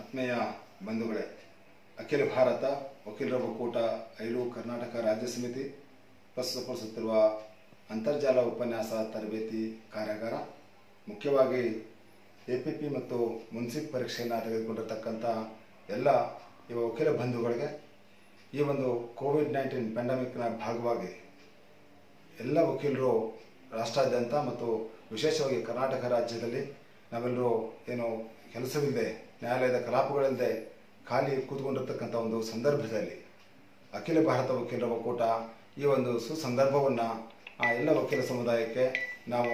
ಆತ್ಮೀಯ ಬಂಧುಗಳೇ ಅಖಿಲ ಭಾರತ ವಕೀಲರ ಒಕ್ಕೂಟ ಐಲು ಕರ್ನಾಟಕ ರಾಜ್ಯ ಸಮಿತಿ ಪ್ರಸ್ತುತಪಡಿಸುತ್ತಿರುವ ಅಂತರ್ಜಾಲ ಉಪನ್ಯಾಸ ತರಬೇತಿ ಕಾರ್ಯಾಗಾರ ಮುಖ್ಯವಾಗಿ ಎ ಪಿ ಪಿ ಮತ್ತು ಮುನ್ಸಿಪ್ ಪರೀಕ್ಷೆಯನ್ನು ತೆಗೆದುಕೊಂಡಿರ್ತಕ್ಕಂಥ ಎಲ್ಲ ಈ ವಕೀಲ ಬಂಧುಗಳಿಗೆ ಈ ಒಂದು ಕೋವಿಡ್ ನೈನ್ಟೀನ್ ಪ್ಯಾಂಡಮಿಕ್ನ ಭಾಗವಾಗಿ ಎಲ್ಲ ವಕೀಲರು ರಾಷ್ಟ್ರಾದ್ಯಂತ ಮತ್ತು ವಿಶೇಷವಾಗಿ ಕರ್ನಾಟಕ ರಾಜ್ಯದಲ್ಲಿ ನಾವೆಲ್ಲರೂ ಏನು ಕೆಲಸವಿದೆ ನ್ಯಾಯಾಲಯದ ಕಲಾಪಗಳಲ್ಲದೇ ಖಾಲಿ ಕೂತ್ಕೊಂಡಿರ್ತಕ್ಕಂಥ ಒಂದು ಸಂದರ್ಭದಲ್ಲಿ ಅಖಿಲ ಭಾರತ ವಕೀಲರ ಒಕ್ಕೂಟ ಈ ಒಂದು ಸುಸಂದರ್ಭವನ್ನು ಆ ಎಲ್ಲ ವಕೀಲ ಸಮುದಾಯಕ್ಕೆ ನಾವು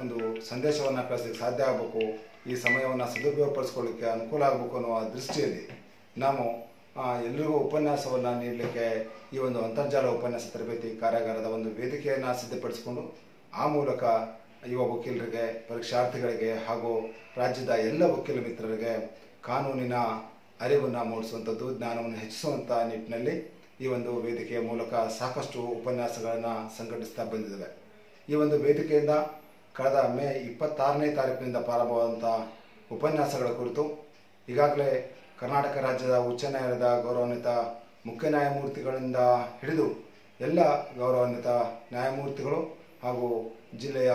ಒಂದು ಸಂದೇಶವನ್ನು ಕಳಿಸಲಿಕ್ಕೆ ಸಾಧ್ಯ ಆಗಬೇಕು ಈ ಸಮಯವನ್ನು ಸದುಪಯೋಗಪಡಿಸ್ಕೊಳ್ಳಿಕ್ಕೆ ಅನುಕೂಲ ಆಗಬೇಕು ಅನ್ನುವ ದೃಷ್ಟಿಯಲ್ಲಿ ನಾವು ಎಲ್ಲರಿಗೂ ಉಪನ್ಯಾಸವನ್ನು ನೀಡಲಿಕ್ಕೆ ಈ ಒಂದು ಅಂತರ್ಜಾಲ ಉಪನ್ಯಾಸ ತರಬೇತಿ ಕಾರ್ಯಾಗಾರದ ಒಂದು ವೇದಿಕೆಯನ್ನು ಸಿದ್ಧಪಡಿಸಿಕೊಂಡು ಆ ಮೂಲಕ ಯುವ ವಕೀಲರಿಗೆ ಪರೀಕ್ಷಾರ್ಥಿಗಳಿಗೆ ಹಾಗೂ ರಾಜ್ಯದ ಎಲ್ಲ ವಕೀಲ ಮಿತ್ರರಿಗೆ ಕಾನೂನಿನ ಅರಿವನ್ನು ಮೂಡಿಸುವಂಥದ್ದು ಜ್ಞಾನವನ್ನು ಹೆಚ್ಚಿಸುವಂಥ ನಿಟ್ಟಿನಲ್ಲಿ ಈ ಒಂದು ವೇದಿಕೆಯ ಮೂಲಕ ಸಾಕಷ್ಟು ಉಪನ್ಯಾಸಗಳನ್ನು ಸಂಘಟಿಸ್ತಾ ಬಂದಿದ್ದೇವೆ ಈ ಒಂದು ವೇದಿಕೆಯಿಂದ ಕಳೆದ ಮೇ ಇಪ್ಪತ್ತಾರನೇ ತಾರೀಕಿನಿಂದ ಪ್ರಾರಂಭವಾದಂಥ ಉಪನ್ಯಾಸಗಳ ಕುರಿತು ಈಗಾಗಲೇ ಕರ್ನಾಟಕ ರಾಜ್ಯದ ಉಚ್ಚ ನ್ಯಾಯಾಲಯದ ಗೌರವಾನ್ವಿತ ಮುಖ್ಯ ನ್ಯಾಯಮೂರ್ತಿಗಳಿಂದ ಹಿಡಿದು ಎಲ್ಲ ಗೌರವಾನ್ವಿತ ನ್ಯಾಯಮೂರ್ತಿಗಳು ಹಾಗೂ ಜಿಲ್ಲೆಯ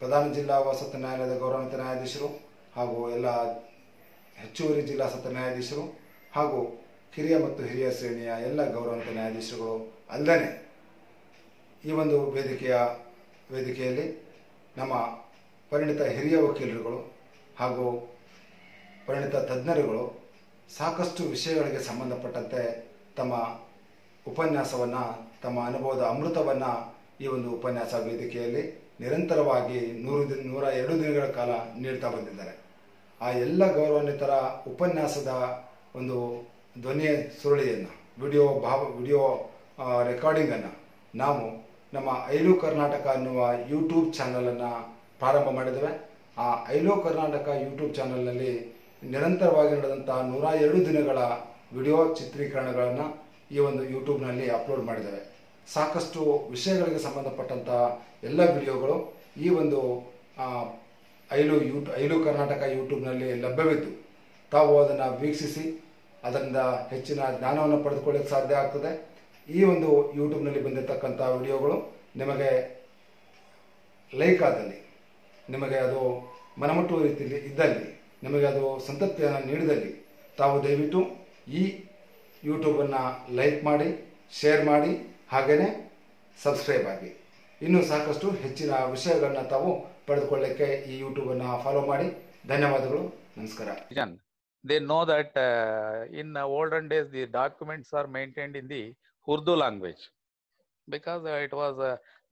ಪ್ರಧಾನ ಜಿಲ್ಲಾ ವಸತಿ ನ್ಯಾಯಾಲಯದ ಗೌರವಾನ್ವಿತ ನ್ಯಾಯಾಧೀಶರು ಹಾಗೂ ಎಲ್ಲ ಹೆಚ್ಚುವರಿ ಜಿಲ್ಲಾ ಸತ್ರ ನ್ಯಾಯಾಧೀಶರು ಹಾಗೂ ಕಿರಿಯ ಮತ್ತು ಹಿರಿಯ ಶ್ರೇಣಿಯ ಎಲ್ಲ ಗೌರವಾನ್ವಿತ ನ್ಯಾಯಾಧೀಶರುಗಳು ಅಲ್ಲದೆ ಈ ಒಂದು ವೇದಿಕೆಯ ವೇದಿಕೆಯಲ್ಲಿ ನಮ್ಮ ಪರಿಣಿತ ಹಿರಿಯ ವಕೀಲರುಗಳು ಹಾಗೂ ಪರಿಣಿತ ತಜ್ಞರುಗಳು ಸಾಕಷ್ಟು ವಿಷಯಗಳಿಗೆ ಸಂಬಂಧಪಟ್ಟಂತೆ ತಮ್ಮ ಉಪನ್ಯಾಸವನ್ನು ತಮ್ಮ ಅನುಭವದ ಅಮೃತವನ್ನು ಈ ಒಂದು ಉಪನ್ಯಾಸ ವೇದಿಕೆಯಲ್ಲಿ ನಿರಂತರವಾಗಿ ನೂರು ದಿನ ನೂರ ಎರಡು ದಿನಗಳ ಕಾಲ ನೀಡ್ತಾ ಬಂದಿದ್ದಾರೆ ಆ ಎಲ್ಲ ಗೌರವಾನ್ವಿತರ ಉಪನ್ಯಾಸದ ಒಂದು ಧ್ವನಿ ಸುರುಳಿಯನ್ನು ವಿಡಿಯೋ ಭಾವ ವಿಡಿಯೋ ರೆಕಾರ್ಡಿಂಗನ್ನು ನಾವು ನಮ್ಮ ಐಲು ಕರ್ನಾಟಕ ಅನ್ನುವ ಯೂಟ್ಯೂಬ್ ಚಾನಲನ್ನು ಪ್ರಾರಂಭ ಮಾಡಿದ್ದೇವೆ ಆ ಐಲು ಕರ್ನಾಟಕ ಯೂಟ್ಯೂಬ್ ಚಾನಲ್ನಲ್ಲಿ ನಿರಂತರವಾಗಿ ನಡೆದಂಥ ನೂರ ಎರಡು ದಿನಗಳ ವಿಡಿಯೋ ಚಿತ್ರೀಕರಣಗಳನ್ನು ಈ ಒಂದು ಯೂಟ್ಯೂಬ್ನಲ್ಲಿ ಅಪ್ಲೋಡ್ ಮಾಡಿದ್ದೇವೆ ಸಾಕಷ್ಟು ವಿಷಯಗಳಿಗೆ ಸಂಬಂಧಪಟ್ಟಂಥ ಎಲ್ಲ ವಿಡಿಯೋಗಳು ಈ ಒಂದು ಐಲು ಯೂ ಐಲು ಕರ್ನಾಟಕ ಯೂಟ್ಯೂಬ್ನಲ್ಲಿ ಲಭ್ಯವಿದ್ದು ತಾವು ಅದನ್ನು ವೀಕ್ಷಿಸಿ ಅದರಿಂದ ಹೆಚ್ಚಿನ ಜ್ಞಾನವನ್ನು ಪಡೆದುಕೊಳ್ಳಕ್ಕೆ ಸಾಧ್ಯ ಆಗ್ತದೆ ಈ ಒಂದು ಯೂಟ್ಯೂಬ್ನಲ್ಲಿ ಬಂದಿರತಕ್ಕಂಥ ವಿಡಿಯೋಗಳು ನಿಮಗೆ ಲೈಕ್ ಆದಲ್ಲಿ ನಿಮಗೆ ಅದು ಮನಮಟ್ಟುವ ರೀತಿಯಲ್ಲಿ ಇದ್ದಲ್ಲಿ ನಿಮಗೆ ಅದು ಸಂತೃಪ್ತಿಯನ್ನು ನೀಡಿದಲ್ಲಿ ತಾವು ದಯವಿಟ್ಟು ಈ ಯೂಟ್ಯೂಬನ್ನು ಲೈಕ್ ಮಾಡಿ ಶೇರ್ ಮಾಡಿ ಹಾಗೆಯೇ ಸಬ್ಸ್ಕ್ರೈಬ್ ಆಗಿ ಇನ್ನೂ ಸಾಕಷ್ಟು ಹೆಚ್ಚಿನ ವಿಷಯಗಳನ್ನ ತಾವು ಪಡೆದುಕೊಳ್ಳಕ್ಕೆ ಈ ಯೂಟ್ಯೂಬ್ ಅನ್ನ ಫಾಲೋ ಮಾಡಿ ಧನ್ಯವಾದಗಳು ನಮಸ್ಕಾರ they know that in olden days the documents are maintained in the Urdu language because it was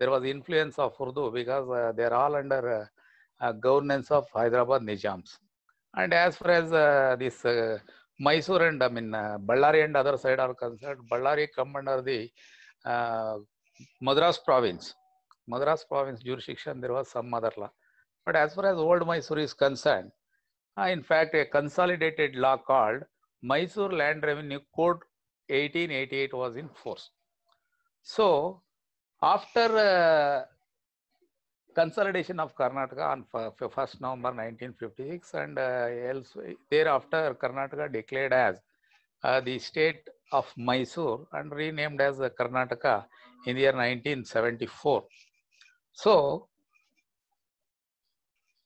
there was influence of Urdu because they are all under governance of Hyderabad Nizams and as far as this Mysore and I mean Ballari and other side are concerned Ballari come under the Madras province Madras province jurisdiction, there was some other law. But as far as Old Mysore is concerned, uh, in fact, a consolidated law called Mysore Land Revenue Code 1888 was in force. So, after uh, consolidation of Karnataka on 1st November 1956 and uh, else, thereafter Karnataka declared as uh, the state of Mysore and renamed as Karnataka in the year 1974. So,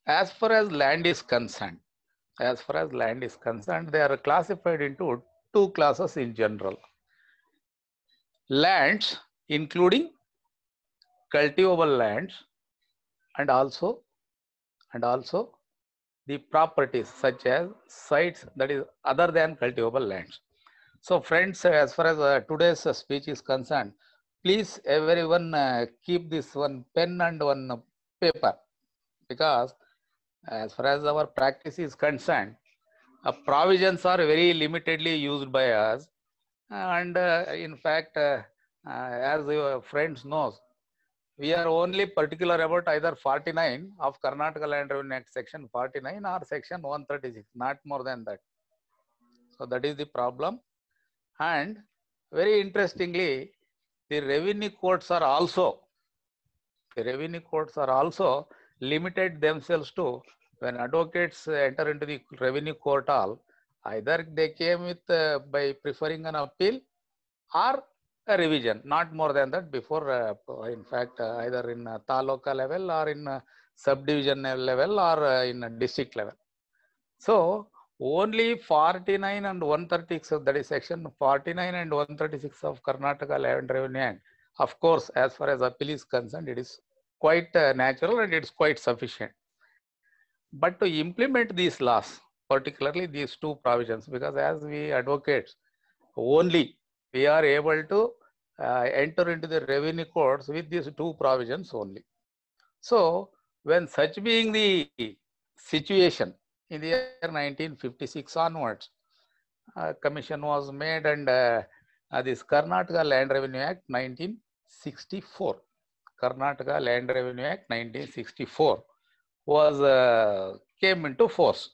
as far as land is concerned, as far as land is concerned, they are classified into two classes in general. Lands, including cultivable lands and also and also the properties such as sites that is other than cultivable lands. So friends, as far as uh, today's speech is concerned, please everyone uh, keep this one pen and one paper because as far as our practice is concerned uh, provisions are very limitedly used by us and uh, in fact uh, uh, as your friends knows we are only particular about either 49 of Karnataka Land Revenue Act section 49 or section 136 not more than that so that is the problem and very interestingly the revenue courts are also the revenue courts are also limited themselves to when advocates enter into the revenue court all either they came with uh, by preferring an appeal or a revision not more than that before uh, in fact uh, either in uh, taluka level or in uh, subdivision level or uh, in district level so only 49 and 136 of that is section 49 and 136 of Karnataka Land Revenue Act. Of course, as far as appeal is concerned, it is quite uh, natural and it's quite sufficient. But to implement these laws, particularly these two provisions, because as we advocates, only we are able to uh, enter into the revenue courts with these two provisions only. So, when such being the situation, in the year 1956 onwards. Uh, commission was made and uh, uh, this Karnataka Land Revenue Act 1964. Karnataka Land Revenue Act 1964 was uh, came into force.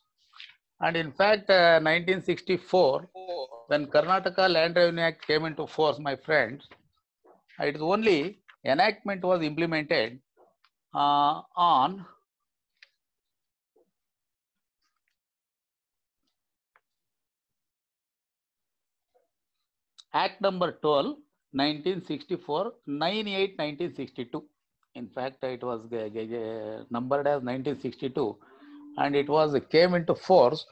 And in fact, 1964, uh, when Karnataka Land Revenue Act came into force, my friends, it is only enactment was implemented uh, on Act number 12, 1964, 98, 1962. In fact, it was uh, uh, uh, numbered as 1962 and it was came into force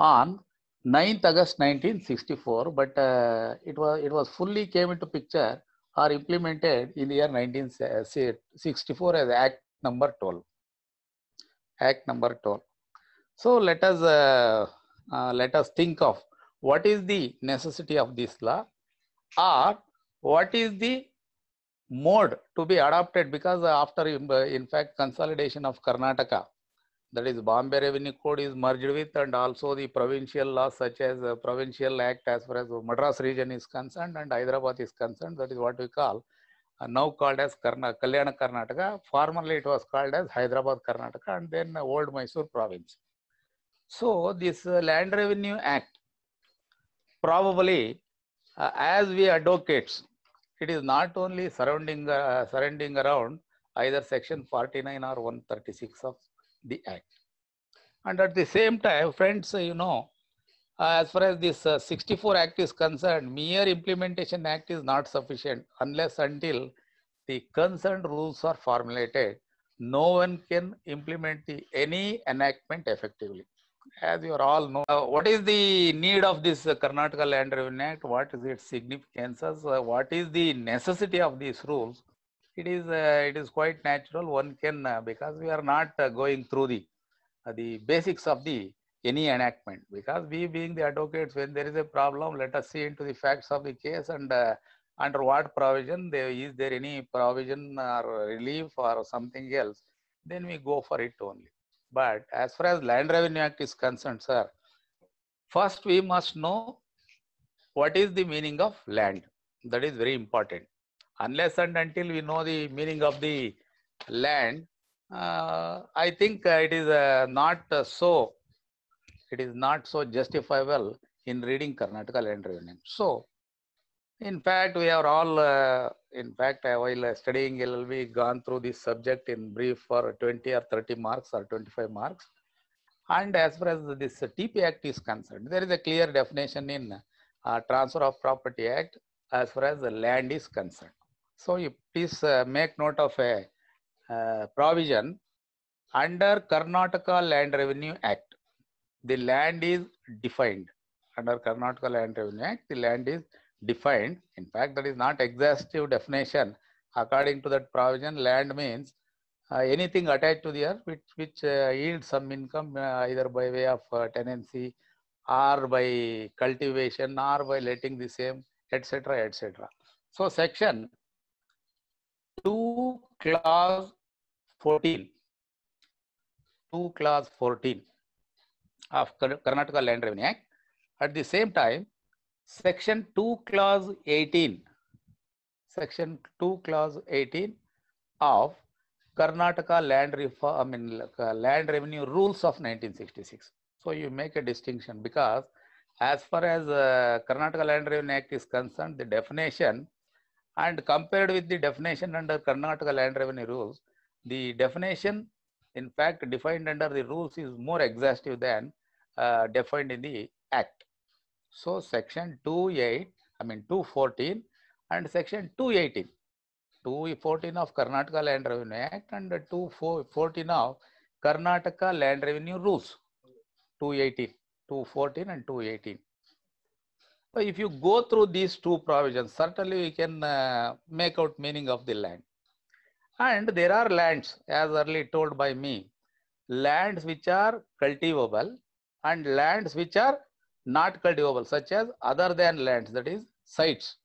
on 9th August 1964, but uh, it was it was fully came into picture or implemented in the year 1964 as Act number 12. Act number 12. So let us uh, uh, let us think of what is the necessity of this law or what is the mode to be adopted because uh, after uh, in fact consolidation of Karnataka that is Bombay Revenue Code is merged with and also the provincial laws such as uh, Provincial Act as far as Madras region is concerned and Hyderabad is concerned that is what we call uh, now called as Karna, Kalyana Karnataka formerly it was called as Hyderabad Karnataka and then old Mysore province. So this Land Revenue Act probably uh, as we advocates, it is not only surrounding, uh, surrounding around either section 49 or 136 of the act. And at the same time, friends, you know, uh, as far as this uh, 64 act is concerned, mere implementation act is not sufficient unless until the concerned rules are formulated. No one can implement the, any enactment effectively as you all know, uh, what is the need of this uh, Karnataka Land Revenue Act? What is its significance? Uh, what is the necessity of these rules? It is uh, it is quite natural. One can uh, because we are not uh, going through the the basics of the any enactment. Because we, being the advocates, when there is a problem, let us see into the facts of the case and under what provision there is there any provision or relief or something else. Then we go for it only but as far as Land Revenue Act is concerned, sir, first we must know what is the meaning of land. That is very important. Unless and until we know the meaning of the land, uh, I think uh, it is uh, not uh, so. It is not so justifiable in reading Karnataka Land Revenue. So, in fact, we are all uh, in fact, I, uh, while uh, studying LLB, gone through this subject in brief for 20 or 30 marks or 25 marks. And as far as this TP Act is concerned, there is a clear definition in uh, Transfer of Property Act as far as the land is concerned. So you please uh, make note of a uh, provision under Karnataka Land Revenue Act. The land is defined under Karnataka Land Revenue Act. The land is defined. In fact, that is not exhaustive definition. According to that provision, land means uh, anything attached to the earth which, which uh, yields some income uh, either by way of uh, tenancy or by cultivation or by letting the same, etc., etc. So, section 2 clause 14, 2 clause 14 of Karnataka Land Revenue Act. At the same time, Section 2, Clause 18. Section 2, Clause 18 of Karnataka Land Reform, I mean, uh, Land Revenue Rules of 1966. So you make a distinction because as far as uh, Karnataka Land Revenue Act is concerned, the definition and compared with the definition under Karnataka Land Revenue Rules, the definition in fact defined under the rules is more exhaustive than uh, defined in the act. So section 28, I mean 214 and section 218, 214 of Karnataka Land Revenue Act and 214 of Karnataka Land Revenue Rules, 218, 214 and 218. So if you go through these two provisions, certainly we can uh, make out meaning of the land. And there are lands, as early told by me, lands which are cultivable and lands which are not cultivable such as other than lands that is sites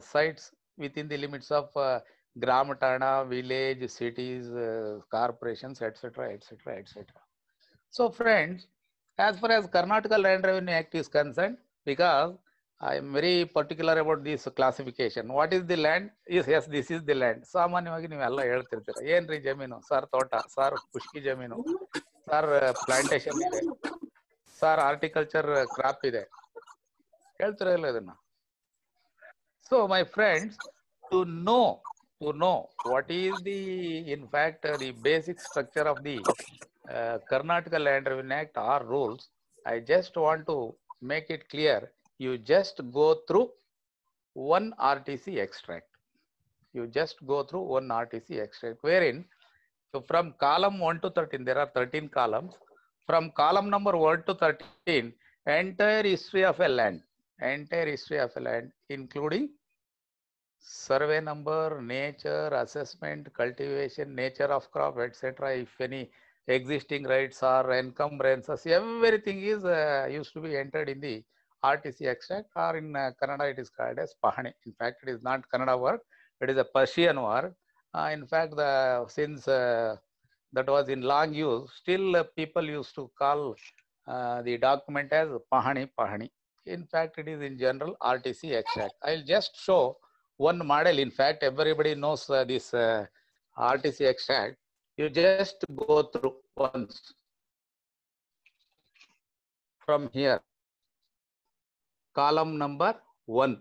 sites within the limits of uh, gram tana village cities uh, corporations etc etc etc so friends as far as karnataka land revenue act is concerned because i am very particular about this classification what is the land yes yes this is the land samanyavagi ನೀವೆಲ್ಲ ಹೇಳ್ತಿರ್ತೀರ ಏನ್ರಿ ಜಮೀನು sir sar Tota, sar Pushki Jaminu, sar Plantation. Sir horticulture crop ಇದೆ ಹೇಳ್ತೀರಾ ಇಲ್ಲ ಇದನ್ನ so my friends to know to know what is the, in fact, the basic structure of the Karnataka Land Revenue Act or rules, I just want to make it clear. You just go through one RTC extract. You just go through one RTC extract, wherein, so from column 1 to 13, there are 13 columns. from column number 1 to 13, entire history of a land, entire history of a land, including survey number, nature, assessment, cultivation, nature of crop, etc. If any existing rights or encumbrances, everything is uh, used to be entered in the RTC extract or in uh, Kannada it is called as Pahani. In fact, it is not Kannada work, it is a Persian work. Uh, in fact, the, since uh, that was in long use, still uh, people used to call uh, the document as Pahani Pahani. In fact, it is in general RTC extract. I'll just show one model. In fact, everybody knows uh, this RTC extract. You just go through once from here. Column number 1.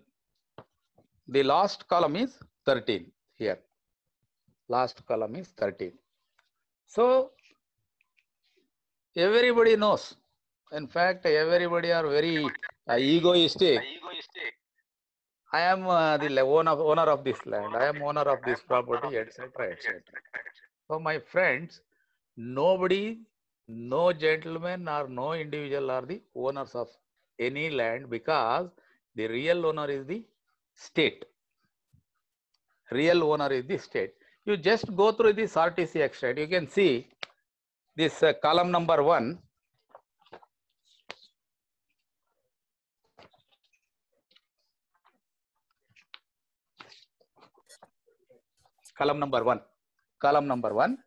The last column is 13 here. Last column is 13. So everybody knows. In fact, everybody are very uh, egoistic. I am uh, the owner of, owner of this land. I am owner of this property, etc., etc. So my friends, nobody, no gentleman or no individual are the owners of any land because the real owner is the state. Real owner is the state. You just go through this RTC extract. You can see this uh, column number one. Column number one. Column number one.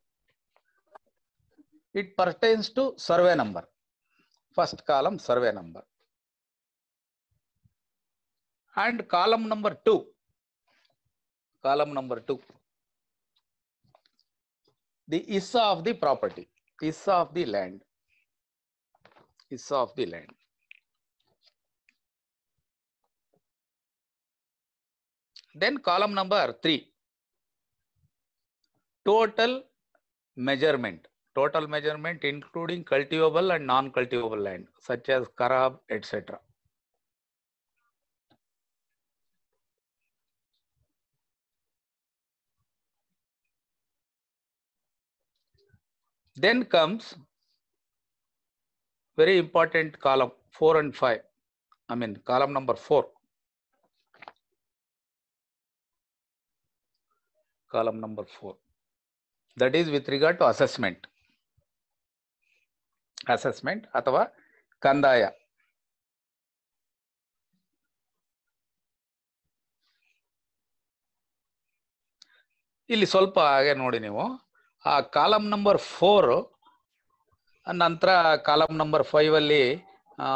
It pertains to survey number. First column, survey number. And column number two. Column number two the issa of the property, issa of the land, issa of the land. Then column number three, total measurement, total measurement including cultivable and non-cultivable land such as Karab, etc. Then comes very important column 4 and 5. I mean column number 4. Column number 4. That is with regard to assessment. Assessment athava kandaya ಇಲ್ಲಿ ಸ್ವಲ್ಪ ಹಾಗೆ ನೋಡಿ ನೀವು ಆ column number four ನಂತರ column number five ಅಲ್ಲಿ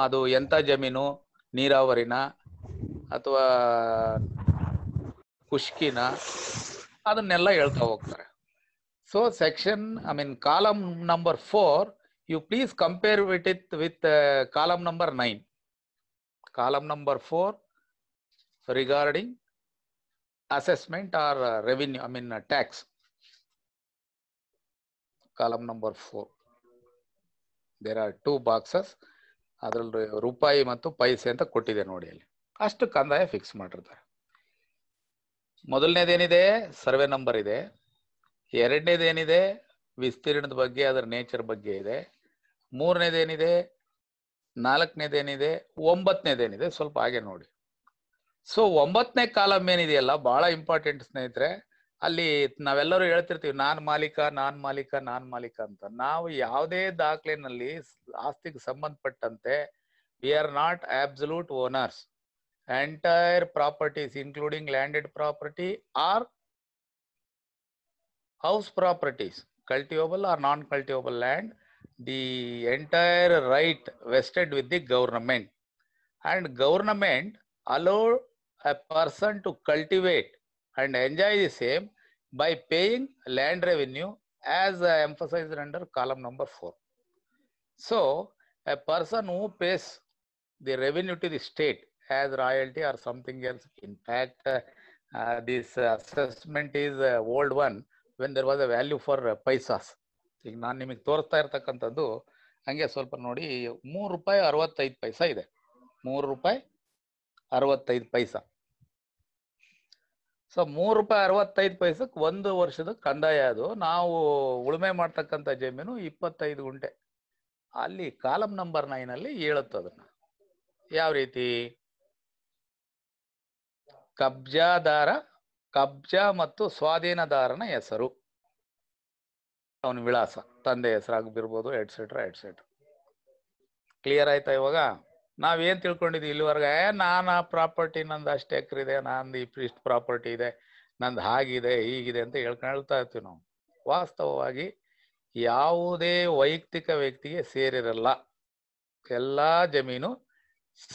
ಅದು ಎಂಥ ಜಮೀನು ನೀರಾವರಿನ ಅಥವಾ ಕುಷ್ಕಿನ ಅದನ್ನೆಲ್ಲ ಹೇಳ್ತಾ ಹೋಗ್ತಾರೆ so section I mean column number four you please compare with it with column number nine column number four regarding assessment or revenue I mean tax column number four there are two boxes ಅದರಲ್ಲಿ ರೂಪಾಯಿ ಮತ್ತು ಪೈಸೆ ಅಂತ ಕೊಟ್ಟಿದೆ ನೋಡಿ ಅಲ್ಲಿ ಅಷ್ಟು ಕಂದಾಯ fix ಮಾಡಿರ್ತಾರೆ ಮೊದಲನೇದೇನಿದೆ ಸರ್ವೆ ನಂಬರ್ ಇದೆ ಎರಡನೇದೇನಿದೆ ವಿಸ್ತೀರ್ಣದ ಬಗ್ಗೆ ಅದರ ನೇಚರ್ ಬಗ್ಗೆ ಇದೆ ಮೂರನೇದೇನಿದೆ ನಾಲ್ಕನೇದೇನಿದೆ ಒಂಬತ್ತನೇದೇನಿದೆ ಸ್ವಲ್ಪ ಹಾಗೆ ನೋಡಿ ಸೊ ಒಂಬತ್ತನೇ ಕಾಲಮ್ ಏನಿದೆಯಲ್ಲ ಬಹಳ ಇಂಪಾರ್ಟೆಂಟ್ ಸ್ನೇಹಿತರೆ ಅಲ್ಲಿ ನಾವೆಲ್ಲರೂ ಹೇಳ್ತಿರ್ತೀವಿ ನಾನ್ ಮಾಲೀಕ ನಾನ್ ಮಾಲೀಕ ನಾನ್ ಮಾಲೀಕ ಅಂತ ನಾವು ಯಾವುದೇ ದಾಖಲೆನಲ್ಲಿ ಆಸ್ತಿಗೆ ಸಂಬಂಧಪಟ್ಟಂತೆ we are not absolute owners entire properties including landed property or house properties cultivable or non cultivable land the entire right vested with the government and government allow a person to cultivate and enjoy the same by paying land revenue as emphasized under column number 4. So, a person who pays the revenue to the state as royalty or something else, in fact, uh, uh, this assessment is uh, old one when there was a value for paisas uh, ಈಗ ಹಂಗೆ ಸ್ವಲ್ಪ ನೋಡಿ ಮೂರು ರೂಪಾಯಿ ಅರವತ್ತೈದು ಪೈಸಾ ಇದೆ ಮೂರು ರೂಪಾಯಿ ಅರವತ್ತೈದು ಪೈಸಾ ಸೊ ಮೂರು ರೂಪಾಯಿ ಅರವತ್ತೈದು ಪೈಸಕ್ಕೆ ಒಂದು ವರ್ಷದ ಕಂದಾಯ ಅದು ನಾವು ಉಳುಮೆ ಮಾಡ್ತಕ್ಕಂಥ ಜಮೀನು ಇಪ್ಪತ್ತೈದು ಗುಂಟೆ ಅಲ್ಲಿ ಕಾಲಮ್ ನಂಬರ್ ನೈನಲ್ಲಿ ಹೇಳುತ್ತೆ ಅದನ್ನ ಯಾವ ರೀತಿ ಕಬ್ಜಾದಾರ ಕಬ್ಜಾ ಮತ್ತು ಸ್ವಾಧೀನದಾರನ ಹೆಸರು ಅವನ ವಿಳಾಸ ತಂದೆ ಹೆಸರಾಗ್ಬಿರ್ಬೋದು ಎಟ್ಸೆಟ್ರಾ ಎಟ್ಸೆಟ್ರಾ ಕ್ಲಿಯರ್ ಆಯ್ತಾ ಇವಾಗ ನಾವೇನ್ ತಿಳ್ಕೊಂಡಿದ್ವಿ ಇಲ್ಲಿವರೆಗೆ ನಾನು ಆ ಪ್ರಾಪರ್ಟಿ ನಂದು ಅಷ್ಟು ಎಕ್ರೆ ಇದೆ ನಂದು ಇಷ್ಟು ಪ್ರಾಪರ್ಟಿ ಇದೆ ನಂದು ಹಾಗಿದೆ ಹೀಗಿದೆ ಅಂತ ಹೇಳ್ಕೊಳ್ತಾ ಇರ್ತೀವಿ ನಾವು ವಾಸ್ತವವಾಗಿ ಯಾವುದೇ ವೈಯಕ್ತಿಕ ವ್ಯಕ್ತಿಗೆ ಸೇರಿರಲ್ಲ ಎಲ್ಲ ಜಮೀನು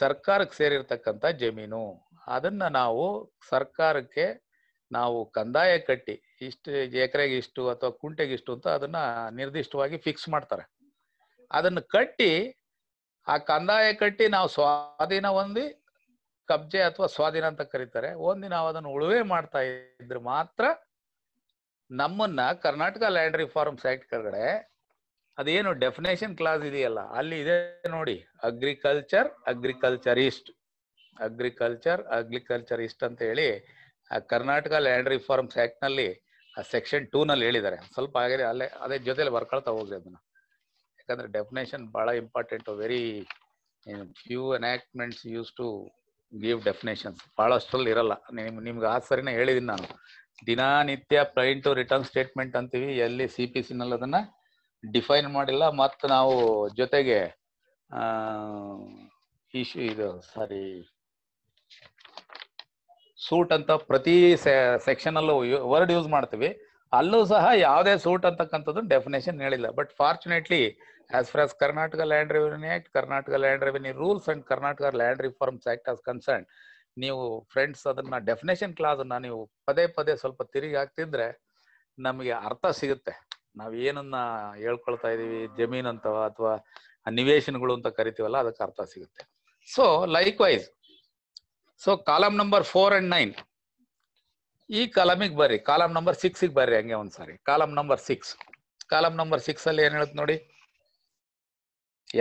ಸರ್ಕಾರಕ್ಕೆ ಸೇರಿರ್ತಕ್ಕಂಥ ಜಮೀನು ಅದನ್ನ ನಾವು ಸರ್ಕಾರಕ್ಕೆ ನಾವು ಕಂದಾಯ ಕಟ್ಟಿ ಇಷ್ಟು ಎಕರೆಗೆ ಇಷ್ಟು ಅಥವಾ ಕುಂಟೆಗೆ ಇಷ್ಟು ಅಂತ ಅದನ್ನ ನಿರ್ದಿಷ್ಟವಾಗಿ ಫಿಕ್ಸ್ ಮಾಡ್ತಾರೆ ಅದನ್ನು ಕಟ್ಟಿ ಆ ಕಂದಾಯ ಕಟ್ಟಿ ನಾವು ಸ್ವಾಧೀನ ಹೊಂದಿ ಕಬ್ಜೆ ಅಥವಾ ಸ್ವಾಧೀನ ಅಂತ ಕರೀತಾರೆ ಒಂದು ನಾವು ಅದನ್ನು ಉಳುವೆ ಮಾಡ್ತಾ ಇದ್ರೆ ಮಾತ್ರ ನಮ್ಮನ್ನ ಕರ್ನಾಟಕ ಲ್ಯಾಂಡ್ ರಿಫಾರ್ಮ್ಸ್ ಆಕ್ಟ್ ಕೆಳಗಡೆ ಅದೇನು ಡೆಫಿನೇಷನ್ ಕ್ಲಾಸ್ ಇದೆಯಲ್ಲ ಅಲ್ಲಿ ಇದೆ ನೋಡಿ ಅಗ್ರಿಕಲ್ಚರ್ ಅಗ್ರಿಕಲ್ಚರಿಸ್ಟ್ ಅಗ್ರಿಕಲ್ಚರ್ ಅಗ್ರಿಕಲ್ಚರಿಸ್ಟ್ ಅಂತ ಹೇಳಿ ಆ ಕರ್ನಾಟಕ ಲ್ಯಾಂಡ್ ರಿಫಾರ್ಮ್ಸ್ ಆಕ್ಟ್ ನಲ್ಲಿ ಆ ಸೆಕ್ಷನ್ ಟೂ ನಲ್ಲಿ ಹೇಳಿದ್ದಾರೆ ಸ್ವಲ್ಪ ಆಗಿದೆ ಅಲ್ಲೇ ಅದೇ ಜೊತೆಲಿ ಬರ್ಕೊಳ್ತಾ ಹೋಗ್ರಿ ಅದನ್ನ ಯಾಕಂದ್ರೆ ಡೆಫಿನೇಷನ್ ಬಹಳ important very few enactments use to give definitions ಬಹಳಷ್ಟರಲ್ಲಿ ಇರಲ್ಲ ನಿಮ್ ನಿಮ್ಗೆ ಆ ಸರಿನ ಹೇಳಿದೀನಿ ನಾನು ದಿನನಿತ್ಯ ಪ್ಲೈನ್ ಟು ರಿಟರ್ನ್ ಸ್ಟೇಟ್ಮೆಂಟ್ ಅಂತೀವಿ ಎಲ್ಲಿ ಸಿ ಪಿ ಸಿನಲ್ಲಿ ಅದನ್ನ ಡಿಫೈನ್ ಮಾಡಿಲ್ಲ ಮತ್ತು ನಾವು ಜೊತೆಗೆ ಇಶ್ಯೂ ಇದು ಸಾರಿ ಸೂಟ್ ಅಂತ ಪ್ರತಿ ಸೆಕ್ಷನ್ ಅಲ್ಲೂ ವರ್ಡ್ ಯೂಸ್ ಮಾಡ್ತೀವಿ ಅಲ್ಲೂ ಸಹ ಯಾವುದೇ ಸೂಟ್ ಅಂತಕ್ಕಂಥದ್ದು ಡೆಫಿನೇಷನ್ ಹೇಳಿಲ್ಲ but fortunately as far as Karnataka land revenue act Karnataka land revenue rules and Karnataka land reforms act as concern ನೀವು ಫ್ರೆಂಡ್ಸ್ ಅದನ್ನ ಡೆಫಿನೇಷನ್ ಕ್ಲಾಸ್ ಅನ್ನ ನೀವು ಪದೇ ಪದೇ ಸ್ವಲ್ಪ ತಿರುಗಿ ಹಾಕ್ತಿದ್ರೆ ನಮಗೆ ಅರ್ಥ ಸಿಗುತ್ತೆ ನಾವ್ ಏನನ್ನ ಹೇಳ್ಕೊಳ್ತಾ ಇದೀವಿ ಜಮೀನ್ ಅಂತವ ಅಥವಾ ನಿವೇಶನಗಳು ಅಂತ ಕರಿತೀವಲ್ಲ ಅದಕ್ಕೆ ಅರ್ಥ ಸಿಗುತ್ತೆ so likewise so column number four and nine ಈ ಕಾಲಮಿಗೆ ಬರ್ರಿ ಕಾಲಮ್ ನಂಬರ್ ಸಿಕ್ಸ್ ಬರ್ರಿ ಹಂಗೆ ಒಂದ್ಸಾರಿ column number six column number six ಅಲ್ಲಿ ಏನ್ ಹೇಳುತ್ತೆ ನೋಡಿ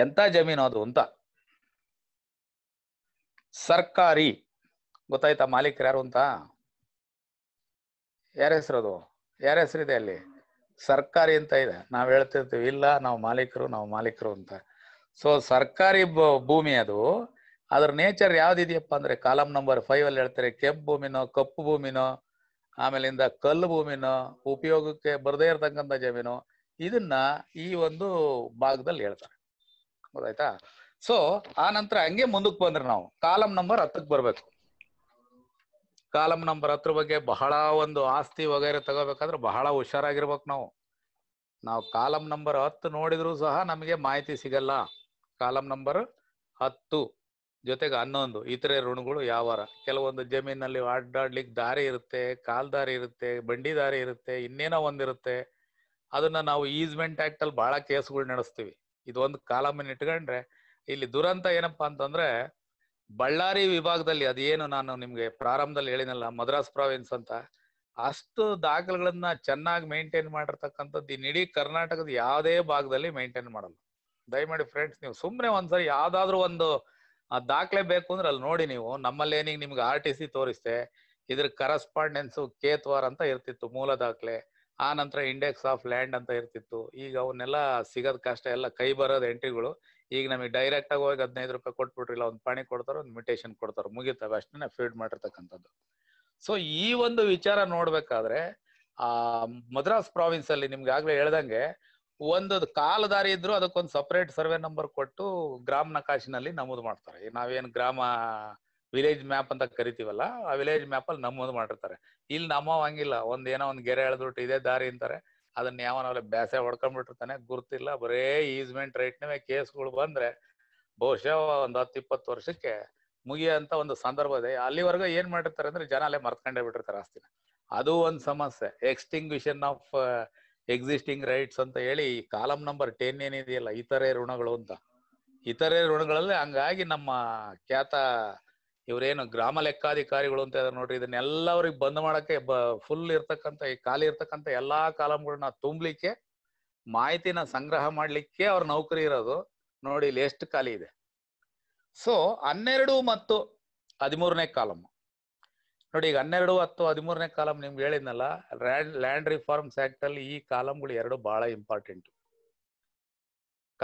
ಎಂತ ಜಮೀನು ಅದು ಅಂತ ಸರ್ಕಾರಿ ಗೊತ್ತಾಯ್ತಾ ಮಾಲೀಕರು ಯಾರು ಅಂತ ಯಾರ ಹೆಸರು ಅದು ಯಾರ ಹೆಸರಿದೆ ಅಲ್ಲಿ ಸರ್ಕಾರಿ ಅಂತ ಇದೆ ನಾವು ಹೇಳ್ತಿರ್ತೀವಿ ಇಲ್ಲ ನಾವು ಮಾಲೀಕರು ನಾವು ಮಾಲೀಕರು ಅಂತ ಸೊ ಸರ್ಕಾರಿ ಭೂಮಿ ಅದು ಅದ್ರ ನೇಚರ್ ಯಾವ್ದಿದೆಯಪ್ಪ ಅಂದ್ರೆ ಕಾಲಮ್ ನಂಬರ್ ಫೈವ್ ಅಲ್ಲಿ ಹೇಳ್ತಾರೆ ಕೆಂಪು ಭೂಮಿನೋ ಕಪ್ಪು ಭೂಮಿನೋ ಆಮೇಲಿಂದ ಕಲ್ಲು ಭೂಮಿನೋ ಉಪಯೋಗಕ್ಕೆ ಬರದೇ ಇರತಕ್ಕಂಥ ಜಮೀನು ಇದನ್ನ ಈ ಒಂದು ಭಾಗದಲ್ಲಿ ಹೇಳ್ತಾರೆ ಗೊತ್ತಾಯ್ತಾ ಸೊ ಆ ನಂತರ ಹಂಗೆ ಮುಂದಕ್ಕೆ ಬಂದ್ರೆ ನಾವು ಕಾಲಂ ನಂಬರ್ ಹತ್ತಕ್ಕೆ ಬರ್ಬೇಕು ಕಾಲಂ ನಂಬರ್ ಹತ್ರ ಬಗ್ಗೆ ಬಹಳ ಒಂದು ಆಸ್ತಿ ವಗೈರೆ ತಗೋಬೇಕಾದ್ರೆ ಬಹಳ ಹುಷಾರಾಗಿರ್ಬೇಕು ನಾವು ನಾವು ಕಾಲಂ ನಂಬರ್ ಹತ್ತು ನೋಡಿದ್ರು ಸಹ ನಮಗೆ ಮಾಹಿತಿ ಸಿಗಲ್ಲ ಕಾಲಂ ನಂಬರ್ ಹತ್ತು ಜೊತೆಗೆ ಹನ್ನೊಂದು ಇತರೆ ಋಣಗಳು ಯಾವಾರ ಕೆಲವೊಂದು ಜಮೀನಲ್ಲಿ ಅಡ್ಡಾಡ್ಲಿಕ್ಕೆ ದಾರಿ ಇರುತ್ತೆ ಕಾಲ್ ದಾರಿ ಇರುತ್ತೆ ಬಂಡಿ ದಾರಿ ಇರುತ್ತೆ ಇನ್ನೇನೋ ಒಂದಿರುತ್ತೆ ಅದನ್ನ ನಾವು ಈಸ್ಮೆಂಟ್ ಆಕ್ಟ್ ಅಲ್ಲಿ ಬಹಳ ಕೇಸ್ಗಳು ನಡೆಸ್ತೀವಿ ಇದೊಂದು ಕಾಲಮನ್ ಇಟ್ಕೊಂಡ್ರೆ ಇಲ್ಲಿ ದುರಂತ ಏನಪ್ಪಾ ಅಂತಂದ್ರೆ ಬಳ್ಳಾರಿ ವಿಭಾಗದಲ್ಲಿ ಅದೇನು ನಾನು ನಿಮ್ಗೆ ಪ್ರಾರಂಭದಲ್ಲಿ ಹೇಳಿನಲ್ಲ ಮದ್ರಾಸ್ ಪ್ರಾವಿನ್ಸ್ ಅಂತ ಅಷ್ಟು ದಾಖಲೆಗಳನ್ನ ಚೆನ್ನಾಗಿ ಮೇಂಟೈನ್ ಮಾಡಿರ್ತಕ್ಕಂಥದ್ದು ಇಡೀ ಕರ್ನಾಟಕದ ಯಾವುದೇ ಭಾಗದಲ್ಲಿ ಮೇಂಟೈನ್ ಮಾಡಲ್ಲ ದಯಮಾಡಿ ಫ್ರೆಂಡ್ಸ್ ನೀವು ಸುಮ್ಮನೆ ಒಂದ್ಸರಿ ಯಾವ್ದಾದ್ರು ಒಂದು ಆ ದಾಖಲೆ ಬೇಕು ಅಂದ್ರೆ ಅಲ್ಲಿ ನೋಡಿ ನೀವು ನಮ್ಮಲ್ಲಿ ಏನಿಗೆ ನಿಮ್ಗೆ ಆರ್ ಟಿ ಸಿ ತೋರಿಸ್ತೆ ಇದ್ರ ಕರೆಸ್ಪಾಂಡೆನ್ಸ್ ಕೇತ್ವಾರ್ ಅಂತ ಇರ್ತಿತ್ತು ಮೂಲ ದಾಖಲೆ ಆ ನಂತರ ಇಂಡೆಕ್ಸ್ ಆಫ್ ಲ್ಯಾಂಡ್ ಅಂತ ಇರ್ತಿತ್ತು ಈಗ ಅವನ್ನೆಲ್ಲ ಸಿಗೋದ್ ಕಷ್ಟ ಎಲ್ಲ ಕೈ ಬರೋದು ಎಂಟ್ರಿಗಳು ಈಗ ನಮಗೆ ಡೈರೆಕ್ಟ್ ಆಗಿ ಹೋಗಿ ಹದಿನೈದು ರೂಪಾಯಿ ಇಲ್ಲ ಒಂದು ಪಾಣಿ ಕೊಡ್ತಾರೆ ಒಂದು ಮಿಟೇಷನ್ ಕೊಡ್ತಾರೆ ಮುಗಿತಾವೆ ಅಷ್ಟನ್ನ ಫೀಡ್ ಮಾಡಿರ್ತಕ್ಕಂಥದ್ದು ಸೊ ಈ ಒಂದು ವಿಚಾರ ನೋಡ್ಬೇಕಾದ್ರೆ ಆ ಮದ್ರಾಸ್ ಪ್ರಾವಿನ್ಸ್ ಅಲ್ಲಿ ನಿಮ್ಗೆ ಆಗ್ಲೇ ಹೇಳ್ದಂಗೆ ಒಂದು ದಾರಿ ಇದ್ರು ಅದಕ್ಕೊಂದು ಸಪರೇಟ್ ಸರ್ವೆ ನಂಬರ್ ಕೊಟ್ಟು ಗ್ರಾಮ ನಕಾಶಿನಲ್ಲಿ ನಮೂದು ಮಾಡ್ತಾರೆ ನಾವೇನ್ ಗ್ರಾಮ ವಿಲೇಜ್ ಮ್ಯಾಪ್ ಅಂತ ಕರಿತೀವಲ್ಲ ಆ ವಿಲೇಜ್ ಮ್ಯಾಪ್ ಅಲ್ಲಿ ನಮೂದು ಮಾಡಿರ್ತಾರೆ ಇಲ್ಲಿ ನಮ್ಮವಂಗಿಲ್ಲ ಒಂದ್ ಏನೋ ಒಂದ್ ಗೆರೆ ಎಳೆದ್ಬಿಟ್ಟು ಇದೇ ದಾರಿ ಅಂತಾರೆ ಅದನ್ನ ಯಾವನವ್ರೆ ಬ್ಯಾಸೆ ಹೊಡ್ಕೊಂಡ್ಬಿಟ್ಟಿರ್ತಾನೆ ಗುರ್ತಿಲ್ಲ ಬರೇ ಈಸ್ಮೆಂಟ್ ರೈಟ್ನೇ ಕೇಸ್ಗಳು ಬಂದ್ರೆ ಬಹುಶಃ ಒಂದ್ ಹತ್ತು ಇಪ್ಪತ್ತು ವರ್ಷಕ್ಕೆ ಮುಗಿಯೋಂತ ಒಂದು ಸಂದರ್ಭ ಇದೆ ಅಲ್ಲಿವರೆಗೂ ಏನ್ ಮಾಡಿರ್ತಾರೆ ಅಂದ್ರೆ ಜನ ಅಲ್ಲೇ ಮರ್ತ್ಕೊಂಡೇ ಬಿಟ್ಟಿರ್ತಾರೆ ಆಸ್ತಿನ ಅದು ಒಂದ್ ಸಮಸ್ಯೆ ಎಕ್ಸ್ಟಿಂಗ್ವಿಷನ್ ಆಫ್ ಎಕ್ಸಿಸ್ಟಿಂಗ್ ರೈಟ್ಸ್ ಅಂತ ಹೇಳಿ ಕಾಲಮ್ ನಂಬರ್ ಟೆನ್ ಏನಿದೆಯಲ್ಲ ಇತರೆ ಋಣಗಳು ಅಂತ ಇತರೆ ಋಣಗಳಲ್ಲಿ ಹಂಗಾಗಿ ನಮ್ಮ ಖ್ಯಾತ ಇವರೇನು ಗ್ರಾಮ ಲೆಕ್ಕಾಧಿಕಾರಿಗಳು ಅಂತ ನೋಡ್ರಿ ಇದನ್ನೆಲ್ಲವ್ರಿಗೆ ಬಂದ್ ಮಾಡಕ್ಕೆ ಫುಲ್ ಇರ್ತಕ್ಕಂಥ ಈ ಖಾಲಿ ಇರ್ತಕ್ಕಂಥ ಎಲ್ಲಾ ಕಾಲಮ್ಗಳನ್ನ ತುಂಬಲಿಕ್ಕೆ ಮಾಹಿತಿನ ಸಂಗ್ರಹ ಮಾಡ್ಲಿಕ್ಕೆ ಅವ್ರ ನೌಕರಿ ಇರೋದು ನೋಡಿ ಇಲ್ಲಿ ಎಷ್ಟು ಖಾಲಿ ಇದೆ ಸೊ ಹನ್ನೆರಡು ಮತ್ತು ಹದಿಮೂರನೇ ಕಾಲಮ್ ನೋಡಿ ಈಗ ಹನ್ನೆರಡು ಹತ್ತು ಹದಿಮೂರನೇ ಕಾಲಂ ನಿಮ್ಗೆ ಹೇಳಿದ್ನಲ್ಲ ಲ್ಯಾಂಡ್ ರಿಫಾರ್ಮ್ಸ್ ಆಕ್ಟ್ ಅಲ್ಲಿ ಈ ಕಾಲಂಗಳು ಎರಡು ಬಹಳ ಇಂಪಾರ್ಟೆಂಟ್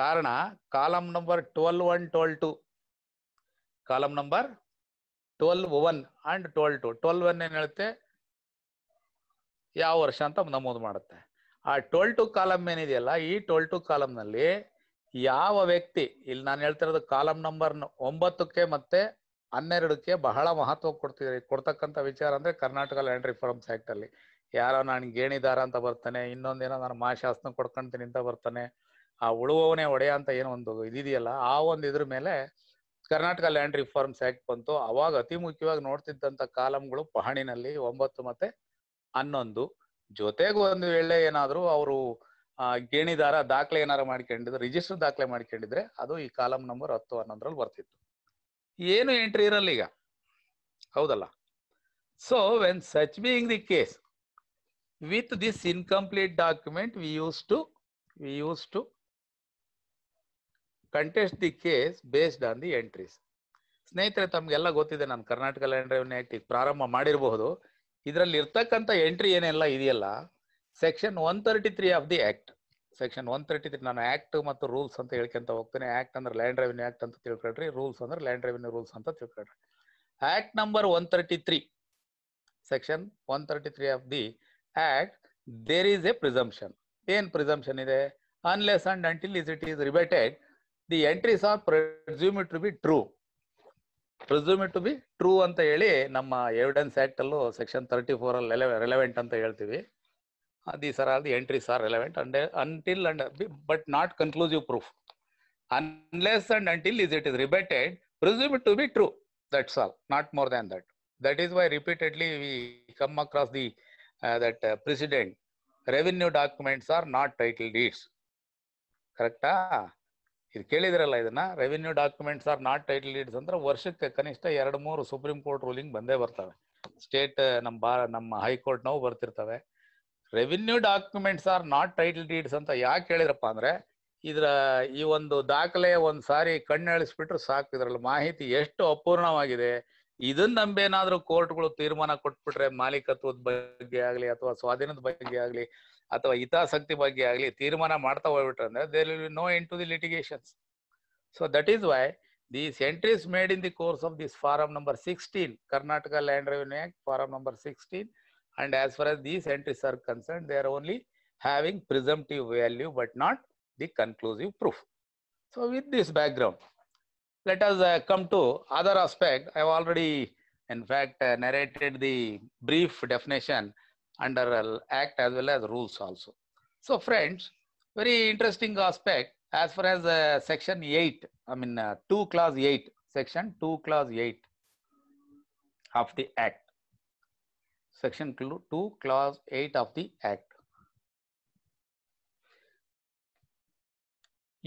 ಕಾರಣ column number twelve one twelve two column number twelve one and twelve two twelve one ಏನ್ ಹೇಳುತ್ತೆ ಯಾವ ವರ್ಷ ಅಂತ ನಮೂದು ಮಾಡುತ್ತೆ ಆ ಟ್ವೆಲ್ ಟು ಕಾಲಮ್ ಏನಿದೆಯಲ್ಲ ಈ ಟ್ವೆಲ್ ಟು ಕಾಲಂನಲ್ಲಿ ಯಾವ ವ್ಯಕ್ತಿ ಇಲ್ಲಿ ನಾನು ಹೇಳ್ತಿರೋದು ಕಾಲಂ ನಂಬರ್ ಒಂಬತ್ತಕ್ಕೆ ಮತ್ತೆ ಹನ್ನೆರಡಕ್ಕೆ ಬಹಳ ಮಹತ್ವ ಕೊಡ್ತಿದ್ರಿ ಕೊಡ್ತಕ್ಕಂಥ ವಿಚಾರ ಅಂದ್ರೆ ಕರ್ನಾಟಕ ಲ್ಯಾಂಡ್ ರಿಫಾರ್ಮ್ಸ್ ಆಕ್ಟ್ ಅಲ್ಲಿ ಯಾರೋ ನಾನು ಗೇಣಿದಾರ ಅಂತ ಬರ್ತಾನೆ ಇನ್ನೊಂದೇನೋ ನಾನು ಮಾ ಶಾಸನ ಕೊಡ್ಕೊಂತೀನಿ ಅಂತ ಬರ್ತಾನೆ ಆ ಉಳುವವನೇ ಒಡೆಯ ಅಂತ ಏನೋ ಒಂದು ಇದಿದೆಯಲ್ಲ ಆ ಒಂದು ಇದ್ರ ಮೇಲೆ ಕರ್ನಾಟಕ ಲ್ಯಾಂಡ್ ರಿಫಾರ್ಮ್ಸ್ ಆಕ್ಟ್ ಬಂತು ಅವಾಗ ಅತಿ ಮುಖ್ಯವಾಗಿ ನೋಡ್ತಿದ್ದಂತ ಕಾಲಂಗಳು ಪಹಣಿನಲ್ಲಿ ಒಂಬತ್ತು ಮತ್ತೆ ಹನ್ನೊಂದು ಜೊತೆಗೆ ಒಂದು ವೇಳೆ ಏನಾದರೂ ಅವರು ಗೇಣಿದಾರ ದಾಖಲೆ ಏನಾರು ಮಾಡ್ಕೊಂಡಿದ್ರೆ ರಿಜಿಸ್ಟರ್ ದಾಖಲೆ ಮಾಡ್ಕೊಂಡಿದ್ರೆ ಅದು ಈ ಕಾಲಂ ನಂಬರ್ ಹತ್ತು ಹನ್ನೊಂದರಲ್ಲಿ ಬರ್ತಿತ್ತು ಏನು ಎಂಟ್ರಿ ಇರಲ್ಲ ಈಗ ಹೌದಲ್ಲ so when such being the case with this incomplete document we use to we use to contest the case based on the entries ಸ್ನೇಹಿತರೆ ತಮಗೆಲ್ಲ ಗೊತ್ತಿದೆ ನಾನು ಕರ್ನಾಟಕ ಲ್ಯಾಂಡ್ ರೆವಿನ್ಯೂ ಆಕ್ಟ್ ಪ್ರಾರಂಭ ಮಾಡಿರಬಹುದು ಇದರಲ್ಲಿ ಇರ್ತಕ್ಕಂಥ ಎಂಟ್ರಿ ಏನೆಲ್ಲ ಇದೆಯಲ್ಲ section one thirty three of the act section one thirty three ನಾನು ಆಕ್ಟ್ ಮತ್ತು ರೂಲ್ಸ್ ಅಂತ ಹೇಳ್ಕೊಂತ ಹೋಗ್ತೇನೆ ಆಕ್ಟ್ ಅಂದ್ರೆ ಲ್ಯಾಂಡ್ ರೆವಿನ್ಯೂ ಆಕ್ಟ್ ಅಂತ ತಿಳ್ಕೊಳ್ರಿ ರೂಲ್ಸ್ ಅಂದ್ರೆ ಲ್ಯಾಂಡ್ ರೆವಿನ್ಯೂ ರೂಲ್ಸ್ ಅಂತ ತಿಳ್ಕೊಳ್ರಿ act number one thirty three section one thirty three of the act there is a presumption ಏನ್ ಪ್ರಿಸಂಪ್ಷನ್ ಇದೆ unless and until is it is rebutted the entries are presume to be true presume to be true ಅಂತ ಹೇಳಿ ನಮ್ಮ evidence act ಅಲ್ಲೂ section thirty four ಅಲ್ಲಿ relevant ಅಂತ ಹೇಳ್ತೀವಿ the sir the entry servant and until and but not conclusive proof unless and until is it is rebutted presume to be true that's all not more than that that is why repeatedly we come across the that precedent revenue documents are not title deeds ಕರೆಕ್ಟಾ ಇದು ಕೇಳಿದ್ರಲ್ಲ ಇದನ್ನ revenue documents are not title leads ಅಂದ್ರೆ ವರ್ಷಕ್ಕೆ ಕನಿಷ್ಠ ಎರಡು ಮೂರು supreme court ruling ಬಂದೇ ಬರ್ತವೆ ಸ್ಟೇಟ್ ನಮ್ಮ ಬಾ ನಮ್ಮ ಹೈಕೋರ್ಟ್ನವೂ ಬರ್ತಿರ್ತವೆ revenue documents are not title deeds ಅಂತ ಯಾಕೆ ಹೇಳಿದ್ರಪ್ಪ ಅಂದ್ರೆ ಇದರ ಈ ಒಂದು ದಾಖಲೆ ಒಂದ್ ಸಾರಿ ಕಣ್ಣಳಿಸ್ಬಿಟ್ರೆ ಸಾಕು ಇದ್ರಲ್ಲಿ ಮಾಹಿತಿ ಎಷ್ಟು ಅಪೂರ್ಣವಾಗಿದೆ ಇದನ್ನ ನಂಬೇನಾದ್ರೂ ಕೋರ್ಟ್ಗಳು ತೀರ್ಮಾನ ಕೊಟ್ಬಿಟ್ರೆ ಮಾಲೀಕತ್ವದ ಬಗ್ಗೆ ಆಗ್ಲಿ ಅಥವಾ ಸ್ವಾಧೀನದ ಬಗ್ಗೆ ಆಗ್ಲಿ ಅಥವಾ ಹಿತಾಸಕ್ತಿ ಬಗ್ಗೆ ಆಗ್ಲಿ ತೀರ್ಮಾನ ಮಾಡ್ತಾ ಹೋಗ್ಬಿಟ್ರೆ ಅಂದ್ರೆ there will no end to the litigations so that is why the entries made in the course of this form number sixteen Karnataka land revenue act form number sixteen And as far as these entries are concerned, they are only having presumptive value, but not the conclusive proof. So with this background, let us uh, come to other aspect. I have already, in fact, uh, narrated the brief definition under act as well as rules also. So friends, very interesting aspect as far as uh, section 8, I mean uh, 2 clause 8, section 2 clause 8 of the act. section 2 clause 8 of the act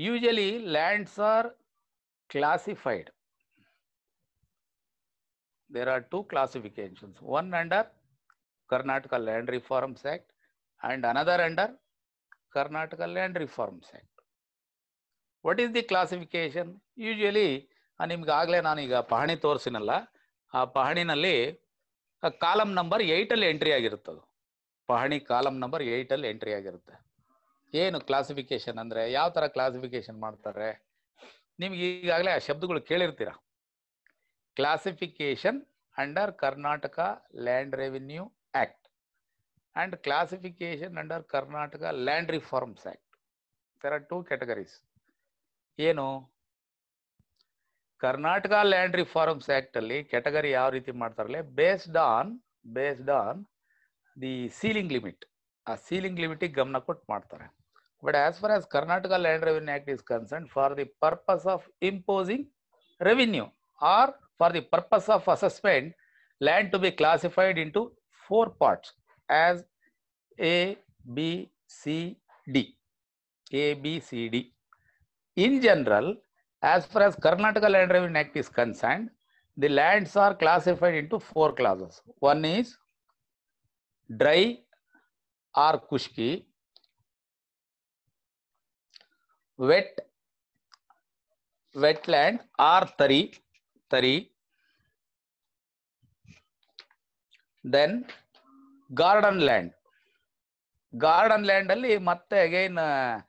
usually lands are classified there are two classifications one under karnataka land reforms act and another under karnataka land reforms act What is the classification? Usually, ನಿಮ್ಗೆ ಆಗಲೇ ನಾನು ಪಹಣಿ ತೋರಿಸಿನಲ್ಲ ಆ ಪಹಣಿನಲ್ಲಿ column number eight ಅಲ್ಲಿ entry ಆಗಿರುತ್ತೆ ಅದು pahani column number eight ಅಲ್ಲಿ ಎಂಟ್ರಿ ಆಗಿರುತ್ತೆ ಏನು ಕ್ಲಾಸಿಫಿಕೇಶನ್ ಅಂದ್ರೆ ಯಾವ ತರ ಕ್ಲಾಸಿಫಿಕೇಶನ್ ಮಾಡ್ತಾರೆ ನಿಮ್ಗೆ ಈಗಾಗಲೇ ಆ ಶಬ್ದಗಳು ಕೇಳಿರ್ತೀರ classification under Karnataka land revenue act and classification under Karnataka land reforms act there are two categories ಏನು ಕರ್ನಾಟಕ لینڈ ری ฟอร์ ಮ್ಸ್ ಆಕ್ಟ್ ಅಲ್ಲಿ ಕ್ಯಾಟಗರಿ ಯಾವ ರೀತಿ ಮಾಡ್ತಾರಲ್ಲ based on based on the ceiling limit ಆ ಸೀಲಿಂಗ್ ಲಿಮಿಟ್ ಗೆ ಗಮನ ಕೊಟ್ ಮಾಡ್ತಾರೆ but as per as Karnataka لینڈ revenue act is concern for the purpose of imposing revenue or for the purpose of assessment لینڈ to be classified into four parts as A B C D A B C D in general As far as Karnataka Land Revenue Act is concerned, the lands are classified into four classes. One is dry or kushki, wet, wetland or tari, tari. Then garden land. Garden land, matte again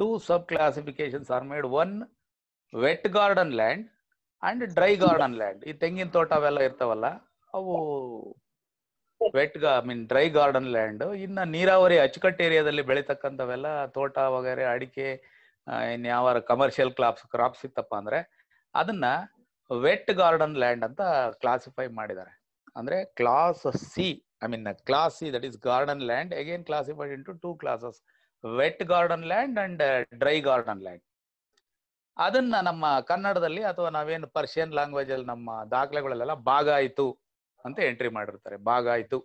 two sub classifications are made. One wet garden land and dry garden land ಈ ತೆಂಗಿನ ತೋಟ ಅವೆಲ್ಲ ಇರ್ತಾವಲ್ಲ ಅವು wet I mean dry garden land ಇನ್ನ ನೀರಾವರಿ ಅಚ್ಚುಕಟ್ಟು ಏರಿಯಾದಲ್ಲಿ ಬೆಳಿತಕ್ಕಂಥವೆಲ್ಲ ತೋಟ ವಗೇರೆ ಅಡಿಕೆ ಇನ್ ಯಾವ ಕಮರ್ಷಿಯಲ್ ಕ್ರಾಪ್ಸ್ ಕ್ರಾಪ್ಸ್ ಇತ್ತಪ್ಪ ಅಂದ್ರೆ ಅದನ್ನ ವೆಟ್ ಗಾರ್ಡನ್ ಲ್ಯಾಂಡ್ ಅಂತ ಕ್ಲಾಸಿಫೈ ಮಾಡಿದ್ದಾರೆ ಅಂದ್ರೆ class C I mean class C that is garden land again classified into two classes wet garden land and dry garden land ಅದನ್ನ ನಮ್ಮ ಕನ್ನಡದಲ್ಲಿ ಅಥವಾ ನಾವೇನು ಪರ್ಷಿಯನ್ ಲ್ಯಾಂಗ್ವೇಜ್ ಅಲ್ಲಿ ನಮ್ಮ ದಾಖಲೆಗಳಲ್ಲೆಲ್ಲ ಭಾಗ ಆಯ್ತು ಅಂತ ಎಂಟ್ರಿ ಮಾಡಿರ್ತಾರೆ ಭಾಗ ಆಯ್ತು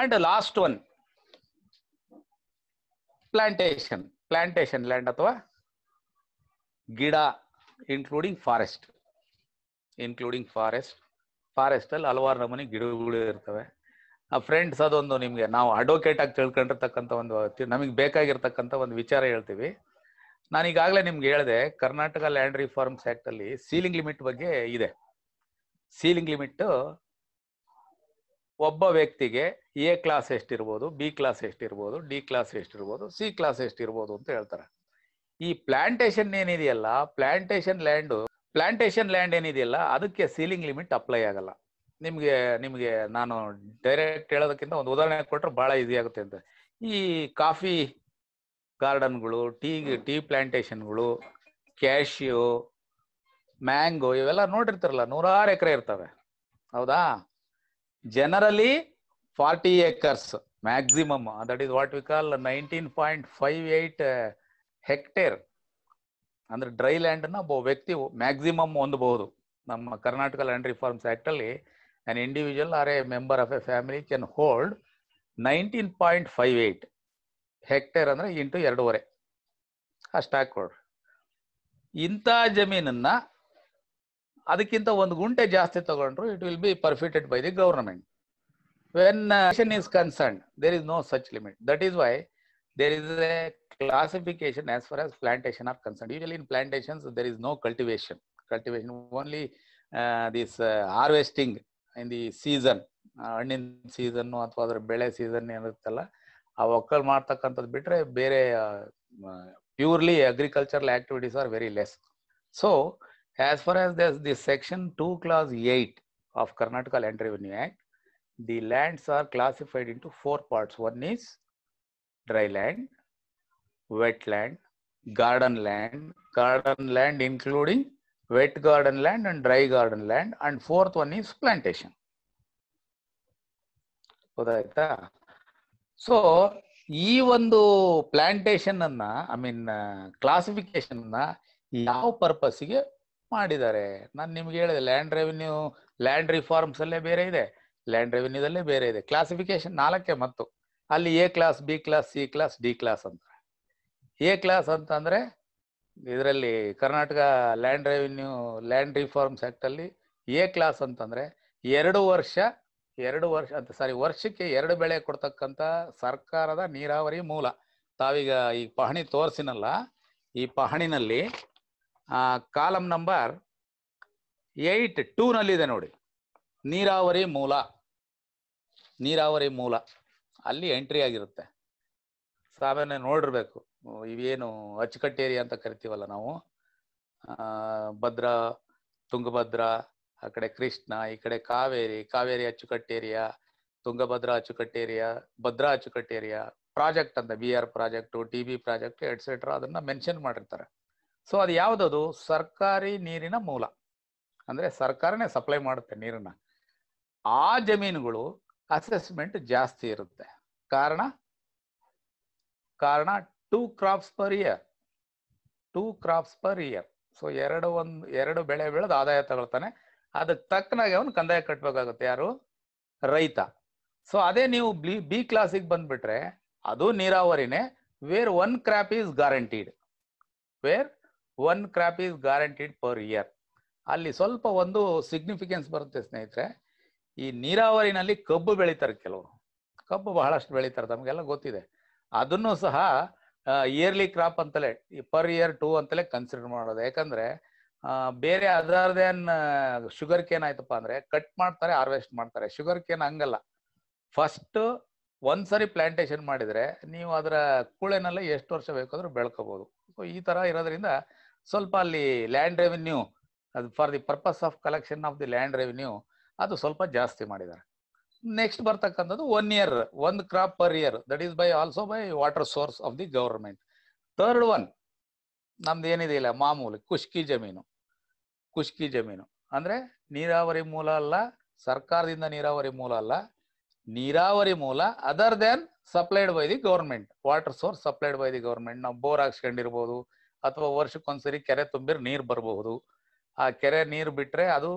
and last one plantation plantation land ಅಥವಾ ಗಿಡ including forest including forest forest ಅಲ್ಲಿ ಹಲವಾರು ನಮೂನಿ ಗಿಡಗಳು ಇರ್ತವೆ ಫ್ರೆಂಡ್ಸ್ ಅದೊಂದು ನಿಮಗೆ ನಾವು ಅಡ್ವೊಕೇಟ್ ಆಗಿ ತಿಳ್ಕೊಂಡಿರ್ತಕ್ಕಂಥ ಒಂದು ನಮಗೆ ಬೇಕಾಗಿರ್ತಕ್ಕಂಥ ಒಂದು ವಿಚಾರ ಹೇಳ್ತೀವಿ ನಾನು ಈಗಾಗಲೇ ನಿಮ್ಗೆ ಹೇಳಿದೆ ಕರ್ನಾಟಕ ಲ್ಯಾಂಡ್ ರಿಫಾರ್ಮ್ಸ್ ಆಕ್ಟ್ ಅಲ್ಲಿ ಸೀಲಿಂಗ್ ಲಿಮಿಟ್ ಬಗ್ಗೆ ಇದೆ ಸೀಲಿಂಗ್ ಲಿಮಿಟ್ ಒಬ್ಬ ವ್ಯಕ್ತಿಗೆ ಎ ಕ್ಲಾಸ್ ಎಷ್ಟಿರ್ಬೋದು ಬಿ ಕ್ಲಾಸ್ ಎಷ್ಟಿರ್ಬೋದು ಡಿ ಕ್ಲಾಸ್ ಎಷ್ಟಿರ್ಬೋದು ಸಿ ಕ್ಲಾಸ್ ಎಷ್ಟಿರ್ಬೋದು ಅಂತ ಹೇಳ್ತಾರೆ ಈ ಪ್ಲಾಂಟೇಶನ್ ಏನಿದೆಯಲ್ಲ ಪ್ಲಾಂಟೇಶನ್ ಲ್ಯಾಂಡು ಪ್ಲಾಂಟೇಶನ್ ಲ್ಯಾಂಡ್ ಏನಿದೆಯಲ್ಲ ಅದಕ್ಕೆ ಸೀಲಿಂಗ್ ಲಿಮಿಟ್ ಅಪ್ಲೈ ಆಗಲ್ಲ ನಿಮ್ಗೆ ನಿಮ್ಗೆ ನಾನು ಡೈರೆಕ್ಟ್ ಹೇಳೋದಕ್ಕಿಂತ ಒಂದು ಉದಾಹರಣೆ ಕೊಟ್ಟರೆ ಬಹಳ ಈಸಿ ಆಗುತ್ತೆ ಅಂತ ಈ ಕಾಫಿ ಗಾರ್ಡನ್ಗಳು ಟೀ ಟೀ ಪ್ಲಾಂಟೇಶನ್ಗಳು ಕ್ಯಾಶ್ಯೂ ಮ್ಯಾಂಗೋ ಇವೆಲ್ಲ ನೋಡಿರ್ತಾರಲ್ಲ ನೂರಾರು ಎಕರೆ ಇರ್ತವೆ ಹೌದಾ generally forty acres maximum that is what we call nineteen point five eight hectare ಅಂದ್ರೆ ಡ್ರೈ ಲ್ಯಾಂಡ್ನ ಒಬ್ಬ ವ್ಯಕ್ತಿ ಮ್ಯಾಕ್ಸಿಮಮ್ ಹೊಂದಬಹುದು ನಮ್ಮ ಕರ್ನಾಟಕ ಲ್ಯಾಂಡ್ ರಿಫಾರ್ಮ್ಸ್ ಅಲ್ಲಿ an individual or a member of a family can hold 19.58 hectare ಅಂದ್ರೆ ಇಂಟು ಎರಡೂವರೆ ಅಷ್ಟು ಕೊಡ್ರಿ ಇಂಥ ಜಮೀನನ್ನ ಅದಕ್ಕಿಂತ ಒಂದು ಗುಂಟೆ ಜಾಸ್ತಿ ತಗೊಂಡ್ರು it will be forfeited by the government when is is concern there is no such limit that is why there is a classification as far as plantation or concern usually in plantations there is no cultivation cultivation only this harvesting in the season ಹಣ್ಣಿನ season ಅಥವಾ ಅದ್ರ ಬೆಳೆ season ಏನಿರುತ್ತಲ್ಲ ಆ ಒಕ್ಕಲ್ ಮಾಡ್ತಕ್ಕಂಥದ್ದು ಬಿಟ್ರೆ ಬೇರೆ purely agricultural activities are very less so as far as thus the section two clause eight of Karnataka land revenue act the lands are classified into four parts one is dry land wetland, garden land, garden land including wet garden land and dry garden land and fourth one is plantation ಗೊತ್ತಾಯ್ತಾ so ಈ ಒಂದು ಪ್ಲ್ಯಾಂಟೇಶನ್ ಅನ್ನ I mean classification ಅನ್ನ ಯಾವ ಪರ್ಪಸ್ಗೆ ಮಾಡಿದ್ದಾರೆ ನಾನು ನಿಮ್ಗೆ ಹೇಳಿದೆ ಲ್ಯಾಂಡ್ ರೆವಿನ್ಯೂ ಲ್ಯಾಂಡ್ ರಿಫಾರ್ಮ್ಸ್ ಅಲ್ಲೇ ಬೇರೆ ಇದೆ ಲ್ಯಾಂಡ್ ರೆವಿನ್ಯೂದಲ್ಲೇ ಬೇರೆ ಇದೆ ಕ್ಲಾಸಿಫಿಕೇಶನ್ ನಾಲ್ಕೇ ಮತ್ತು ಅಲ್ಲಿ A class B class C class D class ಅಂತ ಎ ಕ್ಲಾಸ್ ಅಂತಂದ್ರೆ ಇದರಲ್ಲಿ Karnataka land revenue land reforms act ಅಲ್ಲಿ ಎ ಕ್ಲಾಸ್ ಅಂತಂದ್ರೆ ಎರಡು ವರ್ಷ ಎರಡು ವರ್ಷ ಅಂತ ಸಾರಿ ವರ್ಷಕ್ಕೆ ಎರಡು ಬೆಳೆ ಕೊಡ್ತಕ್ಕಂತ ಸರ್ಕಾರದ ನೀರಾವರಿ ಮೂಲ ತಾವೀಗ ಈ ಪಹಣಿ ತೋರಿಸಿನಲ್ಲ ಈ ಪಹಣಿನಲ್ಲಿ ಕಾಲಮ್ ನಂಬರ್ ಏಯ್ಟ್ ಟೂ ಇದೆ ನೋಡಿ ನೀರಾವರಿ ಮೂಲ ನೀರಾವರಿ ಮೂಲ ಅಲ್ಲಿ ಎಂಟ್ರಿ ಆಗಿರುತ್ತೆ ಸಾಮಾನ್ಯ ನೋಡಿರ್ಬೇಕು ಇವೇನು ಅಚ್ಚುಕಟ್ಟೇರಿ ಅಂತ ಕರಿತೀವಲ್ಲ ನಾವು ಭದ್ರಾ ತುಂಗಭದ್ರಾ ಆ ಕಡೆ ಕೃಷ್ಣ ಈ ಕಡೆ ಕಾವೇರಿ ಕಾವೇರಿ ಅಚ್ಚುಕಟ್ಟೇರಿಯಾ ತುಂಗಭದ್ರಾ ಅಚ್ಚುಕಟ್ಟೇರಿಯಾ ಭದ್ರಾ ಅಚ್ಚುಕಟ್ಟೇರಿಯಾ ಪ್ರಾಜೆಕ್ಟ್ ಅಂತ B R project T B project etcetera ಅದನ್ನ ಮೆನ್ಷನ್ ಮಾಡಿರ್ತಾರೆ ಸೊ ಅದು ಯಾವುದದು ಸರ್ಕಾರಿ ನೀರಿನ ಮೂಲ ಅಂದ್ರೆ ಸರ್ಕಾರನೇ ಸಪ್ಲೈ ಮಾಡುತ್ತೆ ನೀರನ್ನ ಆ ಜಮೀನುಗಳು ಅಸೆಸ್ಮೆಂಟ್ ಜಾಸ್ತಿ ಇರುತ್ತೆ ಕಾರಣ ಕಾರಣ two crops per year two crops per year so ಎರಡು ಒಂದು ಎರಡು ಬೆಳೆ ಬೆಳೆದು ಆದಾಯ ತಗೊಳ್ತಾನೆ ಅದಕ್ಕೆ ತಕ್ಕನಾಗಿ ಅವನು ಕಂದಾಯ ಕಟ್ಟಬೇಕಾಗುತ್ತೆ ಯಾರು ರೈತ ಸೊ ಅದೇ ನೀವು ಬಿ ಬಿ ಕ್ಲಾಸಿಗೆ ಬಂದ್ಬಿಟ್ರೆ ಅದು ನೀರಾವರಿನೇ where one crop is guaranteed where one crop is guaranteed per year ಅಲ್ಲಿ ಸ್ವಲ್ಪ ಒಂದು ಸಿಗ್ನಿಫಿಕೆನ್ಸ್ ಬರುತ್ತೆ ಸ್ನೇಹಿತರೆ ಈ ನೀರಾವರಿನಲ್ಲಿ ಕಬ್ಬು ಬೆಳೀತಾರೆ ಕೆಲವರು ಕಬ್ಬು ಬಹಳಷ್ಟು ಬೆಳೀತಾರೆ ತಮಗೆಲ್ಲ ಗೊತ್ತಿದೆ ಅದನ್ನು ಸಹ ಇಯರ್ಲಿ ಕ್ರಾಪ್ ಅಂತಲೇ ಪರ್ ಇಯರ್ ಟೂ ಅಂತಲೇ ಕನ್ಸಿಡರ್ ಮಾಡೋದು ಯಾಕಂದ್ರೆ ಬೇರೆ ಅದರ್ ದೆನ್ ಶುಗರ್ ಕೇನ್ ಆಯ್ತಪ್ಪ ಅಂದ್ರೆ ಕಟ್ ಮಾಡ್ತಾರೆ ಹಾರ್ವೆಸ್ಟ್ ಮಾಡ್ತಾರೆ ಶುಗರ್ ಕೇನ್ ಹಂಗಲ್ಲ ಫಸ್ಟ್ ಒಂದ್ಸರಿ ಪ್ಲಾಂಟೇಶನ್ ಮಾಡಿದ್ರೆ ನೀವು ಅದರ ಕೂಳೆನೆಲ್ಲ ಎಷ್ಟು ವರ್ಷ ಬೇಕಾದ್ರೂ ಬೆಳ್ಕೋಬಹುದು ಸೊ ಈ ತರ ಇರೋದ್ರಿಂದ ಸ್ವಲ್ಪ ಅಲ್ಲಿ ಲ್ಯಾಂಡ್ ರೆವಿನ್ಯೂ ಅದು for the purpose of collection of the land revenue ಅದು ಸ್ವಲ್ಪ ಜಾಸ್ತಿ ಮಾಡಿದ್ದಾರೆ ನೆಕ್ಸ್ಟ್ ಬರ್ತಕ್ಕಂಥದ್ದು ಒನ್ ಇಯರ್ ಒಂದ್ crop per year that is by also by water source of the government third one ನಮ್ದು ಏನಿದೆ ಇಲ್ಲ ಮಾಮೂಲಿ ಕುಷ್ಕಿ ಜಮೀನು ಕುಷ್ಕಿ ಜಮೀನು ಅಂದ್ರೆ ನೀರಾವರಿ ಮೂಲ ಅಲ್ಲ ಸರ್ಕಾರದಿಂದ ನೀರಾವರಿ ಮೂಲ ಅಲ್ಲ ನೀರಾವರಿ ಮೂಲ other than supplied by the government water source supplied by the government ನಾವು ಬೋರ್ ಹಾಕ್ಸ್ಕೊಂಡಿರ್ಬೋದು ಅಥವಾ ವರ್ಷಕ್ಕೊಂದ್ಸರಿ ಕೆರೆ ತುಂಬಿರ್ ನೀರು ಬರಬಹುದು ಆ ಕೆರೆ ನೀರು ಬಿಟ್ರೆ ಅದು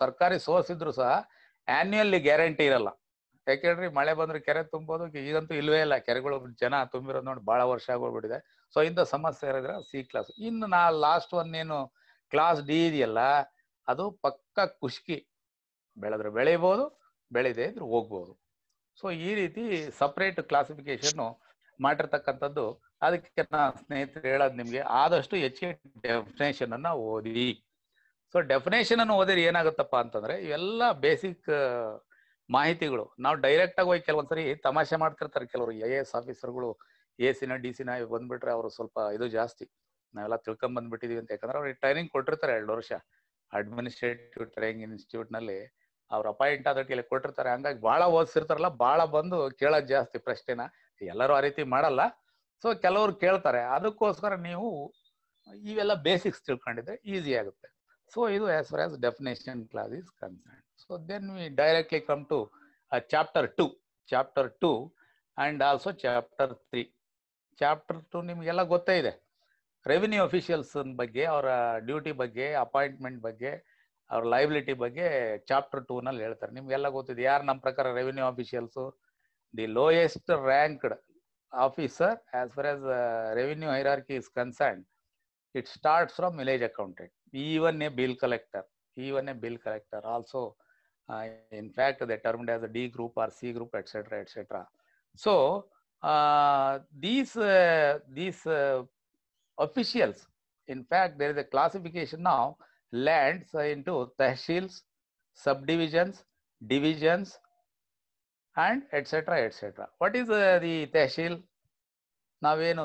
ಸರ್ಕಾರಿ ಸೋರ್ಸ್ ಇದ್ರು ಸಹ ಆನ್ಯುಯಲ್ಲಿ ಗ್ಯಾರಂಟಿ ಇರಲ್ಲ ಯಾಕೆಂದ್ರೆ ಮಳೆ ಬಂದ್ರೆ ಕೆರೆ ತುಂಬೋದು ಈಗಂತೂ ಇಲ್ವೇ ಇಲ್ಲ ಕೆರೆಗಳು ಜನ ತುಂಬಿರೋದು ನೋಡಿ ಬಹಳ ವರ್ಷ ಆಗೋಗ್ಬಿಟ್ಟಿದೆ ಸೊ ಇಂಥ ಸಮಸ್ಯೆ ಇರೋದ್ರೆ ಸಿ ಕ್ಲಾಸ್ ಇನ್ನು ನಾ ಲಾಸ್ಟ್ ಒನ್ ಏನು ಕ್ಲಾಸ್ ಡಿ ಇದೆಯಲ್ಲ ಅದು ಪಕ್ಕ ಕುಷ್ಕಿ ಬೆಳೆದ್ರೆ ಬೆಳಿಬೋದು ಬೆಳೆದೇ ಇದ್ರೆ ಹೋಗ್ಬೋದು ಸೊ ಈ ರೀತಿ ಸಪ್ರೇಟ್ ಕ್ಲಾಸಿಫಿಕೇಶನ್ ಮಾಡಿರ್ತಕ್ಕಂಥದ್ದು ಅದಕ್ಕೆ ನಾ ಸ್ನೇಹಿತರು ಹೇಳೋದು ನಿಮಗೆ ಆದಷ್ಟು ಹೆಚ್ಚಿಗೆ ಡೆಫಿನೇಷನ್ ಅನ್ನ ಓದಿ ಸೊ ಡೆಫಿನೇಷನ್ ಅನ್ನು ಓದಿದ್ರೆ ಏನಾಗುತ್ತಪ್ಪ ಅಂತಂದ್ರೆ ಇವೆಲ್ಲ ಬೇಸಿಕ್ ಮಾಹಿತಿಗಳು ನಾವು ಡೈರೆಕ್ಟ್ ಆಗಿ ಹೋಗಿ ಕೆಲವೊಂದ್ಸರಿ ತಮಾಷೆ ಮಾಡ್ತಿರ್ತಾರೆ ಕೆಲವರು ಎ ಎಸ್ ಆಫೀಸರ್ಗಳು ಎ ಸಿನ ಡಿ ಸಿನ ಬಂದ್ಬಿಟ್ರೆ ಅವರು ಸ್ವಲ್ಪ ಇದು ಜಾಸ್ತಿ ನಾವೆಲ್ಲ ತಿಳ್ಕೊಂಡ್ ಬಂದ್ಬಿಟ್ಟಿದೀವಿ ಅಂತ ಯಾಕಂದ್ರೆ ಅವ್ರಿಗೆ ಟ್ರೈನಿಂಗ್ ಕೊಟ್ಟಿರ್ತಾರೆ ಎರಡು ವರ್ಷ ಅಡ್ಮಿನಿಸ್ಟ್ರೇಟಿವ್ ಟ್ರೈನಿಂಗ್ ಇನ್ಸ್ಟಿಟ್ಯೂಟ್ ನಲ್ಲಿ ಅವ್ರ ಅಪಾಯಿಂಟ್ ಆದ ಕೊಟ್ಟಿರ್ತಾರೆ ಹಂಗಾಗಿ ಬಹಳ ಓದಿಸಿರ್ತಾರಲ್ಲ ಬಹಳ ಬಂದು ಕೇಳೋದು ಜಾಸ್ತಿ ಪ್ರಶ್ನೆನ ಎಲ್ಲರೂ ಆ ರೀತಿ ಮಾಡಲ್ಲ ಸೊ ಕೆಲವರು ಕೇಳ್ತಾರೆ ಅದಕ್ಕೋಸ್ಕರ ನೀವು ಇವೆಲ್ಲ ಬೇಸಿಕ್ಸ್ ತಿಳ್ಕೊಂಡಿದ್ರೆ ಈಸಿ ಆಗುತ್ತೆ ಸೊ ಇದು as far as definition clause clause is so then we directly come to chapter uh, chapter two chapter also chapter three chapter two ನಿಮಗೆಲ್ಲ ಗೊತ್ತೇ ಇದೆ ರೆವಿನ್ಯೂ ಅಫಿಷಿಯಲ್ಸ್ ಬಗ್ಗೆ ಅವರ ಡ್ಯೂಟಿ ಬಗ್ಗೆ ಅಪಾಯಿಂಟ್ಮೆಂಟ್ ಬಗ್ಗೆ ಅವ್ರ ಲೈಬಿಲಿಟಿ ಬಗ್ಗೆ ಚಾಪ್ಟರ್ ಟೂನಲ್ಲಿ ಹೇಳ್ತಾರೆ ನಿಮಗೆಲ್ಲ ಗೊತ್ತಿದೆ ಯಾರು ನಮ್ಮ ಪ್ರಕಾರ revenue officials the lowest ranked officer as far as revenue hierarchy is concern it starts from village accountant even a bill collector even a bill collector also uh, in fact they termed as a d group or c group etc etc so uh, these uh, these uh, officials in fact there is a classification now lands into tehsils subdivisions divisions and etc etc what is uh, the tehsil ನಾವೇನು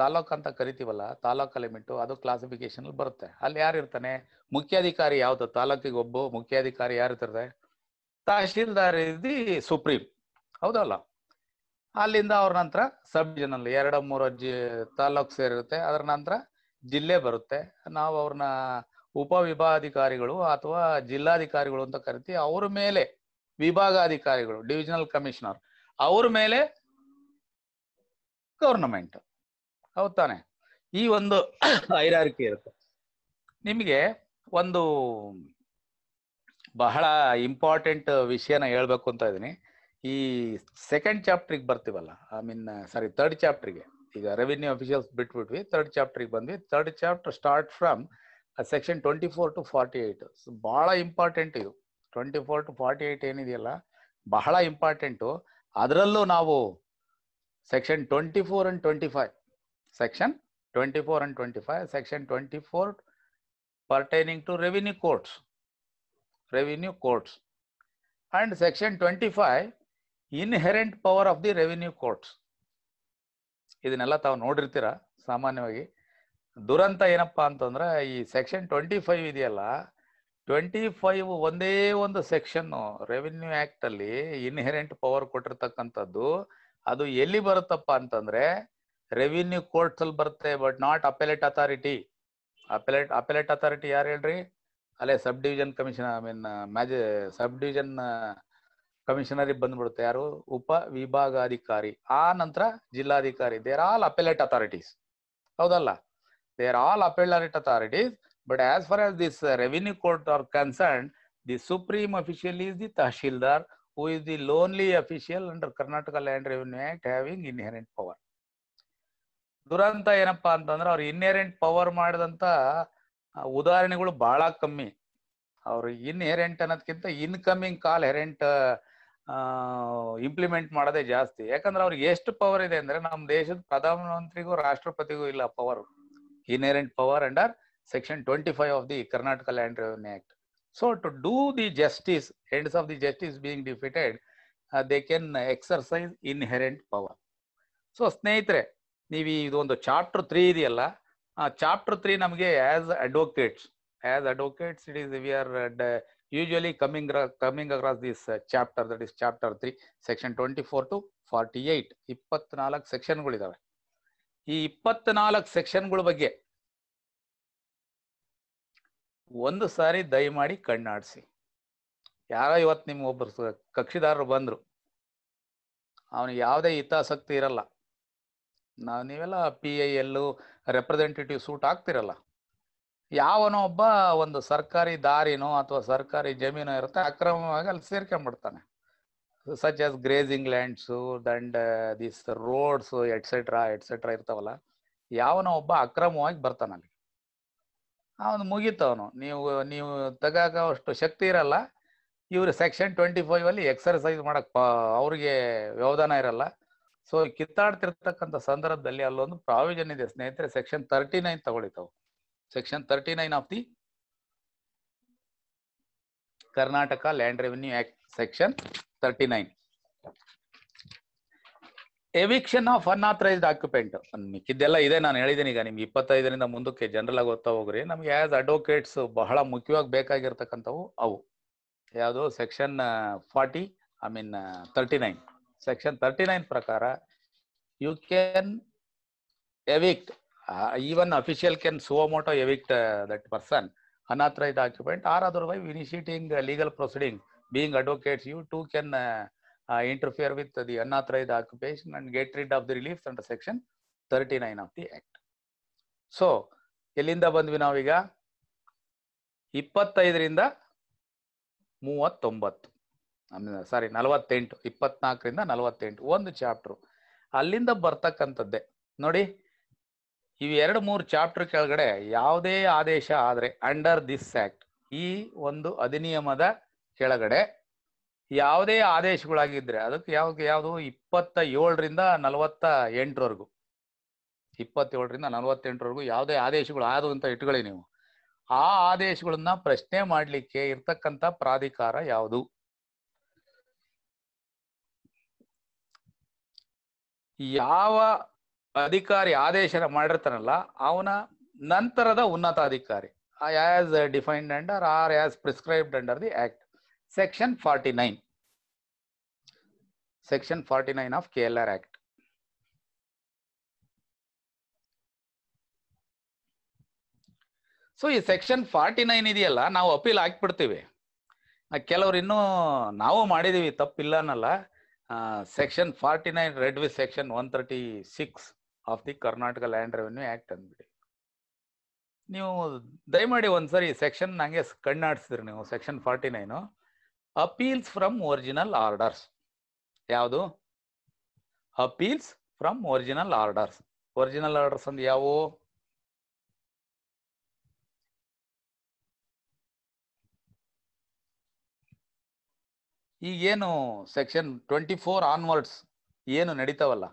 ತಾಲೂಕ್ ಅಂತ ಕರಿತೀವಲ್ಲ taluk limit ಅದು classification ಬರುತ್ತೆ ಅಲ್ಲಿ ಯಾರು ಇರ್ತಾನೆ ಮುಖ್ಯಾಧಿಕಾರಿ ಯಾವ್ದು ತಾಲೂಕಿಗೆ ಒಬ್ಬ ಮುಖ್ಯಾಧಿಕಾರಿ ಯಾರು ಇರ್ತದೆ ತಹಶೀಲ್ದಾರ್ ಇದ್ದಿ ಸುಪ್ರೀಂ ಹೌದಲ್ಲ ಅಲ್ಲಿಂದ ಅವ್ರ ನಂತರ ಸಬ್ ಜನಲ್ ಎರಡು ಮೂರು ಜಿ ತಾಲೂಕ್ ಸೇರಿರುತ್ತೆ ಅದರ ನಂತರ ಜಿಲ್ಲೆ ಬರುತ್ತೆ ನಾವು ಅವ್ರನ್ನ ಉಪವಿಭಾಗಾಧಿಕಾರಿಗಳು ಅಥವಾ ಜಿಲ್ಲಾಧಿಕಾರಿಗಳು ಅಂತ ಕರಿತೀವಿ ಅವ್ರ ಮೇಲೆ ವಿಭಾಗಾಧಿಕಾರಿಗಳು ಡಿವಿಜನಲ್ ಕಮಿಷನರ್ ಅವ್ರ ಮೇಲೆ ಗವರ್ನಮೆಂಟ್ ಹೌದ್ ತಾನೆ ಈ ಒಂದು ಐರಾರಿಕೆ ಇರುತ್ತೆ ನಿಮಗೆ ಒಂದು ಬಹಳ ಇಂಪಾರ್ಟೆಂಟ್ ವಿಷಯನ ಹೇಳ್ಬೇಕು ಅಂತ ಇದ್ದೀನಿ ಈ ಸೆಕೆಂಡ್ ಚಾಪ್ಟ್ರಿಗೆ ಬರ್ತೀವಲ್ಲ ಐ ಮೀನ್ ಸಾರಿ ತರ್ಡ್ ಚಾಪ್ಟ್ರಿಗೆ ಈಗ ರೆವಿನ್ಯೂ ಅಫಿಷಿಯಲ್ಸ್ ಬಿಟ್ಬಿಟ್ವಿ ತರ್ಡ್ ಚಾಪ್ಟ್ರಿಗೆ ಬಂದ್ವಿ third chapter start from section twenty four to forty eight ಬಹಳ ಇಂಪಾರ್ಟೆಂಟ್ ಇದು twenty four to forty eight ಏನಿದೆಯಲ್ಲ ಬಹಳ ಇಂಪಾರ್ಟೆಂಟು ಅದರಲ್ಲೂ ನಾವು section twenty four and twenty five section 24 and 25 section 24 pertaining to revenue courts revenue courts and section 25 inherent power of the revenue courts ಇದನ್ನೆಲ್ಲ ತಾವು ನೋಡಿರ್ತೀರ ಸಾಮಾನ್ಯವಾಗಿ ದುರಂತ ಏನಪ್ಪ ಅಂತಂದ್ರೆ ಈ ಸೆಕ್ಷನ್ ಟ್ವೆಂಟಿ ಫೈವ್ ಇದೆಯಲ್ಲ ಟ್ವೆಂಟಿ ಫೈವ್ ಒಂದೇ ಒಂದು ಸೆಕ್ಷನ್ನು ರೆವಿನ್ಯೂ ಆ್ಯಕ್ಟಲ್ಲಿ ಇನ್ಹೆರೆಂಟ್ ಪವರ್ ಕೊಟ್ಟಿರ್ತಕ್ಕಂಥದ್ದು ಅದು ಎಲ್ಲಿ ಬರುತ್ತಪ್ಪ ಅಂತಂದ್ರೆ ರೆವಿನ್ಯೂ ಕೋರ್ಟ್ ಅಲ್ಲಿ ಬರುತ್ತೆ but not appellate authority appellate appellate authority ಯಾರು ಹೇಳ್ರಿ ಅಲ್ಲೇ sub division commission I mean ಮ್ಯಾಜ್ ಸಬ್ ಡಿವಿಜನ್ ಕಮಿಷನರ್ ಬಂದ್ಬಿಡುತ್ತೆ ಯಾರು ಉಪ ವಿಭಾಗಾಧಿಕಾರಿ ಆ ನಂತರ ಜಿಲ್ಲಾಧಿಕಾರಿ ದೇರ್ ಆಲ್ ಅಪೆಲೆಟ್ ಅಥಾರಿಟೀಸ್ ಹೌದಲ್ಲ there all appellate authorities but as far as this revenue court are concern the supreme official is the tahsildar who is the lonely official under Karnataka land revenue act having inherent power ದುರಂತ ಏನಪ್ಪಾ ಅಂತಂದ್ರೆ ಅವ್ರು ಇನ್ನೇರೆಂಟ್ power ಮಾಡಿದಂತ ಉದಾಹರಣೆಗಳು ಬಹಳ ಕಮ್ಮಿ ಅವ್ರು ಇನ್ ಹೆರೆಂಟ್ ಅನ್ನೋದ್ಕಿಂತ ಇನ್ಕಮಿಂಗ್ ಕಾಲ್ ಹೆರೆಂಟ್ ಇಂಪ್ಲಿಮೆಂಟ್ ಮಾಡೋದೇ ಜಾಸ್ತಿ ಯಾಕಂದ್ರೆ ಅವ್ರಿಗೆ ಎಷ್ಟು ಪವರ್ ಇದೆ ಅಂದ್ರೆ ನಮ್ಮ ದೇಶದ ಪ್ರಧಾನಮಂತ್ರಿಗೂ ರಾಷ್ಟ್ರಪತಿಗೂ ಇಲ್ಲ power in inherent power under section twenty five of the Karnataka land revenue act so to do the justice ends of the justice being defeated they can exercise inherent power so ಸ್ನೇಹಿತರೆ ನೀವು ಇದು ಒಂದು ಚಾಪ್ಟರ್ ತ್ರೀ ಇದೆಯಲ್ಲ chapter three ನಮಗೆ as advocates as advocates it is we are usually coming coming across this chapter that is chapter three section twenty four to forty eight ಇಪ್ಪತ್ನಾಲ್ಕು ಸೆಕ್ಷನ್ಗಳಿದಾವೆ ಈ ಇಪ್ಪತ್ನಾಲ್ಕು ಸೆಕ್ಷನ್ಗಳ ಬಗ್ಗೆ ಒಂದು ಸಾರಿ ದಯಮಾಡಿ ಕಣ್ಣಾಡಿಸಿ ಯಾರೋ ಇವತ್ತು ನಿಮ್ಮ ಕಕ್ಷಿದಾರರು ಬಂದರು ಅವನಿಗೆ ಯಾವುದೇ ಹಿತಾಸಕ್ತಿ ಇರಲ್ಲ ನಾವು ನೀವೆಲ್ಲ P I L representative suit ಆಗ್ತಿರಲ್ಲ ಯಾವನೋ ಒಬ್ಬ ಒಂದು ಸರ್ಕಾರಿ ದಾರಿನೋ ಅಥವಾ ಸರ್ಕಾರಿ ಜಮೀನೋ ಇರುತ್ತೆ ಅಕ್ರಮವಾಗಿ ಅಲ್ಲಿ ಸೇರ್ಕೊಂಡ್ಬಿಡ್ತಾನೆ such as grazing lands and this roads etcetera etcetera ಇರ್ತಾವಲ್ಲ ಯಾವನೋ ಒಬ್ಬ ಅಕ್ರಮವಾಗಿ ಬರ್ತಾನೆ ಅಲ್ಲಿ ಅವನು ಮುಗಿತವನು ನೀವು ನೀವು ತೆಗಾಕೋಷ್ಟು ಶಕ್ತಿ ಇರಲ್ಲ ಇವರು ಸೆಕ್ಷನ್ ಟ್ವೆಂಟಿ ಫೈವ್ ಅಲ್ಲಿ ಎಕ್ಸರ್ಸೈಸ್ ಮಾಡಕ್ ಅವ್ರಿಗೆ ವ್ಯವಧಾನ ಇರಲ್ಲ ಸೊ ಕಿತ್ತಾಡ್ತಿರ್ತಕ್ಕಂಥ ಸಂದರ್ಭದಲ್ಲಿ ಅಲ್ಲೊಂದು ಪ್ರಾವಿಜನ್ ಇದೆ ಸ್ನೇಹಿತರೆ ಸೆಕ್ಷನ್ ತರ್ಟಿ ನೈನ್ ತಗೊಳಿತಾವು section thirty nine of the Karnataka land revenue act section thirty nine eviction of unauthorised occupant ಮಿಕ್ಕಿದ್ದೆಲ್ಲ ಇದೆ ನಾನು ಹೇಳಿದ್ದೀನಿ ಈಗ ನಿಮ್ಗೆ ಇಪ್ಪತ್ತೈದರಿಂದ ಮುಂದಕ್ಕೆ ಜನರಲ್ ಆಗಿ ಓದ್ತಾ ಹೋಗ್ರಿ ನಮ್ಗೆ ಆಸ್ ಅಡ್ವೊಕೇಟ್ಸ್ ಬಹಳ ಮುಖ್ಯವಾಗಿ ಬೇಕಾಗಿರ್ತಕ್ಕಂಥವು ಅವು ಯಾವುದು section forty I mean thirty nine section thirty nine ಪ್ರಕಾರ you can evict even official can suo motu evict that person unauthorised occupant or otherwise initiating legal proceeding being advocates you too can interfere with the unauthorised occupation and get rid of the relief and section thirty nine of the act so ಎಲ್ಲಿಂದ ಬಂದ್ವಿ ನಾವೀಗ ಇಪ್ಪತ್ತೈದರಿಂದ ಮೂವತ್ತೊಂಬತ್ತು ಸಾರಿ ನಲವತ್ತೆಂಟು ಇಪ್ಪತ್ನಾಲ್ಕರಿಂದ ನಲವತ್ತೆಂಟು ಒಂದು chapter ಅಲ್ಲಿಂದ ಬರ್ತಕ್ಕಂಥದ್ದೇ ನೋಡಿ ಇವು ಎರಡು ಮೂರು ಚಾಪ್ಟರ್ ಕೆಳಗಡೆ ಯಾವುದೇ ಆದೇಶ ಆದರೆ ಅಂಡರ್ ದಿಸ್ ಆಕ್ಟ್ ಈ ಒಂದು ಅಧಿನಿಯಮದ ಕೆಳಗಡೆ ಯಾವುದೇ ಆದೇಶಗಳಾಗಿದ್ರೆ ಅದಕ್ಕೆ ಯಾವ ಯಾವುದು ಇಪ್ಪತ್ತ ಏಳರಿಂದ ನಲವತ್ತ ಎಂಟರವರೆಗೂ ಇಪ್ಪತ್ತೇಳರಿಂದ ನಲವತ್ತೆಂಟರವರೆಗೂ ಯಾವುದೇ ಆದೇಶಗಳು ಆದವು ಅಂತ ಇಟ್ಕೊಳ್ಳಿ ನೀವು ಆ ಆದೇಶಗಳನ್ನ ಪ್ರಶ್ನೆ ಮಾಡಲಿಕ್ಕೆ ಇರ್ತಕ್ಕಂಥ ಪ್ರಾಧಿಕಾರ ಯಾವುದು ಯಾವ ಅಧಿಕಾರಿ ಆದೇಶನ ಮಾಡಿರ್ತಾನಲ್ಲ ಅವನ ನಂತರದ ಉನ್ನತ ಅಧಿಕಾರಿ as defined under or as prescribed under the act section forty nine section forty nine of K L R act so ಈ ಸೆಕ್ಷನ್ ಫಾರ್ಟಿ ನೈನ್ ಇದೆಯಲ್ಲ ನಾವು ಅಪೀಲ್ ಹಾಕ್ಬಿಡ್ತೀವಿ ಕೆಲವ್ರು ಇನ್ನೂ ನಾವು ಮಾಡಿದೀವಿ ತಪ್ಪಿಲ್ಲ ಅನ್ನಲ್ಲ section nine read 49 section one thirty six of the Karnataka land revenue act ಅಂದ್ಬಿಡಿ ನೀವು ದಯಮಾಡಿ ಒಂದ್ಸರಿ ಸೆಕ್ಷನ್ ನನಗೆ ಕಣ್ಣಾಡಿಸಿದ್ರಿ ನೀವು section forty nine appeals from original orders ಯಾವುದು appeals from original orders original orders ಅಂದ್ರೆ ಯಾವುವು ಈಗೇನು ಸೆಕ್ಷನ್ ಟ್ವೆಂಟಿ ಫೋರ್ ಆನ್ವರ್ಡ್ಸ್ ಏನು ನಡೀತಾವಲ್ಲ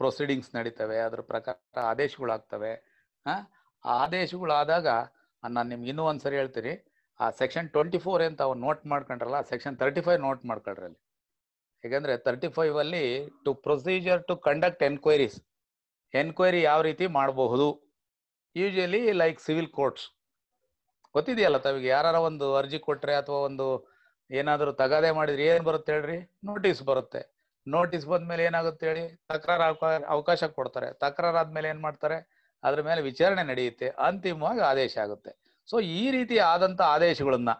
ಪ್ರೊಸೀಡಿಂಗ್ಸ್ ನಡೀತವೆ ಅದ್ರ ಪ್ರಕಾರ ಆದೇಶಗಳಾಗ್ತವೆ ಆ ಆದೇಶಗಳಾದಾಗ ನಾನು ನಿಮ್ಗೆ ಇನ್ನೂ ಒಂದು ಸರಿ ಹೇಳ್ತೀನಿ ಆ ಸೆಕ್ಷನ್ ಟ್ವೆಂಟಿ ಫೋರ್ ಅಂತ ಅವ್ರು ನೋಟ್ ಮಾಡ್ಕೊಂಡ್ರಲ್ಲ ಸೆಕ್ಷನ್ ತರ್ಟಿ ಫೈವ್ ನೋಟ್ ಮಾಡ್ಕೊಳ್ರಿ ಅಲ್ಲಿ ಯಾಕಂದರೆ ತರ್ಟಿ ಫೈವ್ ಅಲ್ಲಿ to procedure to conduct enquiries enquiry ಯಾವ ರೀತಿ ಮಾಡಬಹುದು ಯೂಶಲಿ ಲೈಕ್ ಸಿವಿಲ್ ಕೋರ್ಟ್ಸ್ ಗೊತ್ತಿದೆಯಲ್ಲ ತಮಗೆ ಯಾರು ಒಂದು ಅರ್ಜಿ ಕೊಟ್ಟರೆ ಅಥವಾ ಒಂದು ಏನಾದರೂ ತಗಾದೆ ಮಾಡಿದ್ರೆ ಏನ್ ಬರುತ್ತೆ ಹೇಳ್ರಿ ನೋಟಿಸ್ ಬರುತ್ತೆ ನೋಟಿಸ್ ಬಂದ್ಮೇಲೆ ಏನಾಗುತ್ತೆ ಹೇಳಿ ತಕರಾರು ಅವಕಾಶ ಕೊಡ್ತಾರೆ ತಕರಾರು ಆದ್ಮೇಲೆ ಏನ್ ಮಾಡ್ತಾರೆ ಅದ್ರ ಮೇಲೆ ವಿಚಾರಣೆ ನಡೆಯುತ್ತೆ ಅಂತಿಮವಾಗಿ ಆದೇಶ ಆಗುತ್ತೆ ಸೊ ಈ ರೀತಿ ಆದಂತ ಆದೇಶಗಳನ್ನ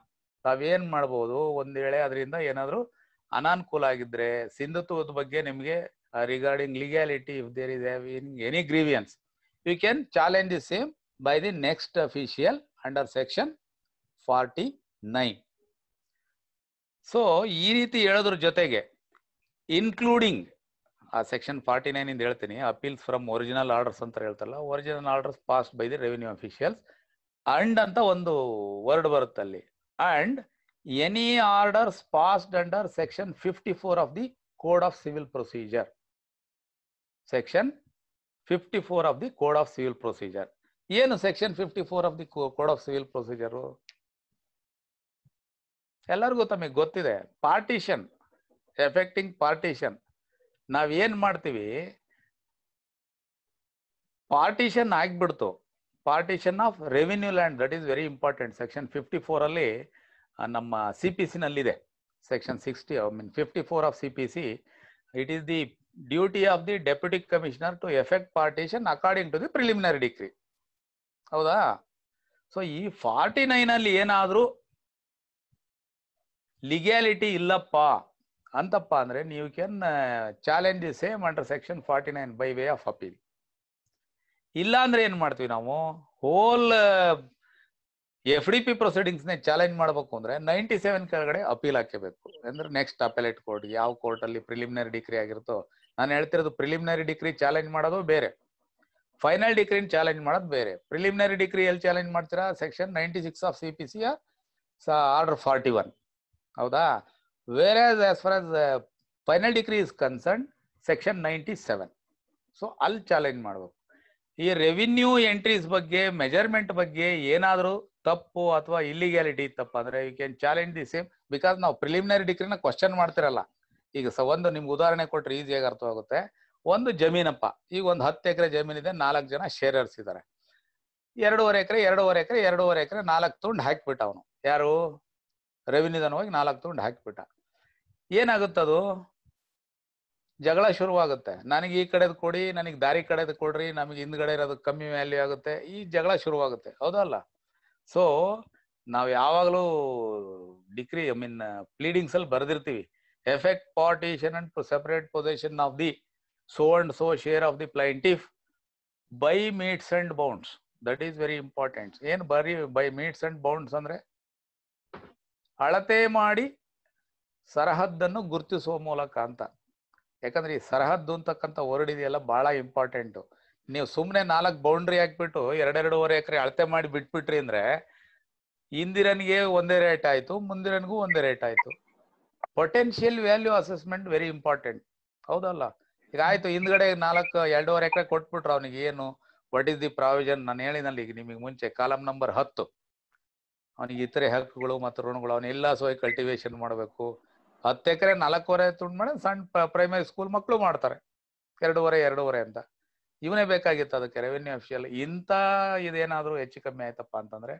ತಾವೇನ್ ಮಾಡ್ಬೋದು ಒಂದ್ ವೇಳೆ ಅದರಿಂದ ಏನಾದರೂ ಅನಾನುಕೂಲ ಆಗಿದ್ರೆ ಸಿಂಧುತ್ವದ ಬಗ್ಗೆ ನಿಮ್ಗೆ regarding legality if there is in any grievances you can challenge the same by the next official under section forty nine so ಈ ರೀತಿ ಹೇಳೋದ್ರ ಜೊತೆಗೆ ಇನ್ಕ್ಲೂಡಿಂಗ್ ಆ ಸೆಕ್ಷನ್ ಫಾರ್ಟಿ ನೈನ್ ಇಂದ ಹೇಳ್ತೀನಿ ಅಪೀಲ್ಸ್ ಫ್ರಮ್ ಒರಿಜಿನಲ್ ಆರ್ಡರ್ಸ್ ಅಂತ ಹೇಳ್ತಲ್ಲ original orders pass by the revenue officials and ಅಂತ ಒಂದು ವರ್ಡ್ ಬರುತ್ತೆ ಅಲ್ಲಿ and any orders passed under section fifty four of the code of civil procedure section fifty four of the code of civil procedure ಏನು section fifty four of the code of civil procedure ಎಲ್ಲರಿಗೂ ತಮಗೆ ಗೊತ್ತಿದೆ partition affecting partition ನಾವೇನ್ ಮಾಡ್ತೀವಿ partition ಆಗ್ಬಿಡ್ತು partition of revenue land that is very important section fifty ಅಲ್ಲಿ ನಮ್ಮ C P ಇದೆ section sixty I mean fifty four of C P C it is the duty of the deputy commissioner to effect partition according to the preliminary decree ಹೌದಾ so ಈ forty ಅಲ್ಲಿ ಏನಾದರೂ legality ಇಲ್ಲಪ್ಪ ಅಂತಪ್ಪ ಅಂದ್ರೆ ನೀವು can challenge same under section forty nine by way of appeal ಇಲ್ಲ ಅಂದ್ರೆ ಏನ್ ಮಾಡ್ತೀವಿ ನಾವು whole F D P proceedings ನೇ ಚಾಲೆಂಜ್ ಮಾಡಬೇಕು ಅಂದ್ರೆ ನೈಂಟಿ ಸೆವೆನ್ ಕೆಳಗಡೆ ಅಪೀಲ್ ಹಾಕಬೇಕು ಅಂದ್ರೆ ನೆಕ್ಸ್ಟ್ ಅಪೆಲೆಟ್ ಕೋರ್ಟ್ ಯಾವ ಕೋರ್ಟ್ ಅಲ್ಲಿ ಪ್ರಿಲಿಮಿನರಿ ಡಿಗ್ರಿ ಆಗಿರುತ್ತೋ ನಾನು ಹೇಳ್ತಿರೋದು ಪ್ರಿಲಿಮಿನರಿ ಡಿಗ್ರಿ ಚಾಲೆಂಜ್ ಮಾಡೋದು ಬೇರೆ ಫೈನಲ್ ಡಿಗ್ರಿನ ಚಾಲೆಂಜ್ ಮಾಡೋದು ಬೇರೆ ಪ್ರಿಲಿಮಿನರಿ ಡಿಗ್ರಿ ಎಲ್ಲಿ ಚಾಲೆಂಜ್ ಮಾಡ್ತೀರಾ section ninety six of C P C order forty one ಹೌದಾ where as as far as final decree is concern section ninety seven so ಅಲ್ಲಿ challenge ಮಾಡಬೇಕು ಈ ರೆವಿನ್ಯೂ ಎಂಟ್ರೀಸ್ ಬಗ್ಗೆ measurement ಬಗ್ಗೆ ಏನಾದರೂ ತಪ್ಪು ಅಥವಾ ಇಲ್ಲಿಗ್ಯಾಲಿಟಿ ತಪ್ಪು ಅಂದರೆ you can challenge the same because ನಾವು ಪ್ರಿಲಿಮಿನರಿ ಡಿಗ್ರಿನ ಕ್ವಶನ್ ಮಾಡ್ತಿರಲ್ಲ ಈಗ ಸ ಒಂದು ನಿಮ್ಗೆ ಉದಾಹರಣೆ ಕೊಟ್ಟರೆ ಈಸಿಯಾಗಿ ಅರ್ಥವಾಗುತ್ತೆ ಒಂದು ಜಮೀನಪ್ಪ ಈಗ ಒಂದು ಹತ್ತು ಎಕರೆ ಜಮೀನಿದೆ ನಾಲ್ಕು ಜನ ಶೇರರ್ಸ್ ಇದ್ದಾರೆ ಎರಡೂವರೆ ಎಕರೆ ಎರಡೂವರೆ ಎಕರೆ ಎರಡೂವರೆ ಎಕರೆ ನಾಲ್ಕು ತುಂಡು ಹಾಕಿಬಿಟ್ಟ ಅವನು ಯಾರು ರೆವಿನಿಧನವಾಗಿ ನಾಲ್ಕು ತಗೊಂಡು ಹಾಕಿಬಿಟ್ಟ ಅದು ಜಗಳ ಶುರುವಾಗುತ್ತೆ ನನಗೆ ಈ ಕಡೆದು ಕೊಡಿ ನನಗೆ ದಾರಿ ಕಡೆದು ಕೊಡ್ರಿ ನಮಗೆ ಹಿಂದ್ಗಡೆ ಇರೋದು ಕಮ್ಮಿ ವ್ಯಾಲ್ಯೂ ಆಗುತ್ತೆ ಈ ಜಗಳ ಶುರುವಾಗುತ್ತೆ ಹೌದಲ್ಲ ಸೊ ನಾವು ಯಾವಾಗಲೂ ಡಿಕ್ರಿ ಐ ಮೀನ್ ಪ್ಲೀಡಿಂಗ್ಸ್ ಅಲ್ಲಿ ಬರ್ದಿರ್ತೀವಿ effect partition and separate possession of the so and so share of the plaintiff by metes and bounds that is very important ಏನು ಬರೀ ಬೈ ಮೀಟ್ಸ್ ಅಂಡ್ ಬೌಂಡ್ಸ್ ಅಂದ್ರೆ ಅಳತೆ ಮಾಡಿ ಸರಹದ್ದನ್ನು ಗುರುತಿಸುವ ಮೂಲಕ ಅಂತ ಯಾಕಂದ್ರೆ ಈ ಸರಹದ್ದು ಅಂತಕ್ಕಂಥ ವರ್ಡ್ ಇದೆಯಲ್ಲ ಬಹಳ ಇಂಪಾರ್ಟೆಂಟು ನೀವು ಸುಮ್ಮನೆ ನಾಲ್ಕು ಬೌಂಡ್ರಿ ಹಾಕ್ಬಿಟ್ಟು ಎರಡೆರಡೂವರೆ ಎಕರೆ ಅಳತೆ ಮಾಡಿ ಬಿಟ್ಬಿಟ್ರಿ ಅಂದ್ರೆ ಇಂದಿರನ್ಗೆ ಒಂದೇ ರೇಟ್ ಆಯ್ತು ಮುಂದಿರನ್ಗೂ ಒಂದೇ ರೇಟ್ ಆಯ್ತು potential value assessment very important ಹೌದಲ್ಲ ಈಗ ಆಯ್ತು ಹಿಂದ್ಗಡೆ ನಾಲ್ಕು ಎರಡೂವರೆ ಎಕರೆ ಕೊಟ್ಬಿಟ್ರು ಅವನಿಗೆ ಏನು ವಾಟ್ ಇಸ್ ದಿ ಪ್ರಾವಿಷನ್ ನಾನು ಹೇಳಿನಲ್ಲಿ ಈಗ ನಿಮಗೆ ಮುಂಚೆ ಕಾಲಮ್ ನಂಬರ್ ಹತ್ತು ಅವನಿಗೆ ಇತರೆ ಹಕ್ಕುಗಳು ಮತ್ತು ಋಣಗಳು ಅವನ್ನೆಲ್ಲ ಸೋಯ್ ಕಲ್ಟಿವೇಶನ್ ಮಾಡಬೇಕು ಹತ್ತು ಎಕರೆ ನಾಲ್ಕೂವರೆ ತುಂಡು ಮಾಡಿ ಸಣ್ಣ ಪ್ರೈಮರಿ ಸ್ಕೂಲ್ ಮಕ್ಕಳು ಮಾಡ್ತಾರೆ ಎರಡೂವರೆ ಎರಡೂವರೆ ಅಂತ ಇವನೇ ಬೇಕಾಗಿತ್ತು ಅದಕ್ಕೆ ರೆವೆನ್ಯೂ ಅಫಿಷಿಯಲ್ ಇಂಥ ಇದೇನಾದರೂ ಹೆಚ್ಚು ಕಮ್ಮಿ ಆಯ್ತಪ್ಪ ಅಂತಂದ್ರೆ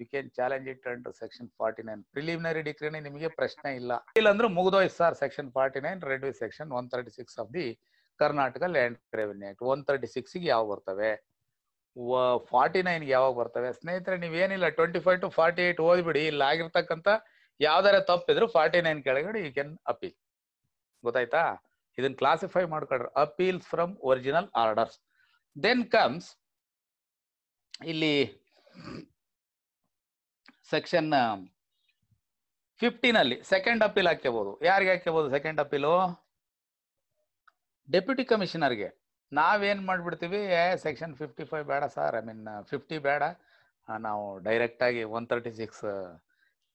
you can challenge it and section forty nine preliminary ಡಿಗ್ರಿನೇ ನಿಮಗೆ ಪ್ರಶ್ನೆ ಇಲ್ಲ ಇಲ್ಲ ಮುಗಿದೋಯ್ sir section forty nine read with section one thirty six of the Karnataka land revenue act one thirty ಸಿಕ್ಸ್ಗೆ ಯಾವ ಬರ್ತವೆ ಫಾರ್ಟಿ ನೈನ್ ಯಾವಾಗ ಬರ್ತವೆ ಸ್ನೇಹಿತರೆ ನೀವೇನಿಲ್ಲ twenty five to forty eight ಓದ್ಬಿಡಿ ಇಲ್ಲಿ ಆಗಿರ್ತಕ್ಕಂಥ ಯಾವ್ದಾರ ತಪ್ಪಿದ್ರು ಫಾರ್ಟಿ ನೈನ್ ಕೆಳಗಡೆ ಯು ಕ್ಯಾನ್ ಅಪೀಲ್ ಗೊತ್ತಾಯ್ತಾ ಇದನ್ನ ಕ್ಲಾಸಿಫೈ ಮಾಡ್ಕೊಡ್ರಿ appeal from original orders then comes ಇಲ್ಲಿ ಸೆಕ್ಷನ್ ಫಿಫ್ಟೀನ್ ಅಲ್ಲಿ ಸೆಕೆಂಡ್ ಅಪೀಲ್ ಹಾಕ್ಕೋಬಹುದು ಯಾರಿಗೆ ಹಾಕ್ಕೋಬಹುದು ಸೆಕೆಂಡ್ ಅಪೀಲು ಡೆಪ್ಯೂಟಿ ಕಮಿಷನರ್ಗೆ ನಾವೇನು ಏ ಸೆಕ್ಷನ್ ಫಿಫ್ಟಿ ಫೈವ್ ಬೇಡ ಸರ್ ಐ ಮೀನ್ ಫಿಫ್ಟಿ ಬೇಡ ನಾವು ಡೈರೆಕ್ಟಾಗಿ one thirty six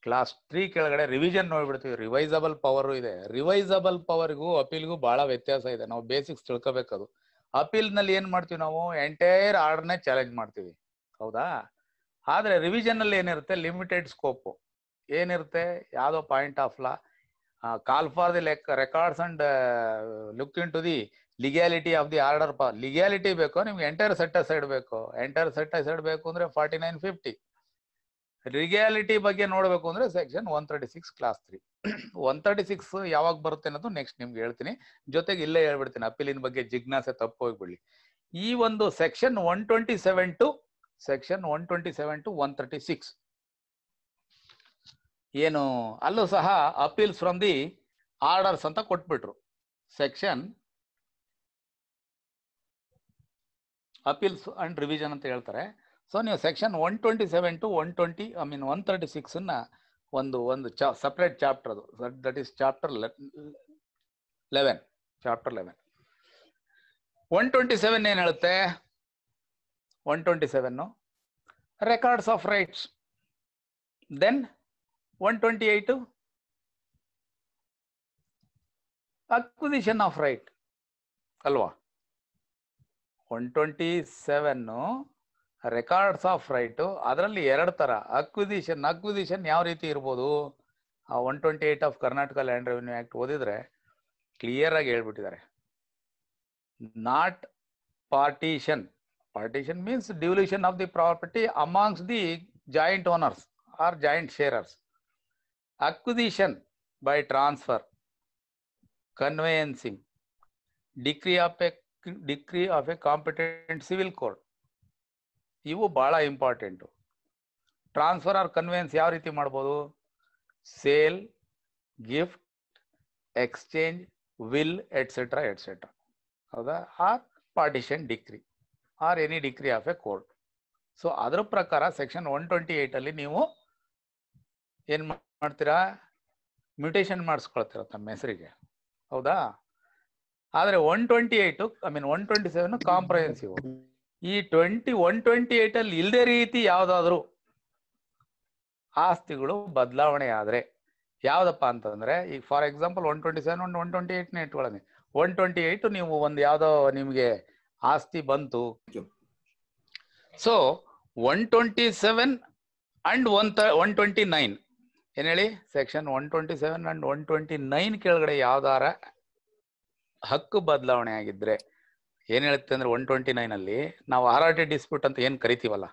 clause three ಕೆಳಗಡೆ ರಿವಿಷನ್ ನೋಡ್ಬಿಡ್ತೀವಿ ರಿವೈಸಬಲ್ ಪವರ್ ಇದೆ ರಿವೈಸಬಲ್ ಪವರ್ಗೂ ಅಪೀಲ್ಗೂ ಭಾಳ ವ್ಯತ್ಯಾಸ ಇದೆ ನಾವು ಬೇಸಿಕ್ಸ್ ತಿಳ್ಕೊಬೇಕದು ಅಪೀಲ್ನಲ್ಲಿ ಏನು ಮಾಡ್ತೀವಿ ನಾವು ಎಂಟೈರ್ ಆರ್ಡರ್ನೇ ಚಾಲೆಂಜ್ ಮಾಡ್ತೀವಿ ಹೌದಾ ಆದರೆ ರಿವಿಷನಲ್ಲಿ ಏನಿರುತ್ತೆ ಲಿಮಿಟೆಡ್ ಸ್ಕೋಪು ಏನಿರುತ್ತೆ ಯಾವುದೋ point of law call for the ಲೆಕ್ records and look in to the legality of the order ಪಾ ಲಿಗ್ಯಾಲಿಟಿ ಬೇಕು ನಿಮ್ಗೆ ಎಂಟೈರ್ ಸೆಟ್ ಅಸೈಡ್ ಬೇಕು ಎಂಟೈರ್ ಸೆಟ್ ಅಸೈಡ್ ಬೇಕು ಅಂದ್ರೆ ಫಾರ್ಟಿ ನೈನ್ ಫಿಫ್ಟಿ ಲಿಗ್ಯಾಲಿಟಿ ಬಗ್ಗೆ ನೋಡಬೇಕು ಅಂದ್ರೆ section one thirty six clause three one thirty six ಯಾವಾಗ ಬರುತ್ತೆ ಅನ್ನೋದು ನೆಕ್ಸ್ಟ್ ನಿಮ್ಗೆ ಹೇಳ್ತೀನಿ ಜೊತೆಗೆ ಇಲ್ಲೇ ಹೇಳ್ಬಿಡ್ತೀನಿ ಅಪೀಲಿನ ಬಗ್ಗೆ ಜಿಜ್ಞಾಸೆ ತಪ್ಪು ಹೋಗ್ಬಿಡ್ಲಿ ಈ ಒಂದು section one twenty seven to section one twenty seven to one thirty six ಏನು ಅಲ್ಲೂ ಸಹ ಅಪೀಲ್ಸ್ ಫ್ರಮ್ ದಿ ಆರ್ಡರ್ಸ್ ಅಂತ ಕೊಟ್ಬಿಟ್ರು ಸೆಕ್ಷನ್ ಅಪೀಲ್ಸ್ ಅಂಡ್ ರಿವಿಷನ್ ಅಂತ ಹೇಳ್ತಾರೆ ಸೊ ನೀವು section one twenty seven to one twenty I mean one thirty ಸಿಕ್ಸನ್ನು ಒಂದು ಒಂದು ಚಾ ಸಪ್ರೇಟ್ ಚಾಪ್ಟರ್ ಅದು that is chapter eleven chapter eleven one twenty seven ಏನು ಹೇಳುತ್ತೆ one twenty seven records of rights then one twenty eight acquisition of right ಅಲ್ವಾ one twenty seven records of right ಅದರಲ್ಲಿ ಎರಡು ಥರ ಅಕ್ವಿಸಿಷನ್ ಅಕ್ವಿಸಿಷನ್ ಯಾವ ರೀತಿ ಇರ್ಬೋದು ಆ one twenty eight of Karnataka land revenue act ಓದಿದ್ರೆ ಕ್ಲಿಯರ್ ಆಗಿ ಹೇಳ್ಬಿಟ್ಟಿದ್ದಾರೆ not partition partition means devolution of the property amongst the joint owners or joint sharers acquisition by transfer conveyancing decree of a decree of a competent civil court ಇವು ಭಾಳ important transfer or conveyance ಯಾವ ರೀತಿ ಮಾಡ್ಬೋದು sale gift exchange will etcetera etcetera ಹೌದಾ or partition decree or any decree of a court so ಅದರ ಪ್ರಕಾರ section one twenty ಏಯ್ಟಲ್ಲಿ ನೀವು ಏನು ಮಾಡ್ತೀರಾ ಮ್ಯೂಟೇಶನ್ ಮಾಡಿಸ್ಕೊಳ್ತೀರ ತಮ್ಮ ಹೆಸರಿಗೆ ಹೌದಾ ಆದ್ರೆ one twenty eight I mean one twenty seven comprehensive ಈ ಟ್ವೆಂಟಿ ಒನ್ ಟ್ವೆಂಟಿ ಏಟ್ ಅಲ್ಲಿ ಇಲ್ಲದೆ ರೀತಿ ಯಾವ್ದಾದ್ರು ಆಸ್ತಿಗಳು ಬದಲಾವಣೆ ಆದ್ರೆ ಯಾವ್ದಪ್ಪ ಅಂತಂದ್ರೆ ಈಗ for example one twenty seven one one twenty ನೇ ಇಟ್ಕೊಳ್ಳಿ ಒನ್ ಟ್ವೆಂಟಿ ಏಟ್ ನೀವು ಒಂದು ಯಾವ್ದೋ ನಿಮ್ಗೆ ಆಸ್ತಿ ಬಂತು so one twenty seven and one one twenty nine ಏನ್ ಹೇಳಿ section one twenty seven and one twenty nine ಕೆಳಗಡೆ ಯಾವ್ದಾರ ಹಕ್ಕು ಬದಲಾವಣೆ ಆಗಿದ್ರೆ ಏನ್ ಹೇಳುತ್ತೆ ಅಂದ್ರೆ ಒನ್ ಟ್ವೆಂಟಿ ನೈನ್ ಅಲ್ಲಿ ನಾವು ಆರ್ ಆರ್ ಟಿ ಡಿಸ್ಪ್ಯೂಟ್ ಅಂತ ಏನ್ ಕರಿತೀವಲ್ಲ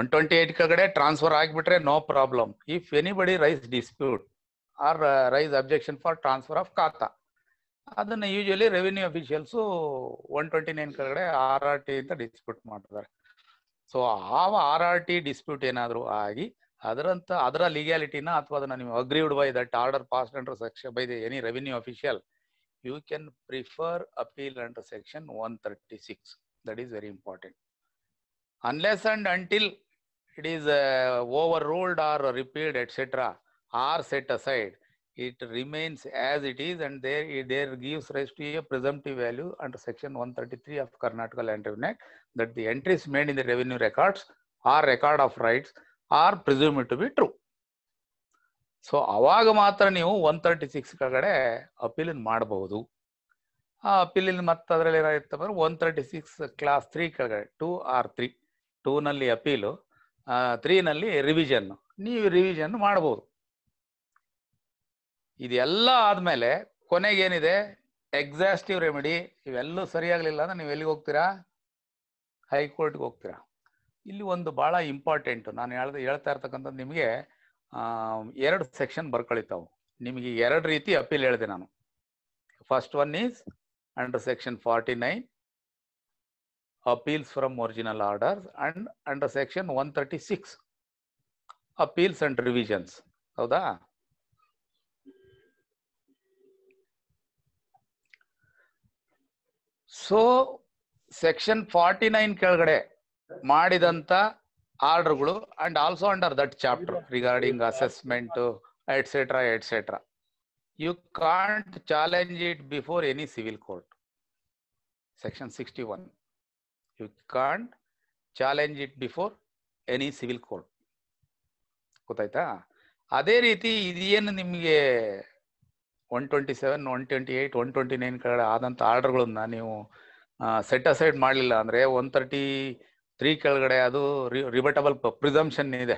ಒನ್ ಟ್ವೆಂಟಿ ಏಟ್ ಕಡೆ ಟ್ರಾನ್ಸ್ಫರ್ ಆಗಿಬಿಟ್ರೆ no problem if anybody raise dispute or raise objection for transfer of khata ಅದನ್ನ usually revenue officials one twenty nine ಕಡೆ ಆರ್ ಆರ್ ಟಿ ಅಂತ ಡಿಸ್ಪ್ಯೂಟ್ ಮಾಡ್ತಾರೆ ಸೊ ಆ ಆರ್ ಆರ್ ಟಿ ಡಿಸ್ಪ್ಯೂಟ್ ಏನಾದರೂ ಆಗಿ ಅದರಂತ ಅದರ ಲೀಗ್ಯಾಲಿಟಿನ ಅಥವಾ ಅದನ್ನ ನೀವು aggrieved by that order pass under section by the any revenue official you can prefer appeal under section 136 that is very important unless and until it is uh, overruled or repealed etc are set aside it remains as it is and there it there gives rise to a presumptive value under section 133 of Karnataka Land Revenue Act that the entries made in the revenue records or record of rights are presumed to be true. So ಅವಾಗ ಮಾತ್ರ ನೀವು one thirty six ಕಡೆ appeal ಮಾಡಬಹುದು ಆ ಅಪೀಲಿನ ಮತ್ತೆ ಅದರಲ್ಲಿ ಏನಾಗಿತ್ತಪ್ಪ ಅಂದ್ರೆ one thirty six clause three ಕೆಳಗಡೆ ಟೂ ಆರ್ ತ್ರೀ ಟೂನಲ್ಲಿ ಅಪೀಲು ತ್ರೀನಲ್ಲಿ ರಿವಿಷನ್ ನೀವು ರಿವಿಷನ್ ಮಾಡಬಹುದು ಇದೆಲ್ಲ ಆದಮೇಲೆ ಕೊನೆಗೇನಿದೆ ಎಕ್ಸಾಸ್ಟಿವ್ ರೆಮಿಡಿ ಇವೆಲ್ಲೂ ಸರಿಯಾಗ್ಲಿಲ್ಲ ಅಂದ್ರೆ ನೀವು ಎಲ್ಲಿಗೆ ಹೋಗ್ತೀರಾ ಹೈಕೋರ್ಟ್ಗೆ ಹೋಗ್ತೀರಾ ಇಲ್ಲಿ ಒಂದು ಭಾಳ ಇಂಪಾರ್ಟೆಂಟು ನಾನು ಹೇಳ್ದೆ ಹೇಳ್ತಾ ಇರ್ತಕ್ಕಂಥದ್ದು ನಿಮಗೆ ಎರಡು ಸೆಕ್ಷನ್ ಬರ್ಕಳಿತಾವು ನಿಮಗೆ ಎರಡು ರೀತಿ ಅಪೀಲ್ ಹೇಳಿದೆ ನಾನು first one is under section forty nine appeals from original orders and under section one thirty six appeals and revisions ಹೌದಾ ಸೊ ಸೆಕ್ಷನ್ ಫಾರ್ಟಿ ನೈನ್ ಕೆಳಗಡೆ ಮಾಡಿದಂತ ಆರ್ಡರ್ಗಳು and also under that chapter regarding assessment etcetera etcetera you can't challenge it before any civil court section sixty one you can't challenge it before any civil court ಗೊತ್ತಾಯ್ತಾ ಅದೇ ರೀತಿ ಇದೇನು ನಿಮಗೆ one twenty seven one twenty eight one twenty nine ಕಡೆ ಆದಂಥ ಆರ್ಡರ್ಗಳನ್ನ ನೀವು set aside ಮಾಡಲಿಲ್ಲ ಅಂದರೆ ಒನ್ ತರ್ಟಿ ತ್ರೀ ಕೆಳಗಡೆ ಅದು ರಿಬಟಬಲ್ ಪ್ರಿಸಮ್ಷನ್ ಇದೆ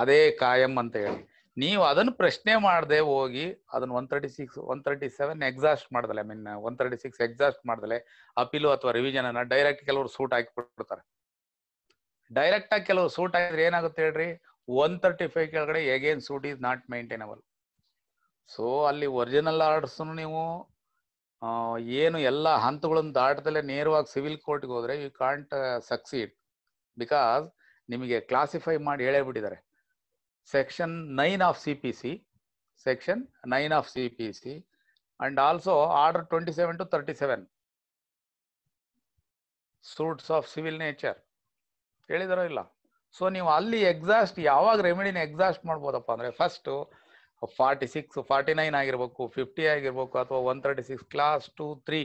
ಅದೇ ಕಾಯಂ ಅಂತ ಹೇಳಿ ನೀವು ಅದನ್ನು ಪ್ರಶ್ನೆ ಮಾಡದೆ ಹೋಗಿ ಅದನ್ನ one thirty six one thirty seven exhaust ಮಾಡ್ದಲೆ I mean one thirty six exhaust ಮಾಡ್ದಲೆ ಅಪೀಲು ಅಥವಾ ರಿವಿಷನ್ ಅನ್ನ ಡೈರೆಕ್ಟ್ ಕೆಲವರು ಸೂಟ್ ಹಾಕಿಬಿಡ್ತಾರೆ ಡೈರೆಕ್ಟ್ ಆಗಿ ಕೆಲವರು ಸೂಟ್ ಹಾಕಿದ್ರೆ ಏನಾಗುತ್ತೆ ಹೇಳ್ರಿ ಒನ್ ತರ್ಟಿ ಫೈವ್ ಕೆಳಗಡೆ again suit is not maintainable so ಅಲ್ಲಿ ಒರಿಜಿನಲ್ ಆರ್ಡರ್ಸ್ ನೀವು ಏನು ಎಲ್ಲ ಹಂತಗಳನ್ನು ದಾಟದಲ್ಲೇ ನೇರವಾಗಿ ಸಿವಿಲ್ ಕೋರ್ಟ್ಗೆ ಹೋದರೆ ಯು ಕಾಂಟ್ ಸಕ್ಸೀಡ್ ಬಿಕಾಸ್ ನಿಮಗೆ ಕ್ಲಾಸಿಫೈ ಮಾಡಿ ಹೇಳೇ ಬಿಟ್ಟಿದ್ದಾರೆ section nine of C P C section nine of C P C and also order twenty seven to thirty seven suits of civil nature ಹೇಳಿದಾರೋ ಇಲ್ಲ ಸೊ ನೀವು ಅಲ್ಲಿ ಎಕ್ಸಾಸ್ಟ್ ಯಾವಾಗ ರೆಮಿಡಿನ exhaust ಮಾಡ್ಬೋದಪ್ಪ ಅಂದರೆ first forty six forty nine ಆಗಿರ್ಬೇಕು fifty ಆಗಿರ್ಬೇಕು ಅಥವಾ one thirty six clause two three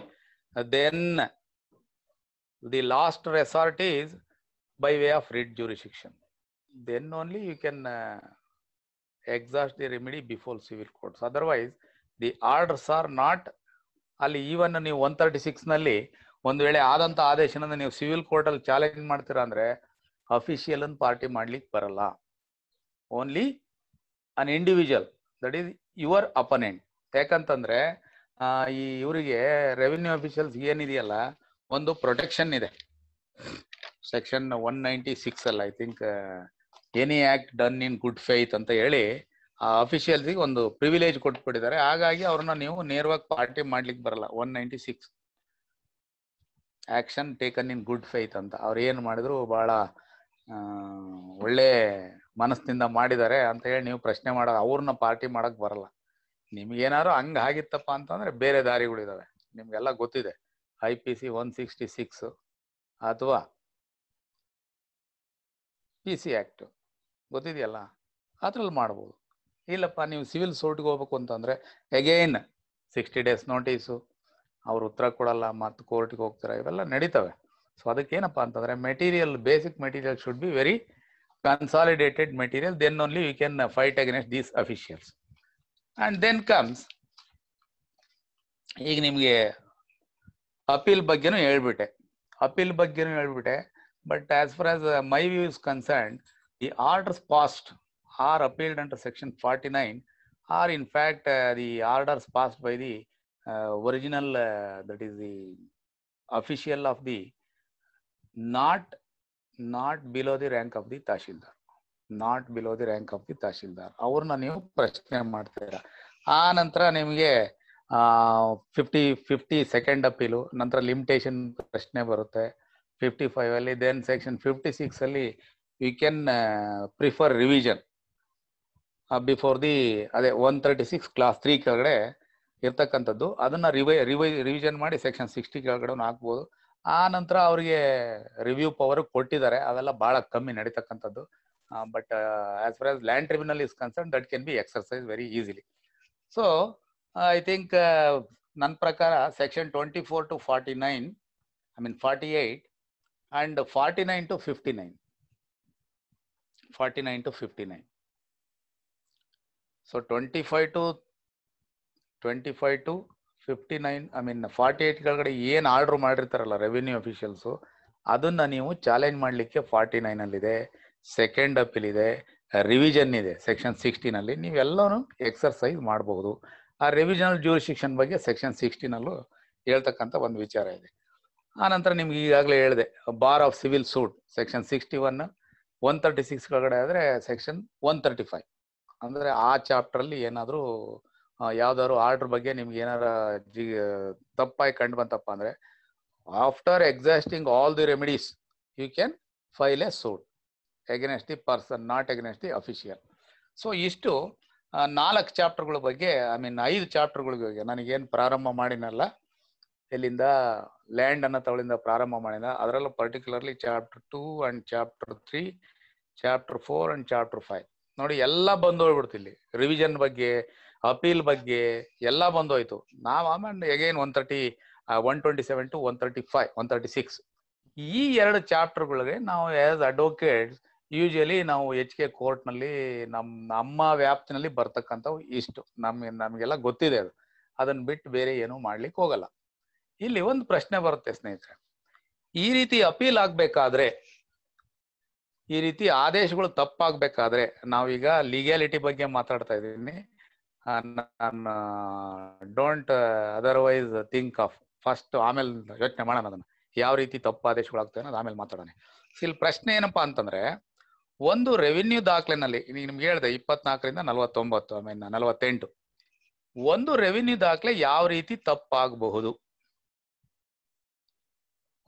then the last resort is by way of writ jurisdiction then only you can exhaust the remedy before civil courts otherwise the orders are not ಅಲ್ಲಿ even ನೀವು one thirty ಸಿಕ್ಸ್ನಲ್ಲಿ ಒಂದು ವೇಳೆ ಆದಂಥ ಆದೇಶನ ನೀವು civil ಕೋರ್ಟಲ್ಲಿ challenge ಮಾಡ್ತೀರಾ ಅಂದರೆ ಅಫಿಷಿಯಲ್ ಪಾರ್ಟಿ ಮಾಡ್ಲಿಕ್ಕೆ ಬರಲ್ಲ only an individual that is your opponent ಯಾಕಂತಂದ್ರೆ ಈ ಇವರಿಗೆ ರೆವಿನ್ಯೂ ಅಫಿಷಿಯಲ್ಸ್ ಏನಿದೆಯಲ್ಲ ಒಂದು ಪ್ರೊಟೆಕ್ಷನ್ ಇದೆ ಸೆಕ್ಷನ್ ಒನ್ ನೈಂಟಿ ಸಿಕ್ಸ್ ಅಲ್ಲ I think any act done in good faith ಅಂತ ಹೇಳಿ ಆ ಅಫಿಷಿಯಲ್ಸಿಗೆ ಒಂದು ಪ್ರಿವಿಲೇಜ್ ಕೊಟ್ಬಿಟ್ಟಿದ್ದಾರೆ ಹಾಗಾಗಿ ಅವ್ರನ್ನ ನೀವು ನೇರವಾಗಿ ಪಾರ್ಟಿ ಮಾಡ್ಲಿಕ್ಕೆ ಬರಲ್ಲ one ninety six action taken in good faith ಅಂತ ಅವ್ರು ಏನು ಮಾಡಿದ್ರು ಬಹಳ ಒಳ್ಳೆ ಮನಸ್ಸಿನಿಂದ ಮಾಡಿದ್ದಾರೆ ಅಂತ ಹೇಳಿ ನೀವು ಪ್ರಶ್ನೆ ಮಾಡೋ ಅವ್ರನ್ನ ಪಾರ್ಟಿ ಮಾಡಕ್ ಬರಲ್ಲ ನಿಮ್ಗೇನಾದ್ರು ಹಂಗ ಆಗಿತ್ತಪ್ಪ ಅಂತಂದ್ರೆ ಬೇರೆ ದಾರಿಗಳಿದಾವೆ ನಿಮ್ಗೆಲ್ಲ ಗೊತ್ತಿದೆ I P C one sixty six ಅಥವಾ ಪಿ ಸಿ ಆ್ಯಕ್ಟ್ ಗೊತ್ತಿದೆಯಲ್ಲ ಅದ್ರಲ್ಲಿ ಮಾಡ್ಬೋದು ಇಲ್ಲಪ್ಪ ನೀವು ಸಿವಿಲ್ ಸೋರ್ಟ್ಗೆ ಹೋಗ್ಬೇಕು ಅಂತಂದರೆ ಎಗೇನ್ ಸಿಕ್ಸ್ಟಿ ಡೇಸ್ ನೋಟಿಸು ಅವ್ರು ಉತ್ತರ ಕೊಡಲ್ಲ ಮತ್ತು ಕೋರ್ಟ್ಗೆ ಹೋಗ್ತಾರೆ ಇವೆಲ್ಲ ನಡೀತವೆ ಸೊ ಅದಕ್ಕೇನಪ್ಪ ಅಂತಂದರೆ material basic material should be very consolidated material, then only you can uh, fight against these officials. And then comes, ಈಗ ನಿಮಗೆ ಅಪೀಲ್ ಬಗ್ಗೆನೂ ಹೇಳ್ಬಿಟ್ಟೆ ಅಪೀಲ್ ಬಗ್ಗೆನೂ ಹೇಳ್ಬಿಟ್ಟೆ but as far as my view is concern the orders passed are appealed under section forty nine are in fact the orders passed by the original that is the official of the not not below the rank of the tahsildar not below the rank of the tahsildar ಅವ್ರನ್ನ ನೀವು ಪ್ರಶ್ನೆ ಮಾಡ್ತೀರಾ ಆ ನಂತರ ನಿಮಗೆ fifty fifty second ಅಪೀಲು ನಂತರ limitation ಪ್ರಶ್ನೆ ಬರುತ್ತೆ ಫಿಫ್ಟಿ ಫೈವ್ ಅಲ್ಲಿ ದೆನ್ ಸೆಕ್ಷನ್ ಫಿಫ್ಟಿ ಸಿಕ್ಸ್ ಅಲ್ಲಿ you can prefer revision before the ಅದೇ one thirty six clause three ಕೆಳಗಡೆ ಇರ್ತಕ್ಕಂಥದ್ದು ಅದನ್ನ ರಿವೈ ರಿವೈ ರಿವಿಷನ್ ಮಾಡಿ ಸೆಕ್ಷನ್ ಸಿಕ್ಸ್ಟಿ ಕೆಳಗಡೆ ಹಾಕ್ಬೋದು ಆ ನಂತರ ಅವ್ರಿಗೆ ರಿವ್ಯೂ ಪವರ್ ಕೊಟ್ಟಿದ್ದಾರೆ ಅದೆಲ್ಲ ಬಹಳ ಕಮ್ಮಿ ನಡೀತಕ್ಕಂಥದ್ದು but as far as land tribunal is concern that can be exercise very easily so I think ನನ್ನ ಪ್ರಕಾರ section twenty four to forty nine I mean forty eight and forty nine to fifty nine forty nine to fifty nine so twenty five to twenty five to fifty nine I mean forty eight ಕೆಳಗಡೆ ಏನು order ಮಾಡಿರ್ತಾರಲ್ಲ revenue officials ಅದನ್ನು ನೀವು challenge ಮಾಡಲಿಕ್ಕೆ forty ನೈನಲ್ಲಿದೆ second appeal ಇದೆ revision ಇದೆ ಸೆಕ್ಷನ್ ಸಿಕ್ಸ್ಟೀನಲ್ಲಿ ನೀವೆಲ್ಲನೂ ಎಕ್ಸರ್ಸೈಸ್ ಮಾಡಬಹುದು ಆ ರಿವಿಷನಲ್ ಶಿಕ್ಷನ್ ಬಗ್ಗೆ ಸೆಕ್ಷನ್ ಸಿಕ್ಸ್ಟೀನಲ್ಲೂ ಹೇಳ್ತಕ್ಕಂಥ ಒಂದು ವಿಚಾರ ಇದೆ ಆನಂತರ ನಿಮ್ಗೆ ಈಗಾಗಲೇ ಹೇಳಿದೆ bar of civil suit section sixty one one thirty six ಕೆಳಗಡೆ ಆದರೆ ಸೆಕ್ಷನ್ ಒನ್ ತರ್ಟಿ ಫೈವ್ ಅಂದರೆ ಆ ಚಾಪ್ಟ್ರಲ್ಲಿ ಏನಾದರೂ ಯಾವ್ದಾದ್ರು ಆರ್ಡರ್ ಬಗ್ಗೆ ನಿಮ್ಗೆ ಏನಾರ ಜಿ ತಪ್ಪಾಗಿ ಕಂಡು ಬಂತಪ್ಪ ಅಂದ್ರೆ after exhausting all the remedies you can file a suit against the person not against the official so ಇಷ್ಟು ನಾಲ್ಕು ಚಾಪ್ಟರ್ಗಳ ಬಗ್ಗೆ ಐ ಮೀನ್ ಐದು ಚಾಪ್ಟರ್ಗಳ ಬಗ್ಗೆ ನನಗೇನು ಪ್ರಾರಂಭ ಮಾಡಿನಲ್ಲ ಇಲ್ಲಿಂದ ಲ್ಯಾಂಡ್ ಅನ್ನ ತಗೊಳ್ಳಿಂದ ಪ್ರಾರಂಭ ಮಾಡಿದ ಅದರಲ್ಲೂ particularly chapter two and chapter three chapter four and chapter five ನೋಡಿ ಎಲ್ಲ ಬಂದು ಹೋಗ್ಬಿಡ್ತು ಇಲ್ಲಿ ರಿವಿಷನ್ ಬಗ್ಗೆ ಅಪೀಲ್ ಬಗ್ಗೆ ಎಲ್ಲ ಬಂದೋಯ್ತು ನಾವ್ ಆಮೇಲೆ again one thirty one twenty seven to one thirty five one thirty six ಈ ಎರಡು ಚಾಪ್ಟರ್ಗಳಿಗೆ ನಾವು ಆಸ್ ಅಡ್ವೊಕೇಟ್ ಯೂಶಲಿ ನಾವು ಎಚ್ ಕೆ ಕೋರ್ಟ್ ನಲ್ಲಿ ನಮ್ ನಮ್ಮ ವ್ಯಾಪ್ತಿನಲ್ಲಿ ಬರ್ತಕ್ಕಂಥವು ಇಷ್ಟು ನಮ್ಗೆ ನಮಗೆಲ್ಲ ಗೊತ್ತಿದೆ ಅದು ಅದನ್ನ ಬಿಟ್ಟು ಬೇರೆ ಏನು ಮಾಡ್ಲಿಕ್ಕೆ ಹೋಗಲ್ಲ ಇಲ್ಲಿ ಒಂದು ಪ್ರಶ್ನೆ ಬರುತ್ತೆ ಸ್ನೇಹಿತರೆ ಈ ರೀತಿ ಅಪೀಲ್ ಆಗ್ಬೇಕಾದ್ರೆ ಈ ರೀತಿ ಆದೇಶಗಳು ತಪ್ಪಾಗ್ಬೇಕಾದ್ರೆ ನಾವೀಗ ಲೀಗ್ಯಾಲಿಟಿ ಬಗ್ಗೆ ಮಾತಾಡ್ತಾ ಇದ್ದೀನಿ ನಾನು don't otherwise think of first ಆಮೇಲೆ ಯೋಚನೆ ಮಾಡೋಣ ಅದನ್ನ ಯಾವ ರೀತಿ ತಪ್ಪು ಆದೇಶಗಳಾಗ್ತವೆ ಅನ್ನೋದು ಆಮೇಲೆ ಮಾತಾಡೋಣ ಇಲ್ಲಿ ಪ್ರಶ್ನೆ ಏನಪ್ಪಾ ಅಂತಂದ್ರೆ ಒಂದು ರೆವಿನ್ಯೂ ದಾಖಲೆನಲ್ಲಿ ನಿಮ್ಗೆ ಹೇಳಿದೆ ಇಪ್ಪತ್ನಾಲ್ಕರಿಂದ ನಲವತ್ತೊಂಬತ್ತು ಐ ಮೀನ್ ನಲವತ್ತೆಂಟು ಒಂದು ರೆವಿನ್ಯೂ ದಾಖಲೆ ಯಾವ ರೀತಿ ತಪ್ಪಾಗಬಹುದು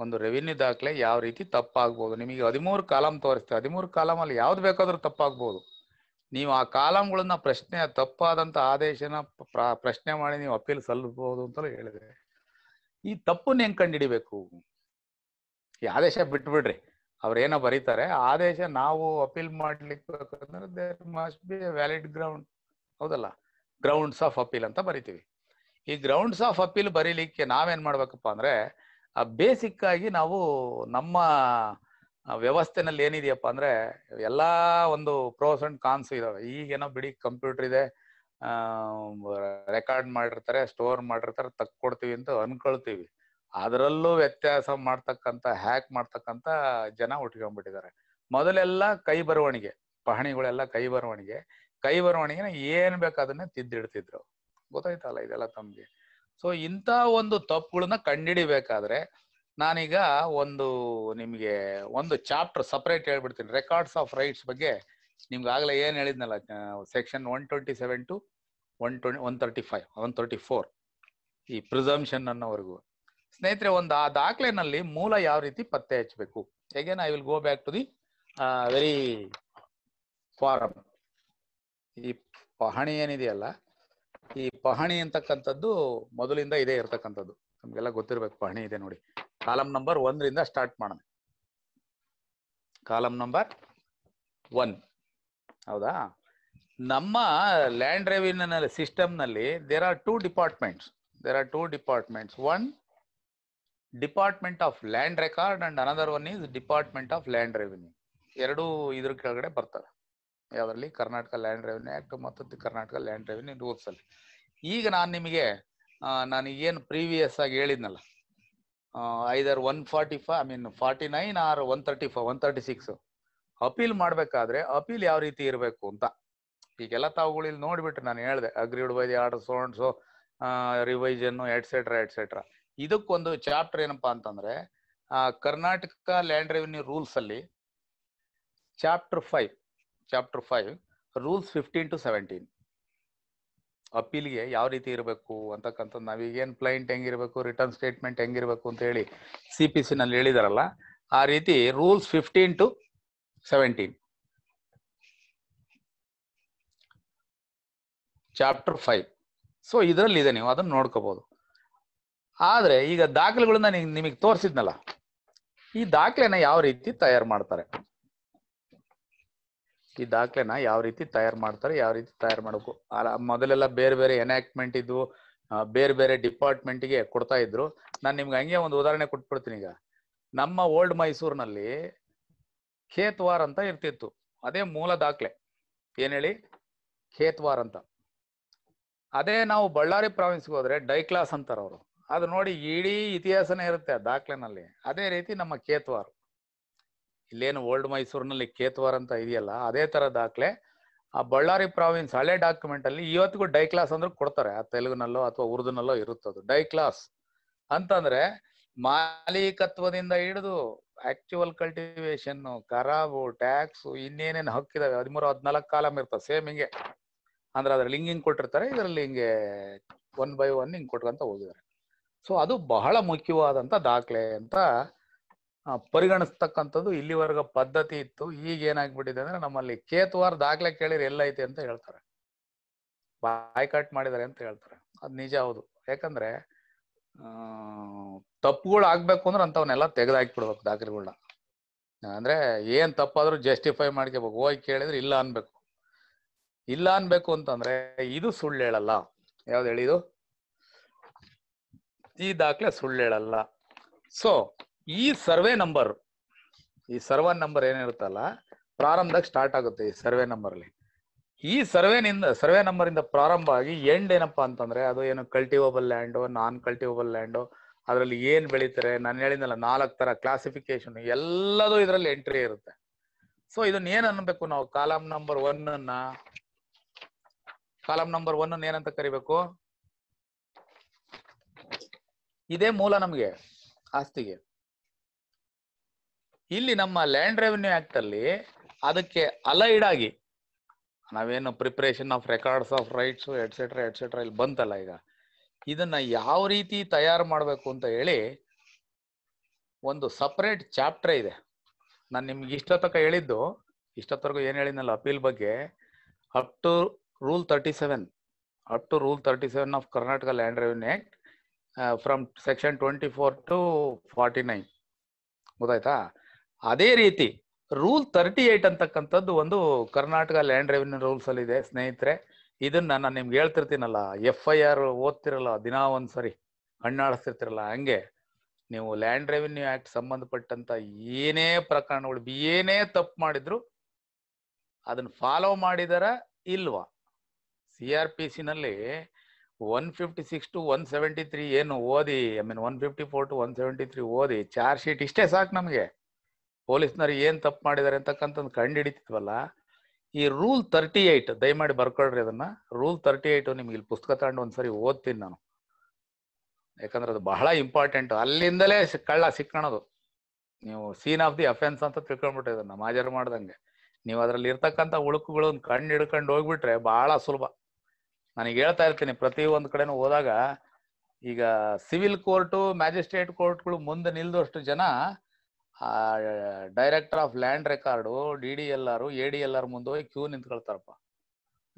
ಒಂದು ರೆವಿನ್ಯೂ ದಾಖಲೆ ಯಾವ ರೀತಿ ತಪ್ಪಾಗಬಹುದು ನಿಮಗೆ ಹದಿಮೂರು ಕಾಲಂ ತೋರಿಸ್ತೇವೆ ಹದಿಮೂರು ಅಲ್ಲಿ ಯಾವ್ದು ಬೇಕಾದ್ರೂ ತಪ್ಪಾಗಬಹುದು ನೀವು ಆ ಕಾಲಂಗಳನ್ನ ಪ್ರಶ್ನೆ ತಪ್ಪಾದಂತ ಆದೇಶನ ಪ್ರಶ್ನೆ ಮಾಡಿ ನೀವು ಅಪೀಲ್ ಸಲ್ಲಬಹುದು ಅಂತಲೂ ಹೇಳಿದೆ ಈ ತಪ್ಪನ್ನ ಹೆಂಗ್ ಕಂಡಿಡಿಬೇಕು ಈ ಆದೇಶ ಬಿಟ್ಬಿಡ್ರಿ ಅವ್ರೇನೋ ಬರೀತಾರೆ ಆದೇಶ ನಾವು ಅಪೀಲ್ ಮಾಡ್ಲಿಕ್ಕೆ there must be valid ground ಹೌದಲ್ಲ ಗ್ರೌಂಡ್ಸ್ ಆಫ್ ಅಪೀಲ್ ಅಂತ ಬರಿತೀವಿ ಈ ಗ್ರೌಂಡ್ಸ್ ಆಫ್ ಅಪೀಲ್ ಬರೀಲಿಕ್ಕೆ ನಾವೇನ್ ಮಾಡ್ಬೇಕಪ್ಪ ಅಂದ್ರೆ ಬೇಸಿಕ್ ಆಗಿ ನಾವು ನಮ್ಮ ವ್ಯವಸ್ಥೆನಲ್ಲಿ ಏನಿದೆಯಪ್ಪ ಅಂದ್ರೆ ಎಲ್ಲಾ ಒಂದು ಪ್ರೋಸ್ ಅಂಡ್ ಕಾನ್ಸ್ ಇದಾವೆ ಈಗೇನೋ ಬಿಡಿ ಕಂಪ್ಯೂಟರ್ ಇದೆ ರೆಕಾರ್ಡ್ ಮಾಡಿರ್ತಾರೆ ಸ್ಟೋರ್ ಮಾಡಿರ್ತಾರೆ ತಕ್ಕೊಡ್ತೀವಿ ಅಂತ ಅನ್ಕೊಳ್ತೀವಿ ಅದರಲ್ಲೂ ವ್ಯತ್ಯಾಸ ಮಾಡ್ತಕ್ಕಂತ ಹ್ಯಾಕ್ ಮಾಡ್ತಕ್ಕಂತ ಜನ ಉಟ್ಕೊಂಡ್ಬಿಟ್ಟಿದ್ದಾರೆ ಮೊದಲೆಲ್ಲ ಕೈ ಬರವಣಿಗೆ ಪಹಣಿಗಳೆಲ್ಲ ಕೈ ಬರವಣಿಗೆ ಕೈ ಬರವಣಿಗೆನ ಏನ್ ಅದನ್ನೇ ತಿದ್ದಿಡ್ತಿದ್ರು ಗೊತ್ತಾಯ್ತಲ್ಲ ಇದೆಲ್ಲ ತಮ್ಗೆ ಸೊ ಇಂಥ ಒಂದು ತಪ್ಪುಗಳನ್ನ ಕಂಡಿಡಿಬೇಕಾದ್ರೆ ನಾನೀಗ ಒಂದು ನಿಮಗೆ ಒಂದು ಚಾಪ್ಟರ್ ಸಪ್ರೇಟ್ ಹೇಳ್ಬಿಡ್ತೀನಿ ರೆಕಾರ್ಡ್ಸ್ ಆಫ್ ರೈಟ್ಸ್ ಬಗ್ಗೆ ನಿಮ್ಗೆ ಆಗಲೇ ಏನು ಹೇಳಿದ್ನಲ್ಲ section one twenty seven to one twenty one thirty five one thirty four ಈ ಪ್ರಿಸಮ್ಷನ್ ಅನ್ನೋವರೆಗೂ ಸ್ನೇಹಿತರೆ ಒಂದು ಆ ದಾಖಲೆನಲ್ಲಿ ಮೂಲ ಯಾವ ರೀತಿ ಪತ್ತೆ ಹಚ್ಚಬೇಕು again I will go back to the very form ಈ ಪಹಣಿ ಏನಿದೆಯಲ್ಲ ಈ ಪಹಣಿ ಅಂತಕ್ಕಂಥದ್ದು ಮೊದಲಿಂದ ಇದೇ ಇರತಕ್ಕಂಥದ್ದು ನಮಗೆಲ್ಲ ಗೊತ್ತಿರ್ಬೇಕು ಪಹಣಿ ಇದೆ ನೋಡಿ ಕಾಲಮ್ ನಂಬರ್ ಒಂದರಿಂದ ಸ್ಟಾರ್ಟ್ ಮಾಡೋಣ ಕಾಲಮ್ ನಂಬರ್ ಒನ್ ಹೌದಾ ನಮ್ಮ ಲ್ಯಾಂಡ್ ರೆವಿನ್ಯೂ ಸಿಸ್ಟಮ್ನಲ್ಲಿ there are two departments there are two departments one department of land record and another one is department of land revenue ಎರಡೂ ಇದ್ರ ಕೆಳಗಡೆ ಬರ್ತವೆ ಯಾವುದರಲ್ಲಿ ಕರ್ನಾಟಕ ಲ್ಯಾಂಡ್ ರೆವಿನ್ಯೂ ಆ್ಯಕ್ಟ್ ಮತ್ತು ಕರ್ನಾಟಕ ಲ್ಯಾಂಡ್ ರೆವಿನ್ಯೂ ರೂಲ್ಸಲ್ಲಿ ಈಗ ನಾನು ನಿಮಗೆ ನಾನು ಏನು ಪ್ರೀವಿಯಸ್ ಆಗಿ ಹೇಳಿದ್ನಲ್ಲ either one forty five I mean forty nine or one thirty five one thirty six appeal ಮಾಡ್ಬೇಕಾದ್ರೆ ಅಪೀಲ್ ಯಾವ ರೀತಿ ಇರಬೇಕು ಅಂತ ಈಗೆಲ್ಲ ತಾವುಗಳು ಇಲ್ಲಿ ನೋಡ್ಬಿಟ್ಟು ನಾನು ಹೇಳಿದೆ ಅಗ್ರಿಡ್ ಬೈ ದಿ ಆರ್ಡರ್ ಸೋಂಡ್ಸು ರಿವೈಸನ್ನು ಎಟ್ಸೆಟ್ರಾ ಎಟ್ಸೆಟ್ರಾ ಇದಕ್ಕೊಂದು ಚಾಪ್ಟರ್ ಏನಪ್ಪಾ ಅಂತಂದ್ರೆ ಕರ್ನಾಟಕ ಲ್ಯಾಂಡ್ ರೆವಿನ್ಯೂ ರೂಲ್ಸ್ ಅಲ್ಲಿ chapter five chapter five rules fifteen to seventeen ಅಪೀಲ್ಗೆ ಯಾವ ರೀತಿ ಇರಬೇಕು ಅಂತಕ್ಕಂಥದ್ದು ನಾವೀಗೇನು ಪ್ಲೈಂಟ್ ಹೆಂಗಿರ್ಬೇಕು ರಿಟರ್ನ್ ಸ್ಟೇಟ್ಮೆಂಟ್ ಹೆಂಗಿರ್ಬೇಕು ಅಂತ ಹೇಳಿ ಸಿ ಪಿ ಸಿ ನಲ್ಲಿ ಹೇಳಿದಾರಲ್ಲ ಆ ರೀತಿ rules fifteen to seventeen chapter five so ಇದರಲ್ಲಿ ಇದೆ ನೀವು ಅದನ್ನು ನೋಡ್ಕೋಬಹುದು ಆದರೆ ಈಗ ದಾಖಲೆಗಳನ್ನ ನಿಮಗೆ ತೋರಿಸಿದ್ನಲ್ಲ ಈ ದಾಖಲೆನ ಯಾವ ರೀತಿ ತಯಾರು ಮಾಡ್ತಾರೆ ಈ ದಾಖಲೆನ ಯಾವ ರೀತಿ ತಯಾರು ಮಾಡ್ತಾರೆ ಯಾವ ರೀತಿ ತಯಾರು ಮಾಡಬೇಕು ಮೊದಲೆಲ್ಲ ಬೇರೆ ಬೇರೆ ಎನಾಕ್ಟ್ಮೆಂಟ್ ಇದ್ವು ಬೇರೆ ಬೇರೆ ಡಿಪಾರ್ಟ್ಮೆಂಟ್ ಗೆ ಕೊಡ್ತಾ ಇದ್ರು ನಾನು ನಿಮ್ಗೆ ಹಂಗೆ ಒಂದು ಉದಾಹರಣೆ ಕೊಟ್ಬಿಡ್ತೀನಿ ಈಗ ನಮ್ಮ ಓಲ್ಡ್ ಮೈಸೂರಿನಲ್ಲಿ ಖೇತ್ವಾರ್ ಅಂತ ಇರ್ತಿತ್ತು ಅದೇ ಮೂಲ ದಾಖಲೆ ಏನ್ ಹೇಳಿ ಖೇತ್ವಾರ್ ಅಂತ ಅದೇ ನಾವು ಬಳ್ಳಾರಿ ಪ್ರಾವಿನ್ಸ್ಗೆ ಹೋದ್ರೆ ಡೈಕ್ಲಾಸ್ ಅಂತಾರ ಅವರು ಅದು ನೋಡಿ ಇಡೀ ಇತಿಹಾಸನೇ ಇರುತ್ತೆ ಆ ದಾಖಲೆನಲ್ಲಿ ಅದೇ ರೀತಿ ನಮ್ಮ ಖೇತ್ವಾರ್ ಇಲ್ಲೇನು ಓಲ್ಡ್ ಮೈಸೂರಿನಲ್ಲಿ ಕೇತ್ವಾರ್ ಅಂತ ಇದೆಯಲ್ಲ ಅದೇ ತರ ದಾಖಲೆ ಆ ಬಳ್ಳಾರಿ ಪ್ರಾವಿನ್ಸ್ ಹಳೆ ಡಾಕ್ಯುಮೆಂಟ್ ಅಲ್ಲಿ ಇವತ್ತಿಗೂ ಡೈ ಕ್ಲಾಸ್ ಅಂದ್ರೆ ಕೊಡ್ತಾರೆ ಆ ತೆಲುಗುನಲ್ಲೋ ಅಥವಾ ಉರ್ದುನಲ್ಲೋ ಇರುತ್ತದು ಡೈ ಕ್ಲಾಸ್ ಅಂತಂದ್ರೆ ಮಾಲೀಕತ್ವದಿಂದ ಹಿಡಿದು ಆಕ್ಚುವಲ್ ಕಲ್ಟಿವೇಶನ್ ಖರಾಬು ಟ್ಯಾಕ್ಸ್ ಇನ್ನೇನೇನು ಹಕ್ಕಿದಾವೆ ಹದಿಮೂರು ಹದಿನಾಲ್ಕು ಕಾಲಂ ಇರ್ತದೆ ಸೇಮ್ ಹಿಂಗೆ ಅಂದ್ರೆ ಅದ್ರಲ್ಲಿ ಹಿಂಗೆ ಹಿಂಗೆ ಕೊಟ್ಟಿರ್ತಾರೆ ಇದರಲ್ಲಿ ಹಿಂಗೆ ಒನ್ ಬೈ ಒನ್ ಹಿಂಗೆ ಕೊಟ್ಕೊಂತ ಹೋಗಿದ್ದಾರೆ ಸೊ ಅದು ಬಹಳ ಮುಖ್ಯವಾದಂತ ದಾಖಲೆ ಅಂತ ಪರಿಗಣಿಸ್ತಕ್ಕಂಥದ್ದು ಇಲ್ಲಿವರೆಗ ಪದ್ಧತಿ ಇತ್ತು ಈಗ ಏನಾಗ್ಬಿಟ್ಟಿದೆ ಅಂದ್ರೆ ನಮ್ಮಲ್ಲಿ ಕೇತುವಾರ ದಾಖಲೆ ಕೇಳಿದ್ರೆ ಎಲ್ಲೈತೆ ಅಂತ ಹೇಳ್ತಾರೆ ಬಾಯ್ಕಾಟ್ ಮಾಡಿದ್ದಾರೆ ಅಂತ ಹೇಳ್ತಾರೆ ಅದು ನಿಜ ಹೌದು ಯಾಕಂದ್ರೆ ತಪ್ಪುಗಳು ಆಗ್ಬೇಕು ಅಂದ್ರೆ ಅಂತವನ್ನೆಲ್ಲ ತೆಗೆದಾಕ್ಬಿಡ್ಬೇಕು ದಾಖಲೆಗಳನ್ನ ಅಂದ್ರೆ ಏನ್ ತಪ್ಪಾದ್ರೂ ಜಸ್ಟಿಫೈ ಮಾಡ್ಕೋಬೇಕು ಹೋಗಿ ಕೇಳಿದ್ರೆ ಇಲ್ಲ ಅನ್ಬೇಕು ಇಲ್ಲ ಅನ್ಬೇಕು ಅಂತಂದ್ರೆ ಇದು ಸುಳ್ಳು ಹೇಳಲ್ಲ ಯಾವ್ದು ಹೇಳಿದು ಈ ದಾಖಲೆ ಸುಳ್ಳು ಹೇಳಲ್ಲ ಸೊ ಈ ಸರ್ವೆ ನಂಬರ್ ಈ ಸರ್ವನ್ ನಂಬರ್ ಏನಿರುತ್ತಲ್ಲ ಪ್ರಾರಂಭದಾಗ ಸ್ಟಾರ್ಟ್ ಆಗುತ್ತೆ ಈ ಸರ್ವೆ ನಂಬರ್ ಅಲ್ಲಿ ಈ ನಿಂದ ಸರ್ವೆ ನಂಬರ್ ಇಂದ ಪ್ರಾರಂಭ ಆಗಿ ಎಂಡ್ ಏನಪ್ಪಾ ಅಂತಂದ್ರೆ ಅದು ಏನು ಕಲ್ಟಿವಬಲ್ ಲ್ಯಾಂಡ್ ನಾನ್ ಕಲ್ಟಿವಬಲ್ ಲ್ಯಾಂಡ್ ಅದರಲ್ಲಿ ಏನ್ ಬೆಳೀತಾರೆ ನಾನು ಹೇಳಿದ್ನಲ್ಲ ನಾಲ್ಕು ತರ ಕ್ಲಾಸಿಫಿಕೇಶನ್ ಎಲ್ಲದೂ ಇದರಲ್ಲಿ ಎಂಟ್ರಿ ಇರುತ್ತೆ ಸೊ ಇದನ್ನ ಏನ್ ಅನ್ಬೇಕು ನಾವು ಕಾಲಮ್ ನಂಬರ್ ಒನ್ ಅನ್ನ ಕಾಲಮ್ ನಂಬರ್ ಒನ್ ಅನ್ನ ಏನಂತ ಕರಿಬೇಕು ಇದೇ ಮೂಲ ನಮ್ಗೆ ಆಸ್ತಿಗೆ ಇಲ್ಲಿ ನಮ್ಮ ಲ್ಯಾಂಡ್ ರೆವೆನ್ಯೂ ಆಕ್ಟ್ ಅಲ್ಲಿ ಅದಕ್ಕೆ ಅಲೈಡ್ ಆಗಿ ನಾವೇನು preparation of records of rights etcetera etcetera ಇಲ್ಲಿ ಬಂತಲ್ಲ ಈಗ ಇದನ್ನ ಯಾವ ರೀತಿ ತಯಾರು ಮಾಡಬೇಕು ಅಂತ ಹೇಳಿ ಒಂದು ಸಪ್ರೇಟ್ ಚಾಪ್ಟರ್ ಇದೆ ನಾನು ನಿಮ್ಗೆ ಇಷ್ಟ ಹೇಳಿದ್ದು ಇಷ್ಟೊತ್ತರೆಗೂ ಏನು ಹೇಳಿದ್ನಲ್ಲ ಅಪೀಲ್ ಬಗ್ಗೆ up to rule thirty seven up to rule thirty seven of Karnataka land revenue act from section twenty four to forty nine ಗೊತ್ತಾಯ್ತಾ ಅದೇ ರೀತಿ ರೂಲ್ ತರ್ಟಿ ಏಟ್ ಅಂತಕ್ಕಂಥದ್ದು ಒಂದು ಕರ್ನಾಟಕ ಲ್ಯಾಂಡ್ ರೆವಿನ್ಯೂ ರೂಲ್ಸ್ ಅಲ್ಲಿ ಇದೆ ಸ್ನೇಹಿತರೆ ಇದನ್ನ ನಾನು ನಿಮ್ಗೆ ಹೇಳ್ತಿರ್ತೀನಲ್ಲ ಎಫ್ ಐ ಆರ್ ಓದ್ತಿರಲ್ಲ ದಿನಾ ಒಂದ್ಸರಿ ಹಣ್ಣಾಡಿಸ್ತಿರ್ತಿರಲ್ಲ ಹಂಗೆ ನೀವು ಲ್ಯಾಂಡ್ ರೆವಿನ್ಯೂ ಆಕ್ಟ್ ಸಂಬಂಧಪಟ್ಟಂತ ಏನೇ ಪ್ರಕರಣಗಳು ಏನೇ ತಪ್ಪು ಮಾಡಿದ್ರು ಅದನ್ನ ಫಾಲೋ ಮಾಡಿದಾರ ಇಲ್ವಾ ಸಿ ಆರ್ ಪಿ ಸಿ ನಲ್ಲಿ one fifty six to one seventy three ಏನು ಓದಿ I mean one fifty four to one seventy three ಓದಿ ಚಾರ್ಜ್ ಶೀಟ್ ಇಷ್ಟೇ ಸಾಕು ನಮಗೆ ಪೊಲೀಸ್ನವ್ರು ಏನ್ ತಪ್ಪು ಮಾಡಿದ್ದಾರೆ ಅಂತಕ್ಕಂಥದ್ದು ಕಂಡು ಹಿಡಿತಿದ್ವಲ್ಲ ಈ ರೂಲ್ ತರ್ಟಿ ಏಟ್ ದಯಮಾಡಿ ಬರ್ಕೊಳ್ರಿ ಅದನ್ನ ರೂಲ್ ತರ್ಟಿ ಏಟ್ ನಿಮ್ಗೆ ಇಲ್ಲಿ ಪುಸ್ತಕ ತಗೊಂಡು ಒಂದ್ಸರಿ ಓದ್ತೀನಿ ನಾನು ಯಾಕಂದ್ರೆ ಅದು ಬಹಳ ಇಂಪಾರ್ಟೆಂಟ್ ಅಲ್ಲಿಂದಲೇ ಕಳ್ಳ ಸಿಕ್ಕಣದು ನೀವು ಸೀನ್ ಆಫ್ ದಿ ಅಫೆನ್ಸ್ ಅಂತ ತಿಳ್ಕೊಂಡ್ಬಿಟ್ರೆ ಅದನ್ನ ಮಾಜರ್ ಮಾಡ್ದಂಗೆ ನೀವು ಅದ್ರಲ್ಲಿ ಇರ್ತಕ್ಕಂಥ ಉಳುಕುಗಳನ್ನ ಕಂಡು ಹಿಡ್ಕೊಂಡು ಹೋಗ್ಬಿಟ್ರೆ ಬಹಳ ಸುಲಭ ನನಗೆ ಹೇಳ್ತಾ ಇರ್ತೀನಿ ಪ್ರತಿ ಒಂದು ಕಡೆನೂ ಹೋದಾಗ ಈಗ ಸಿವಿಲ್ ಕೋರ್ಟು ಮ್ಯಾಜಿಸ್ಟ್ರೇಟ್ ಕೋರ್ಟ್ಗಳು ಮುಂದೆ ನಿಲ್ದಷ್ಟು ಜನ ಆ director of land record D D L R A D L R ಮುಂದೆ ಹೋಗಿ ಕ್ಯೂ ನಿಂತ್ಕೊಳ್ತಾರಪ್ಪ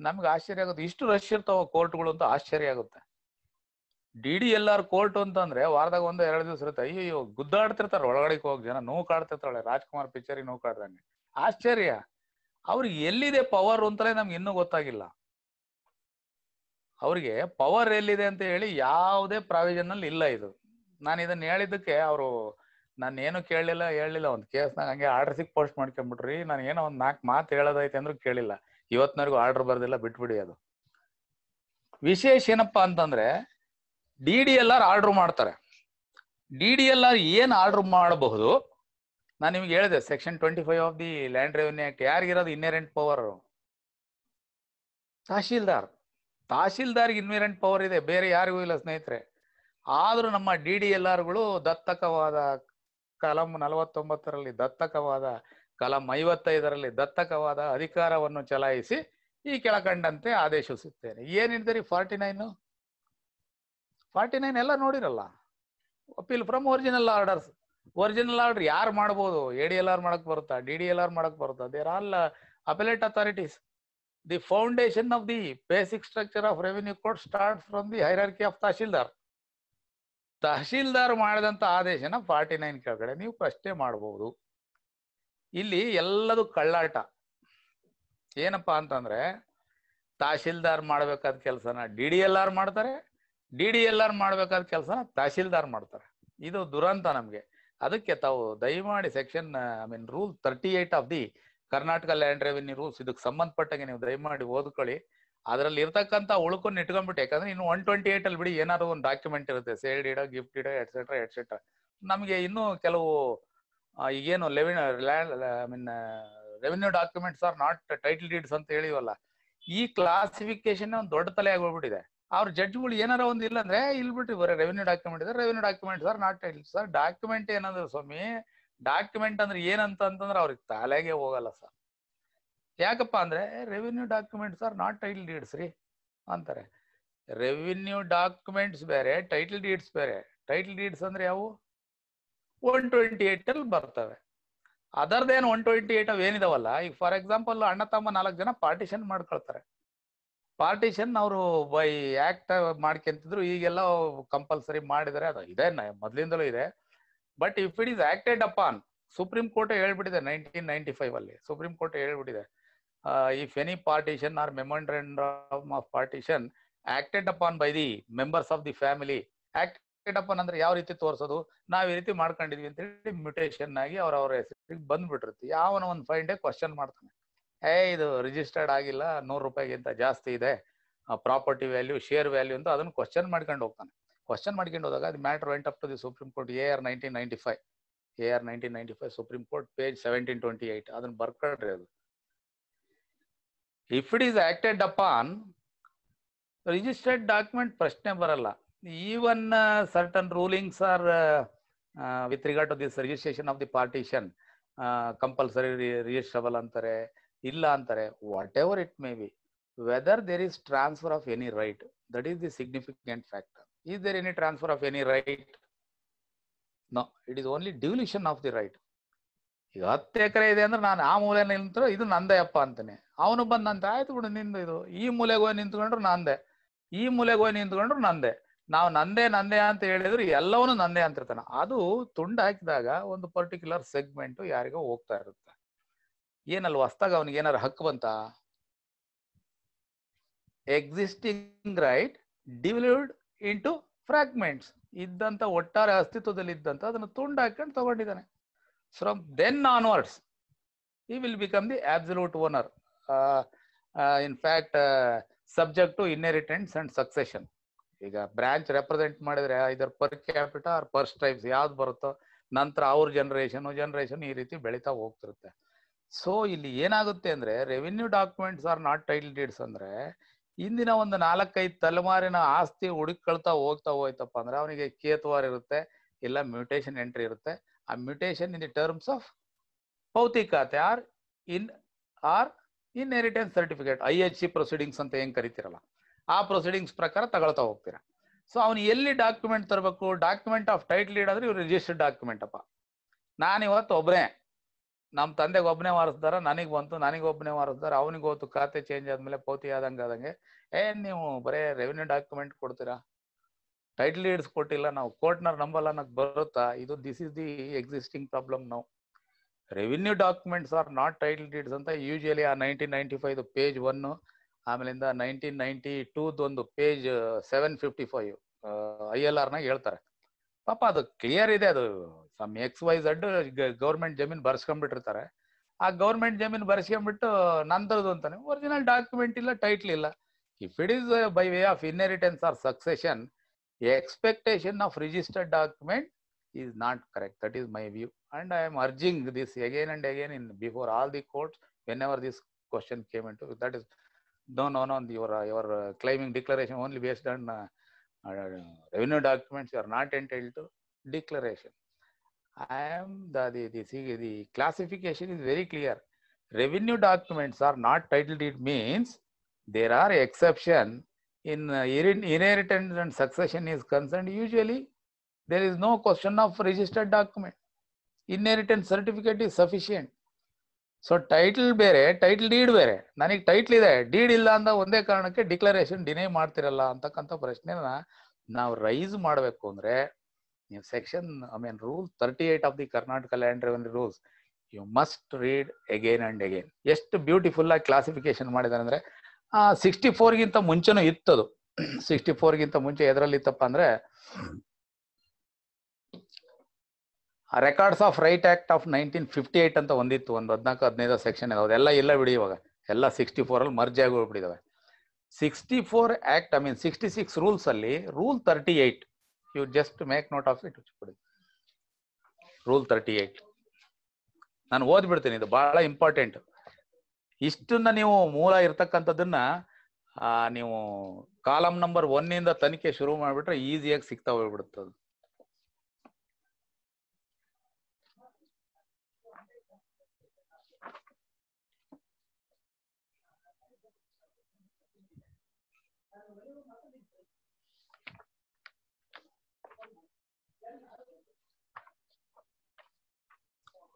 ನಮ್ಗೆ ಆಶ್ಚರ್ಯ ಆಗುತ್ತೆ ಇಷ್ಟು ರಶ್ ಇರ್ತಾವ ಕೋರ್ಟ್ಗಳು ಅಂತ ಆಶ್ಚರ್ಯ ಆಗುತ್ತೆ D D L R court ಅಂತಂದ್ರೆ ವಾರದಾಗ ಒಂದು ಎರಡು ದಿವಸ ಇರುತ್ತೆ ಅಯ್ಯೋ ಗುದ್ದಾಡ್ತಿರ್ತಾರೆ ಒಳಗಡೆ ಹೋಗಿ ಜನ ನೋವು ಕಾಡ್ತಿರ್ತಾಳೆ ರಾಜ್ಕುಮಾರ್ ಪಿಕ್ಚರಿಗೆ ನೋವು ಕಾಡ್ದಂಗೆ ಆಶ್ಚರ್ಯ ಅವ್ರಿಗೆ ಎಲ್ಲಿದೆ ಪವರ್ ಅಂತಲೇ ನಮ್ಗೆ ಇನ್ನೂ ಗೊತ್ತಾಗಿಲ್ಲ ಅವ್ರಿಗೆ ಪವರ್ ಎಲ್ಲಿದೆ ಅಂತ ಹೇಳಿ ಯಾವುದೇ ಪ್ರಾವಿಷನ್ ಅಲ್ಲಿ ಇಲ್ಲ ಇದು ನಾನು ಇದನ್ನ ಹೇಳಿದ್ದಕ್ಕೆ ಅವರು ಏನು ಕೇಳಲಿಲ್ಲ ಹೇಳಲಿಲ್ಲ ಒಂದು ಕೇಸ್ನಾಗ ಹಂಗೆ ಆರ್ಡರ್ ಸಿಕ್ ಪೋಸ್ಟ್ ಮಾಡ್ಕೊಂಬಿಟ್ರಿ ನಾನು ಏನೋ ಒಂದು ನಾಲ್ಕು ಮಾತು ಹೇಳೋದೈತೆ ಅಂದ್ರೂ ಕೇಳಿಲ್ಲ ಇವತ್ತಿನವರೆಗೂ ಆರ್ಡರ್ ಬರ್ದಿಲ್ಲ ಬಿಟ್ಬಿಡಿ ಅದು ವಿಶೇಷ ಏನಪ್ಪ ಅಂತಂದ್ರೆ D D L R order ಮಾಡ್ತಾರೆ ಡಿ ಡಿ ಎಲ್ ಆರ್ ಏನು ಆರ್ಡರ್ ಮಾಡಬಹುದು ನಾನು ನಿಮ್ಗೆ ಹೇಳಿದೆ section twenty five of the land revenue act ಯಾರಿಗಿರೋದು ಇನ್ನೆರೆಂಟ್ ಪವರ್ ತಹಶೀಲ್ದಾರ್ ತಹಶೀಲ್ದಾರ್ಗೆ ಇನ್ವಿರೆಂಟ್ ಪವರ್ ಇದೆ ಬೇರೆ ಯಾರಿಗೂ ಇಲ್ಲ ಸ್ನೇಹಿತರೆ ಆದರೂ ನಮ್ಮ ಡಿ ಡಿ ಎಲ್ ಆರ್ಗಳು ದತ್ತಕವಾದ ಕಲಂ ನಲವತ್ತೊಂಬತ್ತರಲ್ಲಿ ದತ್ತಕವಾದ ಕಲಂ ಐವತ್ತೈದರಲ್ಲಿ ದತ್ತಕವಾದ ಅಧಿಕಾರವನ್ನು ಚಲಾಯಿಸಿ ಈ ಕೆಳಕಂಡಂತೆ ಆದೇಶಿಸುತ್ತೇನೆ ಏನಿದ್ರಿ ಫಾರ್ಟಿ ನೈನು ಫಾರ್ಟಿ ನೈನ್ ಎಲ್ಲ ನೋಡಿರಲ್ಲ appeal from original orders original order ಯಾರು ಮಾಡ್ಬೋದು ಎ ಡಿ ಎಲ್ ಆರ್ ಮಾಡಕ್ ಬರುತ್ತಾ ಡಿ ಡಿ ಎಲ್ ಆರ್ ಮಾಡಕ್ ಬರುತ್ತಾ there all appellate authorities the foundation of the basic structure of revenue code start from the hierarchy of tahsildar tahsildar ಮಾಡಿದಂತ ಆದೇಶನ forty nine ಕೆಳಗಡೆ ನೀವು ಪ್ರಶ್ನೆ ಮಾಡಬಹುದು ಇಲ್ಲಿ ಎಲ್ಲದು ಕಳ್ಳಾಟ ಏನಪ್ಪಾ ಅಂತಂದ್ರೆ ತಹಶೀಲ್ದಾರ್ ಮಾಡ್ಬೇಕಾದ ಕೆಲಸನ ಡಿ ಡಿ ಎಲ್ ಆರ್ ಮಾಡ್ತಾರೆ ಡಿ ಡಿ ಎಲ್ ಆರ್ ಮಾಡ್ಬೇಕಾದ ಕೆಲಸನ ತಹಶೀಲ್ದಾರ್ ಮಾಡ್ತಾರೆ ಇದು ದುರಂತ ನಮಗೆ ಅದಕ್ಕೆ ತಾವು ದಯಮಾಡಿ section I mean rule thirty eight of the Karnataka land revenue rules ಇದಕ್ಕೆ ಸಂಬಂಧಪಟ್ಟಾಗೆ ನೀವು ದಯಮಾಡಿ ಓದ್ಕೊಳ್ಳಿ ಅದ್ರಲ್ಲಿ ಇರ್ತಕ್ಕಂಥ ಉಳ್ಕೊಂಡು ಇಟ್ಕೊಂಡ್ಬಿಟ್ಟು ಯಾಕಂದ್ರೆ ಇನ್ನು ಒನ್ ಟ್ವೆಂಟಿ ಏಟ್ ಅಲ್ಲಿ ಬಿಡಿ ಏನಾದ್ರು ಒಂದು ಡಾಕ್ಯುಮೆಂಟ್ ಇರುತ್ತೆ ಸೇಲ್ ಇಡೋ ಗಿಫ್ಟ್ ಇಡೋ ಎಟ್ಸೆಟ್ರಾ ಎಟ್ಸೆಟ್ರಾ ನಮಗೆ ಇನ್ನೂ ಕೆಲವು ಈಗೇನು eleven I mean revenue documents are not title deeds ಅಂತ ಹೇಳಿವಲ್ಲ ಈ ಕ್ಲಾಸಿಫಿಕೇಶನ್ ಒಂದು ದೊಡ್ಡ ತಲೆ ಆಗೋಗ್ಬಿಟ್ಟಿದೆ ಅವ್ರ ಜಡ್ಜ್ಗಳು ಏನಾರ ಒಂದು ಇಲ್ಲ ಅಂದ್ರೆ ಇಲ್ಬಿಟ್ಟು ಬರೀ ರೆವೆನ್ಯೂ ಡಾಕ್ಯುಮೆಂಟ್ ಇದೆ revenue documents are not title sir document ಏನಂದ್ರೆ ಸ್ವಾಮಿ ಡಾಕ್ಯುಮೆಂಟ್ ಅಂದ್ರೆ ಏನಂತಂದ್ರೆ ಅವ್ರಿಗೆ ತಲೆಗೆ ಹೋಗಲ್ಲ ಸರ್ ಯಾಕಪ್ಪ ಅಂದ್ರೆ revenue documents are not title deeds ರೀ ಅಂತಾರೆ ರೆವಿನ್ಯೂ ಡಾಕ್ಯುಮೆಂಟ್ಸ್ ಬೇರೆ ಟೈಟಲ್ ಡೀಡ್ಸ್ ಬೇರೆ ಟೈಟಲ್ ಡೀಡ್ಸ್ ಅಂದ್ರೆ ಯಾವು ಒನ್ ಟ್ವೆಂಟಿ ಏಟಲ್ಲಿ ಬರ್ತವೆ ಅದರದೇನು ಒನ್ ಟ್ವೆಂಟಿ ಏಟ್ ಏನಿದಾವಲ್ಲ ಈಗ ಫಾರ್ ಎಕ್ಸಾಂಪಲ್ ಅಣ್ಣ ತಮ್ಮ ನಾಲ್ಕು ಜನ ಪಾರ್ಟಿಷನ್ ಮಾಡ್ಕೊಳ್ತಾರೆ ಪಾರ್ಟಿಷನ್ ಅವರು ಬೈ ಆಕ್ಟ್ ಮಾಡ್ಕೊಂತಿದ್ರು ಈಗೆಲ್ಲ ಕಂಪಲ್ಸರಿ ಮಾಡಿದರೆ ಅದು ಇದೆ ಮೊದಲಿಂದಲೂ ಇದೆ but if it is acted on supreme court ಹೇಳ್ಬಿಟ್ಟಿದೆ ನೈನ್ಟೀನ್ ನೈನ್ಟಿ ಫೈವ್ ಅಲ್ಲಿ ಸುಪ್ರೀಂ ಕೋರ್ಟ್ ಹೇಳ್ಬಿಟ್ಟಿದೆ uh, if any partition or memorandum of partition acted upon by the members of the family acted upon ಅಂದ್ರೆ ಯಾವ ರೀತಿ ತೋರಿಸೋದು ನಾವ್ ಈ ರೀತಿ ಮಾಡ್ಕೊಂಡಿದ್ವಿ ಅಂತ ಹೇಳಿ ಮ್ಯೂಟೇಶನ್ ಆಗಿ ಅವ್ರ ಅವ್ರ ಹೆಸರಿಗೆ ಬಂದ್ಬಿಟ್ಟಿರುತ್ತೆ ಯಾವನ ಒಂದು ಫೈನ್ ಡೇ ಕ್ವಶನ್ ಮಾಡ್ತಾನೆ ಏ ಇದು ರಿಜಿಸ್ಟರ್ಡ್ ಆಗಿಲ್ಲ ನೂರು ರೂಪಾಯಿಗಿಂತ ಜಾಸ್ತಿ ಇದೆ ಪ್ರಾಪರ್ಟಿ ವ್ಯಾಲ್ಯೂ ಶೇರ್ ವ್ಯಾಲ್ಯೂ ಅಂತ ಅದನ್ನ ಕ್ವಶನ್ ಮಾಡ್ಕೊಂಡು ಹೋಗ್ತಾನೆ ಕ್ವಶನ್ ಮಾಡ್ಕೊಂಡು ಹೋದಾಗ ಅದು matter went up to the supreme court A R nineteen ninety five A R nineteen ninety five supreme court page seventeen twenty eight ಅದನ್ನ ಬರ್ಕೊಳ್ರಿ ಅದು if it is acted upon registered document ಪ್ರಶ್ನೆ ಬರಲ್ಲ even certain rulings are with regard to this registration of the partition compulsory registrable ಅಂತಾರೆ ಇಲ್ಲ ಅಂತಾರೆ whatever it may be whether there is transfer of any right that is the significant factor is there any transfer of any right no it is only devolution of the right ಈಗ ಹತ್ತು ಎಕರೆ ಇದೆ ಅಂದ್ರೆ ನಾನು ಆ ಮೂಲೆ ನಿಂತು ಇದು ಅಪ್ಪ ಅಂತಾನೆ ಅವನು ಬಂದ್ ನಂತ ಆಯ್ತು ಬಿಡು ನಿಂದು ಇದು ಈ ಮೂಲೆಗೆ ಹೋಗಿ ನಿಂತ್ಕೊಂಡ್ರು ನಂದೆ ಈ ಮೂಲೆಗೆ ಹೋಗಿ ನಿಂತ್ಕೊಂಡ್ರು ನಂದೆ ನಾವು ನಂದೇ ನಂದೇ ಅಂತ ಹೇಳಿದ್ರು ಎಲ್ಲವನು ನಂದೇ ಅಂತಿರ್ತಾನೆ ಅದು ತುಂಡು ಹಾಕಿದಾಗ ಒಂದು ಪರ್ಟಿಕ್ಯುಲರ್ ಸೆಗ್ಮೆಂಟ್ ಯಾರಿಗೋ ಹೋಗ್ತಾ ಇರುತ್ತೆ ಏನಲ್ಲ ಹೊಸ್ದಾಗ ಅವನಿಗೆ ಏನಾರು ಹಕ್ಕು ಬಂತ existing right devolved into fragments ಇದ್ದಂತ ಒಟ್ಟಾರೆ ಅಸ್ತಿತ್ವದಲ್ಲಿ ಇದ್ದಂತ ಅದನ್ನ ತುಂಡು ಹಾಕೊಂಡು ತಗೊಂಡಿದ್ದಾನೆ from then onwards he will become the absolute owner. Uh, uh, in fact, uh, subject to inheritance and ಈಗ ಬ್ರಾಂಚ್ ರೆಪ್ರೆಸೆಂಟ್ ಮಾಡಿದ್ರೆ either per capita or per stirpes ಯಾವ್ದು ಬರುತ್ತೋ ನಂತರ ಅವ್ರ ಜನರೇಷನ್ ಜನರೇಷನ್ ಈ ರೀತಿ ಬೆಳಿತಾ ಹೋಗ್ತಿರುತ್ತೆ ಸೊ ಇಲ್ಲಿ ಏನಾಗುತ್ತೆ ಅಂದ್ರೆ revenue documents are not title deeds ಅಂದ್ರೆ ಇಂದಿನ ಒಂದು ನಾಲ್ಕೈದು ತಲೆಮಾರಿನ ಆಸ್ತಿ ಹುಡುಕಳ್ತಾ ಹೋಗ್ತಾ ಹೋಯ್ತಪ್ಪ ಅಂದ್ರೆ ಅವನಿಗೆ ಕೇತ್ವಾರ್ ಇರುತ್ತೆ ಇಲ್ಲ ಮ್ಯೂಟೇಶನ್ ಎಂಟ್ರಿ ಇರುತ್ತೆ a in the terms of pauthi khata or in or inheritance certificate I H C proceedings ಅಂತ ಹೆಂಗ್ ಕರಿತಿರಲ್ಲ ಆ ಪ್ರೊಸೀಡಿಂಗ್ಸ್ ಪ್ರಕಾರ ತಗೊಳ್ತಾ ಹೋಗ್ತೀರಾ ಸೊ ಅವ್ನು ಎಲ್ಲಿ ಡಾಕ್ಯುಮೆಂಟ್ ತರಬೇಕು ಡಾಕ್ಯುಮೆಂಟ್ ಆಫ್ ಟೈಟ್ಲ್ ಇಡಾದ್ರೆ ಇವ್ರು ರಿಜಿಸ್ಟರ್ಡ್ ಡಾಕ್ಯುಮೆಂಟ್ ಅಪ್ಪ ನಾನು ಇವತ್ತು ಒಬ್ಬನೇ ನಮ್ಮ ತಂದೆಗೆ ಒಬ್ಬನೇ ವಾರಿಸಿದಾರ ನನಗೆ ಬಂತು ನನಗೆ ಒಬ್ಬನೇ ವಾರಿಸ್ದಾರ ಅವನಿಗೆ ಹೋತು ಖಾತೆ ಚೇಂಜ್ ಆದ್ಮೇಲೆ ಪೌತಿ ಆದಂಗೆ ಆದಂಗೆ ಏನ್ ನೀವು ಬರೇ ರೆವೆನ್ಯೂ ಡಾಕ್ಯುಮೆಂಟ್ ಕೊಡ್ತೀರಾ ಟೈಟಲ್ ಡೀಡ್ಸ್ ಕೊಟ್ಟಿಲ್ಲ ನಾವು ಕೋರ್ಟ್ ನಂಬಲ್ಲ ಅನ್ನಕ್ ಬರುತ್ತಾ ಇದು this is the existing problem ನಾವು revenue documents are not title deeds ಅಂತ ಯೂಶಲಿ ಆ nineteen ninety five page one ಆಮೇಲಿಂದ ನೈನ್ಟೀನ್ ನೈನ್ಟಿ ಒಂದು page seven fifty five I L R ನಾಗ ಹೇಳ್ತಾರೆ ಪಾಪ ಅದು ಕ್ಲಿಯರ್ ಇದೆ ಅದು some X Y Z government ಜಮೀನ್ ಬರ್ಸ್ಕೊಂಡ್ಬಿಟ್ಟಿರ್ತಾರೆ ಆ ಗೌರ್ಮೆಂಟ್ ಜಮೀನ್ ಬರ್ಸ್ಕೊಂಡ್ಬಿಟ್ಟು ನಂತರದ್ದು ಅಂತಾನೆ ಒರಿಜಿನಲ್ ಡಾಕ್ಯುಮೆಂಟ್ ಇಲ್ಲ ಟೈಟ್ಲ್ ಇಲ್ಲ if it is by way of inheritance or succession expectation of registered document is not correct. That is my view. And I am urging this again and again in before all the courts, whenever this question came into that is no, no, no, your, your uh, claiming declaration only based on uh, uh, revenue documents, you are not entitled to declaration. I am the, the, the, the classification is very clear. Revenue documents are not titled. It means there are exception in uh, inheritance and succession is concerned, usually there is no question of registered document. Inheritance certificate is sufficient. So title ಬೇರೆ title deed ಬೇರೆ ನನಗೆ title ಇದೆ deed ಇಲ್ಲ ಅಂತ ಒಂದೇ ಕಾರಣಕ್ಕೆ declaration ಡಿನೇ ಮಾಡ್ತಿರಲ್ಲ ಅಂತಕ್ಕಂಥ ಪ್ರಶ್ನೆನ ನಾವು ರೈಸ್ ಮಾಡಬೇಕು ಅಂದರೆ ನೀವು section I mean rule thirty eight of the Karnataka land revenue rules you must read again and again ಎಷ್ಟು ಬ್ಯೂಟಿಫುಲ್ ಆಗಿ ಕ್ಲಾಸಿಫಿಕೇಶನ್ ಮಾಡಿದ್ದಾರೆ ಅಂದರೆ ಸಿಕ್ಸ್ಟಿ ಫೋರ್ಗಿಂತ ಮುಂಚೆನೂ ಇತ್ತದು ಸಿಕ್ಸ್ಟಿ ಫೋರ್ಗಿಂತ ಮುಂಚೆ ಎದರಲ್ಲಿ ಇತ್ತಪ್ಪ ಅಂದ್ರೆ records of right act of nineteen fifty eight ಅಂತ ಒಂದಿತ್ತು ಒಂದು ಹದಿನಾಲ್ಕು ಹದಿನೈದು ಸೆಕ್ಷನ್ ಇದೆ ಎಲ್ಲ ಇಲ್ಲ ಬಿಡಿ ಇವಾಗ ಎಲ್ಲ ಸಿಕ್ಸ್ಟಿ ಫೋರಲ್ಲಿ ಮರ್ಜಿ ಆಗಿ sixty four act I mean sixty six rules ಅಲ್ಲಿ rule thirty eight you just make note of it rule thirty eight ನಾನು ಓದ್ಬಿಡ್ತೀನಿ ಇದು ಬಹಳ ಇಂಪಾರ್ಟೆಂಟ್ ಇಷ್ಟನ್ನ ನೀವು ಮೂಲ ಇರ್ತಕ್ಕಂಥದ್ದನ್ನ ನೀವು ಕಾಲಮ್ ನಂಬರ್ ಇಂದ ತನಿಖೆ ಶುರು ಮಾಡಿಬಿಟ್ರೆ ಈಸಿಯಾಗಿ ಸಿಗ್ತಾ ಹೋಗ್ಬಿಡುತ್ತದು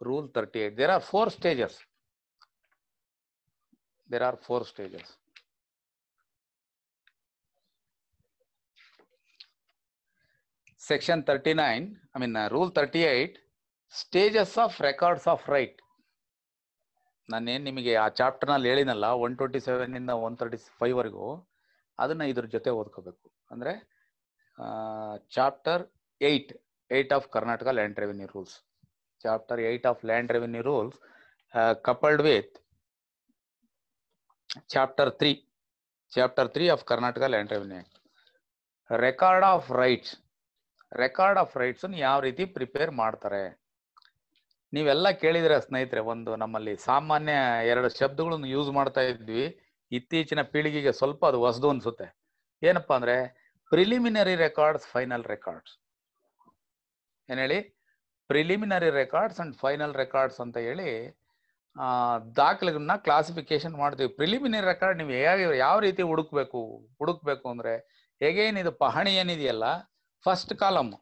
rule 38 there are four stages there are four stages. Section 39, I mean uh, Rule 38, stages of records of right. ನಾನೇನು ನಿಮಗೆ ಆ ಚಾಪ್ಟರ್ನಲ್ಲಿ ಹೇಳಿನಲ್ಲ ಒನ್ ಟ್ವೆಂಟಿ ಸೆವೆನಿಂದ ಒನ್ ತರ್ಟಿ ಫೈವ್ವರೆಗೂ ಅದನ್ನು ಇದ್ರ ಜೊತೆ ಓದ್ಕೋಬೇಕು ಅಂದರೆ chapter eight eight of Karnataka land revenue rules chapter eight of land revenue rules coupled with chapter three chapter three of Karnataka land record of rights record of rights ಯಾವ ರೀತಿ prepare ಮಾಡ್ತಾರೆ ನೀವೆಲ್ಲ ಕೇಳಿದ್ರೆ ಸ್ನೇಹಿತರೆ ಒಂದು ನಮ್ಮಲ್ಲಿ ಸಾಮಾನ್ಯ ಎರಡು ಶಬ್ದಗಳನ್ನು ಯೂಸ್ ಮಾಡ್ತಾ ಇದ್ವಿ ಇತ್ತೀಚಿನ ಪೀಳಿಗೆಗೆ ಸ್ವಲ್ಪ ಅದು ಹೊಸದು ಅನ್ಸುತ್ತೆ ಏನಪ್ಪಾ ಅಂದ್ರೆ ಪ್ರಿಲಿಮಿನರಿ ರೆಕಾರ್ಡ್ಸ್ ಫೈನಲ್ ರೆಕಾರ್ಡ್ಸ್ ಏನೇಳಿ preliminary records and final records ಅಂತ ಹೇಳಿ ದಾಖಲೆಗಳನ್ನ ಕ್ಲಾಸಿಫಿಕೇಶನ್ ಮಾಡ್ತೀವಿ ಪ್ರಿಲಿಮಿನರಿ ರೆಕಾರ್ಡ್ ನೀವು ಹೇಗೆ ಯಾವ ರೀತಿ ಹುಡುಕ್ಬೇಕು ಹುಡುಕ್ಬೇಕು ಅಂದ್ರೆ ಹೇಗೆ ಇದು ಪಹಣಿ ಏನಿದೆಯಲ್ಲ ಫಸ್ಟ್ ಕಾಲಮ್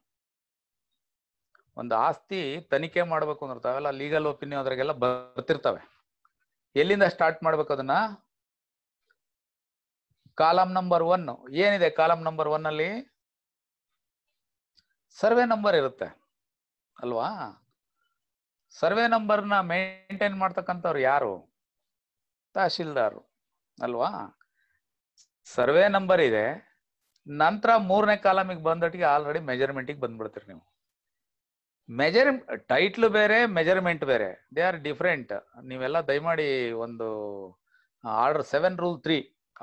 ಒಂದು ಆಸ್ತಿ ತನಿಖೆ ಮಾಡ್ಬೇಕು ಅಂದ್ರೆ ತಾವೆಲ್ಲ ಲೀಗಲ್ ಒಪಿನಿಯನ್ ಅದ್ರಾಗೆಲ್ಲ ಬರ್ತಿರ್ತವೆ ಎಲ್ಲಿಂದ ಸ್ಟಾರ್ಟ್ ಮಾಡ್ಬೇಕು ಅದನ್ನ ಕಾಲಮ್ ನಂಬರ್ ಒನ್ ಏನಿದೆ ಕಾಲಮ್ ನಂಬರ್ ಒನ್ ಅಲ್ಲಿ ಸರ್ವೆ ನಂಬರ್ ಇರುತ್ತೆ ಅಲ್ವಾ ಸರ್ವೆ ನಂಬರ್ನ ಮೇಂಟೈನ್ ಮಾಡ್ತಕ್ಕಂಥವ್ರು ಯಾರು ತಹಶೀಲ್ದಾರು ಅಲ್ವಾ ಸರ್ವೆ ನಂಬರ್ ಇದೆ ನಂತರ ಮೂರನೇ ಕಾಲಮಿಗೆ ಬಂದಟ್ಟಿಗೆ ಆಲ್ರೆಡಿ ಮೆಜರ್ಮೆಂಟಿಗೆ ಬಂದ್ಬಿಡ್ತೀರಿ ನೀವು ಮೆಜರ್ ಟೈಟ್ಲು ಬೇರೆ ಮೆಜರ್ಮೆಂಟ್ ಬೇರೆ ದೇ ಆರ್ ಡಿಫ್ರೆಂಟ್ ನೀವೆಲ್ಲ ದಯಮಾಡಿ ಒಂದು order seven rule three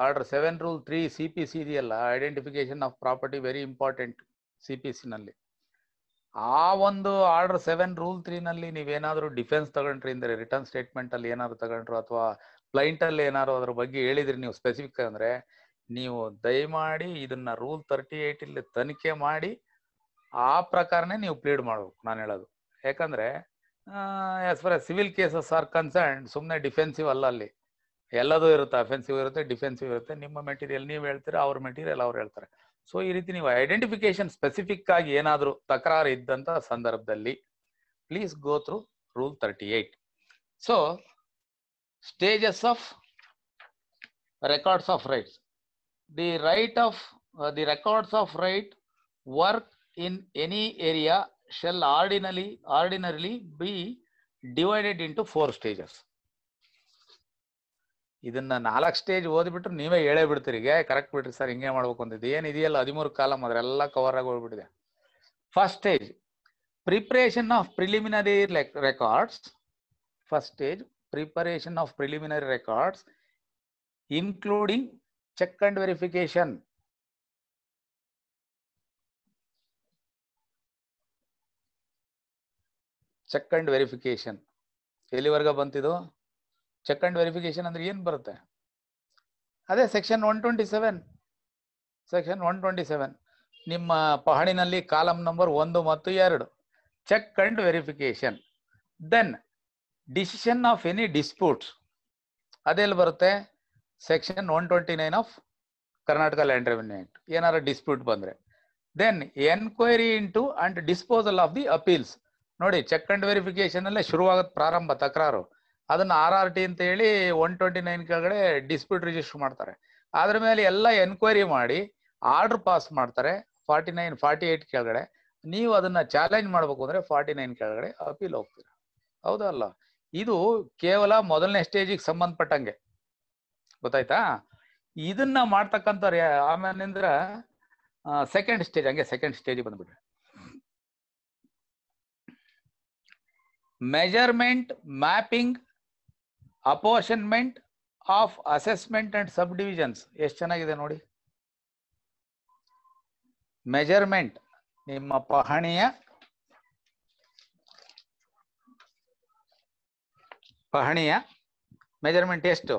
order seven rule three C P C ಇದೆಯಲ್ಲ identification of property very important C P ಸಿನಲ್ಲಿ ಆ ಒಂದು ಆರ್ಡರ್ ಸೆವೆನ್ ರೂಲ್ ತ್ರೀ ನಲ್ಲಿ ನೀವೇನಾದ್ರೂ ಡಿಫೆನ್ಸ್ ತಗೊಂಡ್ರಿ ಅಂದ್ರೆ ರಿಟರ್ನ್ ಸ್ಟೇಟ್ಮೆಂಟ್ ಅಲ್ಲಿ ಏನಾದ್ರು ತಗೊಂಡ್ರು ಅಥವಾ ಕ್ಲೈಂಟ್ ಅಲ್ಲಿ ಏನಾದ್ರು ಅದ್ರ ಬಗ್ಗೆ ಹೇಳಿದ್ರಿ ನೀವು ಸ್ಪೆಸಿಫಿಕ್ ಅಂದ್ರೆ ನೀವು ದಯಮಾಡಿ ಇದನ್ನ ರೂಲ್ ತರ್ಟಿ ಏಟ್ ಇಲ್ಲಿ ತನಿಖೆ ಮಾಡಿ ಆ ಪ್ರಕಾರನೇ ನೀವು ಪ್ಲೀಡ್ ಮಾಡಬೇಕು ನಾನು ಹೇಳೋದು ಯಾಕಂದ್ರೆ as far civil cases are concern ಸುಮ್ಮನೆ ಡಿಫೆನ್ಸಿವ್ ಅಲ್ಲ ಅಲ್ಲಿ ಎಲ್ಲದೂ ಇರುತ್ತೆ ಅಫೆನ್ಸಿವ್ ಇರುತ್ತೆ ಡಿಫೆನ್ಸಿವ್ ಇರುತ್ತೆ ನಿಮ್ಮ ಮೆಟೀರಿಯಲ್ ನೀವು ಹೇಳ್ತೀರಾ ಅವ್ರ ಮೆಟೀರಿಯಲ್ ಅವ್ರು ಹೇಳ್ತಾರೆ ಸೊ ಈ ರೀತಿ ನೀವು ಐಡೆಂಟಿಫಿಕೇಶನ್ ಸ್ಪೆಸಿಫಿಕ್ ಆಗಿ ಏನಾದರೂ ತಕರಾರು ಇದ್ದಂತ ಸಂದರ್ಭದಲ್ಲಿ please go through rule thirty eight so stages of records of rights the right of the records of right work in any area shall ordinarily ordinarily be divided into four stages ಇದನ್ನ ನಾಲ್ಕು stage ಓದ್ಬಿಟ್ರು ನೀವೇ ಹೇಳೇ ಬಿಡ್ತೀರಿ correct ಬಿಡ್ರಿ sir ಹಿಂಗೆ ಮಾಡ್ಬೇಕು ಅಂತಿದ್ದೆ ಏನ್ ಇದೆಯಲ್ಲ ಹದಿಮೂರು ಕಾಲಮ್ ಅದ್ರೆಲ್ಲ ಕವರ್ ಆಗಿ ಹೋಗ್ಬಿಟ್ಟಿದೆ first stage preparation of preliminary records first stage preparation of preliminary records including check and verification check and verification ಎಲ್ಲಿವರೆಗ ಬಂತಿದು ಚೆಕ್ ಅಂಡ್ ವೆರಿಫಿಕೇಶನ್ ಅಂದ್ರೆ ಏನು ಬರುತ್ತೆ ಅದೇ section one twenty seven section one twenty seven ನಿಮ್ಮ ಪಹಣಿನಲ್ಲಿ ಕಾಲಂ ನಂಬರ್ ಒಂದು ಮತ್ತು ಎರಡು check and verification then decision of any disputes ಅದೆಲ್ಲಿ ಬರುತ್ತೆ section one twenty nine of Karnataka land revenue act ಏನಾರ ಡಿಸ್ಪ್ಯೂಟ್ ಬಂದರೆ then enquiry into and disposal of the appeals ನೋಡಿ ಚೆಕ್ ಅಂಡ್ ವೆರಿಫಿಕೇಶನ್ ಅಲ್ಲೇ ಶುರುವಾಗ ಪ್ರಾರಂಭ ತಕರಾರು ಅದನ್ನ ಆರ್ ಆರ್ ಟಿ ಅಂತ ಹೇಳಿ ಒನ್ ಟ್ವೆಂಟಿ ನೈನ್ ಕೆಳಗಡೆ ಡಿಸ್ಪ್ಯೂಟ್ ರಿಜಿಸ್ಟರ್ ಮಾಡ್ತಾರೆ ಅದ್ರ ಮೇಲೆ ಎಲ್ಲ ಎನ್ಕ್ವೈರಿ ಮಾಡಿ ಆರ್ಡರ್ ಪಾಸ್ ಮಾಡ್ತಾರೆ ಫಾರ್ಟಿ ನೈನ್ ಫಾರ್ಟಿ ಏಟ್ ಕೆಳಗಡೆ ನೀವು ಅದನ್ನ ಚಾಲೆಂಜ್ ಮಾಡಬೇಕು ಅಂದ್ರೆ ಫಾರ್ಟಿ ನೈನ್ ಕೆಳಗಡೆ ಅಪೀಲ್ ಹೋಗ್ತೀರ ಹೌದಲ್ಲ ಇದು ಕೇವಲ ಮೊದಲನೇ ಸ್ಟೇಜಿಗೆ ಸಂಬಂಧಪಟ್ಟಂಗೆ ಗೊತ್ತಾಯ್ತಾ ಇದನ್ನ ಮಾಡ್ತಕ್ಕಂಥವ್ರು ಆಮೇಲೆ ಸೆಕೆಂಡ್ ಸ್ಟೇಜ್ ಹಂಗೆ ಸೆಕೆಂಡ್ ಸ್ಟೇಜ್ ಬಂದ್ಬಿಟ್ರೆ measurement mapping apportionment of assessment and subdivisions ಎಷ್ಟು ಚೆನ್ನಾಗಿದೆ ನೋಡಿ ಮೆಜರ್ಮೆಂಟ್ ನಿಮ್ಮ ಪಹಣಿಯ ಪಹಣಿಯ ಮೆಜರ್ಮೆಂಟ್ ಎಷ್ಟು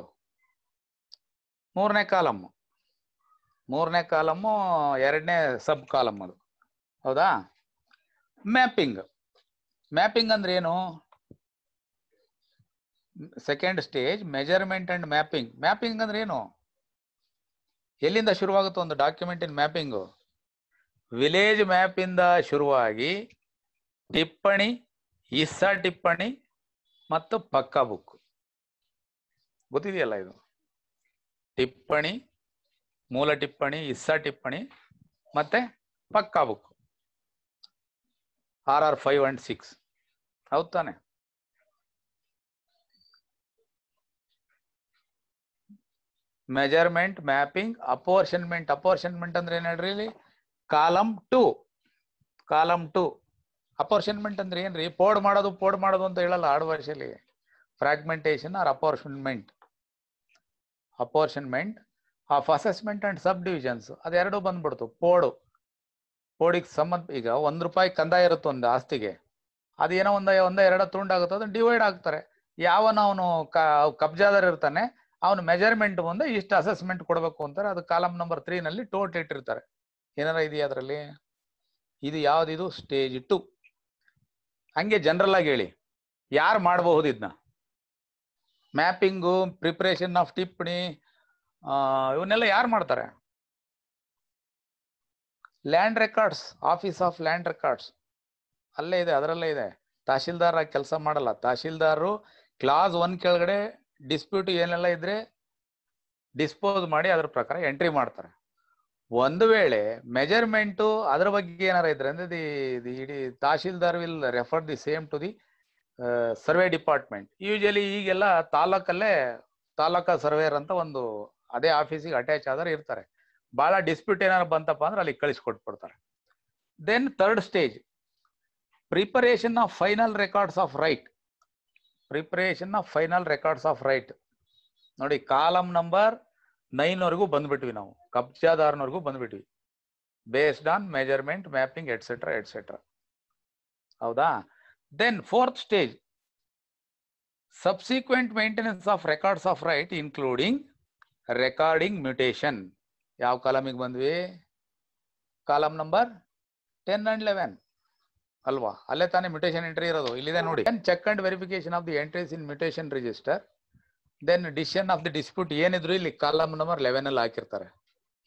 ಮೂರನೇ ಕಾಲಮ್ಮು ಮೂರನೇ ಕಾಲಮ್ಮು ಎರಡನೇ ಸಬ್ ಕಾಲಮ್ ಅದು ಹೌದಾ ಮ್ಯಾಪಿಂಗ್ ಮ್ಯಾಪಿಂಗ್ ಅಂದ್ರೆ ಏನು second stage measurement and mapping mapping ಅಂದ್ರೆ ಏನು ಎಲ್ಲಿಂದ ಶುರುವಾಗುತ್ತೋ ಒಂದು document in mapping village map ಇಂದ ಶುರುವಾಗಿ ಟಿಪ್ಪಣಿ ಇಸ್ಸಾ ಟಿಪ್ಪಣಿ ಮತ್ತು ಪಕ್ಕಾ ಬುಕ್ ಗೊತ್ತಿದೆಯಲ್ಲ ಇದು ಟಿಪ್ಪಣಿ ಮೂಲ ಟಿಪ್ಪಣಿ ಇಸ್ಸಾ ಟಿಪ್ಪಣಿ ಮತ್ತೆ ಪಕ್ಕಾ book R R five and six ಹೌದು ತಾನೆ ಮೆಜರ್ಮೆಂಟ್ ಮ್ಯಾಪಿಂಗ್ ಅಪೋರ್ಷನ್ಮೆಂಟ್ ಅಪೋರ್ಷನ್ಮೆಂಟ್ ಅಂದ್ರೆ ಏನ್ ಹೇಳ್ರಿ ಇಲ್ಲಿ column two column two apportionment ಅಂದ್ರೆ ಏನ್ರಿ ಪೋಡ್ ಮಾಡೋದು ಪೋಡ್ ಮಾಡೋದು ಅಂತ ಹೇಳಲ್ಲ ಆಡು ಭಾಷೆಯಲ್ಲಿ fragmentation or apportionment apportionment of assessment and subdivisions ಅದೆರಡು ಬಂದ್ಬಿಡ್ತು ಪೋಡು ಪೋಡಿಗೆ ಸಂಬಂಧ ಈಗ ಒಂದ್ ರೂಪಾಯಿ ಕಂದಾಯ ಇರುತ್ತೆ ಒಂದು ಆಸ್ತಿಗೆ ಅದೇನೋ ಒಂದ ಒಂದ ಎರಡ ತುಂಡಾಗುತ್ತೆ ಅದನ್ನ ಡಿವೈಡ್ ಆಗ್ತಾರೆ ಯಾವನ ಅವನು ಕಬ್ಜಾದಾರ ಇರ್ತಾನೆ ಅವನು ಮೆಜರ್ಮೆಂಟ್ ಮುಂದೆ ಇಷ್ಟು ಅಸೆಸ್ಮೆಂಟ್ ಕೊಡಬೇಕು ಅಂತಾರೆ ಅದು ಕಾಲಮ್ ನಂಬರ್ ತ್ರೀನಲ್ಲಿ ನಲ್ಲಿ ಟೋಟ್ ಇಟ್ಟಿರ್ತಾರೆ ಏನಾರ ಇದೆಯಾ ಅದರಲ್ಲಿ ಇದು ಯಾವ್ದಿದು ಸ್ಟೇಜ್ ಟು ಹಂಗೆ ಜನರಲ್ ಆಗಿ ಹೇಳಿ ಯಾರು ಮಾಡಬಹುದು ಇದನ್ನ ಮ್ಯಾಪಿಂಗು ಪ್ರಿಪ್ರೇಷನ್ ಆಫ್ ಟಿಪ್ಪಣಿ ಇವನ್ನೆಲ್ಲ ಯಾರು ಮಾಡ್ತಾರೆ land records office of land records ಅಲ್ಲೇ ಇದೆ ಅದರಲ್ಲೇ ಇದೆ ತಹಶೀಲ್ದಾರ್ ಕೆಲಸ ಮಾಡಲ್ಲ ತಹಶೀಲ್ದಾರು ಕ್ಲಾಸ್ ಒನ್ ಕೆಳಗಡೆ ಡಿಸ್ಪ್ಯೂಟ್ ಏನೆಲ್ಲ ಇದ್ರೆ ಡಿಸ್ಪೋಸ್ ಮಾಡಿ ಅದ್ರ ಪ್ರಕಾರ ಎಂಟ್ರಿ ಮಾಡ್ತಾರೆ ಒಂದು ವೇಳೆ ಮೆಜರ್ಮೆಂಟು ಅದ್ರ ಬಗ್ಗೆ ಏನಾರ ಇದ್ರೆ ಅಂದ್ರೆ ದಿ ದಿ ಇಡೀ tahsildar will refer the same to the survey department usually ಈಗೆಲ್ಲ ತಾಲೂಕಲ್ಲೇ ತಾಲೂಕಾ ಸರ್ವೇರ್ ಅಂತ ಒಂದು ಅದೇ ಆಫೀಸಿಗೆ ಅಟ್ಯಾಚ್ ಆದ್ರೆ ಇರ್ತಾರೆ ಬಹಳ ಡಿಸ್ಪ್ಯೂಟ್ ಏನಾರು ಬಂತಪ್ಪ ಅಂದ್ರೆ ಅಲ್ಲಿ ಕಳಿಸ್ಕೊಟ್ಬಿಡ್ತಾರೆ then third stage preparation of final records of right preparation of final records of right ನೋಡಿ ಕಾಲಮ್ ನಂಬರ್ ನೈನ್ವರೆಗೂ ಬಂದ್ಬಿಟ್ವಿ ನಾವು ಕಬ್ಜಾದಾರ್ನವರೆಗೂ ಬಂದ್ಬಿಟ್ವಿ based on measurement mapping etcetera etcetera ಹೌದಾ then fourth stage subsequent maintenance of records of right including recording mutation ಯಾವ ಕಾಲಮಿಗೆ ಬಂದ್ವಿ column number ten and eleven ಅಲ್ವಾ ಅಲ್ಲೇ ತಾನೇ ಮ್ಯೂಟೇಶನ್ ಎಂಟ್ರಿ ಇರೋದು ಇಲ್ಲಿದೆ ನೋಡಿ check and verification of the entries in mutation register then decision of the dispute ಏನಿದ್ರು ಇಲ್ಲಿ ಕಾಲಮ್ ನಂಬರ್ ಲೆವೆನ್ ಅಲ್ಲಿ ಹಾಕಿರ್ತಾರೆ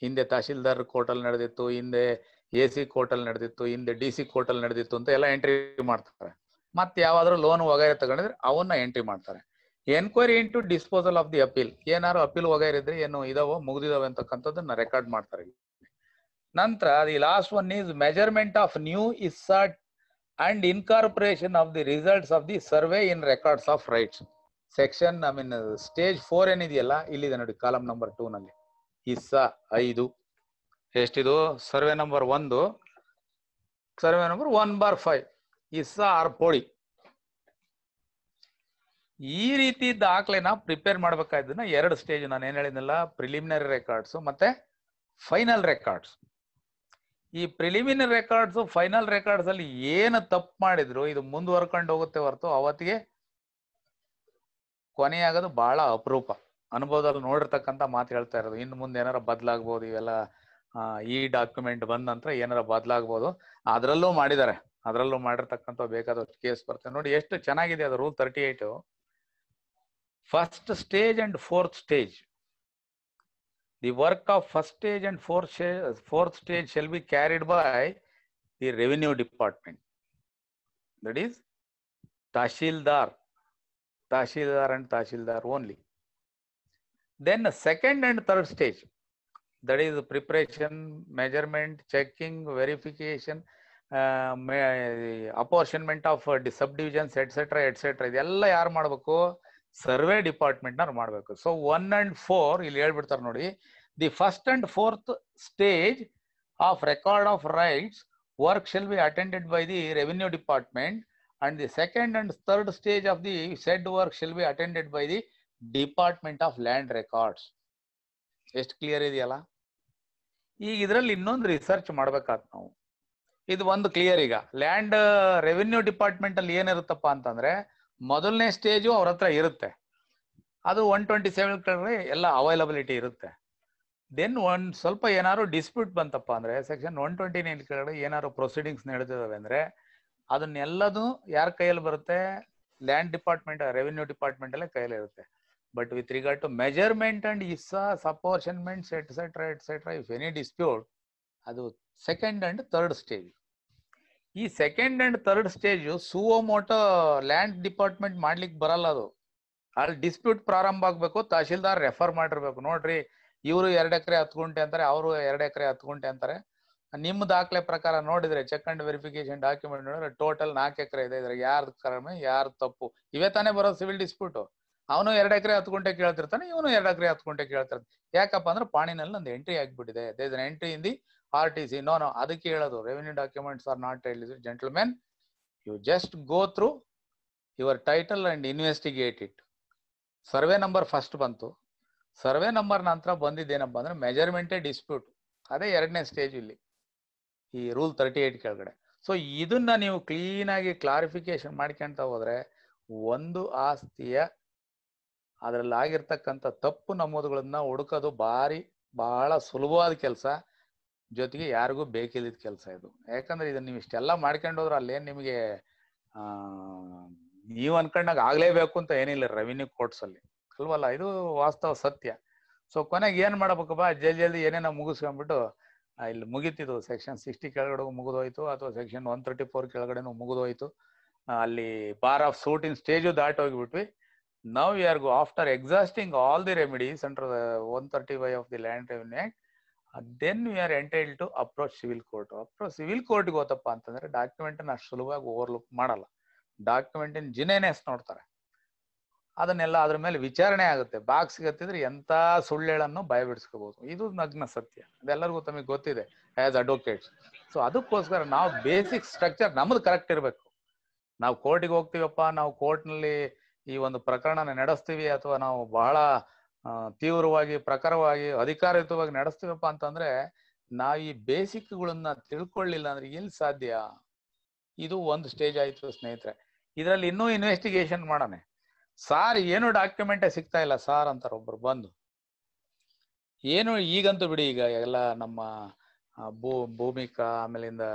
ಹಿಂದೆ ತಹಶೀಲ್ದಾರ್ ಕೋರ್ಟ್ ಅಲ್ಲಿ ನಡೆದಿತ್ತು ಹಿಂದೆ ಎ ಸಿ ಕೋರ್ಟ್ ಅಲ್ಲಿ ನಡೆದಿತ್ತು ಹಿಂದೆ ಡಿ ಸಿ ಕೋರ್ಟ್ ಅಲ್ಲಿ ನಡೆದಿತ್ತು ಅಂತ ಎಲ್ಲ ಎಂಟ್ರಿ ಮಾಡ್ತಾರೆ ಮತ್ತೆ ಯಾವಾದ್ರೂ ಲೋನ್ ವಗೈರೆ ತಗೊಂಡಿದ್ರೆ ಅವನ್ನ ಎಂಟ್ರಿ ಮಾಡ್ತಾರೆ enquiry into disposal of the appeal ಏನಾರು ಅಪೀಲ್ ವಗೈರೆ ಇದ್ರೆ ಏನು ಇದಾವೋ ಮುಗ್ದಿದಾವೆ ಅಂತಕ್ಕಂಥದ್ದನ್ನ ರೆಕಾರ್ಡ್ ಮಾಡ್ತಾರೆ ನಂತರ the last one is measurement of new hissa and incorporation of the results of the survey in records of rights. Section I mean stage four ಏನಿದೆಯಲ್ಲ ಇಲ್ಲಿದೆ ನೋಡಿ number ನಂಬರ್ nalli hissa 5 ಐದು ಎಷ್ಟಿದು ಸರ್ವೆ ನಂಬರ್ ಒಂದು survey number one bar five ಇಸ್ಸಾ or ಪೋಳಿ ಈ ರೀತಿ ದಾಖಲೆನ ಪ್ರಿಪೇರ್ ಮಾಡ್ಬೇಕಾದ್ದನ್ನ ಎರಡು ಸ್ಟೇಜ್ ನಾನು ಏನ್ ಹೇಳಿದ್ನಲ್ಲ ಪ್ರಿಲಿಮಿನರಿ ರೆಕಾರ್ಡ್ಸ್ ಮತ್ತೆ ಫೈನಲ್ ರೆಕಾರ್ಡ್ಸ್ ಈ ಪ್ರಿಲಿಮಿನರಿ ರೆಕಾರ್ಡ್ಸ್ ಫೈನಲ್ ರೆಕಾರ್ಡ್ಸ್ ಅಲ್ಲಿ ಏನು ತಪ್ಪು ಮಾಡಿದ್ರು ಇದು ಮುಂದುವರ್ಕೊಂಡು ಹೋಗುತ್ತೆ ಹೊರತು ಅವತ್ತಿಗೆ ಕೊನೆಯಾಗೋದು ಬಹಳ ಅಪರೂಪ ಅನುಭವದಲ್ಲಿ ನೋಡಿರ್ತಕ್ಕಂಥ ಮಾತು ಹೇಳ್ತಾ ಇರೋದು ಇನ್ನು ಮುಂದೆ ಏನಾರ ಬದಲಾಗ್ಬೋದು ಇವೆಲ್ಲ ಈ ಡಾಕ್ಯುಮೆಂಟ್ ಬಂದ ನಂತರ ಏನಾರ ಬದಲಾಗ್ಬೋದು ಅದರಲ್ಲೂ ಮಾಡಿದ್ದಾರೆ ಅದರಲ್ಲೂ ಮಾಡಿರ್ತಕ್ಕಂಥ ಬೇಕಾದಷ್ಟು ಕೇಸ್ ಬರ್ತದೆ ನೋಡಿ ಎಷ್ಟು ಚೆನ್ನಾಗಿದೆ ಅದು rule thirty eight first stage and fourth stage The work of first stage and fourth stage, fourth stage shall be carried by the revenue department. That is Tashildar. Tashildar and Tashildar only. Then the second and third stage, that is preparation, measurement, checking, verification, uh, uh apportionment of uh, subdivisions, etc., etc. ಇದೆಲ್ಲ ಯಾರು ಮಾಡಬೇಕು survey department ನಾವು ಮಾಡಬೇಕು so one and four ಇಲ್ಲಿ ಹೇಳ್ಬಿಡ್ತಾರೆ ನೋಡಿ the first and fourth stage of record of rights work shall be attended by the revenue department and the second and third stage of the said work shall be attended by the department of land records ಎಷ್ಟು clear ಇದೆಯಲ್ಲ ಈಗ ಇದರಲ್ಲಿ ಇನ್ನೊಂದು research ಮಾಡ್ಬೇಕಾತ್ ನಾವು ಇದು ಒಂದು clear ಈಗ land revenue department ಅಲ್ಲಿ ಏನಿರುತ್ತಪ್ಪ ಅಂತಂದ್ರೆ ಮೊದಲನೇ ಸ್ಟೇಜು ಅವ್ರ ಹತ್ರ ಇರುತ್ತೆ ಅದು ಒನ್ ಟ್ವೆಂಟಿ ಸೆವೆನ್ ಕಡೆ ಎಲ್ಲ ಅವೈಲಬಿಲಿಟಿ ಇರುತ್ತೆ ದೆನ್ ಒಂದು ಸ್ವಲ್ಪ ಏನಾದ್ರು ಡಿಸ್ಪ್ಯೂಟ್ ಬಂತಪ್ಪ ಅಂದರೆ ಸೆಕ್ಷನ್ ಒನ್ ಟ್ವೆಂಟಿ ನೈನ್ ಕೆಳಗಡೆ ಏನಾದ್ರು ಪ್ರೊಸೀಡಿಂಗ್ಸ್ ನಡೆದಿದ್ದಾವೆ ಅಂದರೆ ಅದನ್ನೆಲ್ಲದೂ ಯಾರ ಕೈಯಲ್ಲಿ ಬರುತ್ತೆ ಲ್ಯಾಂಡ್ ಡಿಪಾರ್ಟ್ಮೆಂಟ್ ರೆವಿನ್ಯೂ ಡಿಪಾರ್ಟ್ಮೆಂಟ್ ಅಲ್ಲೇ ಕೈಯಲ್ಲಿ ಇರುತ್ತೆ but with regard to measurement and is apportionments etcetera etcetera if any dispute ಅದು ಸೆಕೆಂಡ್ ಅಂಡ್ ಥರ್ಡ್ ಸ್ಟೇಜ್ ಈ second and third stage suo motu land department ಮಾಡ್ಲಿಕ್ಕೆ ಬರಲ್ಲ ಅದು ಅಲ್ಲಿ ಡಿಸ್ಪ್ಯೂಟ್ ಪ್ರಾರಂಭ ಆಗ್ಬೇಕು ತಹಶೀಲ್ದಾರ್ ರೆಫರ್ ಮಾಡಿರ್ಬೇಕು ನೋಡ್ರಿ ಇವರು ಎರಡು ಎಕರೆ ಹತ್ತು ಗುಂಟೆ ಅಂತಾರೆ ಅವರು ಎರಡು ಎಕರೆ ಹತ್ತು ಗುಂಟೆ ಅಂತಾರೆ ನಿಮ್ಮ ದಾಖಲೆ ಪ್ರಕಾರ ನೋಡಿದ್ರೆ ಚೆಕ್ ಅಂಡ್ ವೆರಿಫಿಕೇಶನ್ ಡಾಕ್ಯುಮೆಂಟ್ ನೋಡಿದ್ರೆ ಟೋಟಲ್ ನಾಲ್ಕು ಎಕರೆ ಇದೆ ಇದ್ರೆ ಯಾರ್ದು ಕಡಿಮೆ ಯಾರು ತಪ್ಪು ಇವೇ ತಾನೇ ಬರೋ ಸಿವಿಲ್ ಡಿಸ್ಪ್ಯೂಟು ಅವನು ಎರಡು ಎಕರೆ ಹತ್ತು ಗುಂಟೆ ಕೇಳ್ತಿರ್ತಾನೆ ಇವನು ಎರಡು ಎಕರೆ ಹತ್ತು ಗುಂಟೆ ಕೇಳ್ತಿರ್ತಾನೆ ಯಾಕಪ್ಪ ಅಂದ್ರೆ ಪಾಣಿನಲ್ಲಿ ನಂದು ಎಂಟ್ರಿ ಆಗ್ಬಿಟ್ಟಿದೆ ಎಂಟ್ರಿ ಇಂದಿ R T C no no ಅದಕ್ಕೆ ಹೇಳೋದು ರೆವಿನ್ಯೂ ಡಾಕ್ಯುಮೆಂಟ್ಸ್ ಆರ್ ನಾಟ್ ಹೇಳಿದ್ರು gentlemen you just go through your title and investigate it survey number first ಬಂತು ಸರ್ವೆ ನಂಬರ್ ನಂತರ ಬಂದಿದ್ದೇನಪ್ಪ ಅಂದ್ರೆ ಮೆಜರ್ಮೆಂಟೇ ಡಿಸ್ಪ್ಯೂಟ್ ಅದೇ ಎರಡನೇ ಸ್ಟೇಜ್ ಇಲ್ಲಿ ಈ ರೂಲ್ ತರ್ಟಿ ಏಟ್ ಕೆಳಗಡೆ ಸೊ ಇದನ್ನ ನೀವು ಕ್ಲೀನಾಗಿ ಕ್ಲಾರಿಫಿಕೇಶನ್ ಮಾಡ್ಕೊಂತ ಹೋದ್ರೆ ಒಂದು ಆಸ್ತಿಯ ಅದರಲ್ಲಿ ಆಗಿರ್ತಕ್ಕಂಥ ತಪ್ಪು ನಮೂದುಗಳನ್ನ ಹುಡುಕೋದು ಭಾರಿ ಬಹಳ ಸುಲಭವಾದ ಕೆಲಸ ಜೊತೆಗೆ ಯಾರಿಗೂ ಬೇಕಿಲ್ಲದ ಕೆಲಸ ಇದು ಯಾಕಂದ್ರೆ ಇದನ್ನ ನೀವು ಇಷ್ಟೆಲ್ಲ ಮಾಡ್ಕೊಂಡು ಹೋದ್ರೆ ಏನು ನಿಮಗೆ ನೀವು ಅನ್ಕೊಂಡಾಗ ಆಗ್ಲೇಬೇಕು ಅಂತ ಏನಿಲ್ಲ ರೆವಿನ್ಯೂ ಕೋರ್ಟ್ಸ್ ಅಲ್ಲಿ ಅಲ್ವಲ್ಲ ಇದು ವಾಸ್ತವ ಸತ್ಯ ಸೊ ಕೊನೆಗೆ ಏನ್ ಮಾಡ್ಬೇಕಪ್ಪ ಜಲ್ದಿ ಜಲ್ದಿ ಏನೇನೋ ಮುಗಿಸ್ಕೊಂಡ್ಬಿಟ್ಟು ಇಲ್ಲಿ ಮುಗೀತಿದ್ವು ಸೆಕ್ಷನ್ ಸಿಕ್ಸ್ಟಿ ಕೆಳಗಡೆ ಮುಗಿದೋಯ್ತು ಅಥವಾ ಸೆಕ್ಷನ್ ಒನ್ ತರ್ಟಿ ಫೋರ್ ಕೆಳಗಡೆನೂ ಮುಗಿದೋಯ್ತು ಅಲ್ಲಿ ಬಾರ್ ಆಫ್ ಇನ್ ಸ್ಟೇಜು ದಾಟಿ ಹೋಗಿಬಿಟ್ವಿ now you are after exhausting all the remedies under one thirty five of the land revenue act then you are entitle to approach civil court approach civil court ಹೋತಪ್ಪ ಅಂತಂದ್ರೆ document ಅಷ್ಟು ಸುಲಭವಾಗಿ overlook ಮಾಡಲ್ಲ ಡಾಕ್ಯುಮೆಂಟಿನ ಜಿನೇನೆಸ್ ನೋಡ್ತಾರೆ ಅದನ್ನೆಲ್ಲ ಅದ್ರ ಮೇಲೆ ವಿಚಾರಣೆ ಆಗುತ್ತೆ ಬಾಕ್ಸ್ ಸಿಗತ್ತಿದ್ರೆ ಎಂಥ ಭಯ ಬಿಡಿಸ್ಕೋಬಹುದು ಇದು ನಗ್ನ ಸತ್ಯ ಅದೆಲ್ಲರಿಗೂ ತಮಗೆ ಗೊತ್ತಿದೆ ಆಸ್ ಅಡ್ವೊಕೇಟ್ಸ್ ಸೊ ಅದಕ್ಕೋಸ್ಕರ ನಾವು ಬೇಸಿಕ್ ಸ್ಟ್ರಕ್ಚರ್ ನಮ್ದು ಕರೆಕ್ಟ್ ಇರಬೇಕು ನಾವು ಕೋರ್ಟಿಗೆ ಹೋಗ್ತೀವಪ್ಪ ನಾವು ಕೋರ್ಟ್ನಲ್ಲಿ ಈ ಒಂದು ಪ್ರಕರಣ ನಡೆಸ್ತೀವಿ ಅಥವಾ ನಾವು ಬಹಳ ತೀವ್ರವಾಗಿ ಪ್ರಖರವಾಗಿ ಅಧಿಕಾರಯುತವಾಗಿ ನಡೆಸ್ತೀವಪ್ಪ ಅಂತಂದ್ರೆ ನಾವು ಈ ಬೇಸಿಕ್ಗಳನ್ನ ತಿಳ್ಕೊಳ್ಳಿಲ್ಲ ಅಂದ್ರೆ ಎಲ್ಲಿ ಸಾಧ್ಯ ಇದು ಒಂದು ಸ್ಟೇಜ್ ಆಯ್ತು ಸ್ನೇಹಿತರೆ ಇದರಲ್ಲಿ ಇನ್ನೂ ಇನ್ವೆಸ್ಟಿಗೇಷನ್ ಮಾಡೋಣ ಸಾರ್ ಏನು ಡಾಕ್ಯುಮೆಂಟೇ ಸಿಗ್ತಾ ಇಲ್ಲ ಸಾರ್ ಅಂತಾರೆ ಒಬ್ರು ಬಂದು ಏನು ಈಗಂತೂ ಬಿಡಿ ಈಗ ಎಲ್ಲ ನಮ್ಮ ಭೂ ಭೂಮಿಕಾ ಆಮೇಲಿಂದ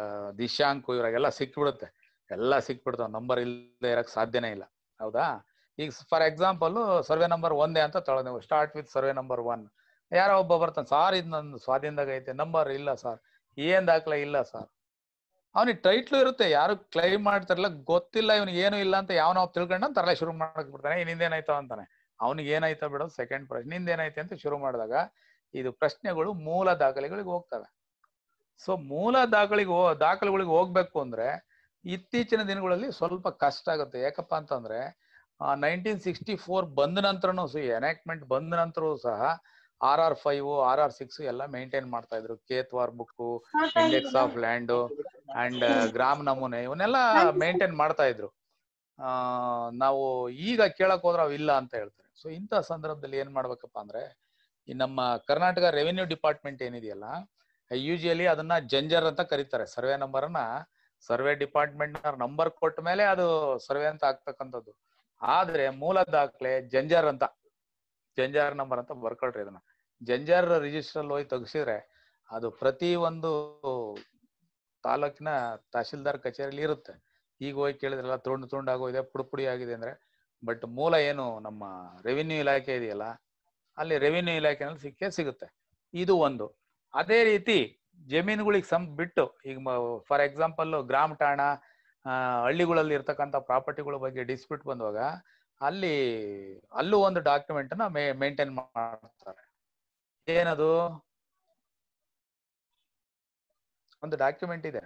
ದಿಶಾಂಕು ಇವ್ರಾಗೆಲ್ಲ ಸಿಕ್ಬಿಡುತ್ತೆ ಎಲ್ಲ ಸಿಕ್ಬಿಡ್ತಾವ ನಂಬರ್ ಇಲ್ಲದೆ ಇರಕ್ ಸಾಧ್ಯನೇ ಇಲ್ಲ ಹೌದಾ ಈಗ ಫಾರ್ ಎಕ್ಸಾಂಪಲ್ ಸರ್ವೆ ನಂಬರ್ ಒಂದೇ ಅಂತ ತಗೊಳ್ಳೋ ನೀವು start with survey number one ಯಾರೋ ಒಬ್ಬ ಬರ್ತಾನೆ ಸಾರ್ ಇದು ನನ್ನ ಸ್ವಾಧೀನದಾಗ ಐತೆ ನಂಬರ್ ಇಲ್ಲ ಸರ್ ಏನ್ ದಾಖಲೆ ಇಲ್ಲ ಸರ್ ಅವನಿಗೆ ಟೈಟ್ಲು ಇರುತ್ತೆ ಯಾರು ಕ್ಲೈಮ್ ಮಾಡ್ತಾರಲ್ಲ ಗೊತ್ತಿಲ್ಲ ಇವನಿಗೆ ಏನು ಇಲ್ಲ ಅಂತ ಯಾವ ನಾವು ತಿಳ್ಕೊಂಡ ತರಲೆ ಶುರು ಮಾಡಕ್ ಬಿಡ್ತಾನೆ ಇನ್ನೇನಾಯ್ತಾವ ಅಂತಾನೆ ಅವ್ನಿಗೆ ಏನಾಯ್ತ ಬಿಡೋದು ಸೆಕೆಂಡ್ ಪ್ರಶ್ನೆ ಏನಾಯ್ತು ಅಂತ ಶುರು ಮಾಡಿದಾಗ ಇದು ಪ್ರಶ್ನೆಗಳು ಮೂಲ ದಾಖಲೆಗಳಿಗೆ ಹೋಗ್ತವೆ ಸೊ ಮೂಲ ದಾಖಲೆಗೆ ದಾಖಲೆಗಳಿಗೆ ಹೋಗ್ಬೇಕು ಅಂದ್ರೆ ಇತ್ತೀಚಿನ ದಿನಗಳಲ್ಲಿ ಸ್ವಲ್ಪ ಕಷ್ಟ ಆಗುತ್ತೆ ಯಾಕಪ್ಪ ಅಂತಂದ್ರೆ ನೈನ್ಟೀನ್ ಸಿಕ್ಸ್ಟಿ ಫೋರ್ ಬಂದ ನಂತರನೂ ಸಹ ಎನಾಕ್ಟ್ಮೆಂಟ್ ಬಂದ ನಂತರವೂ ಸಹ R R five R R six ಎಲ್ಲ ಮೇಂಟೈನ್ ಮಾಡ್ತಾ ಇದ್ರು ಕೇತ್ವಾರ್ book index of land and ಗ್ರಾಮ್ ನಮೂನೆ ಇವನ್ನೆಲ್ಲ ಮೇಂಟೈನ್ ಮಾಡ್ತಾ ಇದ್ರು ನಾವು ಈಗ ಕೇಳಕ್ ಹೋದ್ರೆ ಇಲ್ಲ ಅಂತ ಹೇಳ್ತಾರೆ ಸೊ ಇಂಥ ಸಂದರ್ಭದಲ್ಲಿ ಏನ್ ಮಾಡ್ಬೇಕಪ್ಪ ಅಂದ್ರೆ ಈ ನಮ್ಮ ಕರ್ನಾಟಕ ರೆವಿನ್ಯೂ ಡಿಪಾರ್ಟ್ಮೆಂಟ್ ಏನಿದೆಯಲ್ಲ ಯೂಶಿಯಲಿ ಅದನ್ನ ಜಂಜರ್ ಅಂತ ಕರೀತಾರೆ ಸರ್ವೆ ನಂಬರ್ ನಂಬರ್ನ ಸರ್ವೆ ಡಿಪಾರ್ಟ್ಮೆಂಟ್ ನಂಬರ್ ಕೊಟ್ಟ ಮೇಲೆ ಅದು ಸರ್ವೆ ಅಂತ ಆಗ್ತಕ್ಕಂಥದ್ದು ಆದ್ರೆ ಮೂಲ ದಾಖಲೆ ಜಂಜಾರ್ ಅಂತ ಜಂಜಾರ್ ನಂಬರ್ ಅಂತ ಬರ್ಕೊಳ್ರಿ ಅದನ್ನ ಜಂಜಾರ್ ರಿಜಿಸ್ಟರ್ ಅಲ್ಲಿ ಹೋಗಿ ತೆಗ್ಸಿದ್ರೆ ಅದು ಪ್ರತಿ ಒಂದು ತಾಲೂಕಿನ ತಹಶೀಲ್ದಾರ್ ಕಚೇರಿಲಿ ಇರುತ್ತೆ ಈಗ ಹೋಗಿ ಕೇಳಿದ್ರಲ್ಲ ತುಂಡು ತುಂಡು ಆಗೋಗಿದೆ ಪುಡಿ ಪುಡಿ ಆಗಿದೆ ಅಂದ್ರೆ ಬಟ್ ಮೂಲ ಏನು ನಮ್ಮ ರೆವಿನ್ಯೂ ಇಲಾಖೆ ಇದೆಯಲ್ಲ ಅಲ್ಲಿ ರೆವಿನ್ಯೂ ಇಲಾಖೆನಲ್ಲಿ ಸಿಕ್ಕೇ ಸಿಗುತ್ತೆ ಇದು ಒಂದು ಅದೇ ರೀತಿ ಜಮೀನುಗಳಿಗೆ ಸಂ ಬಿಟ್ಟು ಈಗ ಫಾರ್ ಎಕ್ಸಾಂಪಲ್ ಗ್ರಾಮ ಠಾಣ ಹಳ್ಳಿಗಳಲ್ಲಿ ಇರ್ತಕ್ಕಂಥ ಪ್ರಾಪರ್ಟಿಗಳ ಬಗ್ಗೆ ಡಿಸ್ಪ್ಯೂಟ್ ಬಂದಾಗ ಅಲ್ಲಿ ಅಲ್ಲೂ ಒಂದು ಡಾಕ್ಯುಮೆಂಟ್ ನ ಮೇಂಟೈನ್ ಮಾಡ್ತಾರೆ ಏನದು ಒಂದು ಡಾಕ್ಯುಮೆಂಟ್ ಇದೆ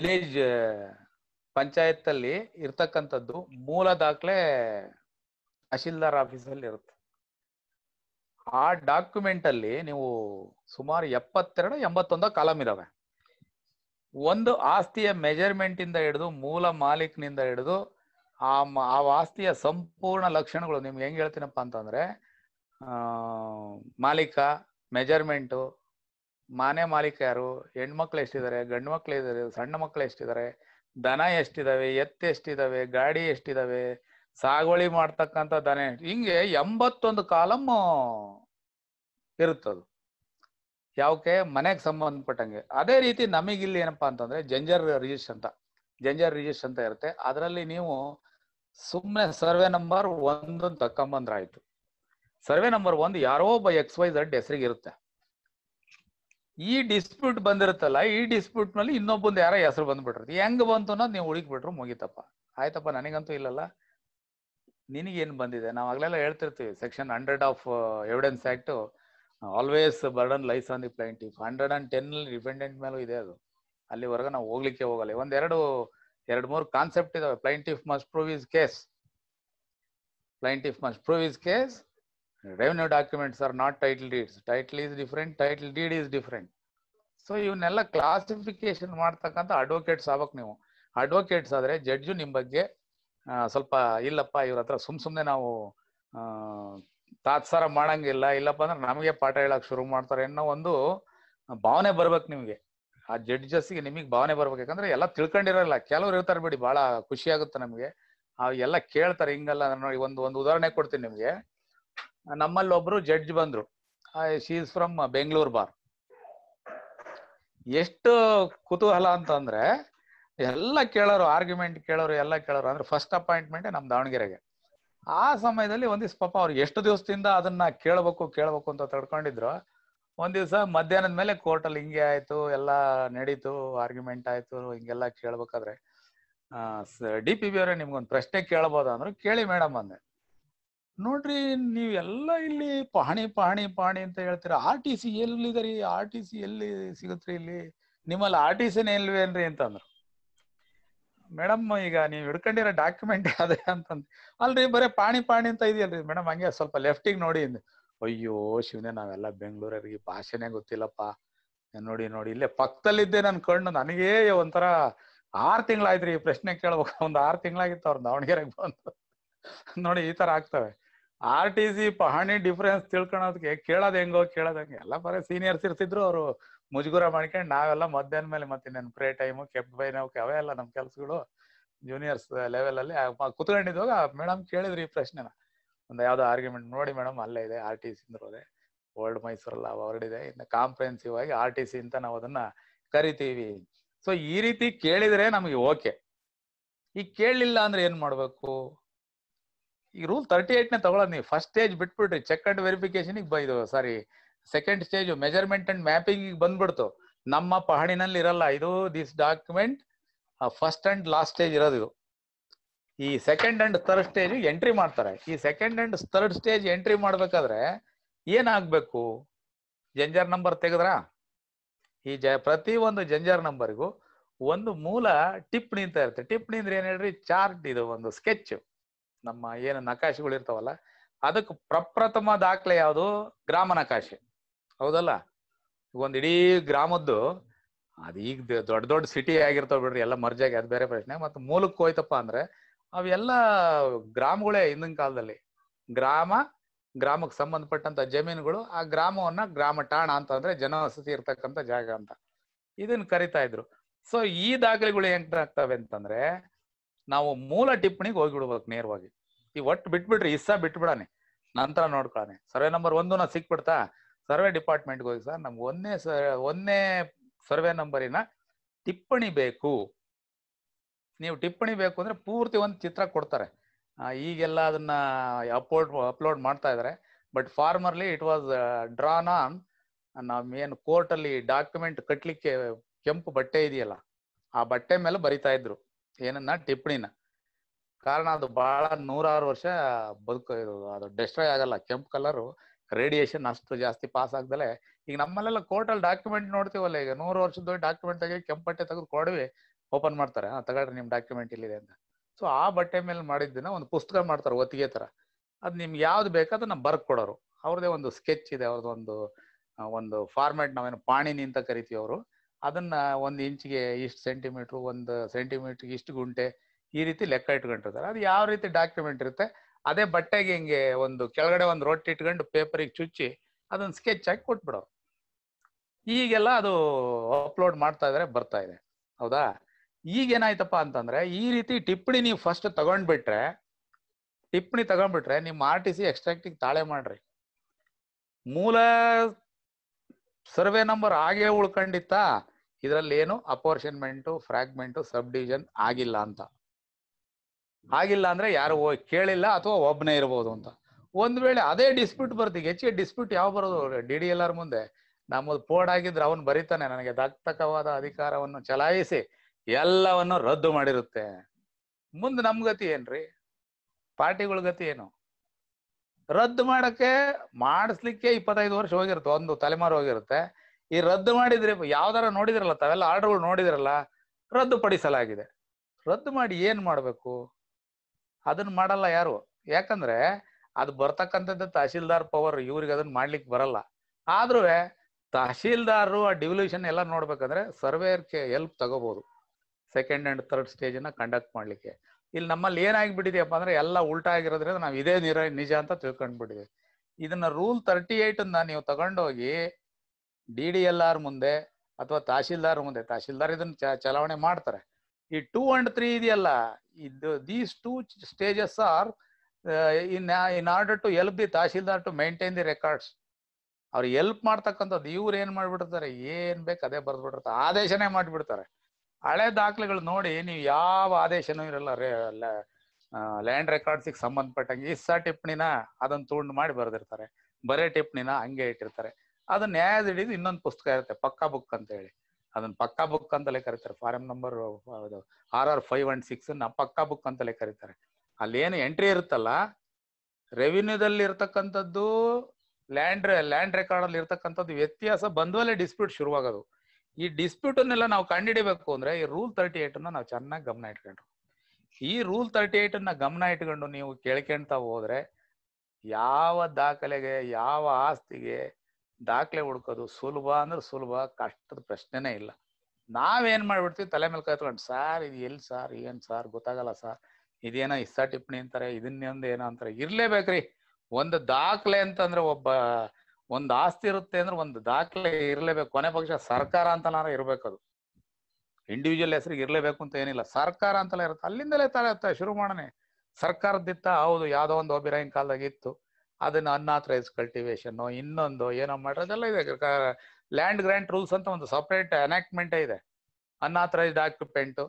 ವಿಲೇಜ್ ಪಂಚಾಯತ್ ಅಲ್ಲಿ ಇರ್ತಕ್ಕಂಥದ್ದು ಮೂಲ ದಾಖಲೆ ತಹಶೀಲ್ದಾರ್ ಆಫೀಸಲ್ಲಿ ಇರುತ್ತೆ ಆ ಡಾಕ್ಯುಮೆಂಟ್ ಅಲ್ಲಿ ನೀವು ಸುಮಾರು ಎಪ್ಪತ್ತೆರಡು ಎಂಬತ್ತೊಂದು ಕಾಲಮ್ ಇದಾವೆ ಒಂದು ಆಸ್ತಿಯ ಮೆಜರ್ಮೆಂಟ್ ಇಂದ ಹಿಡಿದು ಮೂಲ ಮಾಲೀಕನಿಂದ ಹಿಡಿದು ಆ ಆ ಆಸ್ತಿಯ ಸಂಪೂರ್ಣ ಲಕ್ಷಣಗಳು ನಿಮ್ಗೆ ಹೆಂಗ್ ಹೇಳ್ತೀನಪ್ಪ ಅಂತಂದ್ರೆ ಆ ಮಾಲೀಕ ಮೆಜರ್ಮೆಂಟು ಮಾನೆ ಮಾಲೀಕ ಯಾರು ಹೆಣ್ಮಕ್ಳು ಎಷ್ಟಿದ್ದಾರೆ ಗಂಡು ಮಕ್ಳು ಇದ್ದಾರೆ ಸಣ್ಣ ಮಕ್ಳು ಎಷ್ಟಿದ್ದಾರೆ ದನ ಎಷ್ಟಿದಾವೆ ಎತ್ತ ಎಷ್ಟಿದಾವೆ ಗಾಡಿ ಎಷ್ಟಿದಾವೆ ಸಾಗುವಳಿ ಮಾಡ್ತಕ್ಕಂಥ ದನ ಹಿಂಗೆ ಎಂಬತ್ತೊಂದು ಕಾಲಮ್ ಇರುತ್ತದು ಯಾವಕ್ಕೆ ಮನೆಗೆ ಸಂಬಂಧಪಟ್ಟಂಗೆ ಅದೇ ರೀತಿ ನಮಗಿಲ್ಲಿ ಏನಪ್ಪಾ ಅಂತಂದ್ರೆ ಜಂಜರ್ ರಿಜಿಸ್ಟರ್ ಅಂತ ಜಂಜರ್ ರಿಜಿಸ್ಟರ್ ಅಂತ ಇರುತ್ತೆ ಅದರಲ್ಲಿ ನೀವು ಸುಮ್ಮನೆ ಸರ್ವೆ ನಂಬರ್ ಒಂದೊಂದು ತಕ್ಕೊಂಬಂದ್ರಾಯ್ತು ಸರ್ವೆ ನಂಬರ್ ಒಂದ್ ಯಾರೋ ಒಬ್ಬ ಎಕ್ಸ್ ವೈ ಝಡ್ ಹೆಸರಿಗೆ ಇರುತ್ತೆ ಈ ಡಿಸ್ಪ್ಯೂಟ್ ಬಂದಿರುತ್ತಲ್ಲ ಈ ಡಿಸ್ಪ್ಯೂಟ್ ನಲ್ಲಿ ಇನ್ನೊಬ್ಬಂದು ಯಾರ ಹೆಸರು ಬಂದ್ಬಿಟ್ರಿ ಹೆಂಗ್ ಬಂತು ಅನ್ನೋದು ನೀವು ಹುಡುಕ್ಬಿಟ್ರು ಮುಗಿತಪ್ಪ ಆಯ್ತಪ್ಪ ನನಗಂತೂ ಇಲ್ಲಲ್ಲ ನಿನಗೇನು ಬಂದಿದೆ ನಾವು ಆಗ್ಲೆಲ್ಲ ಹೇಳ್ತಿರ್ತೀವಿ section hundred of evidence act always burden lies on the plaintiff hundred and ten dependent ಮೇಲೂ ಇದೆ ಅದು ಅಲ್ಲಿವರೆಗೂ ನಾವು ಹೋಗ್ಲಿಕ್ಕೆ ಹೋಗಲ್ಲ ಒಂದೆರಡು ಎರಡು ಮೂರು ಕಾನ್ಸೆಪ್ಟ್ ಇದಾವೆ plaintiff must prove is case plaintiff must prove is case revenue documents are not title deeds title is different title deed is different so ಇವನ್ನೆಲ್ಲ ಕ್ಲಾಸಿಫಿಕೇಶನ್ ಮಾಡ್ತಕ್ಕಂಥ ಅಡ್ವೊಕೇಟ್ಸ್ ಆಗ್ಬೇಕು ನೀವು ಅಡ್ವೊಕೇಟ್ಸ್ ಆದ್ರೆ ಜಡ್ಜು ನಿಮ್ಮ ಬಗ್ಗೆ ಸ್ವಲ್ಪ ಇಲ್ಲಪ್ಪ ಇವ್ರ ಹತ್ರ ಸುಮ್ ಸುಮ್ಮನೆ ನಾವು ತಾತ್ಸಾರ ಮಾಡಂಗಿಲ್ಲ ಇಲ್ಲಪ್ಪ ಅಂದ್ರೆ ನಮಗೆ ಪಾಠ ಹೇಳಕ್ ಶುರು ಮಾಡ್ತಾರೆ ಅನ್ನೋ ಒಂದು ಭಾವನೆ ಬರ್ಬೇಕು ನಿಮ್ಗೆ ಆ ಜಡ್ಜಸ್ಗೆ ನಿಮಗೆ ಭಾವನೆ ಬರ್ಬೇಕು ಯಾಕಂದ್ರೆ ಎಲ್ಲ ತಿಳ್ಕೊಂಡಿರಲ್ಲ ಕೆಲವ್ರು ಇರ್ತಾರೆ ಬಿಡಿ ಬಹಳ ಖುಷಿ ಆಗುತ್ತೆ ನಮ್ಗೆ ಆ ಎಲ್ಲ ಕೇಳ್ತಾರೆ ಹಿಂಗಲ್ಲ ನೋಡಿ ಒಂದು ಒಂದು ಉದಾಹರಣೆ ಕೊಡ್ತೀನಿ ನಿಮ್ಗೆ ನಮ್ಮಲ್ಲಿ ಒಬ್ರು ಜಡ್ಜ್ ಬಂದ್ರು ಶೀಸ್ ಫ್ರಮ್ ಬೆಂಗಳೂರು ಬಾರ್ ಎಷ್ಟು ಕುತೂಹಲ ಅಂತಂದ್ರೆ ಎಲ್ಲ ಕೇಳೋರು ಆರ್ಗ್ಯುಮೆಂಟ್ ಕೇಳೋರು ಎಲ್ಲ ಕೇಳೋರು ಅಂದ್ರೆ ಫಸ್ಟ್ ಅಪಾಯಿಂಟ್ಮೆಂಟ್ ನಮ್ ದಾವಣಗೆರೆಗೆ ಆ ಸಮಯದಲ್ಲಿ ಒಂದಿವ್ಸ ಪಾಪ ಅವ್ರು ಎಷ್ಟು ದಿವಸದಿಂದ ಅದನ್ನ ಕೇಳಬೇಕು ಕೇಳಬೇಕು ಅಂತ ತಡ್ಕೊಂಡಿದ್ರು ಒಂದ್ ದಿವ್ಸ ಮಧ್ಯಾಹ್ನದ ಮೇಲೆ ಕೋರ್ಟ್ ಅಲ್ಲಿ ಹಿಂಗೆ ಆಯ್ತು ಎಲ್ಲ ನಡೀತು ಆರ್ಗ್ಯುಮೆಂಟ್ ಆಯ್ತು ಹಿಂಗೆಲ್ಲ ಕೇಳ್ಬೇಕಾದ್ರೆ ಡಿ ಪಿ ಬಿ ಅವ್ರೆ ನಿಮ್ಗೊಂದು ಪ್ರಶ್ನೆ ಕೇಳಬಹುದಾ ಅಂದ್ರು ಕೇಳಿ ಮೇಡಮ್ ಅಂದೆ ನೋಡ್ರಿ ನೀವೆಲ್ಲ ಇಲ್ಲಿ ಪಹಣಿ ಪಹಣಿ ಪಹಣಿ ಅಂತ ಹೇಳ್ತೀರ ಆರ್ ಟಿ ಸಿ ರೀ ಆರ್ ಟಿ ಸಿ ಎಲ್ಲಿ ಸಿಗುತ್ತೆ ಇಲ್ಲಿ ನಿಮ್ಮಲ್ಲಿ ಆರ್ ಟಿ ಸಿನೇ ಇಲ್ವೇನ್ರಿ ಅಂತಂದ್ರು ಮೇಡಮ್ ಈಗ ನೀವ್ ಹಿಡ್ಕೊಂಡಿರೋ ಡಾಕ್ಯುಮೆಂಟ್ ಅದೇ ಅಂತಂದ್ ಅಲ್ರಿ ಬರೀ ಪಾಣಿ ಪಾಣಿ ಅಂತ ಇದೆಯಲ್ರಿ ಮೇಡಮ್ ಹಂಗೆ ಸ್ವಲ್ಪ ಲೆಫ್ಟಿಗೆ ನೋಡಿ ಅಯ್ಯೋ ಶಿವನೇ ನಾವೆಲ್ಲ ಬೆಂಗಳೂರಿಗೆ ಭಾಷೆನೇ ಗೊತ್ತಿಲ್ಲಪ್ಪ ನೋಡಿ ನೋಡಿ ಇಲ್ಲೇ ಪಕ್ಕದಲ್ಲಿದ್ದೆ ನನ್ ಕಣ್ಣು ನನಗೇ ಒಂಥರ ಆರ್ ತಿಂಗಳಾಯ್ತ್ರಿ ಈ ಪ್ರಶ್ನೆ ಕೇಳ್ಬೇಕು ಒಂದ್ ಆರ್ ತಿಂಗಳಾಗಿತ್ತು ಅವ್ರ ದಾವಣಗೆರೆಗೆ ಬಂದು ನೋಡಿ ಈ ತರ ಆಗ್ತವೆ ಆರ್ ಟಿ ಸಿ ಪಹಣಿ ಡಿಫ್ರೆನ್ಸ್ ತಿಳ್ಕೊಳೋದಕ್ಕೆ ಕೇಳೋದ್ ಹೆಂಗೋ ಕೇಳೋದ್ ಹೆಂಗೆ ಎಲ್ಲ ಬರೀ ಸೀನಿಯರ್ಸ್ ಇರ್ತಿದ್ರು ಅವರು ಮುಜುಗುರ ಮಾಡ್ಕೊಂಡ್ ನಾವೆಲ್ಲ ಮಧ್ಯಾಹ್ನ ಮೇಲೆ ಮತ್ತೆ ನೆನ್ ಪ್ರೇ ಟೈಮು ಕೆಪ್ ಬೈ ನಾವು ಅವೆಲ್ಲ ನಮ್ ನಮ್ಮ ಕೆಲಸಗಳು ಜೂನಿಯರ್ಸ್ ಲೆವೆಲ್ ಅಲ್ಲಿ ಕುತ್ಕೊಂಡಿದ್ವಾಗ ಮೇಡಮ್ ಕೇಳಿದ್ರು ಈ ಪ್ರಶ್ನೆನ ಒಂದು ಯಾವ್ದೋ ಆರ್ಗ್ಯುಮೆಂಟ್ ನೋಡಿ ಮೇಡಮ್ ಅಲ್ಲೇ ಇದೆ ಆರ್ ಟಿ ಸಿ ಅಂದ್ರೆ ಓಲ್ಡ್ ಮೈಸೂರಲ್ಲ ಹೊರಡಿದೆ ಇನ್ನು ಕಾಂಪ್ರೆನ್ಸಿವ್ ಆಗಿ ಆರ್ ಟಿ ಸಿ ಅಂತ ನಾವು ಅದನ್ನ ಕರಿತೀವಿ ಸೊ ಈ ರೀತಿ ಕೇಳಿದ್ರೆ ನಮಗೆ ಓಕೆ ಈ ಕೇಳಲಿಲ್ಲ ಅಂದ್ರೆ ಏನ್ ಮಾಡ್ಬೇಕು ಈ ರೂಲ್ ತರ್ಟಿ ಏಟ್ ನೇ ತಗೊಳೋದು ನೀವು ಫಸ್ಟ್ ಏಜ್ ಬಿಟ್ಬಿಟ್ರಿ ಚೆಕ್ ಅಂಡ್ ವೆರಿಫಿಕೇಶನ್ ಬೈದು sorry second stage measurement and mapping ಬಂದ್ಬಿಡ್ತು ನಮ್ಮ ಪಹಣಿನಲ್ಲಿ ಇರಲ್ಲ ಇದು this document first and last stage ಇರೋದು ಇದು ಈ second and third stage entry ಮಾಡ್ತಾರೆ ಈ second and third stage entry ಮಾಡ್ಬೇಕಾದ್ರೆ ಏನಾಗಬೇಕು ಜಂಜರ್ ನಂಬರ್ ತೆಗೆದ್ರ ಈ ಜ ಪ್ರತಿ ಒಂದು ಜಂಜರ್ ನಂಬರ್ಗೂ ಒಂದು ಮೂಲ ಟಿಪ್ಪಣಿ ಅಂತ ಇರುತ್ತೆ ಟಿಪ್ ನಿಂದ್ರೆ ಏನ್ ಹೇಳ್ರಿ ಚಾರ್ಟ್ ಇದು ಒಂದು ಸ್ಕೆಚ್ ನಮ್ಮ ಏನು ನಕಾಶೆಗಳು ಇರ್ತಾವಲ್ಲ ಅದಕ್ಕೆ ಪ್ರಪ್ರಥಮ ದಾಖಲೆ ಯಾವುದು ಗ್ರಾಮ ನಕಾಶೆ ಹೌದಲ್ಲ ಒಂದ್ ಇಡೀ ಗ್ರಾಮದ್ದು ಅದು ಈಗ ದೊಡ್ಡ ದೊಡ್ಡ ಸಿಟಿ ಆಗಿರ್ತಾವ ಬಿಡ್ರಿ ಎಲ್ಲ ಮರ್ಜಾಗಿ ಅದ್ ಬೇರೆ ಪ್ರಶ್ನೆ ಮತ್ತೆ ಮೂಲಕ್ಕೆ ಹೋಯ್ತಪ್ಪ ಅಂದ್ರೆ ಅವೆಲ್ಲ ಗ್ರಾಮಗಳೇ ಹಿಂದಿನ ಕಾಲದಲ್ಲಿ ಗ್ರಾಮ ಗ್ರಾಮಕ್ಕೆ ಸಂಬಂಧಪಟ್ಟಂತ ಜಮೀನುಗಳು ಆ ಗ್ರಾಮವನ್ನ ಗ್ರಾಮ ಟಾಣ ಅಂತ ಅಂದ್ರೆ ಜನವಸತಿ ಇರ್ತಕ್ಕಂತ ಜಾಗ ಅಂತ ಇದನ್ನ ಕರಿತಾ ಇದ್ರು ಸೊ ಈ ದಾಖಲೆಗಳು ಆಗ್ತಾವೆ ಅಂತಂದ್ರೆ ನಾವು ಮೂಲ ಟಿಪ್ಪಣಿಗೆ ಹೋಗಿಬಿಡ್ಬೇಕು ನೇರವಾಗಿ ಈ ಒಟ್ಟು ಬಿಟ್ಬಿಡ್ರಿ ಇಸ್ಸ ಬಿಟ್ಬಿಡಾನೆ ನಂತರ ನೋಡ್ಕೊಳಾನೆ ಸರ್ವೆ ನಂಬರ್ ಒಂದು ನಾ ಸಿಕ್ಬಿಡ್ತಾ ಸರ್ವೆ ಡಿಪಾರ್ಟ್ಮೆಂಟ್ಗೆ ಹೋಗಿ ಸರ್ ನಮ್ಗೆ ಒಂದನೇ ಒಂದನೇ ಸರ್ವೆ ನಂಬರಿನ ಟಿಪ್ಪಣಿ ಬೇಕು ನೀವು ಟಿಪ್ಪಣಿ ಬೇಕು ಅಂದ್ರೆ ಪೂರ್ತಿ ಒಂದು ಚಿತ್ರ ಕೊಡ್ತಾರೆ ಈಗೆಲ್ಲ ಅದನ್ನ ಅಪ್ಲೋಡ್ ಅಪ್ಲೋಡ್ ಮಾಡ್ತಾ ಇದ್ದಾರೆ but formerly it was drawn on ಏನು ಕೋರ್ಟ್ ಅಲ್ಲಿ ಡಾಕ್ಯುಮೆಂಟ್ ಕಟ್ಟಲಿಕ್ಕೆ ಕೆಂಪು ಬಟ್ಟೆ ಇದೆಯಲ್ಲ ಆ ಬಟ್ಟೆ ಮೇಲೆ ಬರಿತಾ ಇದ್ರು ಏನನ್ನ ಟಿಪ್ಪಣಿನ ಕಾರಣ ಅದು ಬಹಳ ನೂರಾರು ವರ್ಷ ಬದುಕು ಅದು ಡೆಸ್ಟ್ರಾಯ್ ಆಗಲ್ಲ ಕೆಂಪು ಕಲರು ರೇಡಿಯೇಷನ್ ಅಷ್ಟು ಜಾಸ್ತಿ ಪಾಸ್ ಆಗ್ದಲೆ ಈಗ ನಮ್ಮಲ್ಲೆಲ್ಲ ಕೋರ್ಟಲ್ಲಿ ಡಾಕ್ಯುಮೆಂಟ್ ನೋಡ್ತೀವಲ್ಲ ಈಗ ನೂರು ವರ್ಷದ ಡಾಕ್ಯುಮೆಂಟ್ ಆಗಿ ಕೆಂಪಟ್ಟೆ ತೆಗೆದು ಕೊಡವಿ ಓಪನ್ ಮಾಡ್ತಾರೆ ಹಾ ತಗೊಳ್ರಿ ನಿಮ್ ಡಾಕ್ಯುಮೆಂಟ್ ಇಲ್ಲಿದೆ ಅಂತ ಸೊ ಆ ಬಟ್ಟೆ ಮೇಲೆ ಮಾಡಿದ್ದನ್ನ ಒಂದು ಪುಸ್ತಕ ಮಾಡ್ತಾರೆ ಒತ್ತಿಗೆ ತರ ಅದ್ ನಿಮ್ಗೆ ಯಾವ್ದು ಬೇಕಾದ ನಾವು ಬರ್ಕ್ ಕೊಡೋರು ಅವ್ರದೇ ಒಂದು ಸ್ಕೆಚ್ ಇದೆ ಅವ್ರದ್ದು ಒಂದು ಫಾರ್ಮೆಟ್ ನಾವೇನು ಪಾಣಿನಿ ಅಂತ ಕರಿತೀವಿ ಅವರು ಅದನ್ನ ಒಂದು ಇಂಚ್ಗೆ ಇಷ್ಟು ಸೆಂಟಿಮೀಟ್ರ್ ಒಂದು ಸೆಂಟಿಮೀಟ್ರ್ ಇಷ್ಟು ಗುಂಟೆ ಈ ರೀತಿ ಲೆಕ್ಕ ಇಟ್ಕೊಂಡಿರ್ತಾರೆ ಅದು ಯಾವ ರೀತಿ ಡಾಕ್ಯುಮೆಂಟ್ ಇರುತ್ತೆ ಅದೇ ಬಟ್ಟೆಗೆ ಹಿಂಗೆ ಒಂದು ಕೆಳಗಡೆ ಒಂದು ರೊಟ್ಟಿ ಇಟ್ಕೊಂಡು ಪೇಪರಿಗೆ ಚುಚ್ಚಿ ಅದನ್ನ ಸ್ಕೆಚ್ ಹಾಕಿ ಕೊಟ್ಬಿಡೋರು ಈಗೆಲ್ಲ ಅದು ಅಪ್ಲೋಡ್ ಮಾಡ್ತಾ ಇದ್ರೆ ಬರ್ತಾ ಇದೆ ಹೌದಾ ಏನಾಯ್ತಪ್ಪ ಅಂತಂದ್ರೆ ಈ ರೀತಿ ಟಿಪ್ಪಣಿ ನೀವು ಫಸ್ಟ್ ತಗೊಂಡ್ಬಿಟ್ರೆ ಟಿಪ್ಪಣಿ ತಗೊಂಡ್ಬಿಟ್ರೆ ನಿಮ್ಮ ಆರ್ ಟಿ ಸಿ ಎಕ್ಸ್ಟ್ರಾಕ್ಟಿಗೆ ತಾಳೆ ಮಾಡ್ರಿ ಮೂಲ ಸರ್ವೆ ನಂಬರ್ ಹಾಗೆ ಉಳ್ಕೊಂಡಿತ್ತ ಇದರಲ್ಲಿ ಏನು ಅಪೋರ್ಷನ್ಮೆಂಟು ಫ್ರಾಗ್ಮೆಂಟು ಸಬ್ ಡಿವಿಷನ್ ಆಗಿಲ್ಲ ಅಂತ ಆಗಿಲ್ಲ ಅಂದ್ರೆ ಯಾರು ಕೇಳಿಲ್ಲ ಅಥವಾ ಒಬ್ಬನೇ ಇರ್ಬೋದು ಅಂತ ಒಂದ್ ವೇಳೆ ಅದೇ ಡಿಸ್ಪ್ಯೂಟ್ ಬರ್ತೀವಿ ಹೆಚ್ಚಿಗೆ ಡಿಸ್ಪ್ಯೂಟ್ ಯಾವ ಬರೋದು ಡಿ ಡಿ ಎಲ್ ಆರ್ ಮುಂದೆ ನಮ್ಮದು ಪೋರ್ಡ್ ಆಗಿದ್ರೆ ಅವನು ಬರೀತಾನೆ ನನಗೆ ದತ್ತಕವಾದ ಅಧಿಕಾರವನ್ನು ಚಲಾಯಿಸಿ ಎಲ್ಲವನ್ನು ರದ್ದು ಮಾಡಿರುತ್ತೆ ಮುಂದೆ ನಮ್ ಗತಿ ಏನ್ರಿ ಪಾರ್ಟಿಗಳ ಗತಿ ಏನು ರದ್ದು ಮಾಡಕ್ಕೆ ಮಾಡಿಸ್ಲಿಕ್ಕೆ ಇಪ್ಪತ್ತೈದು ವರ್ಷ ಹೋಗಿರುತ್ತೆ ಒಂದು ತಲೆಮಾರು ಹೋಗಿರುತ್ತೆ ಈ ರದ್ದು ಮಾಡಿದ್ರೆ ಯಾವ್ದಾರ ನೋಡಿದ್ರಲ್ಲ ತಾವೆಲ್ಲ ಆರ್ಡರ್ಗಳು ನೋಡಿದ್ರಲ್ಲ ರದ್ದುಪಡಿಸಲಾಗಿದೆ ರದ್ದು ಮಾಡಿ ಏನ್ ಮಾಡ್ಬೇಕು ಅದನ್ನ ಮಾಡಲ್ಲ ಯಾರು ಯಾಕಂದ್ರೆ ಅದು ಬರ್ತಕ್ಕಂಥದ್ದು ತಹಶೀಲ್ದಾರ್ ಪವರ್ ಇವ್ರಿಗೆ ಅದನ್ನ ಮಾಡ್ಲಿಕ್ಕೆ ಬರಲ್ಲ ಆದ್ರೂ ತಹಶೀಲ್ದಾರರು ಆ ಡಿವಲ್ಯೂಷನ್ ಎಲ್ಲ ನೋಡ್ಬೇಕಂದ್ರೆ ಕೇ ಹೆಲ್ಪ್ ತಗೋಬಹುದು ಸೆಕೆಂಡ್ ಅಂಡ್ ಥರ್ಡ್ ಅನ್ನ ಕಂಡಕ್ಟ್ ಮಾಡ್ಲಿಕ್ಕೆ ಇಲ್ಲಿ ನಮ್ಮಲ್ಲಿ ಏನಾಗಿಬಿಟ್ಟಿದೆಯಪ್ಪ ಅಂದ್ರೆ ಎಲ್ಲ ಉಲ್ಟಾ ಆಗಿರೋದ್ರಿಂದ ನಾವು ಇದೇ ನಿರ ನಿಜ ಅಂತ ತಿಳ್ಕೊಂಡ್ಬಿಟ್ಟಿದ್ವಿ ಇದನ್ನ ರೂಲ್ ತರ್ಟಿ ಏಯ್ಟನ್ನ ನೀವು ತಗೊಂಡೋಗಿ ಡಿ ಡಿ ಎಲ್ ಆರ್ ಮುಂದೆ ಅಥವಾ ತಹಶೀಲ್ದಾರ್ ಮುಂದೆ ತಹಶೀಲ್ದಾರ್ ಇದನ್ನ ಚಲಾವಣೆ ಮಾಡ್ತಾರೆ ಈ ಟೂ ಅಂಡ್ ತ್ರೀ ಇದೆಯಲ್ಲ ಇದು these two stages are in in order to help the tahsildar to maintain the records ಅವ್ರು ಎಲ್ಪ್ ಮಾಡ್ತಕ್ಕಂಥದ್ದು ಇವ್ರು ಏನ್ ಮಾಡ್ಬಿಡ್ತಾರೆ ಏನ್ ಬೇಕು ಅದೇ ಬರ್ದ್ಬಿಟ್ಟಿರ್ತಾರೆ ಆದೇಶನೇ ಮಾಡ್ಬಿಡ್ತಾರೆ ಹಳೆ ದಾಖಲೆಗಳು ನೋಡಿ ನೀವು ಯಾವ ಆದೇಶನೂ ಇರಲ್ಲ ಲ್ಯಾಂಡ್ ರೆಕಾರ್ಡ್ಸಿಗೆ ಸಂಬಂಧಪಟ್ಟಂಗೆ ಇಸ್ಸಾ ಟಿಪ್ಪಣಿನ ಅದನ್ನ ತುಂಡು ಮಾಡಿ ಬರ್ದಿರ್ತಾರೆ ಬರೇ ಟಿಪ್ಪಣಿನ ಹಂಗೆ ಇಟ್ಟಿರ್ತಾರೆ ಅದನ್ನ ನ್ಯಾಯದ ಹಿಡಿದು ಇನ್ನೊಂದು ಪುಸ್ತಕ ಇರುತ್ತೆ ಪಕ್ಕಾ ಬುಕ್ ಅಂತ ಹೇಳಿ ಅದನ್ನ ಪಕ್ಕಾ ಬುಕ್ ಅಂತಲೇ ಕರೀತಾರೆ form number R R five and six ನ ಪಕ್ಕಾ ಬುಕ್ ಅಂತಲೇ ಕರೀತಾರೆ ಅಲ್ಲಿ ಏನು ಎಂಟ್ರಿ ಇರುತ್ತಲ್ಲ ರೆವಿನ್ಯೂದಲ್ಲಿ ಇರತಕ್ಕಂಥದ್ದು ಲ್ಯಾಂಡ್ ಲ್ಯಾಂಡ್ ರೆಕಾರ್ಡ್ ಅಲ್ಲಿ ಇರ್ತಕ್ಕಂಥದ್ದು ವ್ಯತ್ಯಾಸ ಬಂದ್ವಲ್ಲೇ ಡಿಸ್ಪ್ಯೂಟ್ ಶುರುವಾಗೋದು ಈ ಅನ್ನೆಲ್ಲ ನಾವು ಕಂಡುಹಿಡಿಬೇಕು ಅಂದ್ರೆ ಈ ರೂಲ್ ತರ್ಟಿ ಏಟ್ ನಾವು ಚೆನ್ನಾಗಿ ಗಮನ ಇಟ್ಕೊಂಡ್ರು ಈ ರೂಲ್ ತರ್ಟಿ ಏಟ್ ಗಮನ ಇಟ್ಕೊಂಡು ನೀವು ಕೇಳ್ಕೊಳ್ತಾ ಹೋದ್ರೆ ಯಾವ ದಾಖಲೆಗೆ ಯಾವ ಆಸ್ತಿಗೆ ದಾಖಲೆ ಹುಡ್ಕೋದು ಸುಲಭ ಅಂದ್ರೆ ಸುಲಭ ಕಷ್ಟದ ಪ್ರಶ್ನೆನೇ ಇಲ್ಲ ನಾವೇನ್ ಮಾಡ್ಬಿಡ್ತೀವಿ ತಲೆ ಮೇಲೆ ಕತ್ಕೊಂಡು ಸಾರ್ ಇದು ಎಲ್ಲಿ ಸಾರ್ ಏನ್ ಸಾರ್ ಗೊತ್ತಾಗಲ್ಲ ಸಾರ್ ಇದೇನೋ ಇಸ್ಸಾ ಟಿಪ್ಪಣಿ ಅಂತಾರೆ ಇದನ್ನೊಂದು ಏನೋ ಅಂತಾರೆ ಇರ್ಲೇಬೇಕ್ರಿ ಒಂದು ದಾಖಲೆ ಅಂತಂದ್ರೆ ಒಬ್ಬ ಒಂದು ಆಸ್ತಿ ಇರುತ್ತೆ ಅಂದ್ರೆ ಒಂದು ದಾಖಲೆ ಇರ್ಲೇಬೇಕು ಕೊನೆ ಪಕ್ಷ ಸರ್ಕಾರ ಅಂತನಾರ ಇರ್ಬೇಕದು ಇಂಡಿವಿಜುವಲ್ ಹೆಸರಿಗೆ ಇರ್ಲೇಬೇಕು ಅಂತ ಏನಿಲ್ಲ ಸರ್ಕಾರ ಅಂತಲೇ ಇರುತ್ತೆ ಅಲ್ಲಿಂದಲೇ ತಲೆ ಶುರು ಮಾಡೋಣ ಸರ್ಕಾರದಿತ್ತ ಹೌದು ಯಾವ್ದೋ ಒಂದು ಅಭಿರಾಯಿನ ಕಾಲದಾಗ ಇತ್ತು ಅದನ್ನ ಅನ್ಆಥರೈಸ್ ಕಲ್ಟಿವೇಶನ್ ಇನ್ನೊಂದು ಏನೋ ಮಾಡೋದೆಲ್ಲ ಇದೆ ಲ್ಯಾಂಡ್ ಗ್ರ್ಯಾಂಟ್ ರೂಲ್ಸ್ ಅಂತ ಒಂದು ಸಪ್ರೇಟ್ ಅನಾಕ್ಮೆಂಟ್ ಇದೆ ಅನ್ಆಥರೈಸ್ಡ್ ಆಕ್ಯುಪೆಂಟ್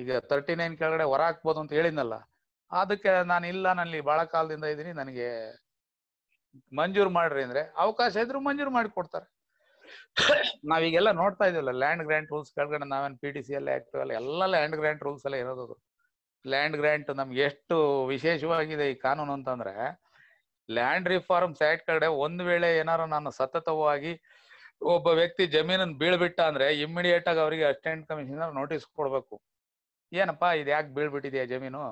ಈಗ ತರ್ಟಿ ನೈನ್ ಕೆಳಗಡೆ ಹೊರ ಹಾಕ್ಬೋದು ಅಂತ ಹೇಳಿದ್ನಲ್ಲ ಅದಕ್ಕೆ ನಾನು ಇಲ್ಲ ಬಹಳ ಕಾಲದಿಂದ ಇದ್ದೀನಿ ನನಗೆ ಮಂಜೂರು ಮಾಡ್ರಿ ಅಂದ್ರೆ ಅವಕಾಶ ಇದ್ರೂ ಮಂಜೂರು ಕೊಡ್ತಾರೆ ನಾವೀಗೆಲ್ಲ ನೋಡ್ತಾ ಇದೀವಲ್ಲ ಲ್ಯಾಂಡ್ ಗ್ರ್ಯಾಂಟ್ ರೂಲ್ಸ್ ಕೆಳಗಡೆ ನಾವೇನು ಪಿ ಟಿ ಸಿ ಎಲ್ಲ ಆಕ್ಟಿವ್ ಅಲ್ಲ ಎಲ್ಲ ಲ್ಯಾಂಡ್ ಗ್ರ್ಯಾಂಟ್ ರೂಲ್ಸ್ ಎಲ್ಲ ಇರೋದು ಲ್ಯಾಂಡ್ ಗ್ರ್ಯಾಂಟ್ ನಮ್ಗೆ ಎಷ್ಟು ವಿಶೇಷವಾಗಿದೆ ಈ ಕಾನೂನು ಅಂತಂದ್ರೆ ಲ್ಯಾಂಡ್ ರಿಫಾರ್ಮ್ ಸೈಟ್ ಕಡೆ ಒಂದ್ ವೇಳೆ ಏನಾರ ನಾನು ಸತತವಾಗಿ ಒಬ್ಬ ವ್ಯಕ್ತಿ ಜಮೀನನ್ನು ಬೀಳ್ಬಿಟ್ಟ ಅಂದ್ರೆ ಇಮ್ಮಿಡಿಯೇಟ್ ಆಗಿ ಅವರಿಗೆ ಅಸ್ಟೆಂಟ್ ಕಮಿಷನರ್ ನೋಟಿಸ್ ಕೊಡ್ಬೇಕು ಏನಪ್ಪಾ ಇದು ಯಾಕೆ ಬೀಳ್ಬಿಟ್ಟಿದ್ಯಾ ಜಮೀನು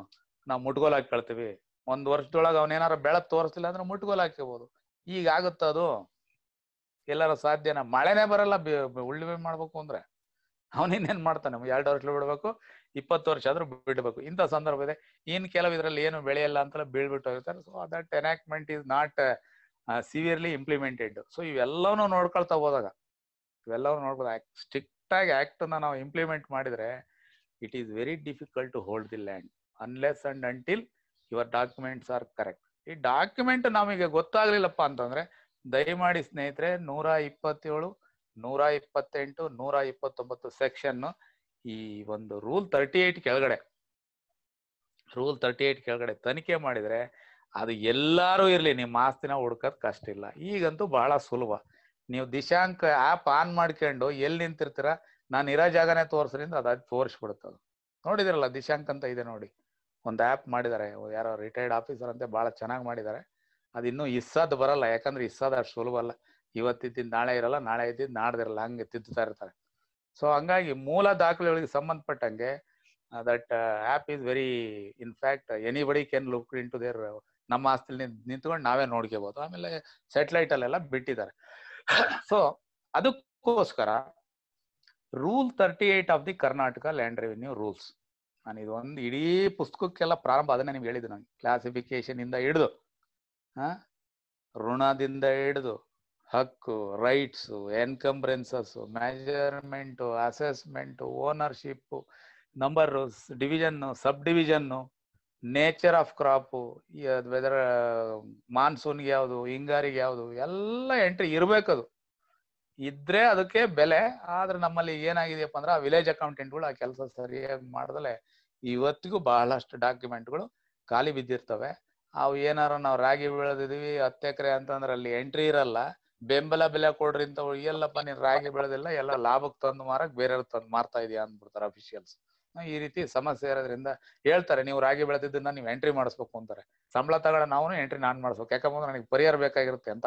ನಾವು ಮುಟ್ಗೋಲ್ ಹಾಕಿ ಕೇಳ್ತೀವಿ ಒಂದ್ ವರ್ಷದೊಳಗೆ ಅವನೇನಾರ ಬೆಳೆ ತೋರಿಸ್ಲಿಲ್ಲ ಅಂದ್ರೆ ಮುಟ್ಗೋಲ್ ಹಾಕಿರ್ಬೋದು ಈಗ ಆಗುತ್ತ ಅದು ಎಲ್ಲರ ಸಾಧ್ಯನ ಮಳೆನೇ ಬರಲ್ಲ ಉಳ್ಳು ಮಾಡ್ಬೇಕು ಅಂದ್ರೆ ಅವನಿನ್ನೇನ್ ಮಾಡ್ತಾನೆ ಎರಡು ವರ್ಷ ಬಿಡ್ಬೇಕು ಇಪ್ಪತ್ತು ವರ್ಷ ಆದ್ರೂ ಬಿಡಬೇಕು ಇಂಥ ಸಂದರ್ಭ ಇದೆ ಇನ್ ಕೆಲವು ಇದರಲ್ಲಿ ಏನು ಬೆಳೆಯಲ್ಲ ಅಂತ ಬೀಳ್ಬಿಟ್ಟು ಹೋಗಿರ್ತಾರೆ so that enactment is not severely implemented so ಇವೆಲ್ಲವೂ ನೋಡ್ಕೊಳ್ತಾ ಹೋದಾಗ ಇವೆಲ್ಲವೂ ನೋಡ್ಬೋದು ಸ್ಟ್ರಿಕ್ಟ್ ಆಗಿ ಆಕ್ಟ್ ನಾವು ಇಂಪ್ಲಿಮೆಂಟ್ ಮಾಡಿದ್ರೆ it is very difficult to hold the land unless and until your documents are correct ಈ ಡಾಕ್ಯುಮೆಂಟ್ ನಮಗೆ ಗೊತ್ತಾಗ್ಲಿಲ್ಲಪ್ಪ ಅಂತಂದ್ರೆ ದಯಮಾಡಿ ಸ್ನೇಹಿತರೆ ನೂರ ಇಪ್ಪತ್ತೇಳು ನೂರ ಇಪ್ಪತ್ತೆಂಟು ನೂರ ಇಪ್ಪತ್ತೊಂಬತ್ತು ಸೆಕ್ಷನ್ ಈ ಒಂದು ರೂಲ್ ತರ್ಟಿ ಏಟ್ ಕೆಳಗಡೆ ರೂಲ್ ತರ್ಟಿ ಏಟ್ ಕೆಳಗಡೆ ತನಿಖೆ ಮಾಡಿದ್ರೆ ಅದು ಎಲ್ಲಾರು ಇರ್ಲಿ ನಿಮ್ಮ ಆಸ್ತಿನ ಹುಡ್ಕೋದ್ ಕಷ್ಟ ಇಲ್ಲ ಈಗಂತೂ ಬಹಳ ಸುಲಭ ನೀವು ದಿಶಾಂಕ ಆ್ಯಪ್ ಆನ್ ಮಾಡ್ಕೊಂಡು ಎಲ್ಲಿ ನಿಂತಿರ್ತೀರ ನಾನು ಇರೋ ಜಾಗನೇ ತೋರಿಸ್ರಿಂದ ಅದ್ ತೋರಿಸ್ಬಿಡುತ್ತೆ ಅದು ನೋಡಿದಿರಲ್ಲ ದಿಶಾಂಕ್ ಅಂತ ಇದೆ ನೋಡಿ ಒಂದು ಆ್ಯಪ್ ಮಾಡಿದ್ದಾರೆ ಯಾರೋ ರಿಟೈರ್ಡ್ ಆಫೀಸರ್ ಅಂತ ಭಾಳ ಚೆನ್ನಾಗಿ ಮಾಡಿದ್ದಾರೆ ಅದು ಇನ್ನೂ ಇಸ್ಸಾದ್ ಬರಲ್ಲ ಯಾಕಂದ್ರೆ ಇಸ್ಸಾದ್ ಅಷ್ಟು ಸುಲಭ ಅಲ್ಲ ಇವತ್ತಿದ್ದಿದ್ದು ನಾಳೆ ಇರಲ್ಲ ನಾಳೆ ಇದ್ದಿದ್ದು ನಾಡ್ದಿರಲ್ಲ ಹಂಗೆ ತಿದ್ದುತ್ತಾ ಇರ್ತಾರೆ ಸೊ ಹಂಗಾಗಿ ಮೂಲ ದಾಖಲೆಗಳಿಗೆ ಸಂಬಂಧಪಟ್ಟಂಗೆ that app is very in fact anybody can look in into there ನಮ್ಮ ಆಸ್ತಿಲಿ ನಿಂತ್ಕೊಂಡು ನಾವೇ ನೋಡ್ಕೋಬಹುದು ಆಮೇಲೆ ಸೆಟಲೈಟ್ ಅಲ್ಲೆಲ್ಲ ಬಿಟ್ಟಿದ್ದಾರೆ ಸೊ ಅದಕ್ಕೋಸ್ಕರ rule thirty eight of the Karnataka land revenue rules ನಾನು ಇದು ಒಂದು ಇಡೀ ಪುಸ್ತಕಕ್ಕೆಲ್ಲ ಪ್ರಾರಂಭ ಅದನ್ನೇ ನಿಮ್ಗೆ ಹೇಳಿದ್ದು ನಾನು ಕ್ಲಾಸಿಫಿಕೇಶನ್ ಇಂದ ಹಿಡಿದು ಋಣದಿಂದ ಹಿಡಿದು ಹಕ್ಕು rights encumbrances measurement assessment ownership number division sub division nature of crop weather ಮಾನ್ಸೂನ್ಗೆ ಯಾವುದು ಹಿಂಗಾರಿಗೆ ಯಾವುದು ಎಲ್ಲ ಎಂಟ್ರಿ ಇರಬೇಕದು ಇದ್ರೆ ಅದಕ್ಕೆ ಬೆಲೆ ಆದ್ರೆ ನಮ್ಮಲ್ಲಿ ಏನಾಗಿದೆಯಪ್ಪ ಅಂದ್ರೆ ಆ ವಿಲೇಜ್ ಅಕೌಂಟೆಂಟ್ಗಳು ಆ ಕೆಲಸ ಸರಿಯಾಗಿ ಮಾಡ್ದಲೆ ಇವತ್ತಿಗೂ ಬಹಳಷ್ಟು ಡಾಕ್ಯುಮೆಂಟ್ಗಳು ಖಾಲಿ ಬಿದ್ದಿರ್ತವೆ ಅವು ಏನಾರ ನಾವು ರಾಗಿ ಬೀಳೋದಿದೀವಿ ಹತ್ತು ಎಕರೆ ಅಂತಂದ್ರೆ ಅಲ್ಲಿ ಎಂಟ್ರಿ ಇರಲ್ಲ ಬೆಂಬಲ ಬೆಲೆ ಕೊಡ್ರಿ ಅಂತ ಎಲ್ಲಪ್ಪ ನೀನ್ ರಾಗಿ ಬೆಳೆದಿಲ್ಲ ಎಲ್ಲ ಲಾಭಕ್ ತಂದು ಮಾರಕ್ ಬೇರೆಯವ್ರ ತಂದು ಮಾರ್ತಾ ಇದೀಯಾ ಅಂದ್ಬಿಡ್ತಾರೆ ಅಫಿಷಿಯಲ್ಸ್ ಈ ರೀತಿ ಸಮಸ್ಯೆ ಇರೋದ್ರಿಂದ ಹೇಳ್ತಾರೆ ನೀವು ರಾಗಿ ಬೆಳೆದಿದ್ದನ್ನ ನೀವು ಎಂಟ್ರಿ ಮಾಡಿಸ್ಬೇಕು ಅಂತಾರೆ ಸಂಬಳ ತಗೊಳ ನಾವು ಎಂಟ್ರಿ ನಾನ್ ಮಾಡಿಸ್ಬೇಕು ಯಾಕಂದ್ರೆ ನನಗೆ ಪರಿಹಾರ ಬೇಕಾಗಿರುತ್ತೆ ಅಂತ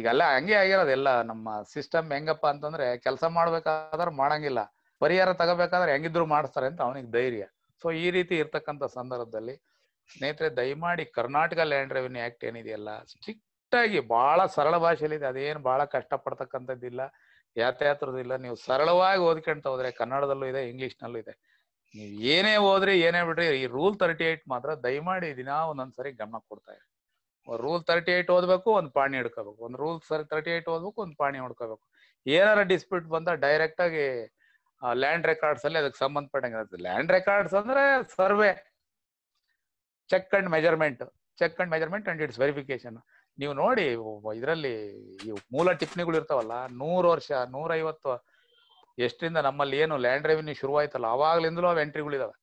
ಈಗ ಹಂಗೆ ಆಗಿರೋದು ಎಲ್ಲ ನಮ್ಮ ಸಿಸ್ಟಮ್ ಹೆಂಗಪ್ಪ ಅಂತಂದ್ರೆ ಕೆಲಸ ಮಾಡ್ಬೇಕಾದ್ರೆ ಮಾಡಂಗಿಲ್ಲ ಪರಿಹಾರ ತಗೋಬೇಕಾದ್ರೆ ಹೆಂಗಿದ್ರು ಮಾಡಿಸ್ತಾರೆ ಅಂತ ಅವನಿಗೆ ಧೈರ್ಯ ಸೊ ಈ ರೀತಿ ಇರ್ತಕ್ಕಂತ ಸಂದರ್ಭದಲ್ಲಿ ಸ್ನೇಹಿತರೆ ದಯಮಾಡಿ ಕರ್ನಾಟಕ ಲ್ಯಾಂಡ್ ರೆವಿನ್ಯೂ ಆಕ್ಟ್ ಏನಿದೆಯಲ್ಲ ಕರೆಕ್ಟಾಗಿ ಬಹಳ ಸರಳ ಭಾಷೆಯಲ್ಲಿದೆ ಅದೇನು ಬಹಳ ಕಷ್ಟಪಡ್ತಕ್ಕಂಥದ್ದಿಲ್ಲ ಯಾತ್ರಾತ್ರದಿಲ್ಲ ನೀವು ಸರಳವಾಗಿ ಓದ್ಕೊಂತ ಹೋದ್ರೆ ಕನ್ನಡದಲ್ಲೂ ಇದೆ ಇಂಗ್ಲಿಷ್ನಲ್ಲೂ ಇದೆ ನೀವು ಏನೇ ಹೋದ್ರಿ ಏನೇ ಬಿಡ್ರಿ ಈ ರೂಲ್ ತರ್ಟಿ ಏಟ್ ಮಾತ್ರ ದಯಮಾಡಿ ದಿನ ಒಂದೊಂದ್ಸರಿ ಗಮನ ಕೊಡ್ತಾ ಇರಿ ರೂಲ್ ತರ್ಟಿ ಏಟ್ ಓದ್ಬೇಕು ಒಂದು ಪಾಣಿ ಹಿಡ್ಕೋಬೇಕು ಒಂದು ರೂಲ್ ಸರ್ ತರ್ಟಿ ಏಟ್ ಓದ್ಬೇಕು ಒಂದು ಪಾಣಿ ಹುಡ್ಕೋಬೇಕು ಏನಾರ ಡಿಸ್ಪ್ಯೂಟ್ ಬಂದ ಡೈರೆಕ್ಟ್ ಆಗಿ ಲ್ಯಾಂಡ್ ರೆಕಾರ್ಡ್ಸ್ ಅಲ್ಲಿ ಅದಕ್ಕೆ ಸಂಬಂಧಪಟ್ಟಂಗೆ ಲ್ಯಾಂಡ್ ರೆಕಾರ್ಡ್ಸ್ ಅಂದ್ರೆ survey check and measurement check and measurement and its verification ನೀವು ನೋಡಿ ಇದರಲ್ಲಿ ಈ ಮೂಲ ಟಿಪ್ಪಣಿಗಳು ಇರ್ತಾವಲ್ಲ ನೂರು ವರ್ಷ ನೂರೈವತ್ತು ಎಷ್ಟರಿಂದ ನಮ್ಮಲ್ಲಿ ಏನು ಲ್ಯಾಂಡ್ ರೆವಿನ್ಯೂ ಶುರುವಾಯ್ತಲ್ಲ ಅವಾಗ್ಲಿಂದಲೂ ಅವು ಎಂಟ್ರಿಗಳಿದಾವೆ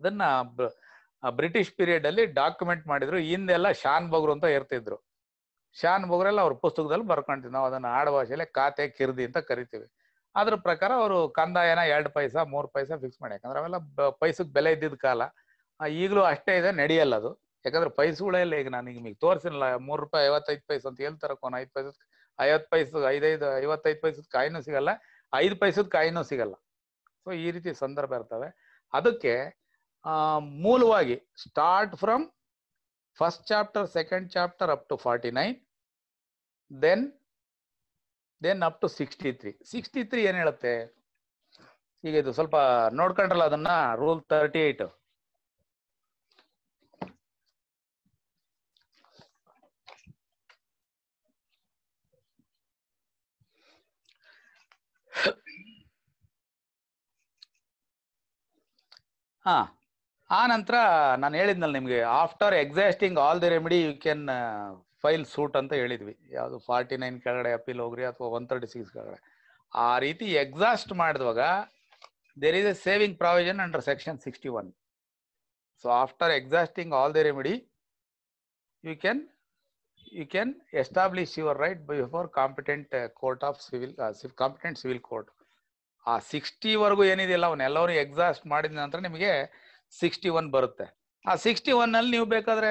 ಅದನ್ನ ಬ್ರಿಟಿಷ್ ಪೀರಿಯಡ್ ಅಲ್ಲಿ ಡಾಕ್ಯುಮೆಂಟ್ ಮಾಡಿದ್ರು ಹಿಂದೆಲ್ಲ ಶಾನ್ ಬಗ್ರು ಅಂತ ಇರ್ತಿದ್ರು ಶಾನ್ ಬಗ್ರೆಲ್ಲ ಅವ್ರ ಪುಸ್ತಕದಲ್ಲಿ ಬರ್ಕೊಂತೀವಿ ನಾವು ಅದನ್ನ ಆಡಭಾಷೆಲೆ ಖಾತೆ ಕಿರ್ದಿ ಅಂತ ಕರಿತೀವಿ ಅದ್ರ ಪ್ರಕಾರ ಅವರು ಕಂದಾಯನ ಎರಡು ಪೈಸಾ ಮೂರು ಪೈಸಾ ಫಿಕ್ಸ್ ಮಾಡಿ ಯಾಕಂದ್ರೆ ಅವೆಲ್ಲ ಪೈಸಕ್ ಬೆಲೆ ಇದ್ದಿದ್ದ ಕಾಲ ಈಗಲೂ ಅಷ್ಟೇ ಇದೆ ನಡೆಯಲ್ಲ ಅದು ಯಾಕಂದ್ರೆ ಪೈಸುಗಳೆಲ್ಲ ಈಗ ನಾನು ಈಗ ನಿಮಗೆ ತೋರಿಸಿಲ್ಲ ಮೂರು ರೂಪಾಯಿ ಐವತ್ತೈದು ಪೈಸೆ ಅಂತ ಹೇಳ್ತಾರ ಕೋನ್ ಐದು ಪೈಸದ ಐವತ್ತು ಪೈಸದ ಐದೈದು ಐವತ್ತೈದು ಪೈಸದ ಕಾಯಿನೂ ಸಿಗಲ್ಲ ಐದು ಪೈಸದ ಕಾಯಿನೂ ಸಿಗಲ್ಲ ಸೊ ಈ ರೀತಿ ಸಂದರ್ಭ ಇರ್ತವೆ ಅದಕ್ಕೆ ಮೂಲವಾಗಿ start from first chapter second chapter up to forty nine then then up to sixty three sixty three ಏನು ಹೇಳುತ್ತೆ ಈಗ ಇದು ಸ್ವಲ್ಪ ನೋಡ್ಕೊಂಡ್ರಲ್ಲ ಅದನ್ನ ರೂಲ್ ತರ್ಟಿ ಏಯ್ಟ್ ಹಾಂ ಆ ನಂತರ ನಾನು ಹೇಳಿದ್ನಲ್ಲ ನಿಮಗೆ after exhausting all the remedy you can file suit ಅಂತ ಹೇಳಿದ್ವಿ ಯಾವುದು ಫಾರ್ಟಿ ನೈನ್ ಕೆಳಗಡೆ ಅಪೀಲ್ ಹೋಗ್ರಿ ಅಥವಾ ಒನ್ ತರ್ಟಿ ಸಿಕ್ಸ್ ಕೆಳಗಡೆ ಆ ರೀತಿ ಎಕ್ಸಾಸ್ಟ್ ಮಾಡಿದ್ವಾಗ there is a saving provision under section sixty one so after exhausting all the remedy you can you can establish your right before competent court of civil competent civil court ಆ ಸಿಕ್ಸ್ಟಿವರೆಗೂ ಏನಿದೆಯಲ್ಲ ಎಲ್ಲರೂ exhaust ಮಾಡಿದ ನಂತರ ನಿಮಗೆ sixty one ಬರುತ್ತೆ ಆ sixty one ಅಲ್ಲಿ ನೀವು ಬೇಕಾದ್ರೆ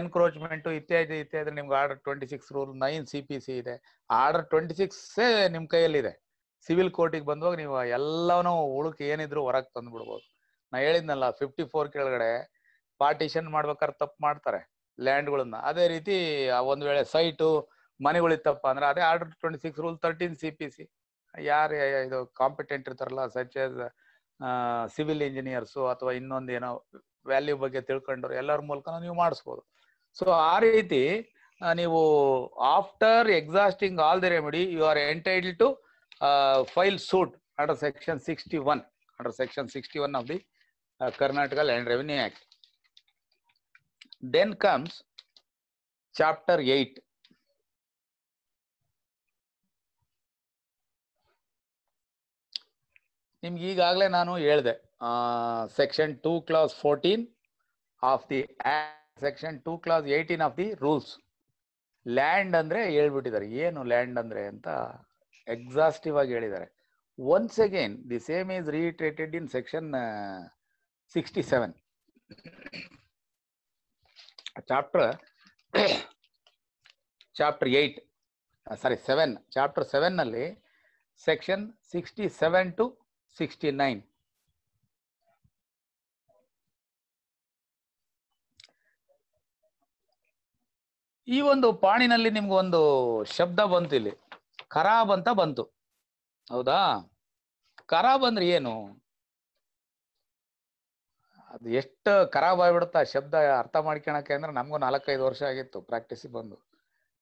ಎನ್ಕ್ರೋಚ್ಮೆಂಟ್ ಇತ್ಯಾದಿ ಇತ್ಯಾದಿ ನಿಮ್ಗೆ order twenty six rule nine C P C ಇದೆ ಆರ್ಡರ್ ಟ್ವೆಂಟಿ ನಿಮ್ ಕೈಯಲ್ಲಿ ಇದೆ ಸಿವಿಲ್ ಕೋರ್ಟಿಗೆ ಬಂದಾಗ ನೀವು ಎಲ್ಲವನ್ನೂ ಉಳುಕ್ ಏನಿದ್ರು ಹೊರಗೆ ತಂದು ಬಿಡ್ಬೋದು ನಾ ಹೇಳಿದ್ನಲ್ಲ ಫಿಫ್ಟಿ ಫೋರ್ ಕೆಳಗಡೆ ಪಾರ್ಟಿಷನ್ ಮಾಡ್ಬೇಕಾದ್ರೆ ತಪ್ಪು ಮಾಡ್ತಾರೆ ಲ್ಯಾಂಡ್ಗಳನ್ನ ಅದೇ ರೀತಿ ಒಂದ್ ವೇಳೆ ಸೈಟು ಮನೆಗಳಿತ್ತಪ್ಪ ಅಂದ್ರೆ ಅದೇ order twenty six rule thirteen C P C ಯಾರು ಇದು ಕಾಂಪಿಟೆಂಟ್ ಇರ್ತಾರಲ್ಲ ಸಚ್ ಆಸ್ ಸಿವಿಲ್ ಇಂಜಿನಿಯರ್ಸು ಅಥವಾ ಏನೋ ವ್ಯಾಲ್ಯೂ ಬಗ್ಗೆ ತಿಳ್ಕೊಂಡ್ರು ಎಲ್ಲರ ಮೂಲಕ ನೀವು ಮಾಡಿಸ್ಬೋದು ಸೊ ಆ ರೀತಿ ನೀವು after exhausting all the remedy you are entitle to file suit under section sixty one under section sixty one of the Karnataka land revenue act then comes chapter eight ನಿಮ್ಗೆ ಈಗಾಗಲೇ ನಾನು ಹೇಳಿದೆ section two clause fourteen of the section two clause eighteen of the rules land ಅಂದರೆ ಹೇಳ್ಬಿಟ್ಟಿದ್ದಾರೆ ಏನು land ಅಂದರೆ ಅಂತ exhaustive ಆಗಿ ಹೇಳಿದ್ದಾರೆ once again the same is reiterated in section sixty seven chapter chapter eight sorry seven chapter ಸೆವೆನ್ನಲ್ಲಿ section sixty seven to 69. ಈ ಒಂದು ಪಾಣಿನಲ್ಲಿ ನಿಮ್ಗೆ ಒಂದು ಶಬ್ದ ಬಂತು ಇಲ್ಲಿ ಖರಾಬ್ ಅಂತ ಬಂತು ಹೌದಾ ಖರಾಬ್ ಅಂದ್ರೆ ಏನು ಅದು ಎಷ್ಟು ಖರಾಬ್ ಆಗ್ಬಿಡುತ್ತಾ ಶಬ್ದ ಅರ್ಥ ಮಾಡ್ಕೊಳಕ್ಕೆ ಅಂದ್ರೆ ನಮ್ಗೂ ನಾಲ್ಕೈದು ವರ್ಷ ಆಗಿತ್ತು ಪ್ರಾಕ್ಟೀಸ್ ಬಂದು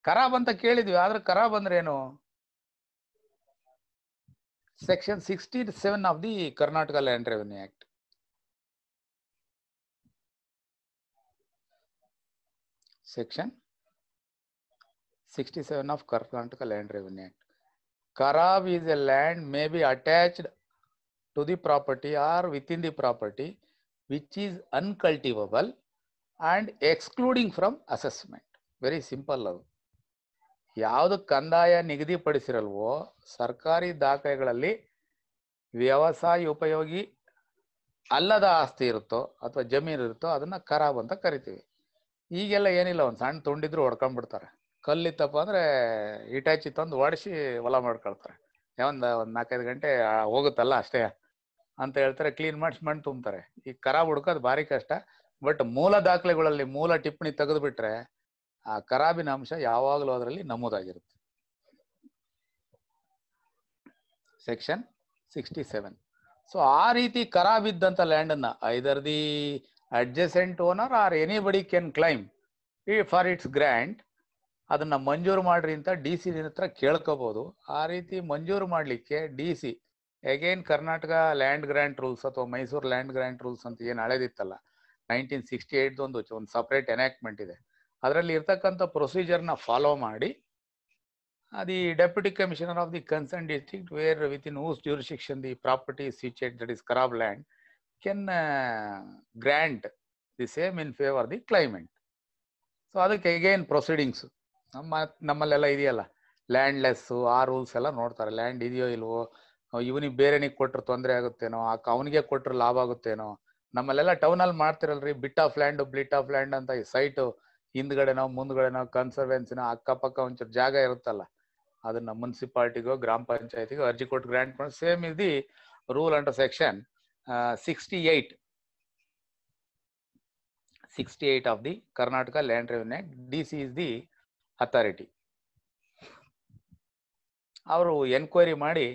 ಖರಾಬ್ ಅಂತ ಕೇಳಿದ್ವಿ ಆದ್ರೆ ಖರಾಬ್ ಅಂದ್ರೆ ಏನು Section 67 of the Karnataka Land Revenue Act. Section 67 of Karnataka Land Revenue Act. Karab is a land may be attached to the property or within the property which is uncultivable and excluding from assessment. Very simple. ಯಾವುದು ಕಂದಾಯ ನಿಗದಿಪಡಿಸಿರಲ್ವೋ ಸರ್ಕಾರಿ ದಾಖಲೆಗಳಲ್ಲಿ ವ್ಯವಸಾಯ ಉಪಯೋಗಿ ಅಲ್ಲದ ಆಸ್ತಿ ಇರುತ್ತೋ ಅಥವಾ ಜಮೀನು ಇರುತ್ತೋ ಅದನ್ನ ಖರಾಬ್ ಅಂತ ಕರಿತೀವಿ ಈಗೆಲ್ಲ ಏನಿಲ್ಲ ಒಂದು ಸಣ್ಣ ತುಂಡಿದ್ರು ಹೊಡ್ಕೊಂಡ್ಬಿಡ್ತಾರೆ ಕಲ್ಲಿತ್ತಪ್ಪ ಅಂದ್ರೆ ಇಟಾಚಿ ತಂದು ಒಡಿಸಿ ಹೊಲ ಮಾಡ್ಕೊಳ್ತಾರೆ ಒಂದು ಒಂದು ನಾಲ್ಕೈದು ಗಂಟೆ ಹೋಗುತ್ತಲ್ಲ ಅಷ್ಟೇ ಅಂತ ಹೇಳ್ತಾರೆ ಕ್ಲೀನ್ ಮಾಡಿಸಿ ಮಣ್ಣು ತುಂಬ್ತಾರೆ ಈ ಖರಾಬ್ ಹುಡ್ಕೋದು ಭಾರಿ ಕಷ್ಟ ಬಟ್ ಮೂಲ ದಾಖಲೆಗಳಲ್ಲಿ ಮೂಲ ಟಿಪ್ಪಣಿ ತೆಗೆದು ಬಿಟ್ರೆ ಆ ಕರಾಬಿನ ಅಂಶ ಯಾವಾಗಲೂ ಅದರಲ್ಲಿ ನಮೂದಾಗಿರುತ್ತೆ ಸೆಕ್ಷನ್ ಸಿಕ್ಸ್ಟಿ ಸೆವೆನ್ ಸೊ ಆ ರೀತಿ ಲ್ಯಾಂಡ್ ಲ್ಯಾಂಡನ್ನ either the adjacent owner or anybody can claim for its grant ಅದನ್ನ ಮಂಜೂರು ಮಾಡ್ರಿ ಅಂತ ಡಿ ಸಿ ಹತ್ರ ಕೇಳ್ಕೋಬಹುದು ಆ ರೀತಿ ಮಂಜೂರು ಮಾಡಲಿಕ್ಕೆ D C again Karnataka land grant rules ಅಥವಾ ಮೈಸೂರು ಲ್ಯಾಂಡ್ ಗ್ರ್ಯಾಂಟ್ ರೂಲ್ಸ್ ಅಂತ ಏನು ಹಳೇದಿತ್ತಲ್ಲ ನೈನ್ಟೀನ್ ಸಿಕ್ಸ್ಟಿ ಏಟ್ದೊಂದು ಒಂದು ಸಪ್ರೇಟ್ ಎನಾಕ್ಟ್ಮೆಂಟ್ ಇದೆ ಅದರಲ್ಲಿ ಇರ್ತಕ್ಕಂಥ ಪ್ರೊಸೀಜರ್ನ ಫಾಲೋ ಮಾಡಿ ಅದಿ deputy commissioner of the concern district where with in whose jurisdiction the property situate that is kharab land can grant the same in favour the claimant so ಅದಕ್ಕೆ again proceedings ನಮ್ಮ ನಮ್ಮಲ್ಲೆಲ್ಲ ಇದೆಯಲ್ಲ ಲ್ಯಾಂಡ್ಲೆಸ್ಸು ಆ ರೂಲ್ಸ್ ಎಲ್ಲ ನೋಡ್ತಾರೆ ಲ್ಯಾಂಡ್ ಇದೆಯೋ ಇಲ್ವೋ ಇವನಿಗೆ ಬೇರೆನಿಗೆ ಕೊಟ್ಟರೆ ತೊಂದರೆ ಆಗುತ್ತೇನೋ ಆ ಅವನಿಗೆ ಕೊಟ್ಟರೆ ಲಾಭ ಆಗುತ್ತೇನೋ ನಮ್ಮಲ್ಲೆಲ್ಲ ಟೌನಲ್ಲಿ ಮಾಡ್ತಿರಲ್ರಿ bit of land bit of land ಅಂತ ಈ ಸೈಟು ಹಿಂದ್ಗಡೆ ನಾವು ಮುಂದ್ಗಡೆ ನಾವು ಕನ್ಸರ್ವೆನ್ಸಿನ ಅಕ್ಕಪಕ್ಕ ಒಂಚೂರು ಜಾಗ ಇರುತ್ತಲ್ಲ ಅದನ್ನ ಮುನ್ಸಿಪಾಲ್ಟಿಗೋ ಗ್ರಾಮ ಪಂಚಾಯತಿಗೋ ಅರ್ಜಿ ಕೊಟ್ಟು ಗ್ರಾಂಟ್ ಮಾಡಿ ಸೇಮ್ ಇದಿ rule under section sixty eight sixty eight of the Karnataka land revenue D C is the authority ಅವರು ಎನ್ಕ್ವೈರಿ ಮಾಡಿ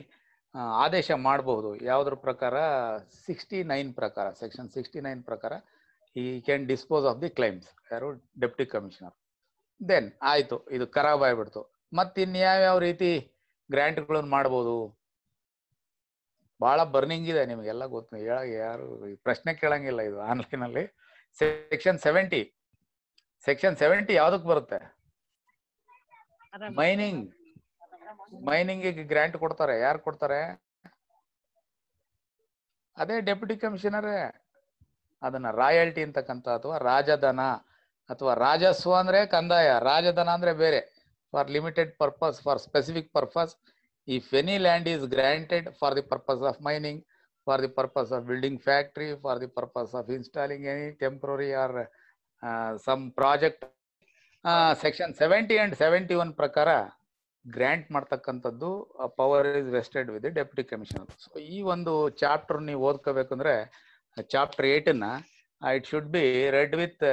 ಆದೇಶ ಮಾಡಬಹುದು ಯಾವುದ್ರ ಪ್ರಕಾರ ಸಿಕ್ಸ್ಟಿ ನೈನ್ ಪ್ರಕಾರ ಸೆಕ್ಷನ್ ಸಿಕ್ಸ್ಟಿ ನೈನ್ ಪ್ರಕಾರ he can dispose of the claims ಯಾರು ಡೆಪ್ಟಿ ಕಮಿಷನರ್ ದೆನ್ ಆಯ್ತು ಇದು ಖರಾಬ್ ಆಗಿಬಿಡ್ತು ಮತ್ತೆ ಇನ್ಯಾವ್ಯಾವ ರೀತಿ ಗ್ರ್ಯಾಂಟ್ಗಳನ್ನು ಮಾಡ್ಬೋದು ಬಹಳ ಬರ್ನಿಂಗ್ ಇದೆ ನಿಮಗೆಲ್ಲ ಗೊತ್ತು ಹೇಳ ಯಾರು ಪ್ರಶ್ನೆ ಕೇಳಂಗಿಲ್ಲ ಇದು ಅಲ್ಲಿ ಸೆಕ್ಷನ್ ಸೆವೆಂಟಿ ಸೆಕ್ಷನ್ ಸೆವೆಂಟಿ ಯಾವ್ದಕ್ ಬರುತ್ತೆ ಮೈನಿಂಗ್ ಮೈನಿಂಗಿಗೆ ಗ್ರ್ಯಾಂಟ್ ಕೊಡ್ತಾರೆ ಯಾರು ಕೊಡ್ತಾರೆ ಅದೇ ಡೆಪ್ಯೂಟಿ ಕಮಿಷನರೇ ಅದನ್ನ ರಾಯಲ್ಟಿ ಅಂತಕ್ಕಂಥ ಅಥವಾ ರಾಜಧನ ಅಥವಾ ರಾಜಸ್ವ ಅಂದ್ರೆ ಕಂದಾಯ ರಾಜಧನ ಅಂದ್ರೆ ಬೇರೆ for limited purpose for specific purpose ಈ ಫೆನಿ land is granted for the purpose of mining for the purpose of building factory for the purpose of installing any temporary or some project section seventy and seventy one ಪ್ರಕಾರ grant ಮಾಡ್ತಕ್ಕಂಥದ್ದು power is vested with deputy commissioner so ಈ ಒಂದು chapter ನೀವು ಓದ್ಕೋಬೇಕಂದ್ರೆ chapter ಏಟನ್ನ it should be read with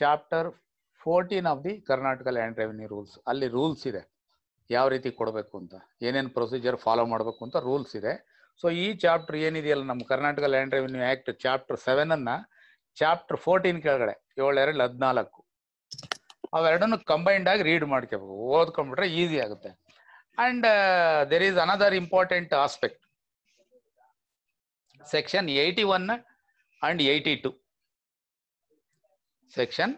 chapter fourteen of the Karnataka land revenue rules ಅಲ್ಲಿ rules ಇದೆ ಯಾವ ರೀತಿ ಕೊಡಬೇಕು ಅಂತ ಏನೇನು ಪ್ರೊಸೀಜರ್ ಫಾಲೋ ಮಾಡಬೇಕು ಅಂತ ರೂಲ್ಸ್ ಇದೆ ಸೊ ಈ ಚಾಪ್ಟರ್ ಏನಿದೆಯಲ್ಲ ನಮ್ಮ Karnataka land revenue act chapter seven ಅನ್ನ ಚಾಪ್ಟರ್ ಫೋರ್ಟೀನ್ ಕೆಳಗಡೆ ಏಳು ಎರಡು ಹದಿನಾಲ್ಕು ಅವೆರಡನ್ನು ಕಂಬೈನ್ಡ್ ಆಗಿ ರೀಡ್ ಮಾಡ್ಕೋಬೇಕು ಓದ್ಕೊಂಡ್ಬಿಟ್ರೆ ಈಸಿ ಆಗುತ್ತೆ and there is another important aspect section eighty one and 82. Section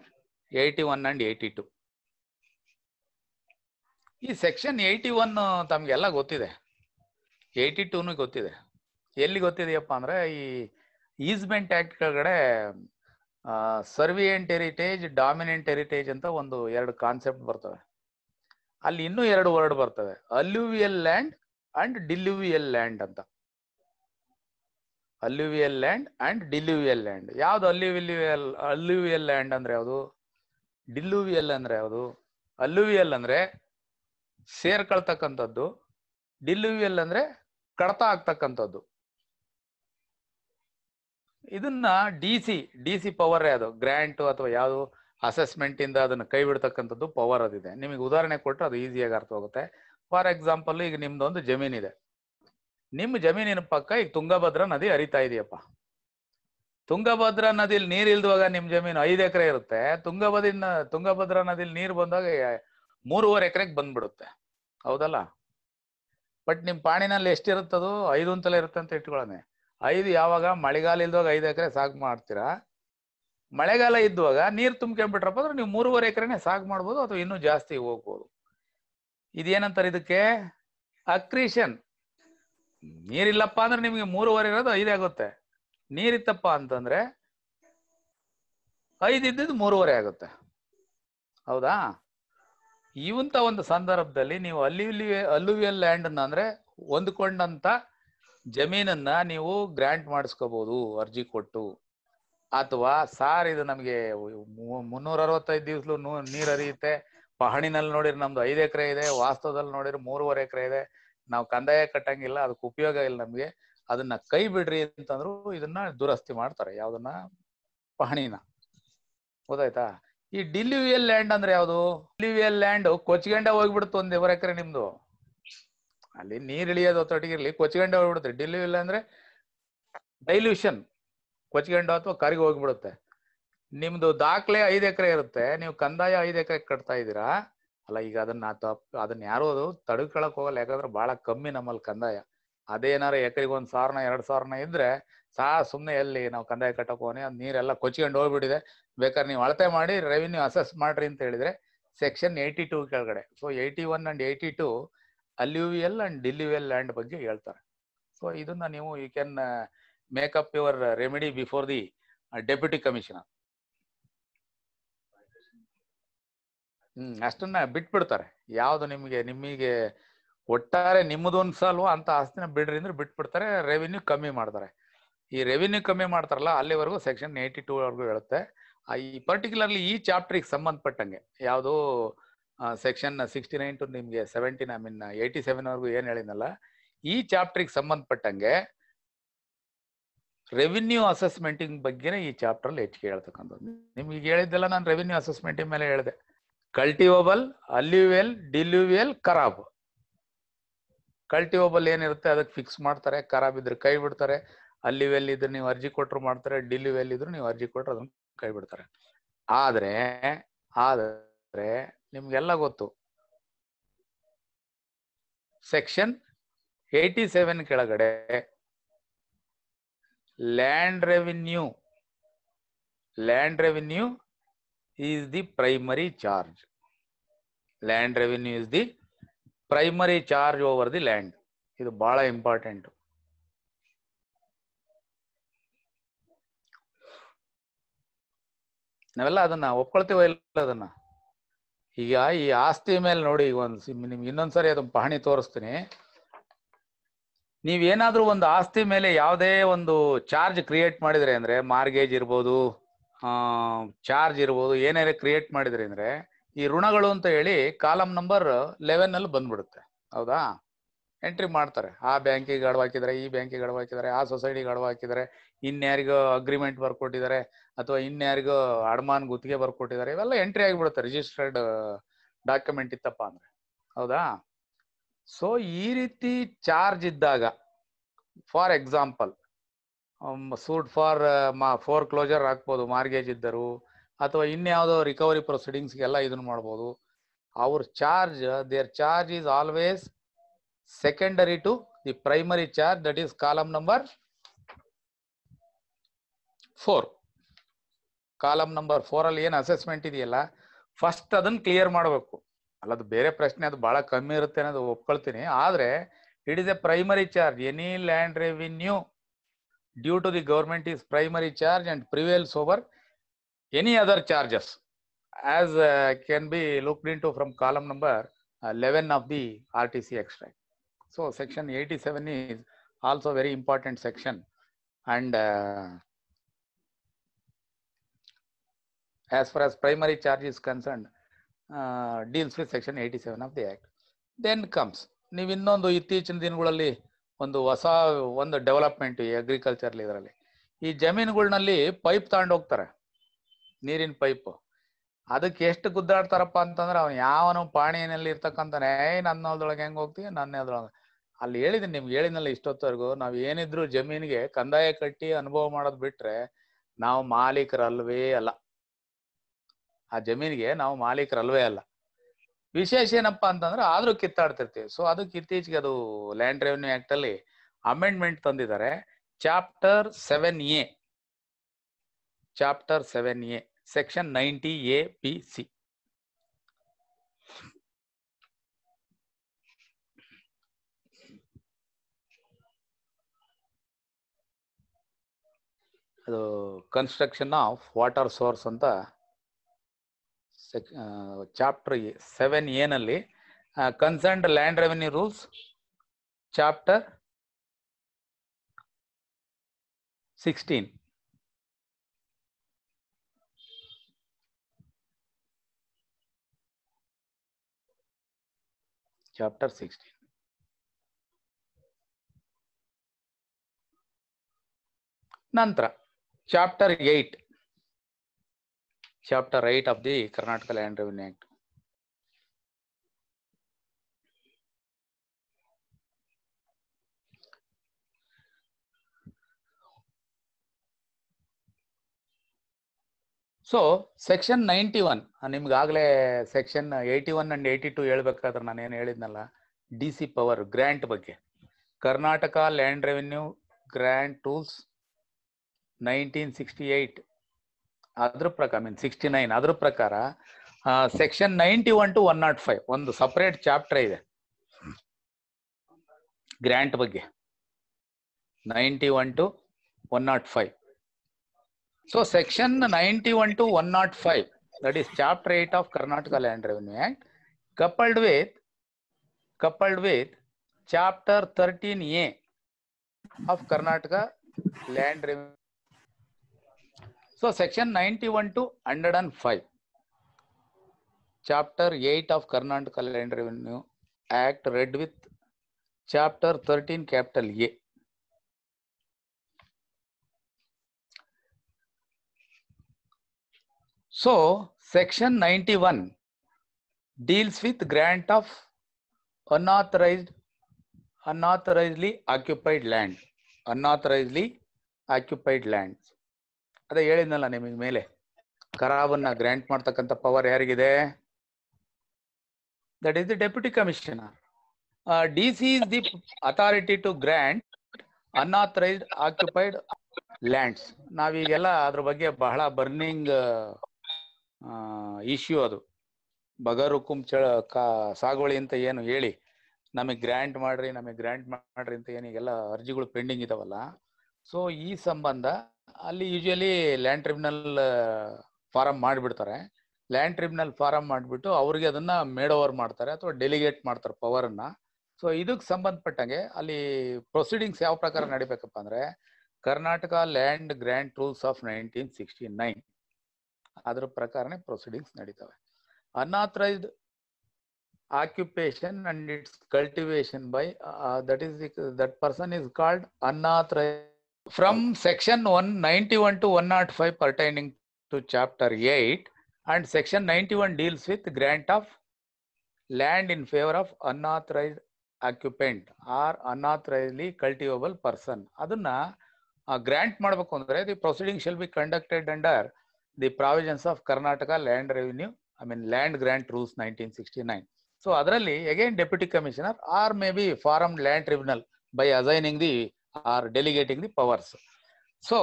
81 and 82. ಈ ಸೆಕ್ಷನ್ ಏಯ್ಟಿ ಒನ್ ತಮಗೆಲ್ಲ ಗೊತ್ತಿದೆ ಏಯ್ಟಿ ಟೂನು ಗೊತ್ತಿದೆ ಎಲ್ಲಿ ಗೊತ್ತಿದೆಯಪ್ಪ ಅಂದರೆ ಈ ಈಸ್ಮೆಂಟ್ ಆ್ಯಕ್ಟ್ ಕೆಳಗಡೆ ಸರ್ವಿಯೆಂಟ್ ಹೆರಿಟೇಜ್ ಡಾಮಿನೆಂಟ್ ಹೆರಿಟೇಜ್ ಅಂತ ಒಂದು ಎರಡು ಕಾನ್ಸೆಪ್ಟ್ ಬರ್ತವೆ ಅಲ್ಲಿ ಇನ್ನೂ ಎರಡು ವರ್ಡ್ ಬರ್ತವೆ alluvial land and diluvial land ಅಂತ alluvial land and diluvial land ಯಾವ್ದು ಅಲ್ಯೂವಿಲ್ಯೂವಿಯಲ್ ಅಲ್ಯೂವಿಯಲ್ ಲ್ಯಾಂಡ್ ಅಂದ್ರೆ ಯಾವುದು ಡಿಲ್ಯೂವಿಯಲ್ ಅಂದ್ರೆ ಯಾವುದು ಅಲ್ಯೂವಿಯಲ್ ಅಂದ್ರೆ ಸೇರ್ಕೊಳ್ತಕ್ಕಂಥದ್ದು ಡಿಲ್ಯೂವಿಯಲ್ ಅಂದ್ರೆ ಕಡತ ಆಗ್ತಕ್ಕಂಥದ್ದು ಇದನ್ನ D C D C power ಅದು ಗ್ರಾಂಟ್ ಅಥವಾ ಯಾವುದು ಅಸೆಸ್ಮೆಂಟ್ ಇಂದ ಅದನ್ನ ಕೈ ಬಿಡ್ತಕ್ಕಂಥದ್ದು ಪವರ್ ಅದಿದೆ ನಿಮಗೆ ಉದಾಹರಣೆ ಕೊಟ್ಟರೆ ಅದು ಈಸಿಯಾಗಿ ಅರ್ಥ ಹೋಗುತ್ತೆ ಫಾರ್ ಎಕ್ಸಾಂಪಲ್ ಈಗ ನಿಮ್ದು ಜಮೀನ್ ಜಮೀನಿದೆ ನಿಮ್ಮ ಜಮೀನಿನ ಪಕ್ಕ ಈಗ ತುಂಗಭದ್ರಾ ನದಿ ಹರಿತಾ ಇದೆಯಪ್ಪ ತುಂಗಭದ್ರಾ ನದಿಲಿ ನೀರ್ ಇಲ್ದವಾಗ ನಿಮ್ ಜಮೀನು ಐದು ಎಕರೆ ಇರುತ್ತೆ ತುಂಗಭದ್ರ ತುಂಗಭದ್ರಾ ನದಿಲಿ ನೀರ್ ಬಂದಾಗ ಮೂರುವರೆ ಎಕರೆಗೆ ಬಂದ್ಬಿಡುತ್ತೆ ಹೌದಲ್ಲ ಬಟ್ ನಿಮ್ ಪಾಣಿನಲ್ಲಿ ಎಷ್ಟಿರುತ್ತದು ಐದು ಅಂತಲೇ ಇರುತ್ತೆ ಅಂತ ಇಟ್ಕೊಳ್ಳೋಣ ಐದು ಯಾವಾಗ ಮಳೆಗಾಲ ಇಲ್ದಾಗ ಐದು ಎಕರೆ ಸಾಕು ಮಾಡ್ತೀರಾ ಮಳೆಗಾಲ ಇದ್ದಾಗ ನೀರ್ ಬಿಟ್ರಪ್ಪ ಅಂದ್ರೆ ನೀವು ಮೂರುವರೆ ಎಕರೆನೆ ಸಾಕು ಮಾಡ್ಬೋದು ಅಥವಾ ಇನ್ನೂ ಜಾಸ್ತಿ ಹೋಗ್ಬೋದು ಇದೇನಂತಾರೆ ಇದಕ್ಕೆ ಅಕ್ರೀಷನ್ ನೀರಿಲ್ಲಪ್ಪ ಅಂದ್ರೆ ನಿಮಗೆ ಮೂರುವರೆ ಇರೋದು ಐದೇ ಆಗುತ್ತೆ ನೀರಿತ್ತಪ್ಪ ಅಂತಂದ್ರೆ ಐದಿದ್ದು ಮೂರುವರೆ ಆಗುತ್ತೆ ಹೌದಾ ಇವಂತ ಒಂದು ಸಂದರ್ಭದಲ್ಲಿ ನೀವು ಅಲ್ಲಿ ಅಲ್ಲುವಿಯಲ್ ಲ್ಯಾಂಡ್ ಅಂದ್ರೆ ಹೊಂದ್ಕೊಂಡಂತ ಜಮೀನನ್ನ ನೀವು ಗ್ರಾಂಟ್ ಮಾಡಿಸ್ಕೋಬಹುದು ಅರ್ಜಿ ಕೊಟ್ಟು ಅಥವಾ ಸಾರ್ ಇದು ನಮಗೆ ಮುನ್ನೂರ ಅರವತ್ತೈದು ದಿವ್ಸಲು ನೀರ್ ಹರಿಯುತ್ತೆ ಪಹಣಿನಲ್ಲಿ ನೋಡಿರಿ ನಮ್ದು ಐದು ಎಕರೆ ಇದೆ ವಾಸ್ತವದಲ್ಲಿ ನೋಡಿರಿ ಮೂರುವರೆ ಎಕರೆ ಇದೆ ನಾವು ಕಂದಾಯ ಕಟ್ಟಂಗಿಲ್ಲ ಅದಕ್ಕೆ ಉಪಯೋಗ ಇಲ್ಲ ನಮ್ಗೆ ಅದನ್ನ ಕೈ ಬಿಡ್ರಿ ಅಂತಂದ್ರು ಇದನ್ನ ದುರಸ್ತಿ ಮಾಡ್ತಾರೆ ಯಾವ್ದನ್ನ ಪಹಣಿನ ಗೊತ್ತಾಯ್ತಾ ಈ ಡಿಲಿವಿಯಲ್ ಲ್ಯಾಂಡ್ ಅಂದ್ರೆ ಯಾವುದು ಡಿಲಿವಿಯಲ್ ಲ್ಯಾಂಡ್ ಕೊಚ್ಗಂಡ ಹೋಗ್ಬಿಡ್ತು ಒಂದ್ ಎವರ್ ಎಕರೆ ನಿಮ್ದು ಅಲ್ಲಿ ನೀರ್ ಇಳಿಯೋದು ಇರ್ಲಿ ಕೊಚ್ಗಂಡೆ ಹೋಗ್ಬಿಡುತ್ತೆ ಡಿಲಿವಿಯಲ್ ಅಂದ್ರೆ ಡೈಲ್ಯೂಷನ್ ಕೊಚ್ಗಂಡ ಅಥವಾ ಕರಿಗೆ ಹೋಗ್ಬಿಡುತ್ತೆ ನಿಮ್ದು ದಾಖಲೆ ಐದು ಎಕರೆ ಇರುತ್ತೆ ನೀವು ಕಂದಾಯ ಐದ್ ಎಕರೆ ಕಟ್ತಾ ಇದ್ದೀರಾ ಅಲ್ಲ ಈಗ ಅದನ್ನ ತಪ್ಪು ಅದನ್ನ ಯಾರು ಅದು ತಡ್ಕೊಳಕ್ ಹೋಗಲ್ಲ ಯಾಕಂದ್ರೆ ಬಹಳ ಕಮ್ಮಿ ನಮ್ಮಲ್ಲಿ ಕಂದಾಯ ಅದೇನಾರ ಎಕರೆಗೆ ಒಂದ್ ಸಾವಿರನ ಎರಡ್ ಸಾವಿರನ ಇದ್ರೆ ಸಾ ಸುಮ್ನೆ ಎಲ್ಲಿ ನಾವು ಕಂದಾಯ ಕಟ್ಟಕ್ ಹೋಗಿ ಅದ್ ನೀರೆಲ್ಲ ಕೊಚ್ಕೊಂಡು ಹೋಗ್ಬಿಟ್ಟಿದೆ ಬೇಕಾದ್ರೆ ನೀವು ಅಳತೆ ಮಾಡಿ ರೆವಿನ್ಯೂ ಅಸೆಸ್ ಮಾಡ್ರಿ ಅಂತ ಹೇಳಿದ್ರೆ ಸೆಕ್ಷನ್ ಏಯ್ಟಿ ಟೂ ಕೆಳಗಡೆ so eighty one and eighty two alluvial and diluvial land ಬಗ್ಗೆ ಹೇಳ್ತಾರೆ ಸೊ ಇದನ್ನ ನೀವು you can make up your remedy before the deputy commissioner hmm ಅಷ್ಟನ್ನ ಬಿಟ್ಬಿಡ್ತಾರೆ ಯಾವ್ದು ನಿಮ್ಗೆ ನಿಮಗೆ ಒಟ್ಟಾರೆ ನಿಮ್ಮದು ಅನ್ಸಲ್ವೋ ಅಂತ ಆಸ್ತಿನ ಬಿಡ್ರಿ ಅಂದ್ರೆ ಬಿಟ್ಬಿಡ್ತಾರೆ ರೆವಿನ್ಯೂ ಕಮ್ಮಿ ಮಾಡ್ತಾರೆ ಈ ರೆವಿನ್ಯೂ ಕಮ್ಮಿ ಮಾಡ್ತಾರಲ್ಲ ಅಲ್ಲಿವರೆಗೂ ಸೆಕ್ಷನ್ ಏಯ್ಟಿ ಟೂ ವರೆಗೂ ಹೇಳುತ್ತೆ ಈ ಪರ್ಟಿಕ್ಯುಲರ್ಲಿ ಈ ಚಾಪ್ಟರ್ಗೆ ಸಂಬಂಧಪಟ್ಟಂಗೆ ಯಾವುದು ಸೆಕ್ಷನ್ ಸಿಕ್ಸ್ಟಿ ನೈನ್ ಟು ನಿಮ್ಗೆ seventeen I mean eighty seven ವರೆಗೂ ಏನ್ ಹೇಳಿದ್ನಲ್ಲ ಈ ಚಾಪ್ಟರ್ಗೆ ಸಂಬಂಧಪಟ್ಟಂಗೆ ರೆವಿನ್ಯೂ ಅಸೆಸ್ಮೆಂಟಿಂಗ್ ಬಗ್ಗೆನೇ ಈ ಚಾಪ್ಟರ್ ಅಲ್ಲಿ ಹೆಚ್ಚಿಗೆ ಹೇಳ್ತಕ್ಕಂಥದ್ದು ನಿಮ್ಗೆ ಹೇಳಿದ್ದೆಲ್ಲ ನಾನು ರೆವಿನ್ಯೂ ಅಸೆಸ್ಮೆಂಟ್ ಮೇಲೆ ಹೇಳಿದೆ ಕಲ್ಟಿವಬಲ್ ಅಲ್ಯೂವೆಲ್ ಡಿಲ್ಯೂವಿಯಲ್ ಖರಾಬ್ ಕಲ್ಟಿವಬಲ್ ಏನಿರುತ್ತೆ ಅದಕ್ಕೆ ಫಿಕ್ಸ್ ಮಾಡ್ತಾರೆ ಖರಾಬ್ ಇದ್ರೆ ಕೈ ಬಿಡ್ತಾರೆ ಅಲ್ಲಿವೆಲ್ ಇದ್ರೆ ನೀವು ಅರ್ಜಿ ಕೊಟ್ಟರು ಮಾಡ್ತಾರೆ ಡಿಲ್ಯೂವೆಲ್ ಇದ್ರೆ ನೀವು ಅರ್ಜಿ ಕೊಟ್ಟರು ಅದನ್ನ ಕೈ ಬಿಡ್ತಾರೆ ಆದ್ರೆ ಆದ್ರೆ ನಿಮ್ಗೆಲ್ಲ ಗೊತ್ತು ಸೆಕ್ಷನ್ ಏಯ್ಟಿ ಸೆವೆನ್ ಕೆಳಗಡೆ land revenue land revenue is the primary charge. Land revenue is the primary charge over the land. ಇದು is very important. ನಾವೆಲ್ಲ ಅದನ್ನ ಒಪ್ಕೊಳ್ತೇವ ಇಲ್ಲ ಅದನ್ನ ಈಗ ಈ ಆಸ್ತಿ ಮೇಲೆ ನೋಡಿ ಈಗ ಒಂದು ನಿಮ್ಗೆ ಇನ್ನೊಂದ್ಸರಿ ಅದನ್ನ ಪಹಣಿ ತೋರಿಸ್ತೀನಿ ನೀವೇನಾದ್ರೂ ಒಂದು ಆಸ್ತಿ ಮೇಲೆ ಯಾವುದೇ ಒಂದು ಚಾರ್ಜ್ ಕ್ರಿಯೇಟ್ ಮಾಡಿದ್ರೆ ಅಂದ್ರೆ ಮಾರ್ಗೇಜ್ ಇರ್ಬೋದು ಚಾರ್ಜ್ ಇರ್ಬೋದು ಏನೇನೇ ಕ್ರಿಯೇಟ್ ಮಾಡಿದ್ರಿ ಅಂದ್ರೆ ಈ ಋಣಗಳು ಅಂತ ಹೇಳಿ ಕಾಲಮ್ ನಂಬರ್ ಲೆವೆನ್ ಅಲ್ಲಿ ಬಂದ್ಬಿಡುತ್ತೆ ಹೌದಾ ಎಂಟ್ರಿ ಮಾಡ್ತಾರೆ ಆ ಬ್ಯಾಂಕಿಗೆ ಗಡುವು ಹಾಕಿದ್ದಾರೆ ಈ ಬ್ಯಾಂಕಿಗೆ ಗಡುವು ಹಾಕಿದ್ದಾರೆ ಆ ಸೊಸೈಟಿಗೆ ಅಡವ ಹಾಕಿದ್ದಾರೆ ಇನ್ಯಾರಿಗೋ ಅಗ್ರಿಮೆಂಟ್ ಬರ್ಕೊಟ್ಟಿದ್ದಾರೆ ಅಥವಾ ಇನ್ಯಾರಿಗೋ ಅಡಮಾನ್ ಗುತ್ತಿಗೆ ಬರ್ಕೊಟ್ಟಿದ್ದಾರೆ ಇವೆಲ್ಲ ಎಂಟ್ರಿ ಆಗಿಬಿಡುತ್ತೆ ರಿಜಿಸ್ಟರ್ಡ್ ಡಾಕ್ಯುಮೆಂಟ್ ಇತ್ತಪ್ಪ ಅಂದ್ರೆ ಹೌದಾ ಸೊ ಈ ರೀತಿ ಚಾರ್ಜ್ ಇದ್ದಾಗ for example suit for foreclosure ಹಾಕ್ಬೋದು ಮಾರ್ಗೇಜ್ ಇದ್ದರು ಅಥವಾ ಇನ್ಯಾವುದೋ ರಿಕವರಿ ಪ್ರೊಸೀಡಿಂಗ್ಸ್ಗೆಲ್ಲ ಇದನ್ನು ಮಾಡ್ಬೋದು ಅವ್ರ charge there charge is always secondary to the primary charge that is column number four column number ಅಲ್ಲಿ ಏನು ಅಸೆಸ್ಮೆಂಟ್ ಇದೆಯಲ್ಲ ಫಸ್ಟ್ ಅದನ್ನ ಕ್ಲಿಯರ್ ಮಾಡಬೇಕು ಅಲ್ಲ ಅದು ಬೇರೆ ಪ್ರಶ್ನೆ ಅದು ಬಹಳ ಕಮ್ಮಿ ಇರುತ್ತೆ ಅನ್ನೋದು ಒಪ್ಕೊಳ್ತೀನಿ ಆದರೆ it is a primary charge any land revenue due to the government is primary charge and prevails over any other charges as uh, can be looked into from column number uh, 11 of the RTC extract. So section 87 is also very important section and uh, as far as primary charge is concerned uh, deals with section 87 of the act. Then comes ನೀವು ಇನ್ನೊಂದು ಇತ್ತೀಚಿನ ದಿನಗಳಲ್ಲಿ ಒಂದು ಹೊಸ ಒಂದು development ಈ agriculture ಇದರಲ್ಲಿ ಈ ಜಮೀನುಗಳ್ನಲ್ಲಿ ಪೈಪ್ ತಗೊಂಡು ಹೋಗ್ತಾರೆ ನೀರಿನ ಪೈಪ್ ಅದಕ್ಕೆ ಎಷ್ಟು ಗುದ್ದಾಡ್ತಾರಪ್ಪ ಅಂತಂದ್ರೆ ಅವ್ನು ಯಾವನು ಪಾಣಿಯಲ್ಲಿ ಏಯ್ ನನ್ನ ಹೊಲ್ದೊಳಗೆ ಹೆಂಗ್ ಹೋಗ್ತೀವಿ ನನ್ನ ಅದ್ರೊಳಗೆ ಅಲ್ಲಿ ಹೇಳಿದೀನಿ ನಿಮ್ಗೆ ಹೇಳಿದ್ನಲ್ಲ ಇಷ್ಟೊತ್ತವರೆಗೂ ನಾವು ಏನಿದ್ರು ಜಮೀನಿಗೆ ಕಂದಾಯ ಕಟ್ಟಿ ಅನುಭವ ಮಾಡೋದು ಬಿಟ್ರೆ ನಾವು ಮಾಲೀಕರಲ್ವೇ ಅಲ್ಲ ಆ ಜಮೀನಿಗೆ ನಾವು ಮಾಲೀಕರಲ್ವೇ ಅಲ್ಲ ವಿಶೇಷ ಏನಪ್ಪಾ ಅಂತಂದ್ರೆ ಆದ್ರೂ ಕಿತ್ತಾಡ್ತಿರ್ತೀವಿ ಸೊ ಅದಕ್ಕೆ ಇತ್ತೀಚೆಗೆ ಅದು ಲ್ಯಾಂಡ್ ರೆವಿನ್ಯೂ ಆಕ್ಟ್ ಅಲ್ಲಿ ಅಮೆಂಡ್ಮೆಂಟ್ ತಂದಿದ್ದಾರೆ chapter seven A chapter seven A section ninety A P C ಅದು ಕನ್ಸ್ಟ್ರಕ್ಷನ್ ಆಫ್ ವಾಟರ್ ಸೋರ್ಸ್ ಅಂತ చాప్టర్ 7a నలి concerned land revenue rules chapter 16 chapter 16 మంత్ర chapter 8 chapter 8 of the Karnataka land revenue Act. So section ninety one ನಿಮ್ಗೆ ಆಗಲೇ section eighty one and eighty two ಹೇಳ್ಬೇಕಾದ್ರೆ ನಾನು ಏನು ಹೇಳಿದ್ನಲ್ಲ ಡಿ ಸಿ ಪವರ್ ಗ್ರ್ಯಾಂಟ್ ಬಗ್ಗೆ Karnataka land revenue grant rules nineteen sixty eight ಅದ್ರ ಪ್ರಕಾರ ಮೀನ್ ಸಿಕ್ಸ್ಟಿ ನೈನ್ ಅದ್ರ ಪ್ರಕಾರ section ninety one to one not five ಒಂದು ಸಪರೇಟ್ ಚಾಪ್ಟರ್ ಇದೆ ಗ್ರ್ಯಾಂಟ್ ಬಗ್ಗೆ ninety one to one not five so section ninety one to one not five that is chapter eight of Karnataka land revenue act with with with with thirteen A of Karnataka land revenue So section 91 to 105, chapter 8 of Karnataka Land Revenue Act read with chapter 13 capital A. So section 91 deals with grant of unauthorized unauthorizedly occupied land unauthorizedly occupied lands ಅದೇ ಹೇಳಿದ್ನಲ್ಲ ನಿಮಗೆ ಮೇಲೆ ಕರಾವನ್ನ grant ಮಾಡ್ತಕ್ಕಂಥ power ಯಾರಿಗಿದೆ that is the deputy commissioner D C is the authority to grant unauthorised occupied lands ನಾವೀಗೆಲ್ಲ ಅದ್ರ ಬಗ್ಗೆ ಬಹಳ ಬರ್ನಿಂಗ್ ಇಶ್ಯೂ uh, uh, ಅದು ಕುಂ ಚಳ ಕಾ ಸಾಗುವಳಿ ಅಂತ ಏನು ಹೇಳಿ ನಮಗೆ ಗ್ರ್ಯಾಂಟ್ ಮಾಡ್ರಿ ನಮಗೆ ಗ್ರ್ಯಾಂಟ್ ಮಾಡ್ರಿ ಅಂತ ಏನೀಗೆಲ್ಲ ಅರ್ಜಿಗಳು ಪೆಂಡಿಂಗ್ ಇದಾವಲ್ಲ ಸೊ ಈ ಸಂಬಂಧ ಅಲ್ಲಿ ಯೂಶಲಿ ಲ್ಯಾಂಡ್ ಟ್ರಿಬ್ಯುನಲ್ ಫಾರಂ ಮಾಡಿಬಿಡ್ತಾರೆ ಲ್ಯಾಂಡ್ ಟ್ರಿಬ್ಯುನಲ್ ಫಾರಂ ಮಾಡಿಬಿಟ್ಟು ಅವ್ರಿಗೆ ಅದನ್ನ ಮೇಡ್ ಓವರ್ ಮಾಡ್ತಾರೆ ಅಥವಾ ಡೆಲಿಗೇಟ್ ಮಾಡ್ತಾರೆ ಪವರ್ ಅನ್ನ ಸೊ ಇದಕ್ಕೆ ಸಂಬಂಧಪಟ್ಟಂಗೆ ಅಲ್ಲಿ ಪ್ರೊಸೀಡಿಂಗ್ಸ್ ಯಾವ ಪ್ರಕಾರ ನಡಿಬೇಕಪ್ಪ ಅಂದ್ರೆ Karnataka land grant rules of nineteen sixty nine ಅದ್ರ ಪ್ರಕಾರನೇ ಪ್ರೊಸೀಡಿಂಗ್ಸ್ ನಡೀತವೆ unauthorised occupation and its cultivation by that is that person is called unauthorise from section 191 to 105 pertaining to chapter 8 and section 91 deals with grant of land in favor of unauthorized occupant or unauthorizedly cultivable person a grant madbeku andre the proceeding shall be conducted under the provisions of karnataka land revenue i mean land grant rules 1969 so adralli again deputy commissioner or maybe forum land tribunal by assigning the or delegating the powers so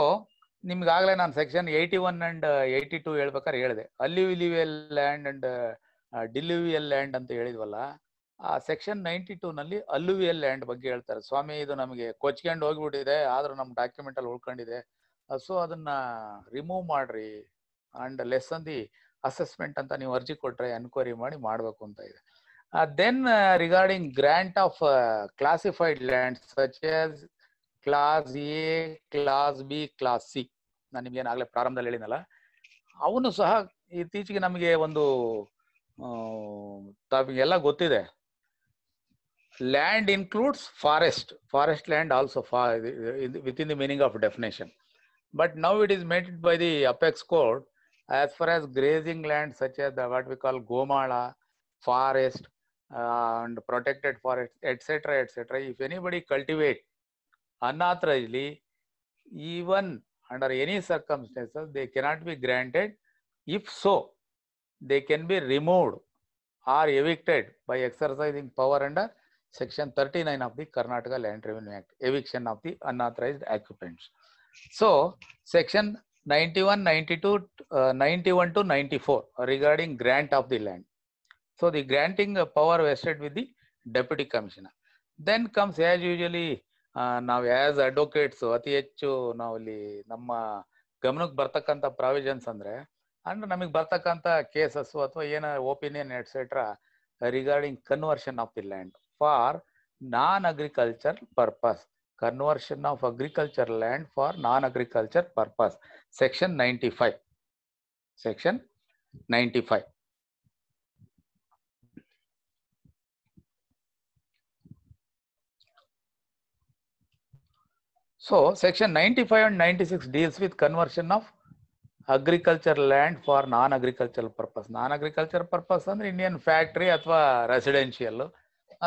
ನಿಮ್ಗಾಗಲೇ ನಾನು section eighty one and eighty two ಹೇಳ್ಬೇಕಾದ್ರೆ ಹೇಳಿದೆ alluvial land and diluvial land ಅಂತ ಹೇಳಿದ್ವಲ್ಲ ಆ section ninety two ನಲ್ಲಿ ಅಲ್ಲುವಿಯಲ್ land ಬಗ್ಗೆ ಹೇಳ್ತಾರೆ ಸ್ವಾಮಿ ಇದು ನಮಗೆ ಕೊಚ್ಕೊಂಡು ಹೋಗಿಬಿಟ್ಟಿದೆ ಆದ್ರೂ ನಮ್ಮ ಡಾಕ್ಯುಮೆಂಟ್ ಅಲ್ಲಿ ಉಳ್ಕೊಂಡಿದೆ ಸೊ ಅದನ್ನ ರಿಮೂವ್ ಮಾಡ್ರಿ and lessen the assessment ಅಂತ ನೀವು ಅರ್ಜಿ ಕೊಟ್ರೆ ಎನ್ಕ್ವೈರಿ ಮಾಡಿ ಮಾಡ್ಬೇಕು ಅಂತ ಇದೆ then regarding grant of classified land such as class A class B class C ನಾನು ನಿಮ್ಗೆ ಏನಾಗಲೇ ಪ್ರಾರಂಭದಲ್ಲಿ ಹೇಳಿನಲ್ಲ ಅವನು ಸಹ ಇತ್ತೀಚೆಗೆ ನಮಗೆ ಒಂದು ಎಲ್ಲ ಗೊತ್ತಿದೆ land includes forest forest land also within the meaning of definition but now it is made by the apex court as far as grazing land such as what we call ಗೋಮಾಳ forest and protected forest etcetera etcetera if anybody cultivate Unauthorizedly, even under any circumstances, they cannot be granted. If so, they can be removed or evicted by exercising power under Section 39 of the Karnataka Land Revenue Act, eviction of the unauthorized occupants. So, Section 91, 92, uh, 91 to 94 regarding grant of the land. So, the granting power vested with the deputy commissioner. Then comes as usually ನಾವು as advocates ಅತಿ ಹೆಚ್ಚು ನಾವಿಲ್ಲಿ ನಮ್ಮ ಗಮನಕ್ಕೆ ಬರ್ತಕ್ಕಂಥ provisions ಅಂದ್ರೆ and ನಮಗೆ ಬರ್ತಕ್ಕಂಥ ಕೇಸಸ್ ಅಥವಾ ಏನಾರ opinion etcetera regarding conversion of the land for non agriculture purpose conversion of agriculture land for non agriculture purpose section ninety five section ninety five So section 95 and 96 deals with conversion of agricultural land for non-agricultural purpose. Non-agricultural purpose and Indian factory atwa residential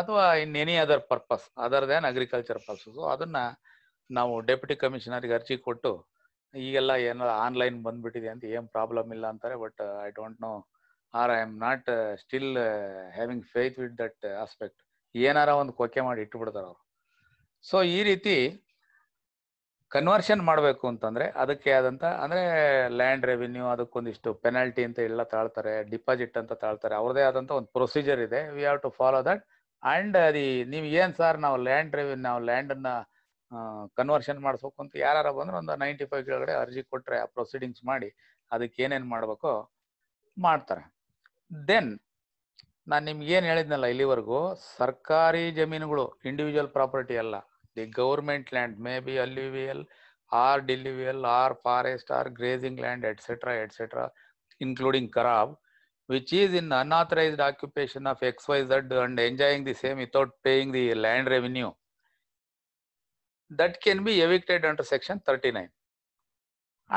atwa in any other purpose other than agriculture purpose. So adana ನಾವು deputy ಕಮಿಷನರ್ಗೆ ಅರ್ಜಿ ಕೊಟ್ಟು ಈಗೆಲ್ಲ ಏನೋ online ಬಂದ್ಬಿಟ್ಟಿದೆ ಅಂತ ಏನು problem ಇಲ್ಲ ಅಂತಾರೆ but I don't know or I am not still having faith with that aspect ಏನಾರ ಒಂದು ಮಾಡಿ ಅವರು ಸೊ ಈ ರೀತಿ ಕನ್ವರ್ಷನ್ ಮಾಡಬೇಕು ಅಂತಂದ್ರೆ ಅದಕ್ಕೆ ಆದಂತ ಅಂದ್ರೆ ಲ್ಯಾಂಡ್ ರೆವಿನ್ಯೂ ಅದಕ್ಕೊಂದಿಷ್ಟು ಪೆನಾಲ್ಟಿ ಅಂತ ಎಲ್ಲ ತಾಳ್ತಾರೆ ಡಿಪಾಸಿಟ್ ಅಂತ ತಾಳ್ತಾರೆ ಅವ್ರದೇ ಆದಂತ ಒಂದು ಪ್ರೊಸೀಜರ್ ಇದೆ we have to follow that and ಅದಿ ನೀವು ಏನ್ ಸರ್ ನಾವು ಲ್ಯಾಂಡ್ ರೆವಿನ್ಯೂ ನಾವು ಲ್ಯಾಂಡ್ ಅನ್ನ ಕನ್ವರ್ಷನ್ ಮಾಡಿಸ್ಬೇಕು ಅಂತ ಯಾರು ಬಂದ್ರೆ ಒಂದು ನೈಂಟಿ ಫೈವ್ ಕೆಳಗಡೆ ಅರ್ಜಿ ಕೊಟ್ರೆ ಆ ಪ್ರೊಸೀಡಿಂಗ್ಸ್ ಮಾಡಿ ಅದಕ್ಕೆ ಏನೇನು ಮಾಡಬೇಕು ಮಾಡ್ತಾರೆ ದೆನ್ ನಾನು ನಿಮ್ಗೆ ಏನು ಹೇಳಿದ್ನಲ್ಲ ಇಲ್ಲಿವರೆಗೂ ಸರ್ಕಾರಿ ಜಮೀನುಗಳು ಇಂಡಿವಿಜುವಲ್ ಪ್ರಾಪರ್ಟಿ ಅಲ್ಲ the government land, may be alluvial or diluvial or forest or grazing land, etc., etc., including Karab, which is in unauthorized occupation of XYZ and enjoying the same without paying the land revenue, that can be evicted under Section 39.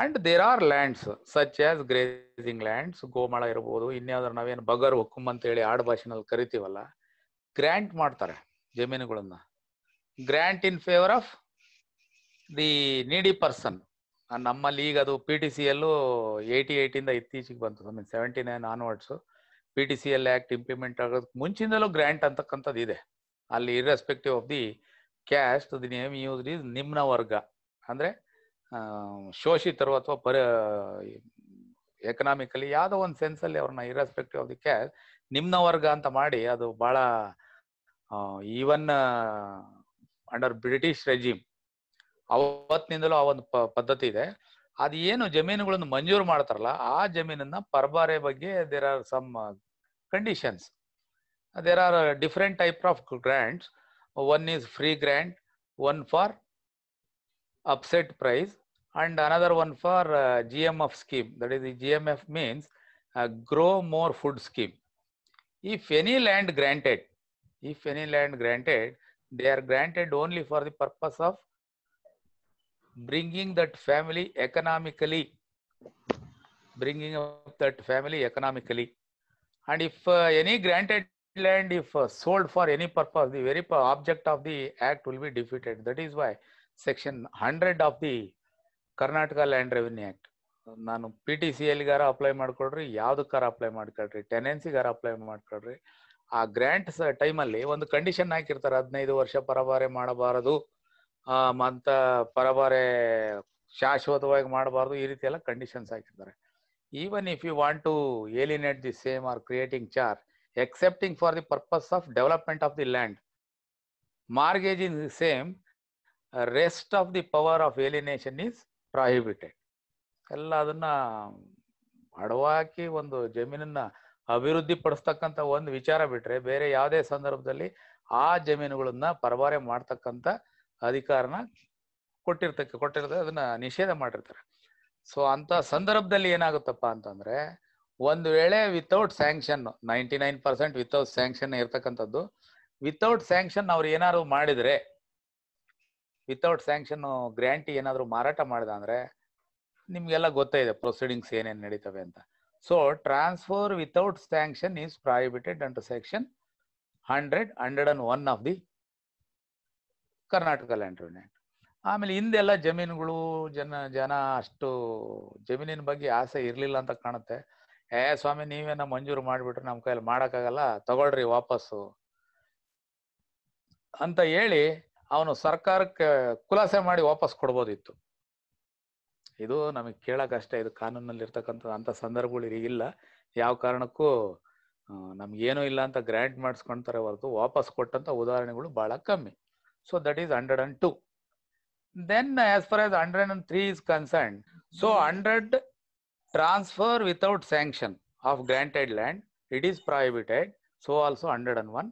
and there are lands such as grazing lands ಗೋಮಾಳ ಇರ್ಬೋದು ಇನ್ಯಾವ್ದಾರು ನಾವೇನು ಬಗರ್ ಹುಕ್ಕುಮ್ ಅಂತ ಹೇಳಿ ಆಡ್ ಭಾಷೆನಲ್ಲಿ ಕರಿತೀವಲ್ಲ grant grant in favour of the needy person ನಮ್ಮಲ್ಲಿ ಈಗ ಅದು P T C L eighty ಏಯ್ಟಿಂದ ಇತ್ತೀಚೆಗೆ ಬಂತು I mean seventy nine onwards P T C L act implement ಆಗೋದಕ್ಕೆ ಮುಂಚಿಂದಲೂ ಗ್ರ್ಯಾಂಟ್ ಅಂತಕ್ಕಂಥದ್ದು ಇದೆ ಅಲ್ಲಿ irrespective of the caste the name use is ನಿಮ್ನ ವರ್ಗ ಅಂದರೆ ಶೋಷಿತರು ಅಥವಾ ಪರ ಎಕನಾಮಿಕಲಿ ಯಾವುದೋ ಒಂದು ಸೆನ್ಸಲ್ಲಿ ಅವ್ರನ್ನ ಇರ್ರೆಸ್ಪೆಕ್ಟಿವ್ ಆಫ್ ದಿ ಕ್ಯಾಸ್ಟ್ ನಿಮ್ನ ವರ್ಗ ಅಂತ ಮಾಡಿ ಅದು ಭಾಳ ಈವನ್ ಅಂಡರ್ ಬ್ರಿಟಿಷ್ ರೆಜಿಮ್ ಅವತ್ತಿನಿಂದಲೂ ಆ ಒಂದು ಪದ್ಧತಿ ಇದೆ ಅದು ಏನು ಜಮೀನುಗಳನ್ನು ಮಂಜೂರು ಮಾಡ್ತಾರಲ್ಲ ಆ ಜಮೀನನ್ನ ಪರ್ಬಾರೆ ಬಗ್ಗೆ there are some conditions there are different type of grants one is free grant one for upset price and another one for G M F scheme that is G M F means grow more food scheme if any land granted if any land granted they are granted only for the purpose of bringing that family economically bringing up that family economically and if uh, any granted land if uh, sold for any purpose the very object of the act will be defeated that is why section 100 of the karnataka land revenue act ನಾನು P T C ಎಲ್ಗಾರ apply ಮಾಡ್ಕೊಡ್ರಿ ಯಾವುದಕ್ಕಾರ apply ಮಾಡ್ಕೊಳ್ರಿ ಟೆನೆನ್ಸಿಗಾರ apply ಮಾಡ್ಕೊಳ್ರಿ ಆ grants ಟೈಮಲ್ಲಿ ಒಂದು ಕಂಡೀಷನ್ ಹಾಕಿರ್ತಾರೆ ಹದಿನೈದು ವರ್ಷ ಪರಬಾರೆ ಮಾಡಬಾರದು ಮತ್ತು ಪರಬಾರೆ ಶಾಶ್ವತವಾಗಿ ಮಾಡಬಾರದು ಈ ರೀತಿ ಎಲ್ಲ ಕಂಡೀಷನ್ಸ್ ಹಾಕಿರ್ತಾರೆ even if you want to alienate the same or creating charge excepting for the purpose of development of the land mortgage in the same rest of the power of alienation is prohibited ಎಲ್ಲ ಅದನ್ನ ಅಡವಾಕಿ ಒಂದು ಜಮೀನನ್ನ ಅಭಿವೃದ್ಧಿ ಪಡಿಸ್ತಕ್ಕಂಥ ಒಂದು ವಿಚಾರ ಬಿಟ್ರೆ ಬೇರೆ ಯಾವುದೇ ಸಂದರ್ಭದಲ್ಲಿ ಆ ಜಮೀನುಗಳನ್ನ ಪರಭಾರೆ ಮಾಡ್ತಕ್ಕಂಥ ಅಧಿಕಾರನ ಕೊಟ್ಟಿರ್ತಕ್ಕ ಕೊಟ್ಟಿರ್ತಾರೆ ಅದನ್ನ ನಿಷೇಧ ಮಾಡಿರ್ತಾರೆ ಸೊ ಅಂತ ಸಂದರ್ಭದಲ್ಲಿ ಏನಾಗುತ್ತಪ್ಪ ಅಂತಂದ್ರೆ ಒಂದು ವೇಳೆ without sanction ninety nine percent without sanction ಇರ್ತಕ್ಕಂಥದ್ದು ವಿತೌಟ್ ಸ್ಯಾಂಕ್ಷನ್ ಅವ್ರು ಏನಾದ್ರು ಮಾಡಿದ್ರೆ ವಿತೌಟ್ ಸ್ಯಾಂಕ್ಷನ್ ಗ್ರ್ಯಾಂಟಿ ಏನಾದ್ರು ಮಾರಾಟ ಮಾಡಿದ ಅಂದ್ರೆ ನಿಮ್ಗೆಲ್ಲ ಗೊತ್ತೇ ಪ್ರೊಸೀಡಿಂಗ್ಸ್ ಏನೇನು ನಡೀತವೆ ಅಂತ So transfer without sanction is prohibited under section 100, 101 of the Karnataka land revenue act ಆಮೇಲೆ ಹಿಂದೆಲ್ಲ ಜಮೀನುಗಳು ಜನ ಜನ ಅಷ್ಟು ಜಮೀನಿನ ಬಗ್ಗೆ ಆಸೆ ಇರಲಿಲ್ಲ ಅಂತ ಕಾಣುತ್ತೆ ಏ ಸ್ವಾಮಿ ನೀವೇನ ಮಂಜೂರು ಮಾಡಿಬಿಟ್ರೆ ನಮ್ಮ ಕೈಯಲ್ಲಿ ಮಾಡೋಕ್ಕಾಗಲ್ಲ ತಗೊಳ್ರಿ ವಾಪಸ್ಸು ಅಂತ ಹೇಳಿ ಅವನು ಸರ್ಕಾರಕ್ಕೆ ಖುಲಾಸೆ ಮಾಡಿ ವಾಪಸ್ ಕೊಡ್ಬೋದಿತ್ತು ಇದು ನಮಗೆ ಕೇಳಕ್ ಅಷ್ಟೇ ಇದು ಕಾನೂನಲ್ಲಿ ಇರ್ತಕ್ಕಂಥ ಅಂತ ಸಂದರ್ಭಗಳು ಇಲ್ಲ ಯಾವ ಕಾರಣಕ್ಕೂ ನಮ್ಗೇನು ಇಲ್ಲ ಅಂತ ಗ್ರ್ಯಾಂಟ್ ಮಾಡಿಸ್ಕೊಂತಾರೆ ಹೊರತು ವಾಪಸ್ ಕೊಟ್ಟಂತ ಉದಾಹರಣೆಗಳು ಬಹಳ ಕಮ್ಮಿ so that is hundred and two then as far as hundred and three is concern so hundred transfer without sanction of granted land it is prohibited so also hundred and one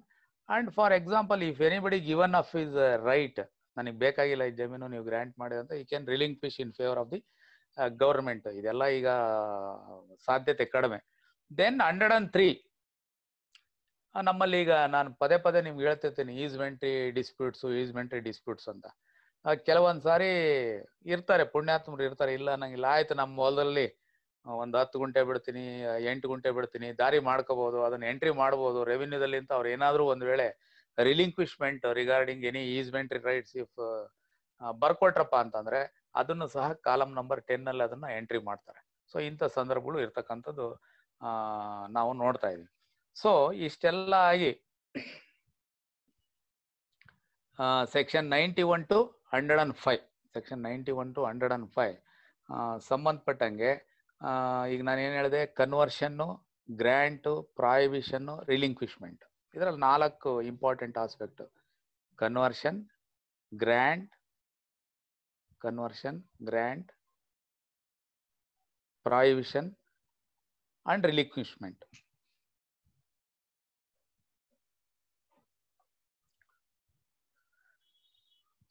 and for example if anybody given of is right ನನಗೆ ಬೇಕಾಗಿಲ್ಲ ಈ ಜಮೀನು ನೀವು grant ಮಾಡಿ ಅಂತ ಈ can relinquish in favour of the government ಇದೆಲ್ಲ ಈಗ ಸಾಧ್ಯತೆ ಕಡಿಮೆ ದೆನ್ ಹಂಡ್ರೆಡ್ ಅಂಡ್ ತ್ರೀ ನಮ್ಮಲ್ಲಿ ಈಗ ನಾನು ಪದೇ ಪದೇ ನಿಮ್ಗೆ ಹೇಳ್ತಿರ್ತೀನಿ ಈಸ್ಮೆಂಟ್ರಿ ಡಿಸ್ಪ್ಯೂಟ್ಸು ಈಸ್ಮೆಂಟ್ರಿ ಡಿಸ್ಪ್ಯೂಟ್ಸ್ ಅಂತ ಕೆಲವೊಂದ್ಸಾರಿ ಇರ್ತಾರೆ ಪುಣ್ಯಾತ್ಮರು ಇರ್ತಾರೆ ಇಲ್ಲ ಇಲ್ಲ ಆಯ್ತು ನಮ್ಮ ಹೊಲದಲ್ಲಿ ಒಂದು ಹತ್ತು ಗುಂಟೆ ಬಿಡ್ತೀನಿ ಎಂಟು ಗುಂಟೆ ಬಿಡ್ತೀನಿ ದಾರಿ ಮಾಡ್ಕೋಬಹುದು ಅದನ್ನ ಎಂಟ್ರಿ ಮಾಡ್ಬೋದು ರೆವಿನ್ಯೂದಲ್ಲಿ ಅಂತ ಅವ್ರು ಏನಾದರೂ ಒಂದು ವೇಳೆ relinquishment regarding any easementary rights if ಬರ್ಕೊಟ್ರಪ್ಪ ಅಂತಂದ್ರೆ ಅದನ್ನು ಸಹ ಕಾಲಮ್ ನಂಬರ್ ಟೆನ್ ಅಲ್ಲಿ ಅದನ್ನ ಎಂಟ್ರಿ ಮಾಡ್ತಾರೆ ಸೊ ಇಂಥ ಸಂದರ್ಭಗಳು ಇರ್ತಕ್ಕಂಥದ್ದು ನಾವು ನೋಡ್ತಾ ಇದೀವಿ ಸೊ ಇಷ್ಟೆಲ್ಲ ಆಗಿ section ninety one to hundred and five section ninety one to hundred and five ಸಂಬಂಧಪಟ್ಟಂಗೆ ಈಗ ನಾನು ಏನು ಹೇಳಿದೆ ಕನ್ವರ್ಷನ್ನು ಗ್ರ್ಯಾಂಟು ಪ್ರಾಯಿಬಿಷನ್ನು ರಿಲಿಂಕ್ವಿಶ್ಮೆಂಟ್ ಇದರಲ್ಲಿ ನಾಲ್ಕು important aspect conversion grant conversion grant prohibition and relinquishment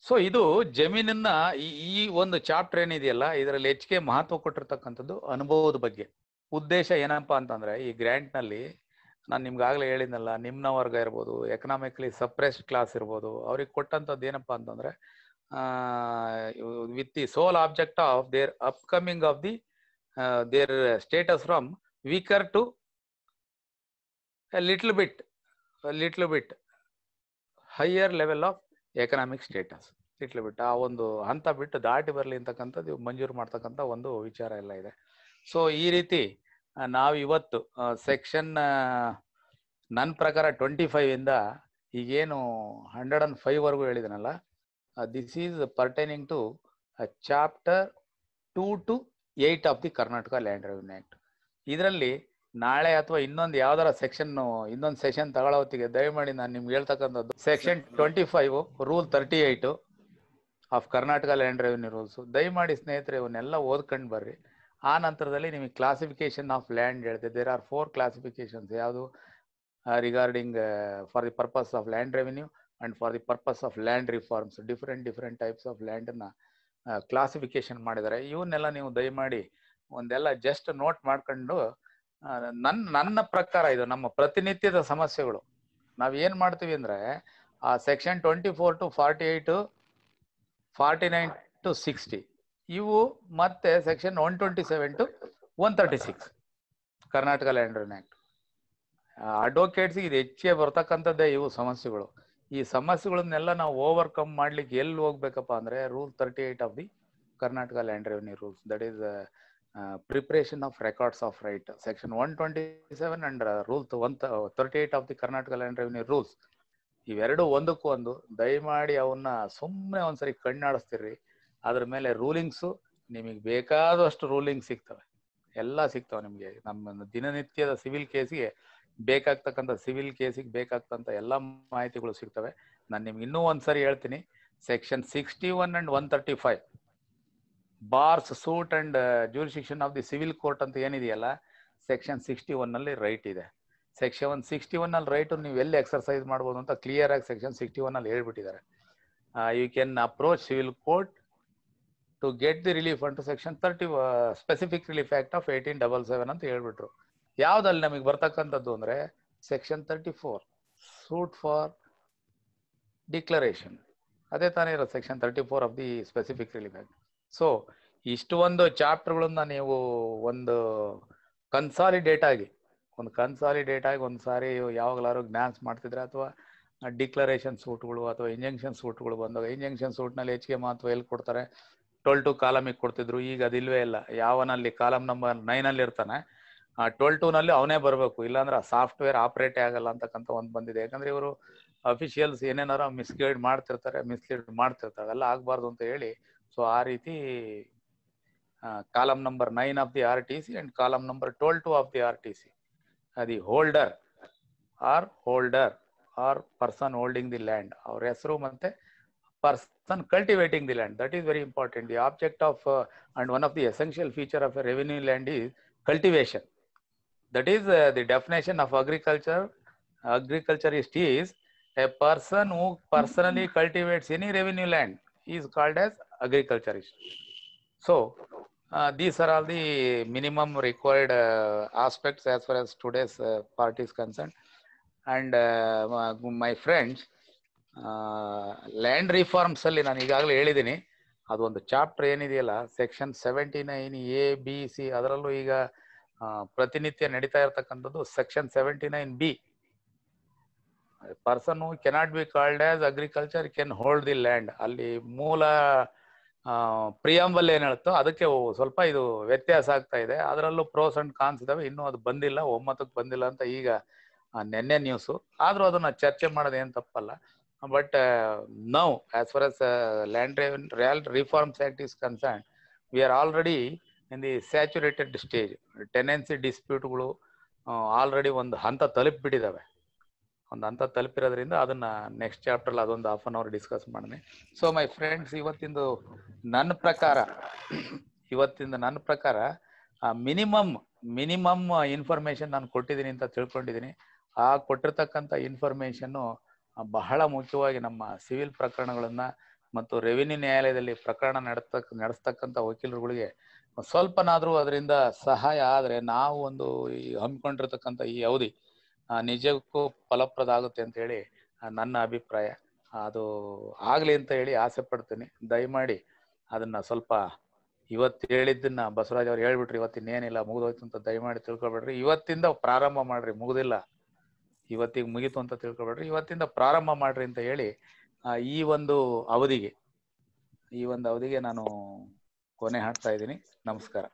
so ಇದು ಜಮೀನನ್ನ ಈ ಒಂದು ಚಾಪ್ಟರ್ ಏನಿದೆಯಲ್ಲ ಇದರಲ್ಲಿ ಹೆಚ್ಚಿಗೆ ಮಹತ್ವ ಕೊಟ್ಟಿರ್ತಕ್ಕಂಥದ್ದು ಅನುಭವದ ಬಗ್ಗೆ ಉದ್ದೇಶ ಏನಪ್ಪಾ ಅಂತಂದ್ರೆ ಈ ಗ್ರ್ಯಾಂಟ್ ನಲ್ಲಿ ನಾನು ನಿಮ್ಗಾಗಲೇ ಹೇಳಿದ್ನಲ್ಲ ನಿಮ್ನ ವರ್ಗ ಇರ್ಬೋದು ಎಕನಾಮಿಕ್ಲಿ ಸಪ್ರೆಸ್ಡ್ ಕ್ಲಾಸ್ ಇರ್ಬೋದು ಅವ್ರಿಗೆ ಕೊಟ್ಟಂತದ್ದು ಏನಪ್ಪಾ ಅಂತಂದ್ರೆ with the sole object of their upcoming of the their status from weaker to little bit little bit higher level of economic status little bit ಆ ಒಂದು ಹಂತ ಬಿಟ್ಟು ದಾಟಿ ಬರಲಿ ಅಂತಕ್ಕಂಥದ್ದು ಮಂಜೂರು ಮಾಡ್ತಕ್ಕಂಥ ಒಂದು ವಿಚಾರ ಎಲ್ಲ ಇದೆ ಸೊ ಈ ರೀತಿ ನಾವು ಇವತ್ತು ಸೆಕ್ಷನ್ ನನ್ನ ಪ್ರಕಾರ ಟ್ವೆಂಟಿ ಫೈವ್ ಇಂದ ಈಗೇನು ಹಂಡ್ರೆಡ್ ಅಂಡ್ ಫೈವ್ ವರೆಗೂ ಹೇಳಿದನಲ್ಲ this is pertaining to chapter two to eight of the Karnataka land revenue act ಇದರಲ್ಲಿ ನಾಳೆ ಅಥವಾ ಇನ್ನೊಂದು ಯಾವ್ದಾರ ಸೆಕ್ಷನ್ ಇನ್ನೊಂದು ಸೆಷನ್ ತಗೊಳ್ಳೋ ಹೊತ್ತಿಗೆ ದಯಮಾಡಿ ನಾನು ನಿಮ್ಗೆ ಹೇಳ್ತಕ್ಕಂಥದ್ದು section twenty five rule thirty eight of Karnataka land revenue rules ದಯಮಾಡಿ ಸ್ನೇಹಿತರೆ ಇವನ್ನೆಲ್ಲ ಓದ್ಕೊಂಡು ಬರ್ರಿ ಆ ನಂತರದಲ್ಲಿ ನಿಮಗೆ ಕ್ಲಾಸಿಫಿಕೇಶನ್ ಆಫ್ ಲ್ಯಾಂಡ್ ಹೇಳ್ತೆ ದೇರ್ ಆರ್ ಫೋರ್ ಕ್ಲಾಸಿಫಿಕೇಶನ್ಸ್ ಯಾವುದು regarding for the purpose of land revenue and for the purpose of land reforms different different types of ಲ್ಯಾಂಡನ್ನು ಕ್ಲಾಸಿಫಿಕೇಶನ್ ಮಾಡಿದ್ದಾರೆ ಇವನ್ನೆಲ್ಲ ನೀವು ದಯಮಾಡಿ ಒಂದೆಲ್ಲ ಜಸ್ಟ್ ನೋಟ್ ಮಾಡ್ಕೊಂಡು ನನ್ನ ನನ್ನ ಪ್ರಕಾರ ಇದು ನಮ್ಮ ಪ್ರತಿನಿತ್ಯದ ಸಮಸ್ಯೆಗಳು ನಾವು ಏನು ಮಾಡ್ತೀವಿ ಅಂದರೆ ಆ section twenty four to forty eight forty nine to sixty ಇವು ಮತ್ತೆ section one twenty seven to one thirty six Karnataka land act advocates ಇದು ಹೆಚ್ಚೇ ಬರ್ತಕ್ಕಂಥದ್ದೇ ಇವು ಸಮಸ್ಯೆಗಳು ಈ ಸಮಸ್ಯೆಗಳನ್ನೆಲ್ಲ ನಾವು ಓವರ್ಕಮ್ ಮಾಡ್ಲಿಕ್ಕೆ ಎಲ್ಲಿ ಹೋಗ್ಬೇಕಪ್ಪ ಅಂದ್ರೆ rule thirty eight of the Karnataka land revenue rules that is preparation of records of right section one twenty seven and rule one thirty eight of the Karnataka land revenue rules ಇವೆರಡು ಒಂದಕ್ಕೂ ಒಂದು ದಯಮಾಡಿ ಅವನ್ನ ಸುಮ್ಮನೆ ಒಂದ್ಸರಿ ಕಣ್ಣಾಡಿಸ್ತಿರ್ರಿ ಅದ್ರ ಮೇಲೆ ರೂಲಿಂಗ್ಸು ನಿಮಗೆ ಬೇಕಾದಷ್ಟು ರೂಲಿಂಗ್ ಸಿಗ್ತವೆ ಎಲ್ಲ ಸಿಗ್ತವೆ ನಿಮಗೆ ನಮ್ಮ ದಿನನಿತ್ಯದ ಸಿವಿಲ್ ಕೇಸಿಗೆ ಬೇಕಾಗ್ತಕ್ಕಂಥ ಸಿವಿಲ್ ಕೇಸಿಗೆ ಬೇಕಾಗ್ತಂಥ ಎಲ್ಲ ಮಾಹಿತಿಗಳು ಸಿಗ್ತವೆ ನಾನು ನಿಮ್ಗೆ ಇನ್ನೂ ಒಂದ್ಸರಿ ಹೇಳ್ತೀನಿ section sixty one and one thirty five bars suit and jurisdiction of the civil court ಅಂತ ಏನಿದೆಯಲ್ಲ ಸೆಕ್ಷನ್ ಸಿಕ್ಸ್ಟಿ ಒನ್ನಲ್ಲಿ ರೈಟ್ ಇದೆ ಸೆಕ್ಷನ್ ಒನ್ ಸಿಕ್ಸ್ಟಿ ಒನ್ನಲ್ಲಿ ರೈಟು ನೀವು ಎಲ್ಲಿ ಎಕ್ಸರ್ಸೈಸ್ ಮಾಡ್ಬೋದು ಅಂತ ಕ್ಲಿಯರ್ ಆಗಿ ಸೆಕ್ಷನ್ ಸಿಕ್ಸ್ಟಿ ಒನ್ನಲ್ಲಿ ಹೇಳ್ಬಿಟ್ಟಿದ್ದಾರೆ you can approach civil court to get the relief under section thirty specific relief act of eighteen double seven ಅಂತ ಹೇಳ್ಬಿಟ್ರು ಯಾವ್ದಲ್ಲಿ ನಮಗೆ ಬರ್ತಕ್ಕಂಥದ್ದು ಅಂದ್ರೆ section thirty four suit for declaration ಅದೇ ತಾನೇ ಇರೋದು section thirty four of the specific relief act so ಇಷ್ಟು ಒಂದು ಚಾಪ್ಟರ್ಗಳನ್ನ ನೀವು ಒಂದು ಕನ್ಸಾಲಿಡೇಟ್ ಆಗಿ ಒಂದು ಕನ್ಸಾಲಿಡೇಟ್ ಆಗಿ ಒಂದು ಸಾರಿ ಯಾವಾಗಲಾರು ಜ್ಞಾನ್ಸ್ ಮಾಡ್ತಿದ್ರೆ ಅಥವಾ ಡಿಕ್ಲರೇಷನ್ ಸೂಟ್ಗಳು ಅಥವಾ ಇಂಜೆಕ್ಷನ್ ಸೂಟ್ಗಳು ಬಂದಾಗ ಇಂಜೆಕ್ಷನ್ ಸೂಟ್ನಲ್ಲಿ ಹೆಚ್ಚಿಗೆ ಮಹತ್ವ ಎಲ್ಲಿ ಕೊಡ್ತಾರೆ ಟ್ವೆಲ್ ಟು ಕಾಲಮಿಗೆ ಕೊಡ್ತಿದ್ರು ಈಗ ಅದಿಲ್ವೇ ಇಲ್ಲ ಯಾವನಲ್ಲಿ ಕಾಲಮ್ ನಂಬರ್ ನೈನ್ ಅಲ್ಲಿ ಇರ್ತಾನೆ ಆ ಟ್ವೆಲ್ ಟೂ ನಲ್ಲಿ ಅವನೇ ಬರಬೇಕು ಇಲ್ಲಾಂದ್ರೆ ಸಾಫ್ಟ್ವೇರ್ ಆಪರೇಟ್ ಆಗಲ್ಲ ಅಂತಕ್ಕಂಥ ಒಂದು ಬಂದಿದೆ ಯಾಕಂದ್ರೆ ಇವರು ಅಫಿಷಿಯಲ್ಸ್ ಏನೇನಾರ ಮಿಸ್ಗೈಡ್ ಮಾಡ್ತಿರ್ತಾರೆ ಮಿಸ್ಲೀಡ್ ಮಾಡ್ತಿರ್ತಾರೆ ಅದೆಲ್ಲ ಆಗ್ಬಾರ್ದು ಅಂತ ಹೇಳಿ ಸೊ ಆ ರೀತಿ column number nine of the R T C and column number twelve of the R T C ಅದಿ holder or holder or person holding the land ಅವ್ರ ಹೆಸರು ಮತ್ತೆ person cultivating the land. That is very important. The object of uh, and one of the essential feature of a revenue land is cultivation. That is uh, the definition of agriculture. Agriculturist is a person who personally cultivates any revenue land is called as agriculturist. So uh, these are all the minimum required uh, aspects as far as today's uh, part is concerned. And uh, my friends, land reforms ಅಲ್ಲಿ ನಾನು ಈಗಾಗಲೇ ಹೇಳಿದ್ದೀನಿ ಅದೊಂದು chapter ಏನಿದೆಯಲ್ಲ section seventy nine A B C ಅದರಲ್ಲೂ ಈಗ ಪ್ರತಿನಿತ್ಯ ನಡೀತಾ ಇರತಕ್ಕಂಥದ್ದು section seventy nine B person cannot be called as agriculture can hold the land ಅಲ್ಲಿ ಮೂಲ ಪ್ರಿಯಾಂಬಲ್ ಏನ್ ಹೇಳುತ್ತೋ ಅದಕ್ಕೆ ಸ್ವಲ್ಪ ಇದು ವ್ಯತ್ಯಾಸ ಆಗ್ತಾ ಇದೆ ಅದರಲ್ಲೂ ಪ್ರೋಸ್ ಅಂಡ್ ಕಾನ್ಸ್ ಇದಾವೆ ಇನ್ನೂ ಅದು ಬಂದಿಲ್ಲ ಒಮ್ಮತಕ್ಕೆ ಬಂದಿಲ್ಲ ಅಂತ ಈಗ ನೆನ್ನೆ ನ್ಯೂಸು ಆದರೂ ಅದನ್ನ ಚರ್ಚೆ ಮಾಡೋದು ಏನು ತಪ್ಪಲ್ಲ but now uh, now, for as as uh, Land Real Reforms Act is already we are saturated stage tenancy ಡಿಸ್ಪ್ಯೂಟ್ಗಳು ಆಲ್ರೆಡಿ ಒಂದು ಹಂತ ತಲುಪಿಬಿಟ್ಟಿದ್ದಾವೆ ಒಂದು ಹಂತ ತಲುಪಿರೋದ್ರಿಂದ ಅದನ್ನ ನೆಕ್ಸ್ಟ್ ಚಾಪ್ಟರ್ಲಿ ಅದೊಂದು ಆಫ್ ಆನ್ ಅವರ್ ಡಿಸ್ಕಸ್ ಮಾಡಿದೆ ಸೊ ಮೈ ಫ್ರೆಂಡ್ಸ್ ಇವತ್ತಿಂದು ನನ್ನ ಪ್ರಕಾರ ಇವತ್ತಿಂದು ನನ್ನ ಪ್ರಕಾರ ಮಿನಿಮಮ್ ಮಿನಿಮಮ್ ಇನ್ಫಾರ್ಮೇಷನ್ ನಾನು ಕೊಟ್ಟಿದ್ದೀನಿ ಅಂತ ತಿಳ್ಕೊಂಡಿದ್ದೀನಿ ಆ ಕೊಟ್ಟಿರ್ತಕ್ಕಂಥ ಇನ್ಫಾರ್ಮೇಶನ್ನು ಬಹಳ ಮುಖ್ಯವಾಗಿ ನಮ್ಮ ಸಿವಿಲ್ ಪ್ರಕರಣಗಳನ್ನ ಮತ್ತು ರೆವಿನ್ಯೂ ನ್ಯಾಯಾಲಯದಲ್ಲಿ ಪ್ರಕರಣ ನಡೆಸ್ತಕ್ಕ ನಡೆಸ್ತಕ್ಕಂಥ ವಕೀಲರುಗಳಿಗೆ ಸ್ವಲ್ಪನಾದ್ರೂ ಅದರಿಂದ ಸಹಾಯ ಆದ್ರೆ ನಾವು ಒಂದು ಈ ಹಮ್ಮಿಕೊಂಡಿರ್ತಕ್ಕಂಥ ಈ ಅವಧಿ ನಿಜಕ್ಕೂ ಫಲಪ್ರದ ಆಗುತ್ತೆ ಅಂತ ಹೇಳಿ ನನ್ನ ಅಭಿಪ್ರಾಯ ಅದು ಆಗ್ಲಿ ಅಂತ ಹೇಳಿ ಆಸೆ ಪಡ್ತೀನಿ ದಯಮಾಡಿ ಅದನ್ನ ಸ್ವಲ್ಪ ಇವತ್ತು ಹೇಳಿದ್ದನ್ನ ಬಸವರಾಜ್ ಅವ್ರು ಹೇಳ್ಬಿಟ್ರಿ ಇವತ್ತಿನ್ನೇನಿಲ್ಲ ಮುಗಿದೋಯ್ತು ಅಂತ ದಯಮಾಡಿ ತಿಳ್ಕೊಬೇಡ್ರಿ ಇವತ್ತಿಂದ ಪ್ರಾರಂಭ ಮಾಡ್ರಿ ಮುಗುದಿಲ್ಲ ಇವತ್ತಿಗೆ ಮುಗಿತು ಅಂತ ತಿಳ್ಕೊಬೇಡ್ರಿ ಇವತ್ತಿಂದ ಪ್ರಾರಂಭ ಮಾಡ್ರಿ ಅಂತ ಹೇಳಿ ಈ ಒಂದು ಅವಧಿಗೆ ಈ ಒಂದು ಅವಧಿಗೆ ನಾನು ಕೊನೆ ಹಾಕ್ತಾ ಇದ್ದೀನಿ ನಮಸ್ಕಾರ